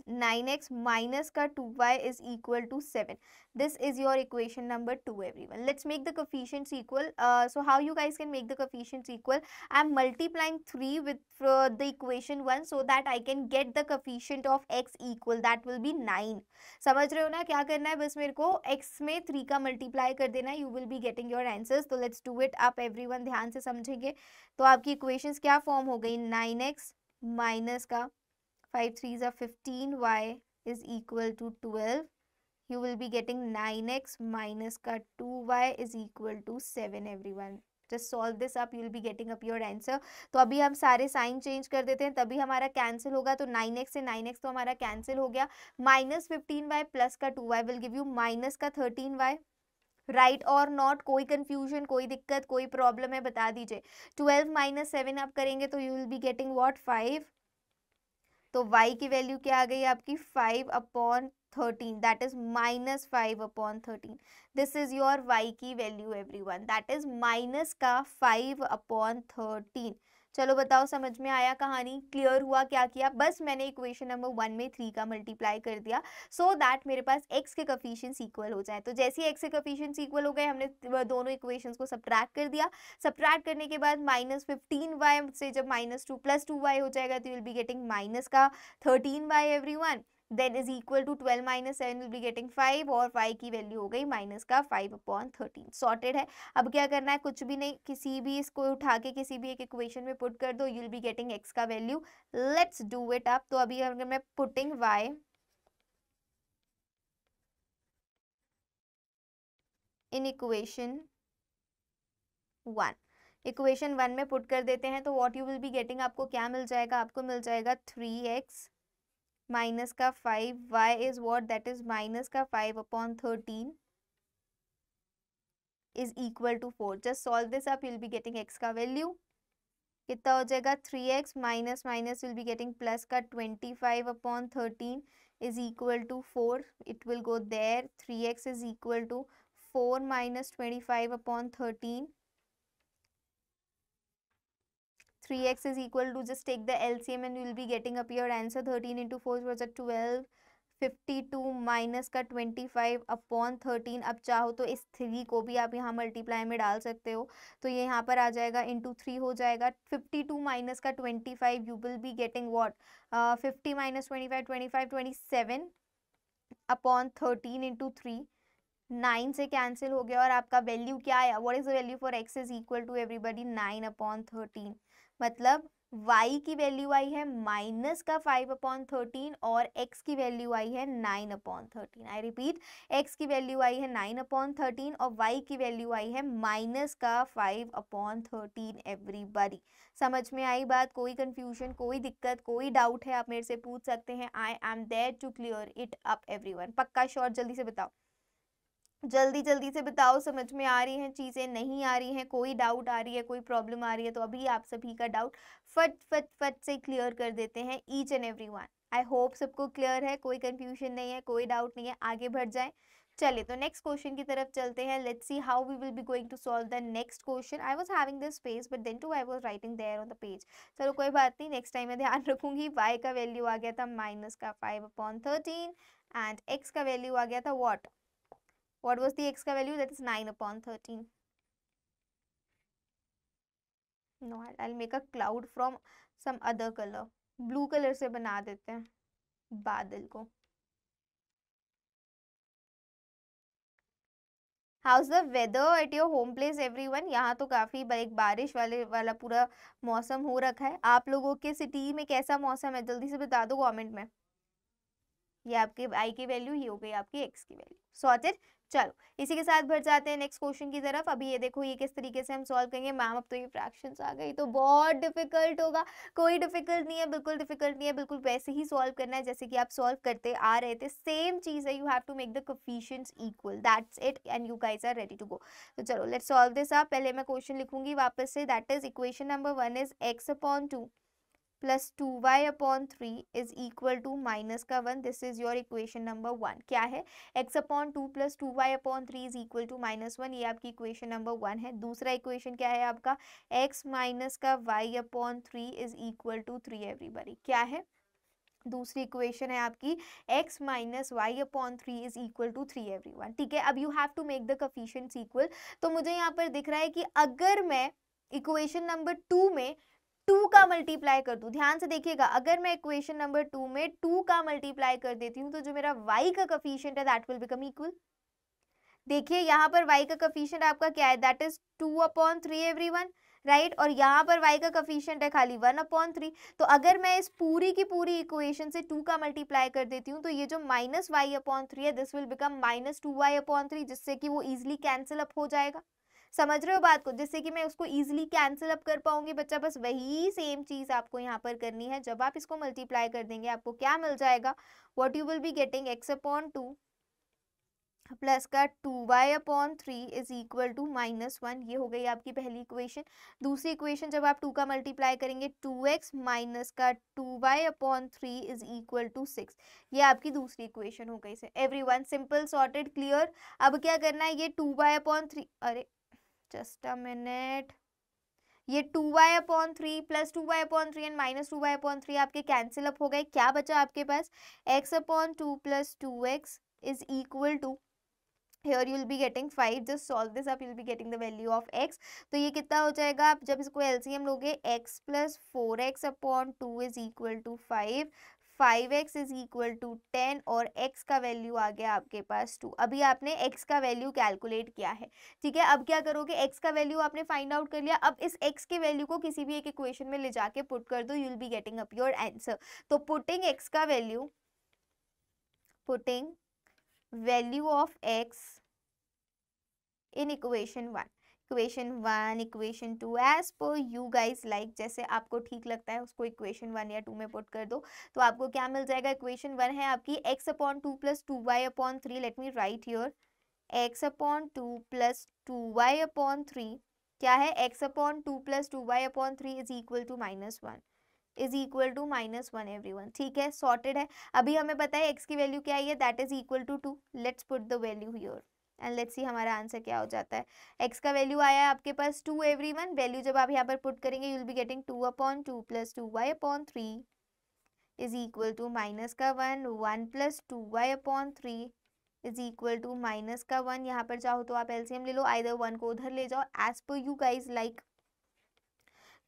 Speaker 1: Nine x minus का two y is equal to seven this is your equation number two every one let's make the coefficients equal so how you guys can make the coefficients equal I am multiplying three with the equation one so that I can get the coefficient of x equal that will be nine समझ रहे हो ना क्या करना है बस मेरे को एक्स में थ्री का मल्टीप्लाई कर देना you will be getting your answers तो लेट्स डू इट आप एवरी ध्यान से समझेंगे तो आपकी इक्वेशन क्या फॉर्म हो गई नाइन एक्स माइनस का five threes are fifteen. y is equal to twelve. you will be getting nine x minus ka y is equal to seven. everyone Just solve this up, you will be getting up your answer तो अभी हम सारे साइन चेंज कर देते हैं तभी हमारा कैंसिल होगा तो नाइन एक्स से नाइन एक्स तो हमारा कैंसिल हो गया माइनस फिफ्टीन वाई प्लस का two y will give you minus का थर्टीन वाई राइट और नॉट कोई कन्फ्यूजन कोई दिक्कत कोई प्रॉब्लम है बता दीजिए ट्वेल्व माइनस सेवन आप करेंगे तो you will be getting what five तो y की वैल्यू क्या आ गई आपकी five upon thirteen that is minus five upon thirteen this is your y की value every one that is minus का फाइव अपॉन थर्टीन चलो बताओ समझ में आया कहानी क्लियर हुआ क्या किया बस मैंने इक्वेशन नंबर वन में थ्री का मल्टीप्लाई कर दिया सो so दैट मेरे पास एक्स के कफिशियंस इक्वल हो जाए तो जैसे ही एक्स के कफिशियंस इक्वल हो गए हमने दोनों इक्वेशंस को सब्ट्रैक्ट कर दिया सब्ट्रैक्ट करने के बाद माइनस फिफ्टीन वाई से जब minus two plus two y हो जाएगा तो विल बी गेटिंग माइनस का thirteen y every one then is equal to twelve minus seven will be getting five और फाइव की वैल्यू हो गई माइनस का फाइव अपॉन थर्टीन सॉर्टेड है अब क्या करना है कुछ भी नहीं किसी भी इसको उठा के किसी भी एक इक्वेशन में पुट कर दो you will be getting x का value let's do it up तो अभी अगर मैं putting y in equation one equation one में पुट कर देते हैं तो what you will be getting आपको क्या मिल जाएगा आपको मिल जाएगा थ्री एक्स माइनस का five Y is what that is minus का five upon thirteen is equal to four just solve this up will be getting x का वैल्यू कितना हो जाएगा three x minus minus will be getting plus का twenty five upon thirteen is equal to four it will go there three x is equal to four minus twenty five upon thirteen equal to just take the L C M and will be getting up your answer thirteen into four was a twelve fifty two minus का फाइव अपॉन थर्टीन अब चाहो तो इस थ्री को भी आप यहाँ मल्टीप्लाई में डाल सकते हो तो ये यहाँ पर आ जाएगा इंटू थ्री हो जाएगा फिफ्टी टू माइनस का five you will be getting what fifty minus twenty five twenty five twenty seven upon thirteen into three nine से कैंसिल हो गया और आपका वैल्यू क्या आया what is the value for x is equal to everybody nine upon thirteen मतलब y की वैल्यू आई है माइनस का फाइव अपॉन थर्टीन और x की वैल्यू आई है nine upon thirteen I repeat x की वैल्यू आई है नाइन अपॉन थर्टीन और y की वैल्यू आई है माइनस का फाइव अपॉन थर्टीन एवरीबडी समझ में आई बात कोई कंफ्यूजन कोई दिक्कत कोई डाउट है आप मेरे से पूछ सकते हैं I am there to clear it up every पक्का शॉर्ट जल्दी से बताओ जल्दी जल्दी से बताओ समझ में आ रही हैं चीज़ें नहीं आ रही हैं कोई डाउट आ रही है कोई प्रॉब्लम आ रही है तो अभी आप सभी का डाउट फट फट फट से क्लियर कर देते हैं each and every one I hope सबको क्लियर है कोई कन्फ्यूजन नहीं है कोई डाउट नहीं है आगे बढ़ जाए चलिए तो नेक्स्ट क्वेश्चन की तरफ चलते हैं let's see how we will be going to solve the next question I was having this space but then too I was writing there on the page चलो कोई बात नहीं नेक्स्ट टाइम मैं ध्यान रखूंगी वाई का वैल्यू आ गया था माइनस का five upon thirteen and x का वैल्यू आ गया था what what was the x ka value that is 9 upon 13 no I'll, I'll make a cloud from some other color blue color से बना देते हैं बादल को how's the weather at your home place every one यहाँ तो काफ़ी एक बारिश वाले वाला पूरा मौसम हो रखा है आप लोगों के सिटी में कैसा मौसम है जल्दी से बता दो कमेंट में ये आपके आई की वैल्यू ही हो गई आपकी एक्स की वैल्यू सोच इट चलो इसी के साथ भर जाते हैं नेक्स्ट क्वेश्चन की तरफ अभी ये देखो ये किस तरीके से हम सॉल्व करेंगे मैम अब तो ये फ्रैक्शंस आ गई तो बहुत डिफिकल्ट होगा कोई डिफिकल्ट नहीं है बिल्कुल डिफिकल्ट नहीं है बिल्कुल वैसे ही सॉल्व करना है जैसे कि आप सॉल्व करते आ रहे थे सेम चीज़ है you have to make the coefficients equal that's it and you guys are ready to go तो चलो लेट सॉल्व दिस आप पहले मैं क्वेश्चन लिखूंगी वापस से that is equation number one is x upon two plus two y upon three is equal to minus का one this is your equation number one क्या है x upon two plus two y upon three is equal to minus one ये आपकी इक्वेशन नंबर वन है दूसरा इक्वेशन क्या है आपका एक्स माइनस का y upon three is equal to three everybody क्या है दूसरी इक्वेशन है आपकी x minus y upon three is equal to three every one ठीक है अब you have to make the coefficient equal तो मुझे यहाँ पर दिख रहा है कि अगर मैं इक्वेशन नंबर टू में टू का मल्टीप्लाई कर दूँ ध्यान से देखिएगा अगर मैं इक्वेशन नंबर टू में टू का मल्टीप्लाई कर देती हूँ तो जो मेरा वाई का कफिशियंट है दैट विल बिकम इक्वल देखिए यहाँ पर वाई का कफिशियंट आपका क्या है that is two upon three every one right और यहाँ पर y का कफिशियंट है खाली वन अपॉन थ्री तो अगर मैं इस पूरी की पूरी इक्वेशन से टू का मल्टीप्लाई कर देती हूँ तो ये जो माइनस वाई अपॉन थ्री है this will become minus two y upon three जिससे कि वो इजिली कैंसिल अप हो जाएगा समझ रहे हो बात को जिससे कि मैं उसको ईजिली कैंसिल अप कर पाऊंगी बच्चा बस वही सेम चीज़ आपको यहाँ पर करनी है जब आप इसको मल्टीप्लाई कर देंगे आपको क्या मिल जाएगा what you will be getting x upon two plus का two y upon three is equal to minus one ये हो गई आपकी पहली इक्वेशन दूसरी इक्वेशन जब आप टू का मल्टीप्लाई करेंगे टू एक्स माइनस का two y upon three is equal to six ये आपकी दूसरी इक्वेशन हो गई every one simple sorted clear अब क्या करना है ये टू वाई अपॉन थ्री अरे जस्ट अ मिनट ये two y upon three plus two y upon three and minus two y upon three आपके कैंसिल अप हो गए क्या बचा आपके पास x upon two plus to x is equal to here you will be getting five just solve this आप will be getting the value of x तो ये कितना हो जाएगा आप जब इसको एल लोगे x plus four x upon two is equal to five five x is equal to ten और एक्स का वैल्यू आ गया आपके पास टू अभी आपने एक्स का वैल्यू कैलकुलेट किया है ठीक है अब क्या करोगे एक्स का वैल्यू आपने फाइंड आउट कर लिया अब इस एक्स के वैल्यू को किसी भी एक इक्वेशन में ले जाके पुट कर दो you will be getting up your answer तो पुटिंग एक्स का value putting value of x in equation one equation one equation two as per you guys like जैसे आपको ठीक लगता है उसको इक्वेशन वन या टू में पुट कर दो तो आपको क्या मिल जाएगा इक्वेशन वन है आपकी x upon two plus two y upon three let me write your x upon two plus two y upon three क्या है x upon two plus two y upon three is equal to minus one is equal to minus one every one ठीक है सॉर्टेड है अभी हमें पता है एक्स की वैल्यू क्या आई है that is equal to two let's put the value your and let's see हमारा आंसर क्या हो जाता है एक्स का वैल्यू आया है आपके पास टू एवरी वन वैल्यू जब आप यहाँ पर पुट करेंगे you will be getting two upon two plus two y upon three is equal to minus का one one plus two y upon three is equal to minus का वन यहाँ पर चाहो तो आप एलसीएम ले लो आइधर वन को उधर ले जाओ as per you guys like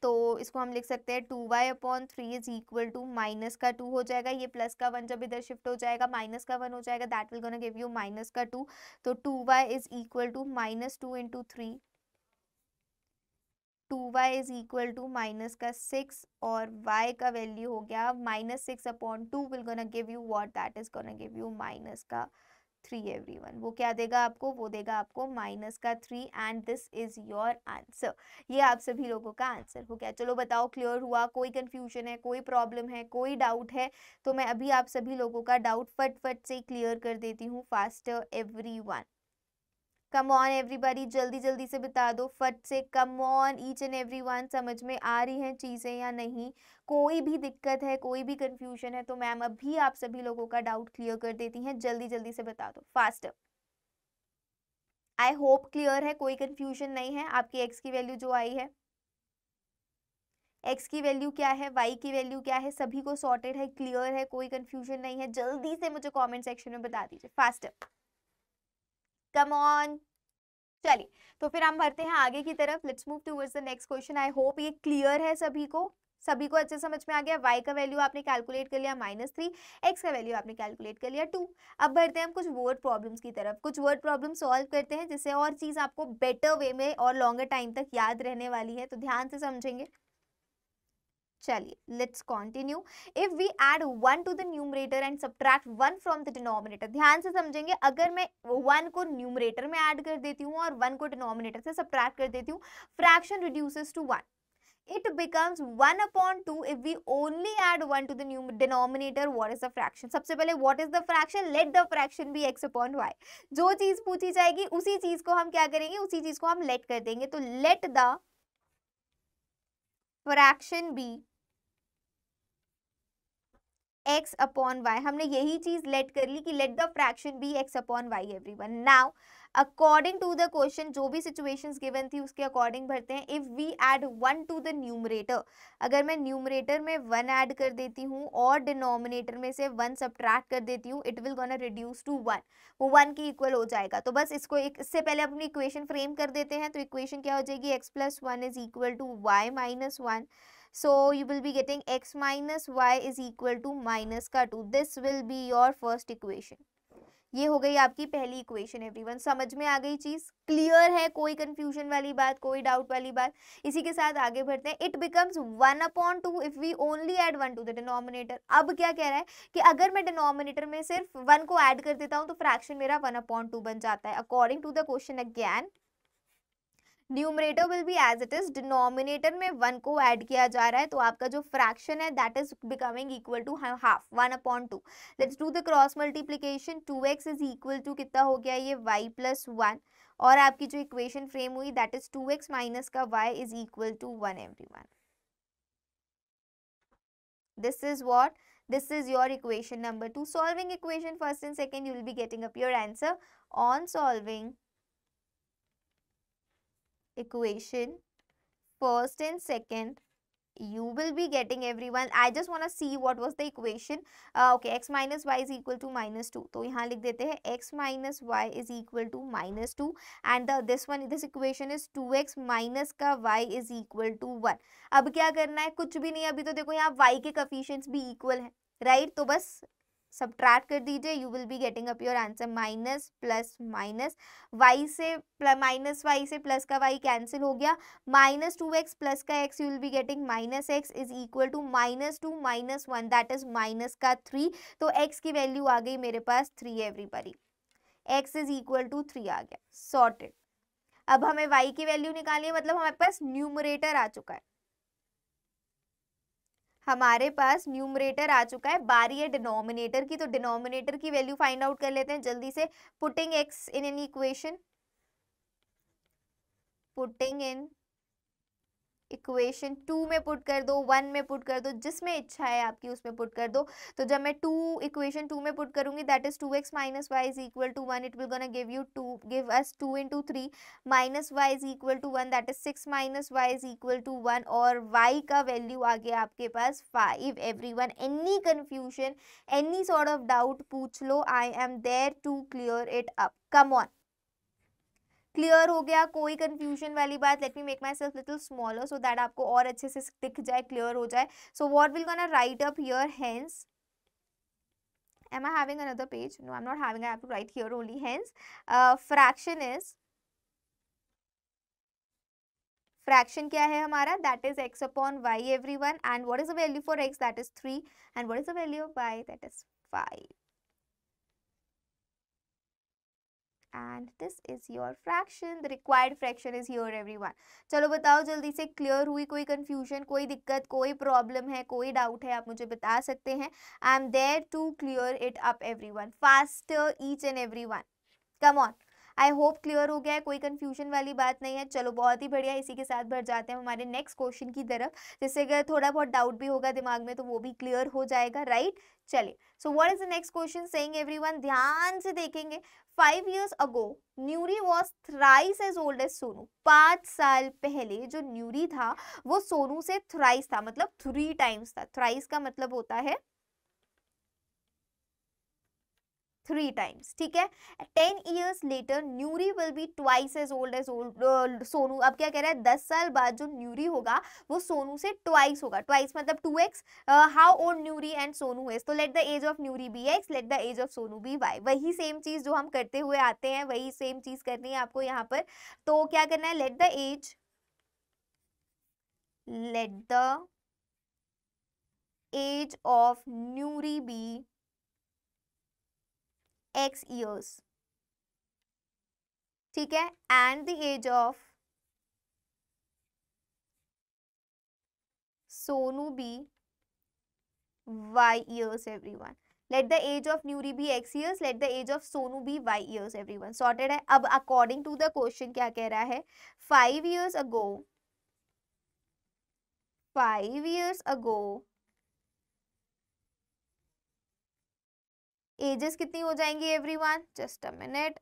Speaker 1: तो इसको हम लिख सकते हैं two y upon three is equal to minus का टू हो जाएगा ये प्लस का वन जब इधर शिफ्ट हो जाएगा माइनस का वन हो जाएगा that will gonna give you minus का टू तो two y is equal to minus two into three two y is equal to minus का सिक्स और वाई का वैल्यू हो गया minus six upon two will gonna give you what that is gonna give you minus का थ्री एवरी वन वो क्या देगा आपको वो देगा आपको माइनस का three and this is your answer ये आप सभी लोगों का आंसर हो गया चलो बताओ क्लियर हुआ कोई कन्फ्यूजन है कोई प्रॉब्लम है कोई डाउट है तो मैं अभी आप सभी लोगों का डाउट फटफट से क्लियर कर देती हूँ fast every one come on everybody जल्दी जल्दी से बता दो फट से come on each and every one समझ में आ रही हैं चीज़ें या नहीं कोई भी दिक्कत है कोई भी कन्फ्यूजन है तो मैम अभी आप सभी लोगों का डाउट क्लियर कर देती हैं जल्दी जल्दी से बता दो फास्ट आई होप क्लियर है कोई कन्फ्यूजन नहीं है आपकी एक्स की वैल्यू जो आई है एक्स की वैल्यू क्या है वाई की वैल्यू क्या है सभी को सॉर्टेड है क्लियर है कोई कन्फ्यूजन नहीं है जल्दी से मुझे कमेंट सेक्शन में बता दीजिए फास्ट कम ऑन चलिए तो फिर हम भरते हैं आगे की तरफ let's move to the next question I hope ये क्लियर है सभी को सभी को अच्छे समझ में आ गया y का वैल्यू आपने कैलकुलेट कर लिया माइनस थ्री एक्स का वैल्यू आपने कैलकुलेट कर लिया टू अब भरते हैं हम कुछ वर्ड प्रॉब्लम्स की तरफ कुछ वर्ड प्रॉब्लम सॉल्व करते हैं जिससे और चीज़ आपको बेटर वे में और लॉन्गर टाइम तक याद रहने वाली है तो ध्यान से समझेंगे चलिए let's continue if we add one to the numerator and subtract one from the denominator ध्यान से समझेंगे अगर मैं वन को न्यूमरेटर में ऐड कर देती हूँ और वन को डिनोमिनेटर से सब्ट्रैक्ट कर देती हूँ fraction reduces to one it becomes 1 upon 2 if we only add 1 to the new denominator what is the fraction सबसे पहले what is the fraction let the fraction be x upon y जो चीज पूछी जाएगी उसी चीज को हम क्या करेंगे उसी चीज को हम let कर देंगे तो let the fraction be x upon y हमने यही चीज लेट कर ली कि let the fraction be x upon y every one now according to the question जो भी सिचुएशन गिवन थी उसके अकॉर्डिंग भरते हैं if we add one to the numerator अगर मैं न्यूमरेटर में वन ऐड कर देती हूँ और डिनोमिनेटर में से वन सब्ट्रैक्ट कर देती हूँ it will gonna reduce to one वो वन के इक्वल हो जाएगा तो बस इसको एक इससे पहले अपनी इक्वेशन फ्रेम कर देते हैं तो इक्वेशन क्या हो जाएगी x plus one is equal to Y minus one So you will be getting x minus y is equal to minus का two this will be your first equation. ये हो गई आपकी पहली इक्वेशन एवरी वन समझ में आ गई चीज़ क्लियर है कोई कंफ्यूजन वाली बात कोई डाउट वाली बात इसी के साथ आगे बढ़ते हैं it becomes one upon two if we only add one to the denominator अब क्या कह रहा है कि अगर मैं डिनोमिनेटर में सिर्फ वन को ऐड कर देता हूँ तो फ्रैक्शन मेरा वन अपॉन टू बन जाता है according to the question again numerator will be as it is denominator में वन को ऐड किया जा रहा है तो आपका जो फ्रैक्शन है that is becoming equal to half one upon two let's do the cross multiplication two x is equal to कितना हो गया ये वाई प्लस वन और आपकी जो इक्वेशन फ्रेम हुई that is two x minus का y is equal to one every one this is what this is your equation number two solving equation first and second you will be getting up your answer on solving equation first and second you will be getting everyone i just want to see what was the equation uh, okay x minus y is equal to minus 2 to yahan likh dete hain x minus y is equal to minus 2 and the, this one this equation is 2x minus ka y is equal to 1 ab kya karna hai kuch bhi nahi abhi to dekho yahan y ke coefficients bhi equal है right? to bas सब्ट्रैक्ट कर दीजिए you will be getting up your answer minus plus minus y से माइनस वाई से प्लस का वाई कैंसिल हो गया माइनस टू एक्स प्लस का x you will be getting minus x is equal to minus two minus one that is minus का थ्री तो एक्स की वैल्यू आ गई मेरे पास three everybody x is equal to three आ गया सॉर्टेड अब हमें वाई की वैल्यू निकालनी है मतलब हमारे पास न्यूमरेटर आ चुका है हमारे पास न्यूमरेटर आ चुका है बारी है डिनोमिनेटर की तो डिनोमिनेटर की वैल्यू फाइंड आउट कर लेते हैं जल्दी से putting x in an equation putting in equation two में पुट कर दो वन में पुट कर दो जिसमें इच्छा है आपकी उसमें पुट कर दो तो जब मैं टू इक्वेशन टू में पुट करूंगी that is two x minus Y is equal to one it will gonna give you to give us two into three minus Y is equal to one that is six minus Y is equal to one और वाई का वैल्यू आ गया आपके पास five every one any confusion any sort of doubt पूछ लो I am there to clear it up come on clear हो गया कोई कंफ्यूजन वाली बात let me make my self little smaller so that आपको और अच्छे से दिख जाए क्लियर हो जाए so what will gonna write up your hands am I having another page no I am not having I have to write here only hands fraction is fraction क्या है हमारा that is x upon y every one and what is the value for x that is three and what is the value of y that is five and this is your fraction the required fraction is your every one चलो बताओ जल्दी से क्लियर हुई कोई कन्फ्यूजन कोई दिक्कत कोई प्रॉब्लम है कोई डाउट है आप मुझे बता सकते हैं I am there to clear it up every one fast each and every one come on I hope clear हो गया है कोई कन्फ्यूजन वाली बात नहीं है चलो बहुत ही बढ़िया इसी के साथ भर जाते हैं हमारे नेक्स्ट क्वेश्चन की तरफ जिससे अगर थोड़ा बहुत डाउट भी होगा दिमाग में तो वो भी क्लियर हो जाएगा राइट चलिए so what is the next question saying everyone ध्यान से देखेंगे five years ago Noori was thrice as old as Sonu पाँच साल पहले जो न्यूरी था वो सोनू से थ्राइस था मतलब थ्री टाइम्स था थ्राइस का मतलब होता है थ्री टाइम्स ठीक है ten years later Noori will be twice as old as old Sonu अब क्या कह रहा है दस साल बाद जो न्यूरी होगा वो सोनू से ट्वाइस होगा ट्वाइस मतलब two x how old Noori and Sonu is तो let the age of Noori be x let the age of Sonu be y वही सेम चीज़ जो हम करते हुए आते हैं वही सेम चीज़ करनी है आपको यहाँ पर तो क्या करना है let the age let the age of Noori be x years ठीक है and the age of Sonu be y years everyone let the age of Noori be x years let the age of Sonu be y years every one sorted है अब अकॉर्डिंग टू द क्वेश्चन क्या कह रहा है five years ago five years ago ages कितनी हो जाएंगी everyone just a minute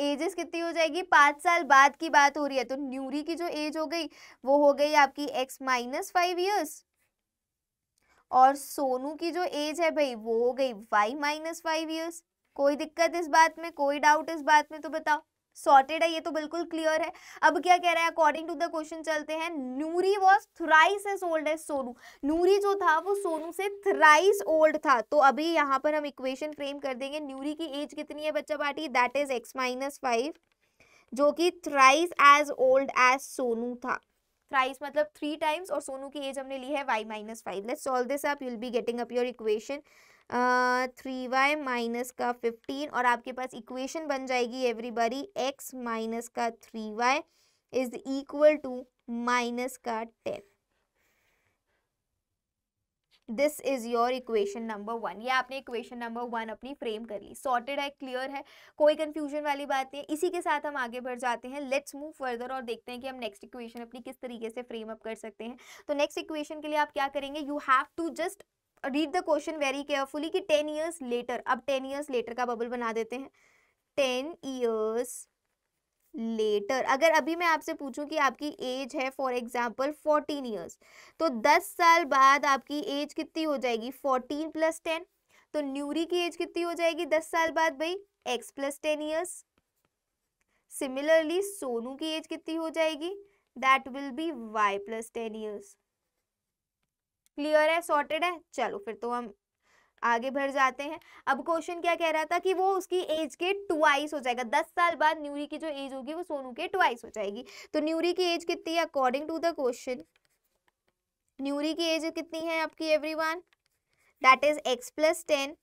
Speaker 1: ages कितनी हो जाएगी पांच साल बाद की बात हो रही है तो न्यूरी की जो एज हो गई वो हो गई आपकी एक्स माइनस फाइव ईयर्स और सोनू की जो एज है भाई वो हो गई वाई माइनस फाइव ईयर्स कोई दिक्कत इस बात में कोई डाउट इस बात में तो बताओ सॉर्टेड है ये तो बिल्कुल क्लियर है अब क्या कह रहा है अकॉर्डिंग टू द क्वेश्चन चलते हैं Noori was thrice as old as Sonu Noori जो था वो सोनू से थ्राइस ओल्ड था तो अभी यहाँ पर हम इक्वेशन फ्रेम कर देंगे नूरी की एज कितनी है बच्चा party that is x minus five जो कि thrice as old as Sonu था थ्राइस मतलब थ्री टाइम्स और सोनू की एज हमने ली है y minus five let solve this आप you'll be getting up your equation three Y minus का फिफ्टीन और आपके पास इक्वेशन बन जाएगी एवरीबॉडी एक्स माइनस का three Y is equal to minus का ten this is your equation number one ये आपने इक्वेशन नंबर वन अपनी फ्रेम कर ली सॉर्टेड है क्लियर है कोई कंफ्यूजन वाली बात नहीं इसी के साथ हम आगे बढ़ जाते हैं लेट्स मूव फर्दर और देखते हैं कि हम नेक्स्ट इक्वेशन अपनी किस तरीके से फ्रेम अप कर सकते हैं तो नेक्स्ट इक्वेशन के लिए आप क्या करेंगे you have to just read the question very carefully कि टेन ईयर्स लेटर अब टेन ईयर्स लेटर का बबल बना देते हैं टेन ईयर्स लेटर अगर अभी मैं आपसे पूछूं कि आपकी एज है फॉर एग्जांपल फोर्टीन ईयर्स तो दस साल बाद आपकी एज कितनी हो जाएगी फोर्टीन प्लस टेन तो न्यूरी की एज कितनी हो जाएगी दस साल बाद भाई x plus ten years similarly Sonu की एज कितनी हो जाएगी that will be Y plus ten years clear है सॉर्टेड है चलो फिर तो हम आगे बढ़ जाते हैं अब क्वेश्चन क्या कह रहा था कि वो उसकी एज के ट्वाइस हो जाएगा दस साल बाद न्यूरी की जो एज होगी वो सोनू के ट्वाइस हो जाएगी तो न्यूरी की एज कितनी है according to the question Noori की एज कितनी है आपकी every one that is x plus ten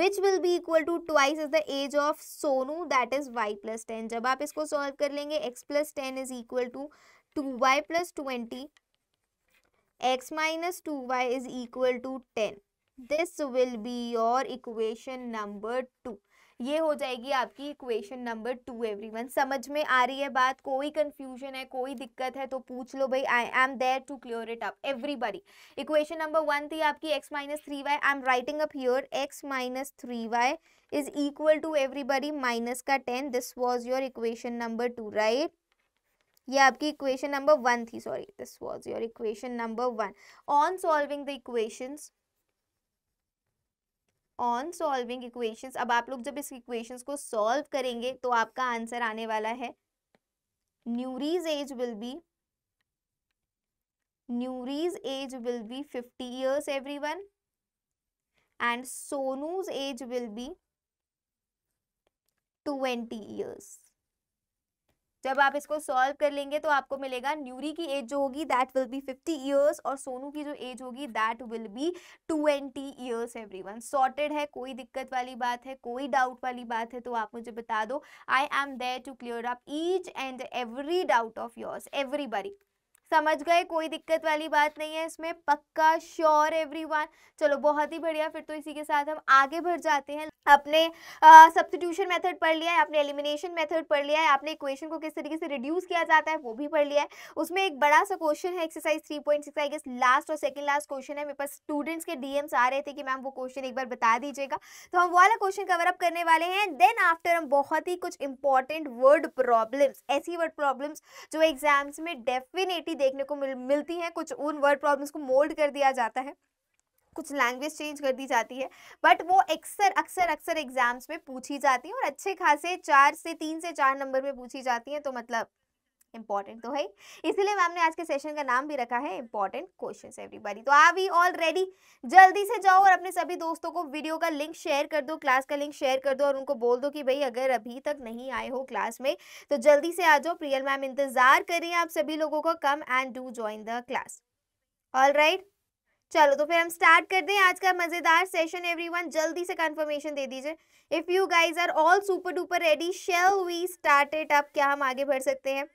Speaker 1: which will be equal to twice is the age of Sonu that is y plus ten जब आप इसको सॉल्व कर लेंगे x plus ten is equal to two y plus twenty x minus 2y is equal to 10. This will be your equation number 2. ये हो जाएगी आपकी इक्वेशन नंबर टू एवरीवन समझ में आ रही है बात कोई कंफ्यूजन है कोई दिक्कत है तो पूछ लो भाई I I am there to clear it up everybody equation number one थी आपकी x minus three y I am writing up here x minus three Y is equal to everybody minus का ten this was your equation number two right ये आपकी इक्वेशन नंबर वन थी sorry this was your equation number one on solving the equations on solving equations अब आप लोग जब इस इक्वेशंस को सॉल्व करेंगे तो आपका आंसर आने वाला है Noori's age will be Noori's age will be fifty years every one and Sonu's age will be twenty years जब आप इसको सॉल्व कर लेंगे तो आपको मिलेगा न्यूरी की एज जो होगी that will be fifty years और सोनू की जो एज होगी that will be twenty years every one sorted है कोई दिक्कत वाली बात है कोई डाउट वाली बात है तो आप मुझे बता दो I am there to clear up each and every doubt of yours everybody समझ गए कोई दिक्कत वाली बात नहीं है इसमें पक्का श्योर एवरीवन चलो बहुत ही बढ़िया फिर तो इसी के साथ हम आगे बढ़ जाते हैं आपने सब्सटीट्यूशन मेथड पढ़ लिया है आपने एलिमिनेशन मेथड पढ़ लिया है आपने इक्वेशन को किस तरीके से रिड्यूस किया जाता है वो भी पढ़ लिया है उसमें एक बड़ा सा क्वेश्चन है exercise three point six I guess last और सेकंड लास्ट क्वेश्चन है मेरे पास स्टूडेंट्स के डीएम्स आ रहे थे कि मैम वो क्वेश्चन एक बार बता दीजिएगा तो हम वाला क्वेश्चन कवर अप करने वाले हैं देन आफ्टर हम बहुत ही कुछ इंपॉर्टेंट वर्ड प्रॉब्लम्स ऐसी वर्ड प्रॉब्लम्स जो एग्जाम्स में डेफिनेटली देखने को मिल, मिलती हैं कुछ उन वर्ड प्रॉब्लम्स को मोल्ड कर दिया जाता है कुछ लैंग्वेज चेंज कर दी जाती है बट वो अक्सर अक्सर अक्सर एग्जाम्स में पूछी जाती है और अच्छे खासे चार से तीन से चार नंबर में पूछी जाती है तो मतलब इंपॉर्टेंट तो है इसीलिए मैम ने आज के सेशन का नाम भी रखा है इंपॉर्टेंट क्वेश्चन एवरीबॉडी तो आप ही ऑलरेडी जल्दी से जाओ और अपने सभी दोस्तों को वीडियो का लिंक शेयर कर दो क्लास का लिंक शेयर कर दो और उनको बोल दो कि भाई अगर अभी तक नहीं आए हो क्लास में तो जल्दी से आ जाओ प्रियल मैम इंतजार कर रही हैं आप सभी लोगों का come and do join the class all चलो तो फिर हम स्टार्ट कर दें आज का मजेदार सेशन एवरीवन जल्दी से कंफर्मेशन दे दीजिए if you guys are all super duper ready shall we start it अब क्या हम आगे बढ़ सकते हैं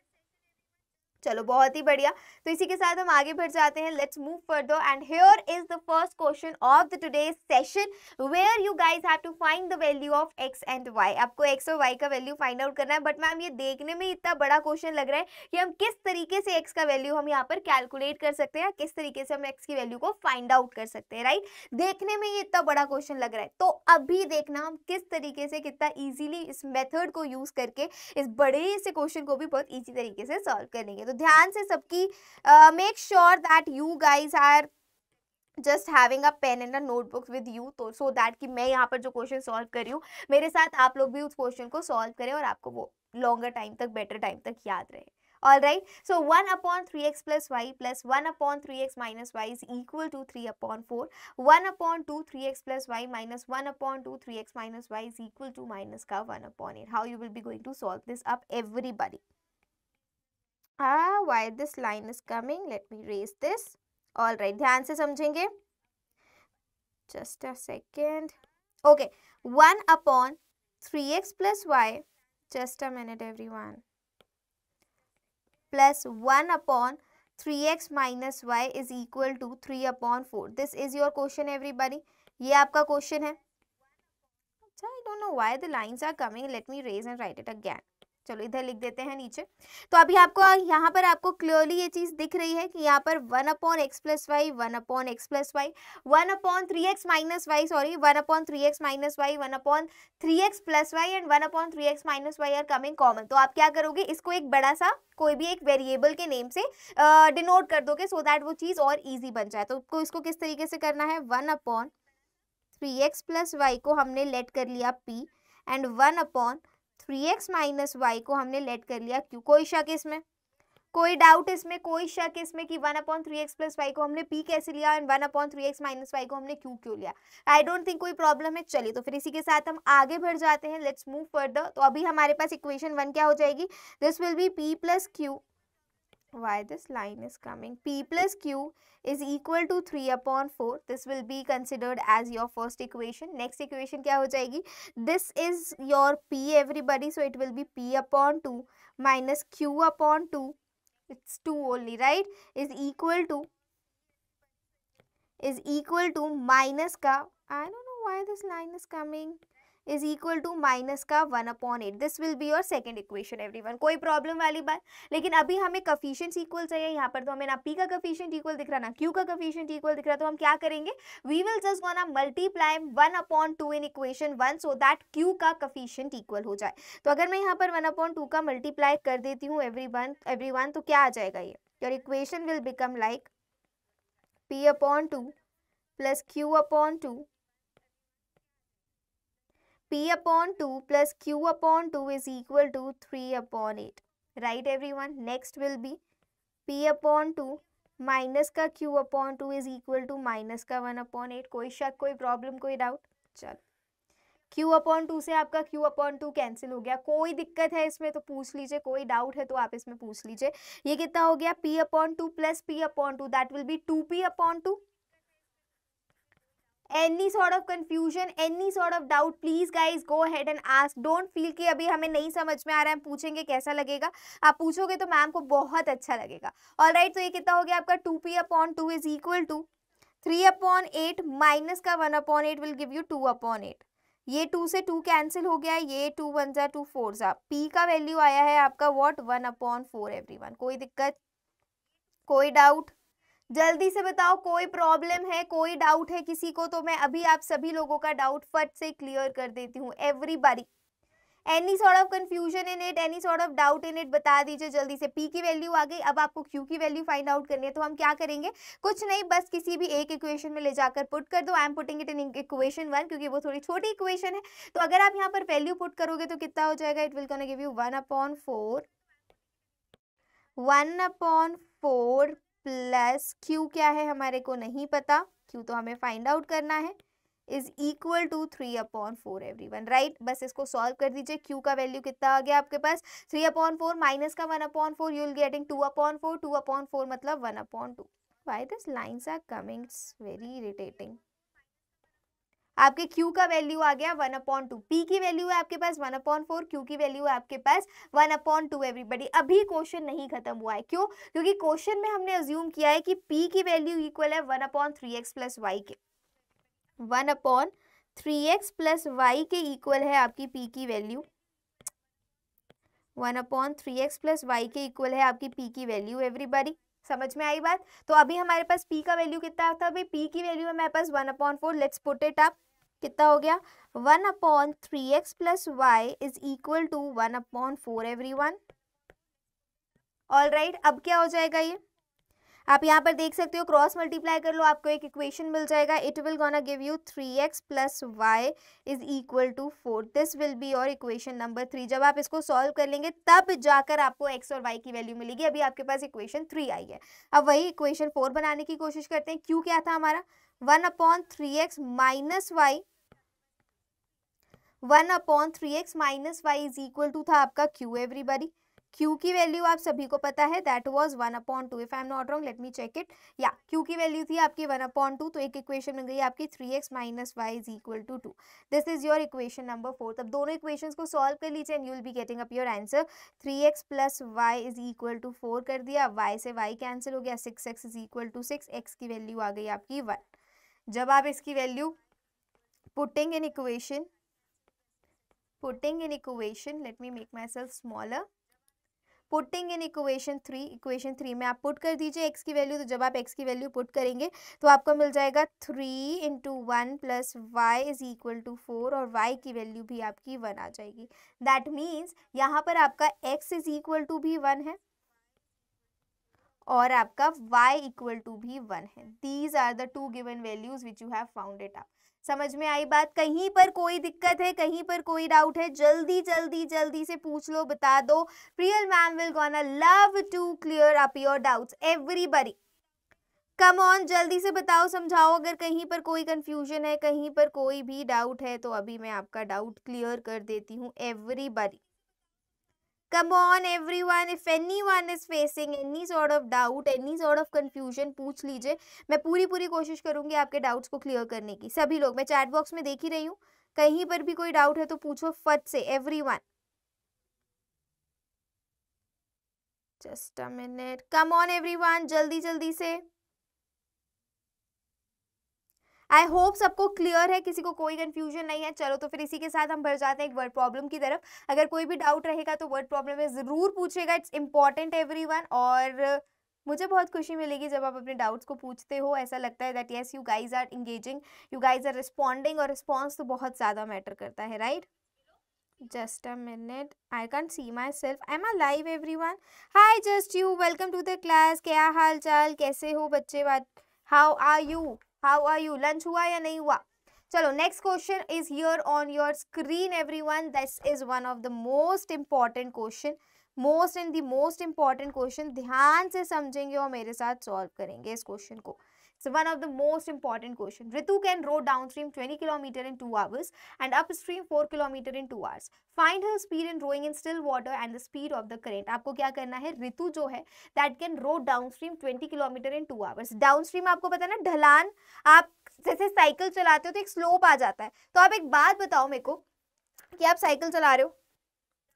Speaker 1: चलो बहुत ही बढ़िया तो इसी के साथ हम आगे बढ़ जाते हैं let's move further and here is the first question of the today session where you guys have to find the value of x and y आपको एक्स और वाई का वैल्यू फाइंड आउट करना है बट मैम ये देखने में इतना बड़ा क्वेश्चन लग रहा है कि हम किस तरीके से एक्स का वैल्यू हम यहाँ पर कैलकुलेट कर सकते हैं किस तरीके से हम एक्स की वैल्यू को फाइंड आउट कर सकते हैं राइट देखने में ये इतना बड़ा क्वेश्चन लग रहा है तो अभी देखना हम किस तरीके से कितना ईजिली इस मेथड को यूज करके इस बड़े से क्वेश्चन को भी बहुत ईजी तरीके से सॉल्व करेंगे तो तो ध्यान से सबकी make sure that you guys are just having a pen and a notebook with you तो सो दैट कि मैं यहाँ पर जो क्वेश्चन सॉल्व कर रही हूँ मेरे साथ आप लोग भी उस क्वेश्चन को सॉल्व करें और आपको वो लॉन्गर टाइम तक बेटर टाइम तक याद रहे all right so 1 upon 3x plus y plus 1 upon 3x minus y is equal to 3 upon 4 1 upon 2 3x plus y minus 1 upon 2 3x minus y is equal to minus ka 1 upon 8 how you will be going to solve this up everybody हाँ why this line is coming let me erase this all right ध्यान से समझेंगे just a second okay one upon three x plus y just a minute every one plus one upon three x minus Y is equal to three upon four this is your question everybody ये आपका क्वेश्चन है अच्छा I don't know why the lines are coming let me erase and write it again चलो इधर लिख देते हैं नीचे तो अभी आपको यहाँ पर आपको क्लियरली ये चीज़ दिख रही है कि यहाँ पर one upon x plus y one upon x plus y one upon three x minus y sorry one upon three x minus y one upon three x plus y and one upon three x minus y are coming common तो आप क्या करोगे इसको एक बड़ा सा कोई भी एक वेरिएबल के नेम से डिनोट uh, कर दोगे सो so दैट वो चीज़ और ईजी बन जाए तो आपको इसको किस तरीके से करना है one upon three x plus y को हमने लेट कर लिया p and one upon three x minus y को हमने लेट कर लिया क्यों कोई शक इसमें कोई डाउट इसमें कोई शक इसमें कि one upon three x plus y को हमने पी कैसे लिया and one upon three x minus y को हमने क्यों क्यों लिया आई डोंट थिंक कोई प्रॉब्लम है चलिए तो फिर इसी के साथ हम आगे बढ़ जाते हैं लेट्स मूव फर्दर तो अभी हमारे पास इक्वेशन वन क्या हो जाएगी this will be p plus q why this line is coming p plus q is equal to 3 upon 4 this will be considered as your first equation next equation kya ho jayegi this is your p everybody so it will be p upon 2 minus q upon 2 it's 2 only right is equal to is equal to minus ka i don't know why this line is coming is equal to minus का one upon eight this will be your second equation every one कोई प्रॉब्लम वाली बात लेकिन अभी हमें कफिशियंट इक्वल चाहिए यहाँ पर तो हमें ना पी का कफिशियंट इक्वल दिख रहा ना क्यू का कफिशियंट इक्वल दिख रहा तो हम क्या करेंगे we will just gonna multiply one upon two in equation one so that q का कफिशियंट इक्वल हो जाए तो अगर मैं यहाँ पर वन अपॉन टू का मल्टीप्लाई कर देती हूँ एवरी वन एवरी वन तो क्या आ जाएगा ये your equation will become like p upon two plus q upon two p upon two plus q upon two is equal to three upon eight right every one next will be p upon two minus का q upon two is equal to minus का वन अपॉन एट कोई शक कोई प्रॉब्लम कोई डाउट चल q अपॉन टू से आपका q अपॉन टू कैंसिल हो गया कोई दिक्कत है इसमें तो पूछ लीजिए कोई डाउट है तो आप इसमें पूछ लीजिए ये कितना हो गया p upon two plus p upon two that will be two p upon two any sort of confusion any sort of doubt please guys go ahead and ask don't feel कि अभी हमें नहीं समझ में आ रहा है पूछेंगे कैसा लगेगा आप पूछोगे तो मैम को बहुत अच्छा लगेगा ऑल राइट right, तो ये कितना हो गया आपका two p upon two is equal to three upon eight minus का one upon eight will give you two upon eight ये टू से टू कैंसिल हो गया है ये टू वन ज़ा टू फोर ज़ा पी का वैल्यू आया है आपका what one upon four every one कोई दिक्कत कोई डाउट जल्दी से बताओ कोई प्रॉब्लम है कोई डाउट है किसी को तो मैं अभी आप सभी लोगों का डाउट फट से क्लियर कर देती हूँ everybody any sort of confusion in it any sort of doubt in it बता दीजिए जल्दी से पी की वैल्यू आ गई अब आपको क्यू की वैल्यू फाइंड आउट करनी है तो हम क्या करेंगे कुछ नहीं बस किसी भी एक इक्वेशन में ले जाकर पुट कर दो I am putting it in equation one क्योंकि वो थोड़ी छोटी इक्वेशन है तो अगर आप यहाँ पर वैल्यू पुट करोगे तो कितना हो जाएगा it will gonna give you one upon four one upon four plus q क्या है हमारे को नहीं पता क्यू तो हमें फाइंड आउट करना है is equal to three upon four every one right बस इसको सॉल्व कर दीजिए क्यू का वैल्यू कितना आ गया आपके पास थ्री अपॉन फोर माइनस का one upon four you'll getting two upon four two upon four मतलब one upon two why this lines are comings very irritating आपके Q का वैल्यू आ गया वन अपॉन टू पी की वैल्यू है आपके पास वन अपॉन फोर क्यू की वैल्यू है आपके पास वन अपॉन टू एवरीबडी अभी क्वेश्चन नहीं खत्म हुआ है क्यों क्योंकि क्वेश्चन में हमने अज्यूम किया है कि P की वैल्यू इक्वल है one upon three x plus y के one upon three x plus y के इक्वल है आपकी P की value one upon three x plus y के इक्वल है आपकी P की वैल्यू एवरीबडी समझ में आई बात तो अभी हमारे पास पी का वैल्यू कितना था अभी पी की वैल्यू हमारे पास one upon four let's put it up कितना हो गया one upon three x plus Y is equal to one upon four every one all right अब क्या हो जाएगा ये आप यहाँ पर देख सकते हो क्रॉस मल्टीप्लाई कर लो आपको एक इक्वेशन मिल जाएगा it will gonna give you three x plus Y is equal to four this will be और इक्वेशन नंबर थ्री जब आप इसको सॉल्व कर लेंगे तब जाकर आपको एक्स और वाई की वैल्यू मिलेगी अभी आपके पास इक्वेशन थ्री आई है अब वही इक्वेशन फोर बनाने की कोशिश करते हैं क्यों क्या था हमारा one upon three x minus y one upon three x minus Y is equal to था आपका क्यू एवरीबडी क्यू की वैल्यू आप सभी को पता है that was one upon two if I am not wrong let me check it या क्यू की वैल्यू थी आपकी वन अपॉन टू तो एक इक्वेशन बन गई आपकी three x minus Y is equal to two this is your equation number fourth अब दोनों इक्वेशन को सॉल्व कर लीजिए and you will be getting up your answer three x plus Y is equal to four कर दिया वाई से वाई कैंसिल हो गया six x is equal to six x की वैल्यू आ गई आपकी वन जब आप इसकी value putting in equation putting in equation let me make my myself smaller putting in equation three equation three में आप पुट कर दीजिए एक्स की वैल्यू तो जब आप एक्स की वैल्यू पुट करेंगे तो आपको मिल जाएगा three into one plus Y is equal to four और वाई की वैल्यू भी आपकी वन आ जाएगी दैट मीन्स यहाँ पर आपका एक्स इज इक्वल टू भी वन है और आपका y इक्वल टू भी वन है these are the two given values which you have found it out समझ में आई बात कहीं पर कोई दिक्कत है कहीं पर कोई डाउट है जल्दी जल्दी जल्दी से पूछ लो बता दो Priyal ma'am will gonna love to clear up your doubts everybody come on जल्दी से बताओ समझाओ अगर कहीं पर कोई कंफ्यूजन है कहीं पर कोई भी डाउट है तो अभी मैं आपका डाउट क्लियर कर देती हूँ everybody come on every everyone if anyone is facing any sort of doubt any sort of confusion पूछ लीजिए मैं पूरी पूरी कोशिश करूंगी आपके डाउट्स को क्लियर करने की सभी लोग मैं चैट बॉक्स में देख ही रही हूँ कहीं पर भी कोई डाउट है तो पूछो फट से every one just a minute come on every one जल्दी जल्दी से आई होप सबको क्लियर है किसी को कोई कन्फ्यूजन नहीं है चलो तो फिर इसी के साथ हम भर जाते हैं एक वर्ड प्रॉब्लम की तरफ अगर कोई भी डाउट रहेगा तो वर्ड प्रॉब्लम में ज़रूर पूछेगा इट्स इंपॉर्टेंट एवरी और मुझे बहुत खुशी मिलेगी जब आप अपने डाउट्स को पूछते हो ऐसा लगता है that yes you guys are engaging you guys are responding और रिस्पॉन्स तो बहुत ज़्यादा मैटर करता है right just a minute i can't see myself am i live everyone hi just you welcome to the class हाल चाल कैसे हो बच्चे बात how are you how are you lunch हुआ या नहीं हुआ चलो next question is here on your screen every one this is one of the most important question most and the most important question ध्यान से समझेंगे और मेरे साथ सॉल्व करेंगे इस क्वेश्चन को So one of the most important question. Ritu can row downstream 20 km in 2 hours and upstream 4 km in 2 hours. Find her speed in rowing in still water and the speed of the current. aapko kya karna hai ritu jo hai that can row downstream 20 km in 2 hours downstream aapko pata hai na dhalan aap जैसे साइकिल चलाते हो तो एक स्लोप आ जाता है तो आप एक बात बताओ मेरे को कि आप साइकिल चला रहे हो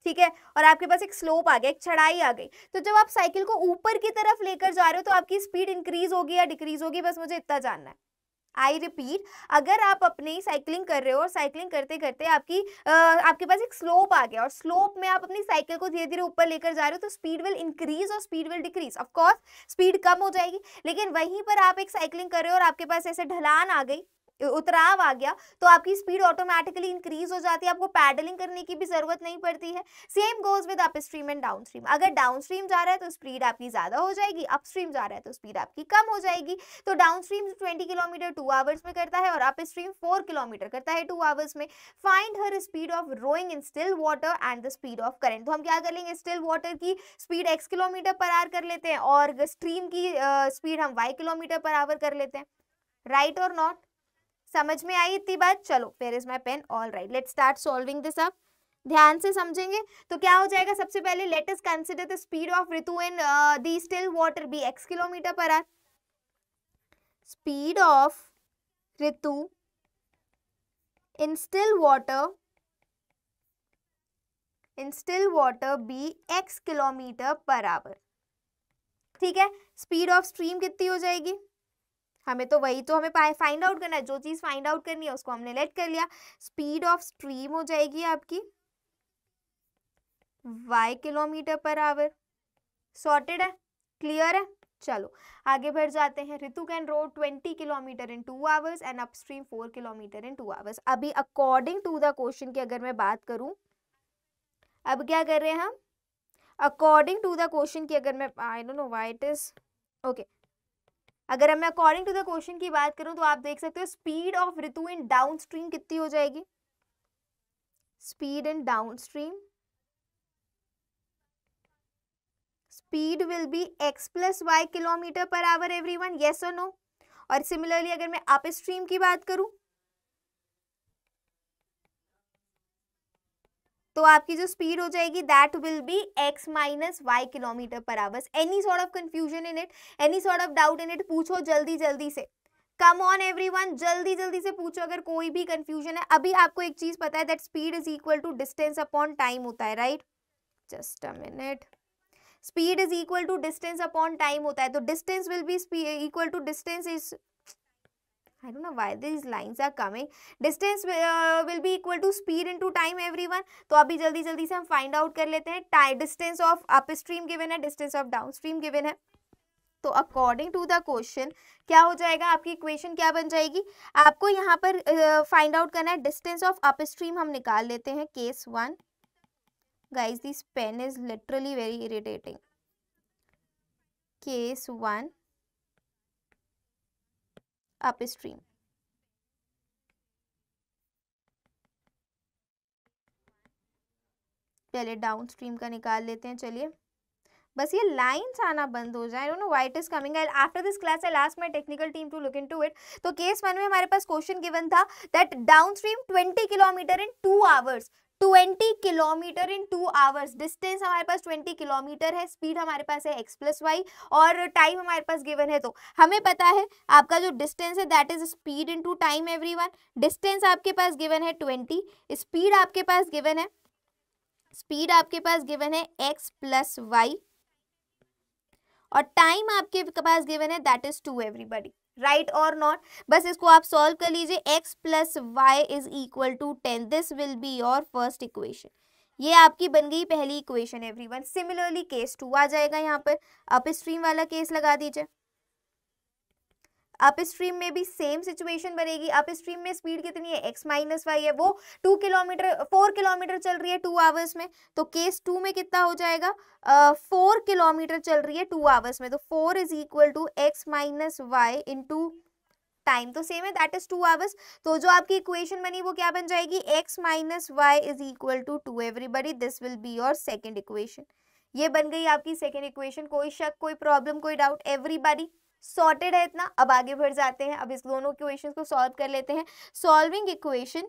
Speaker 1: ठीक है और आपके पास एक स्लोप आ गया एक चढ़ाई आ गई तो जब आप साइकिल को ऊपर की तरफ लेकर जा रहे हो तो आपकी स्पीड इंक्रीज होगी या डिक्रीज होगी बस मुझे इतना जानना है आई रिपीट अगर आप अपनी साइकिलिंग कर रहे हो और साइकिलिंग करते करते आपकी आ, आपके पास एक स्लोप आ गया और स्लोप में आप अपनी साइकिल को धीरे धीरे ऊपर लेकर जा रहे हो तो स्पीड विल इंक्रीज और speed will decrease of course speed कम हो जाएगी लेकिन वहीं पर आप एक साइकिलिंग कर रहे हो और आपके पास ऐसे ढलान आ गई उतराव आ गया तो आपकी स्पीड ऑटोमेटिकली इंक्रीज हो जाती है आपको पैडलिंग करने की भी जरूरत नहीं पड़ती है same goes with upstream and downstream अगर डाउन स्ट्रीम जा रहा है तो स्पीड आपकी ज़्यादा हो जाएगी अप स्ट्रीम जा रहा है तो स्पीड आपकी कम हो जाएगी तो downstream twenty kilometre two hours में करता है और अप स्ट्रीम फोर किलोमीटर करता है टू आवर्स में find her speed of rowing in still water and the speed of current तो हम क्या कर लेंगे स्टिल वाटर की speed x kilometre per hour कर लेते हैं और स्ट्रीम की स्पीड uh, हम वाई किलोमीटर पर आवर कर लेते हैं राइट और नॉट समझ में आई इतनी बात चलो where is my pen all right let start solving this up ध्यान से समझेंगे तो क्या हो जाएगा सबसे पहले let is consider the speed of Ritu in the still water be x kilometre per hour speed of Ritu in still water in still water be x kilometre per hour ठीक है स्पीड ऑफ स्ट्रीम कितनी हो जाएगी हमें तो वही तो हमें फाइंड आउट करना है जो चीज़ फाइंड आउट करनी है उसको हमने लेट कर लिया स्पीड ऑफ स्ट्रीम हो जाएगी आपकी y kilometre per hour sorted है क्लियर है चलो आगे बढ़ जाते हैं Ritu can row 20 kilometre in two hours and upstream 4 kilometre in two hours अभी अकॉर्डिंग टू द क्वेश्चन की अगर मैं बात करूं अब क्या कर रहे हैं हम अकॉर्डिंग टू द क्वेश्चन की अगर मैं I don't know why it is okay अगर मैं अकॉर्डिंग टू द क्वेश्चन की बात करूं तो आप देख सकते हो speed of Ritu in downstream कितनी हो जाएगी speed in downstream speed will be x plus y kilometre per hour everyone yes और नो और सिमिलरली अगर मैं अप स्ट्रीम की बात करूं तो आपकी जो स्पीड हो जाएगी that will be x minus y kilometre per hours any sort of confusion in it any sort of doubt in it पूछो जल्दी जल्दी से कम ऑन एवरीवन जल्दी जल्दी से पूछो अगर कोई भी कंफ्यूजन है अभी आपको एक चीज पता है that speed is equal to distance upon time होता है right just a minute speed is equal to distance upon time होता है तो distance will be equal to distance is I don't know why these lines are coming. Distance uh, will be equal to speed into time everyone. तो अभी जल्दी जल्दी से हम find out कर लेते हैं time distance of upstream given है distance of downstream given है तो अकॉर्डिंग टू द क्वेश्चन क्या हो जाएगा आपकी इक्वेशन क्या बन जाएगी आपको यहाँ पर फाइंड uh, आउट करना है डिस्टेंस ऑफ अपस्ट्रीम हम निकाल लेते हैं case one guys this pen is literally very irritating case one upstream. चलिए डाउनस्ट्रीम का निकाल लेते हैं चलिए बस ये लाइंस आना बंद हो जाए no white is coming and after this class I last my technical team to look into it तो केस वन में हमारे पास क्वेश्चन गिवन था that downstream stream twenty kilometre in two hours twenty kilometre in two hours distance हमारे पास ट्वेंटी किलोमीटर है स्पीड हमारे पास है एक्स प्लस वाई और टाइम हमारे पास गिवन है तो हमें पता है आपका जो डिस्टेंस है that is speed in to time every one distance आपके पास गिवन है ट्वेंटी स्पीड आपके पास गिवन है स्पीड आपके पास गिवन है एक्स प्लस वाई और टाइम आपके पास गिवन है that is to everybody right और नॉट बस इसको आप सॉल्व कर लीजिए X plus Y is equal to ten this will be your first equation ये आपकी बन गई पहली equation everyone similarly case two आ जाएगा यहाँ पर आप स्ट्रीम वाला केस लगा दीजिए अप स्ट्रीम में भी सेम सिचुएशन बनेगी अप स्ट्रीम में स्पीड कितनी है एक्स माइनस वाई है वो टू किलोमीटर फोर किलोमीटर चल रही है टू आवर्स में तो केस टू में कितना हो जाएगा फोर uh, किलोमीटर चल रही है टू आवर्स में तो four is equal to x minus y in to time तो सेम है दैट इज टू आवर्स तो जो आपकी इक्वेशन बनी वो क्या बन जाएगी x minus Y is equal to two everybody this will be your second equation ये बन गई आपकी सेकेंड इक्वेशन कोई शक कोई प्रॉब्लम कोई डाउट एवरीबडी सॉर्टेड है इतना अब आगे बढ़ जाते हैं अब इस दोनों इक्वेशन को सॉल्व कर लेते हैं solving equation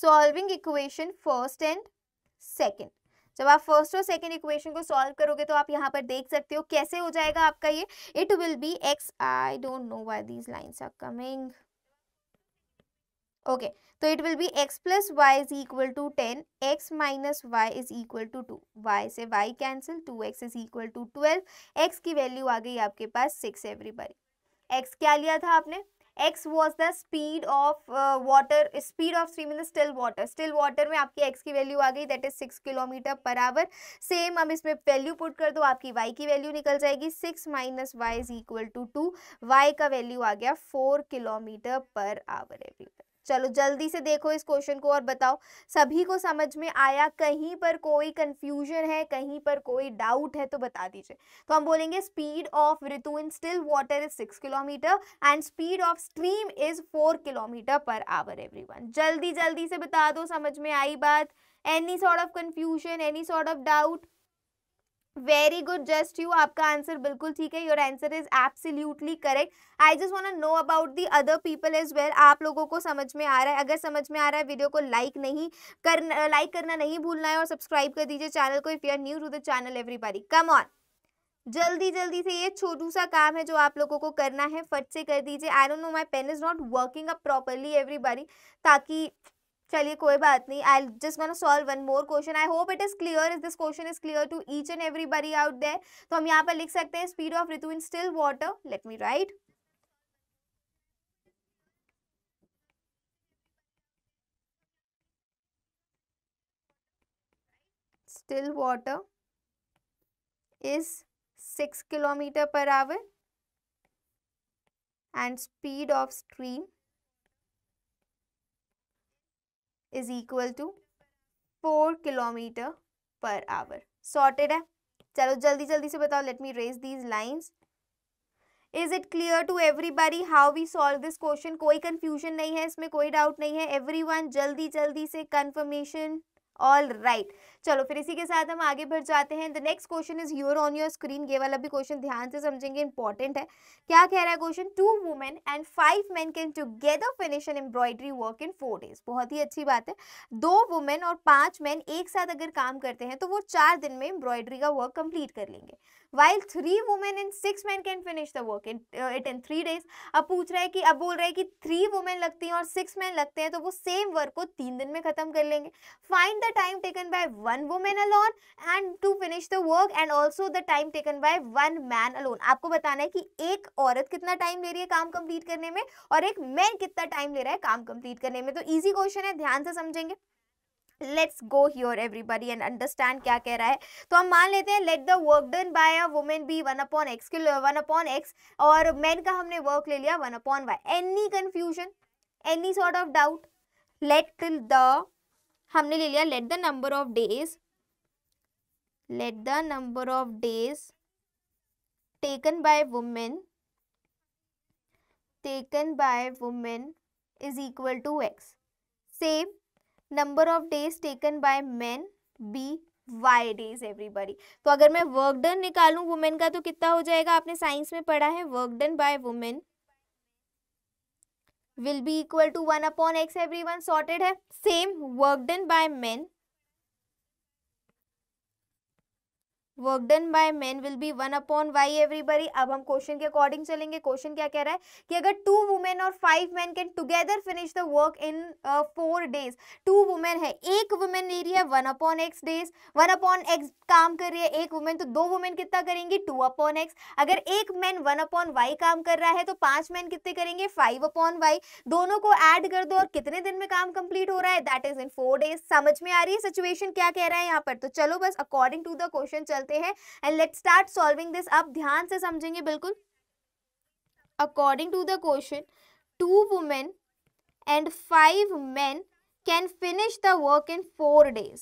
Speaker 1: solving equation first and second जब आप फर्स्ट और सेकेंड इक्वेशन को सॉल्व करोगे तो आप यहाँ पर देख सकते हो कैसे हो जाएगा आपका ये it will be x I don't know why these lines are coming okay so it will be x plus y is equal to 10 x minus y is equal to 2 y से y cancel 2x is equal to 12 x की value आ गई आपके पास 6 everybody x क्या लिया था आपने x was the speed of uh, water speed of stream in the still water still water में आपकी x की वैल्यू आ गई that is 6 kilometre per hour same हम इसमें वैल्यू पुट कर दो आपकी y की वैल्यू निकल जाएगी 6 minus Y is equal to two Y का वैल्यू आ गया 4 किलोमीटर पर आवर एवरीवन चलो जल्दी से देखो इस क्वेश्चन को और बताओ सभी को समझ में आया कहीं पर कोई कन्फ्यूजन है कहीं पर कोई डाउट है तो बता दीजिए तो हम बोलेंगे speed of Ritu in still water is six kilometre and speed of stream is four kilometre per hour every जल्दी जल्दी से बता दो समझ में आई बात any sort of confusion any sort of doubt very good just you आपका आंसर बिल्कुल ठीक है your answer is absolutely correct I just want know about the other people is well आप लोगों को समझ में आ रहा है अगर समझ में आ रहा है वीडियो को लाइक नहीं कर लाइक करना नहीं भूलना है और सब्सक्राइब कर दीजिए चैनल को if you are new to the channel everybody come on जल्दी जल्दी से ये छोटू सा काम है जो आप लोगों को करना है फट से कर दीजिए I don't know my pen is not working up properly everybody ताकि चलिए कोई बात नहीं I just man solve one more question I hope it is clear is this question is clear to each and body out there तो हम यहाँ पर लिख सकते हैं speed of Ritu in still water let me write still water is 6 kilometer per hour and speed of stream is equal to four kilometre per hour sorted है चलो जल्दी जल्दी से बताओ let me raise these lines is it clear to everybody how we solve this question कोई कंफ्यूजन नहीं है इसमें कोई डाउट नहीं है एवरी वन जल्दी जल्दी से कंफर्मेशन ऑल राइट चलो फिर इसी के साथ हम आगे बढ़ जाते हैं the next question is your on your screen ये वाला भी क्वेश्चन ध्यान से समझेंगे इंपॉर्टेंट है क्या कह रहा है question two women and five man can together finish an embroidery work in four days बहुत ही अच्छी बात है दो वुमेन और पांच मैन एक साथ अगर काम करते हैं तो वो चार दिन में एम्ब्रॉयडरी का वर्क कंप्लीट कर लेंगे while three women and six man can finish the work in it in three days अब पूछ रहा है कि अब बोल रहा है कि थ्री वुमेन लगती हैं और सिक्स मैन लगते हैं तो वो सेम वर्क को तीन दिन में खत्म कर लेंगे find the time taken by one women alone and to finish the work and also the time taken by one man alone आपको बताना है कि एक औरत कितना टाइम ले रही है काम कंप्लीट करने में और एक मैन कितना टाइम ले रहा है काम कंप्लीट करने में तो इजी क्वेश्चन है ध्यान से समझेंगे let's go here everybody and understand क्या कह रहा है तो हम मान लेते हैं let the work done by a women be one upon x के वन अपॉन एक्स और मैन का हमने वर्क ले लिया one upon y any confusion any sort of doubt let the हमने ले लिया let the number of days let the number of days taken by women taken by women is equal to x same number of days taken by man be y days everybody तो अगर मैं वर्क डन निकालू वुमेन का तो कितना हो जाएगा आपने साइंस में पढ़ा है work done by women will be equal to 1 upon x everyone sorted है same work done by men work done by man will be one upon y everybody अब हम क्वेश्चन के अकॉर्डिंग चलेंगे क्वेश्चन क्या कह रहा है कि अगर टू वुमेन और five man can together finish the work in four days two women है एक वुमेन ले रही है one upon x days one upon x काम कर रही है एक वुमेन तो दो वुमेन कितना करेंगी टू अपॉन एक्स अगर एक मैन वन अपॉन वाई काम कर रहा है तो पांच मैन कितने करेंगे फाइव अपॉन वाई दोनों को ऐड कर दो और कितने दिन में काम कंप्लीट हो रहा है that is in four days समझ में आ रही है सिचुएशन क्या कह रहा है यहाँ पर तो चलो बस अकॉर्डिंग टू द क्वेश्चन चलते करते हैं and let start solving this आप ध्यान से समझेंगे बिल्कुल according to the question two women and five man can finish the work in four days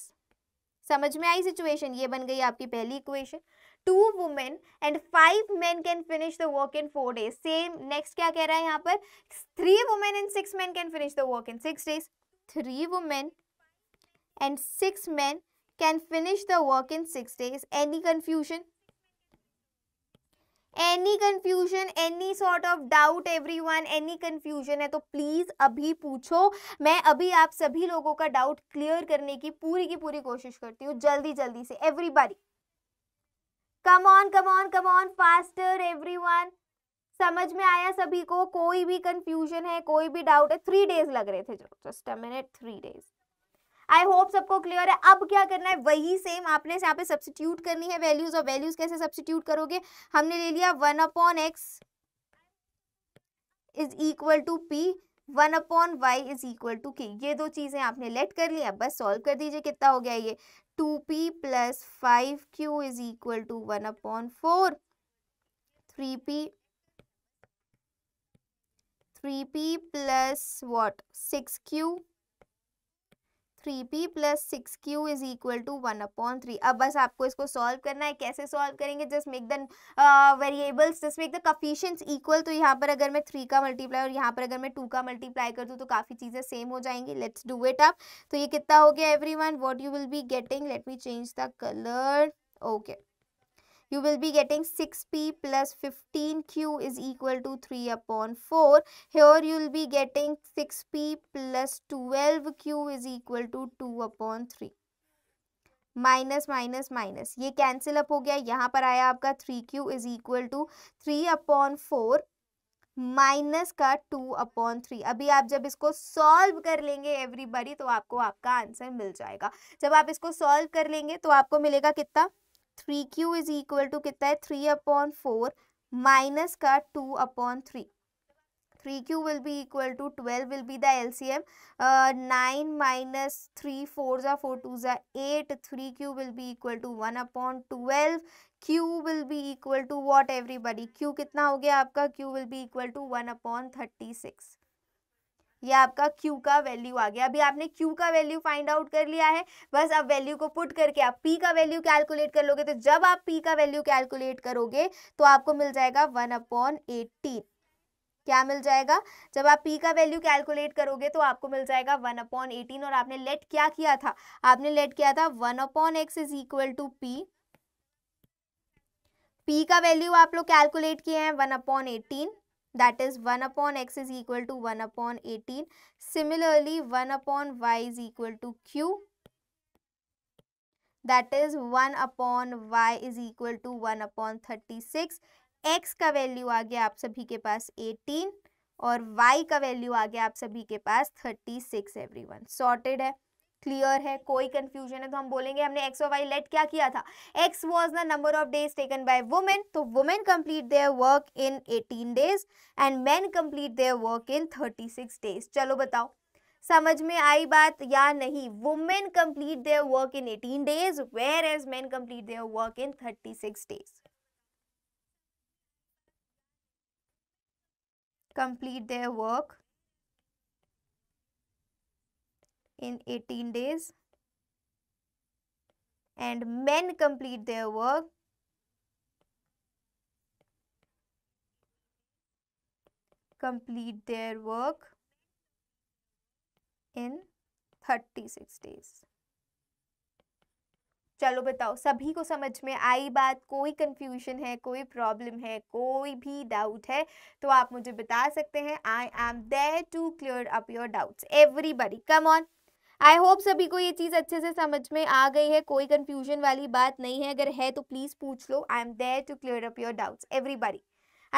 Speaker 1: समझ में आई सिचुएशन ये बन गई आपकी पहली equation two women and five man can finish the work in four days same next क्या कह रहा है यहाँ पर three women and six man can finish the work in six days three women and six man can finish the work in 6 days. Any confusion? Any confusion any sort of doubt every one any confusion है तो प्लीज़ अभी पूछो मैं अभी आप सभी लोगों का डाउट क्लियर करने की पूरी की पूरी कोशिश करती हूँ जल्दी जल्दी से everybody come on come on come on faster everyone समझ में आया सभी को कोई भी कंफ्यूजन है कोई भी डाउट है थ्री डेज लग रहे थे just a minute three days I hope सबको क्लियर है अब क्या करना है वही सेम आपने यहाँ पे सब्सिट्यूट करनी है वैल्यूज और वैल्यूज कैसे सब्सिट्यूट करोगे हमने ले लिया one upon x is equal to p one upon y is equal to के ये दो चीज़ें आपने लेट कर लिया बस सॉल्व कर दीजिए कितना हो गया ये two p plus five q is equal to one upon four three p three p plus what six q three p plus six q is equal to one upon three अब बस आपको इसको सॉल्व करना है कैसे सॉल्व करेंगे just make the variables just make the coefficients equal तो यहाँ पर अगर मैं थ्री का मल्टीप्लाई और यहाँ पर अगर मैं टू का मल्टीप्लाई कर दूँ तो काफ़ी चीज़ें सेम हो जाएंगी लेट्स डू इट अप तो ये कितना हो गया every one what you will be getting let me change the colour okay you will be getting 6p plus 15q is equal to 3 upon 4. Here you will be getting 6p plus 12q is equal to 2 upon 3. Minus minus minus ये कैंसिल अप हो गया यहाँ पर आया आपका three q is equal to three upon four minus का टू अपॉन थ्री अभी आप जब इसको सॉल्व कर लेंगे एवरीबडी तो आपको आपका आंसर मिल जाएगा जब आप इसको सॉल्व कर लेंगे तो आपको मिलेगा कितना three q is equal to कितना है थ्री अपॉन फोर माइनस का two upon three three q will be equal to twelve will be the L C M nine minus three four ज़ा फोर टू ज़ा eight three q will be equal to one upon twelve q will be equal to what everybody q कितना हो गया आपका q will be equal to one upon thirty six ये आपका Q का वैल्यू आ गया अभी आपने Q का वैल्यू फाइंड आउट कर लिया है बस अब वैल्यू को पुट करके आप P का वैल्यू कैलकुलेट कर लोगे तो जब आप P का वैल्यू कैलकुलेट करोगे तो आपको मिल जाएगा वन अपॉन एटीन क्या मिल जाएगा जब आप पी का वैल्यू कैलकुलेट करोगे तो आपको मिल जाएगा वन अपॉन एटीन और आपने लेट क्या किया था आपने लेट किया था one upon x is equal to p p का वैल्यू आप लोग कैलकुलेट किए हैं one upon eighteen that is 1 upon x is equal to 1 upon 18. Similarly, 1 upon y is equal to q that is 1 upon y is equal to 1 upon 36. x का वैल्यू आ गया आप सभी के पास 18 और y का वैल्यू आ गया आप सभी के पास 36 एवरीवन सॉर्टेड है क्लियर है कोई कंफ्यूजन है तो हम बोलेंगे हमने एक्स और वाई लेट क्या किया था x was the number of days taken by women तो women complete their work in eighteen days and man complete their work in thirty six days चलो बताओ समझ में आई बात या नहीं women complete their work in eighteen days whereas man complete their work in thirty six days complete their work in 18 days and men complete their work complete their work in 36 days चलो बताओ सभी को समझ में आई बात कोई कंफ्यूजन है कोई प्रॉब्लम है कोई भी डाउट है तो आप मुझे बता सकते हैं I am there to clear up your doubts everybody come on I hope सभी को ये चीज़ अच्छे से समझ में आ गई है कोई कन्फ्यूजन वाली बात नहीं है अगर है तो प्लीज़ पूछ लो I am there to clear up your doubts everybody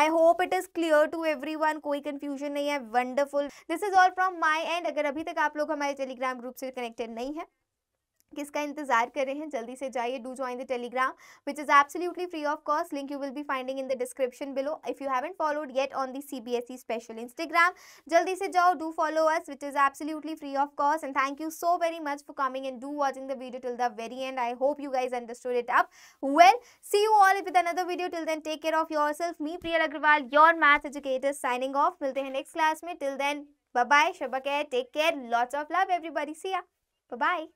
Speaker 1: I hope it is clear to every one कोई कन्फ्यूजन नहीं है wonderful this is all from my end अगर अभी तक आप लोग हमारे टेलीग्राम ग्रुप से कनेक्टेड नहीं है किसका इंतजार कर रहे हैं जल्दी से जाइए do join the Telegram which is absolutely free of cost link you will be finding in the description below if you haven't followed yet on the C S E special Instagram जल्दी से जाओ do follow us which is absolutely free of cost and thank you so very much for coming and do watching the video till the very end I hope you guys understood it up well see you all with another video till then take care of yourself me Priya Agrawal your math educator signing off मिलते हैं नेक्स्ट क्लास में टिल देन बाय बाय शबा care take care lots of love everybody see ya bye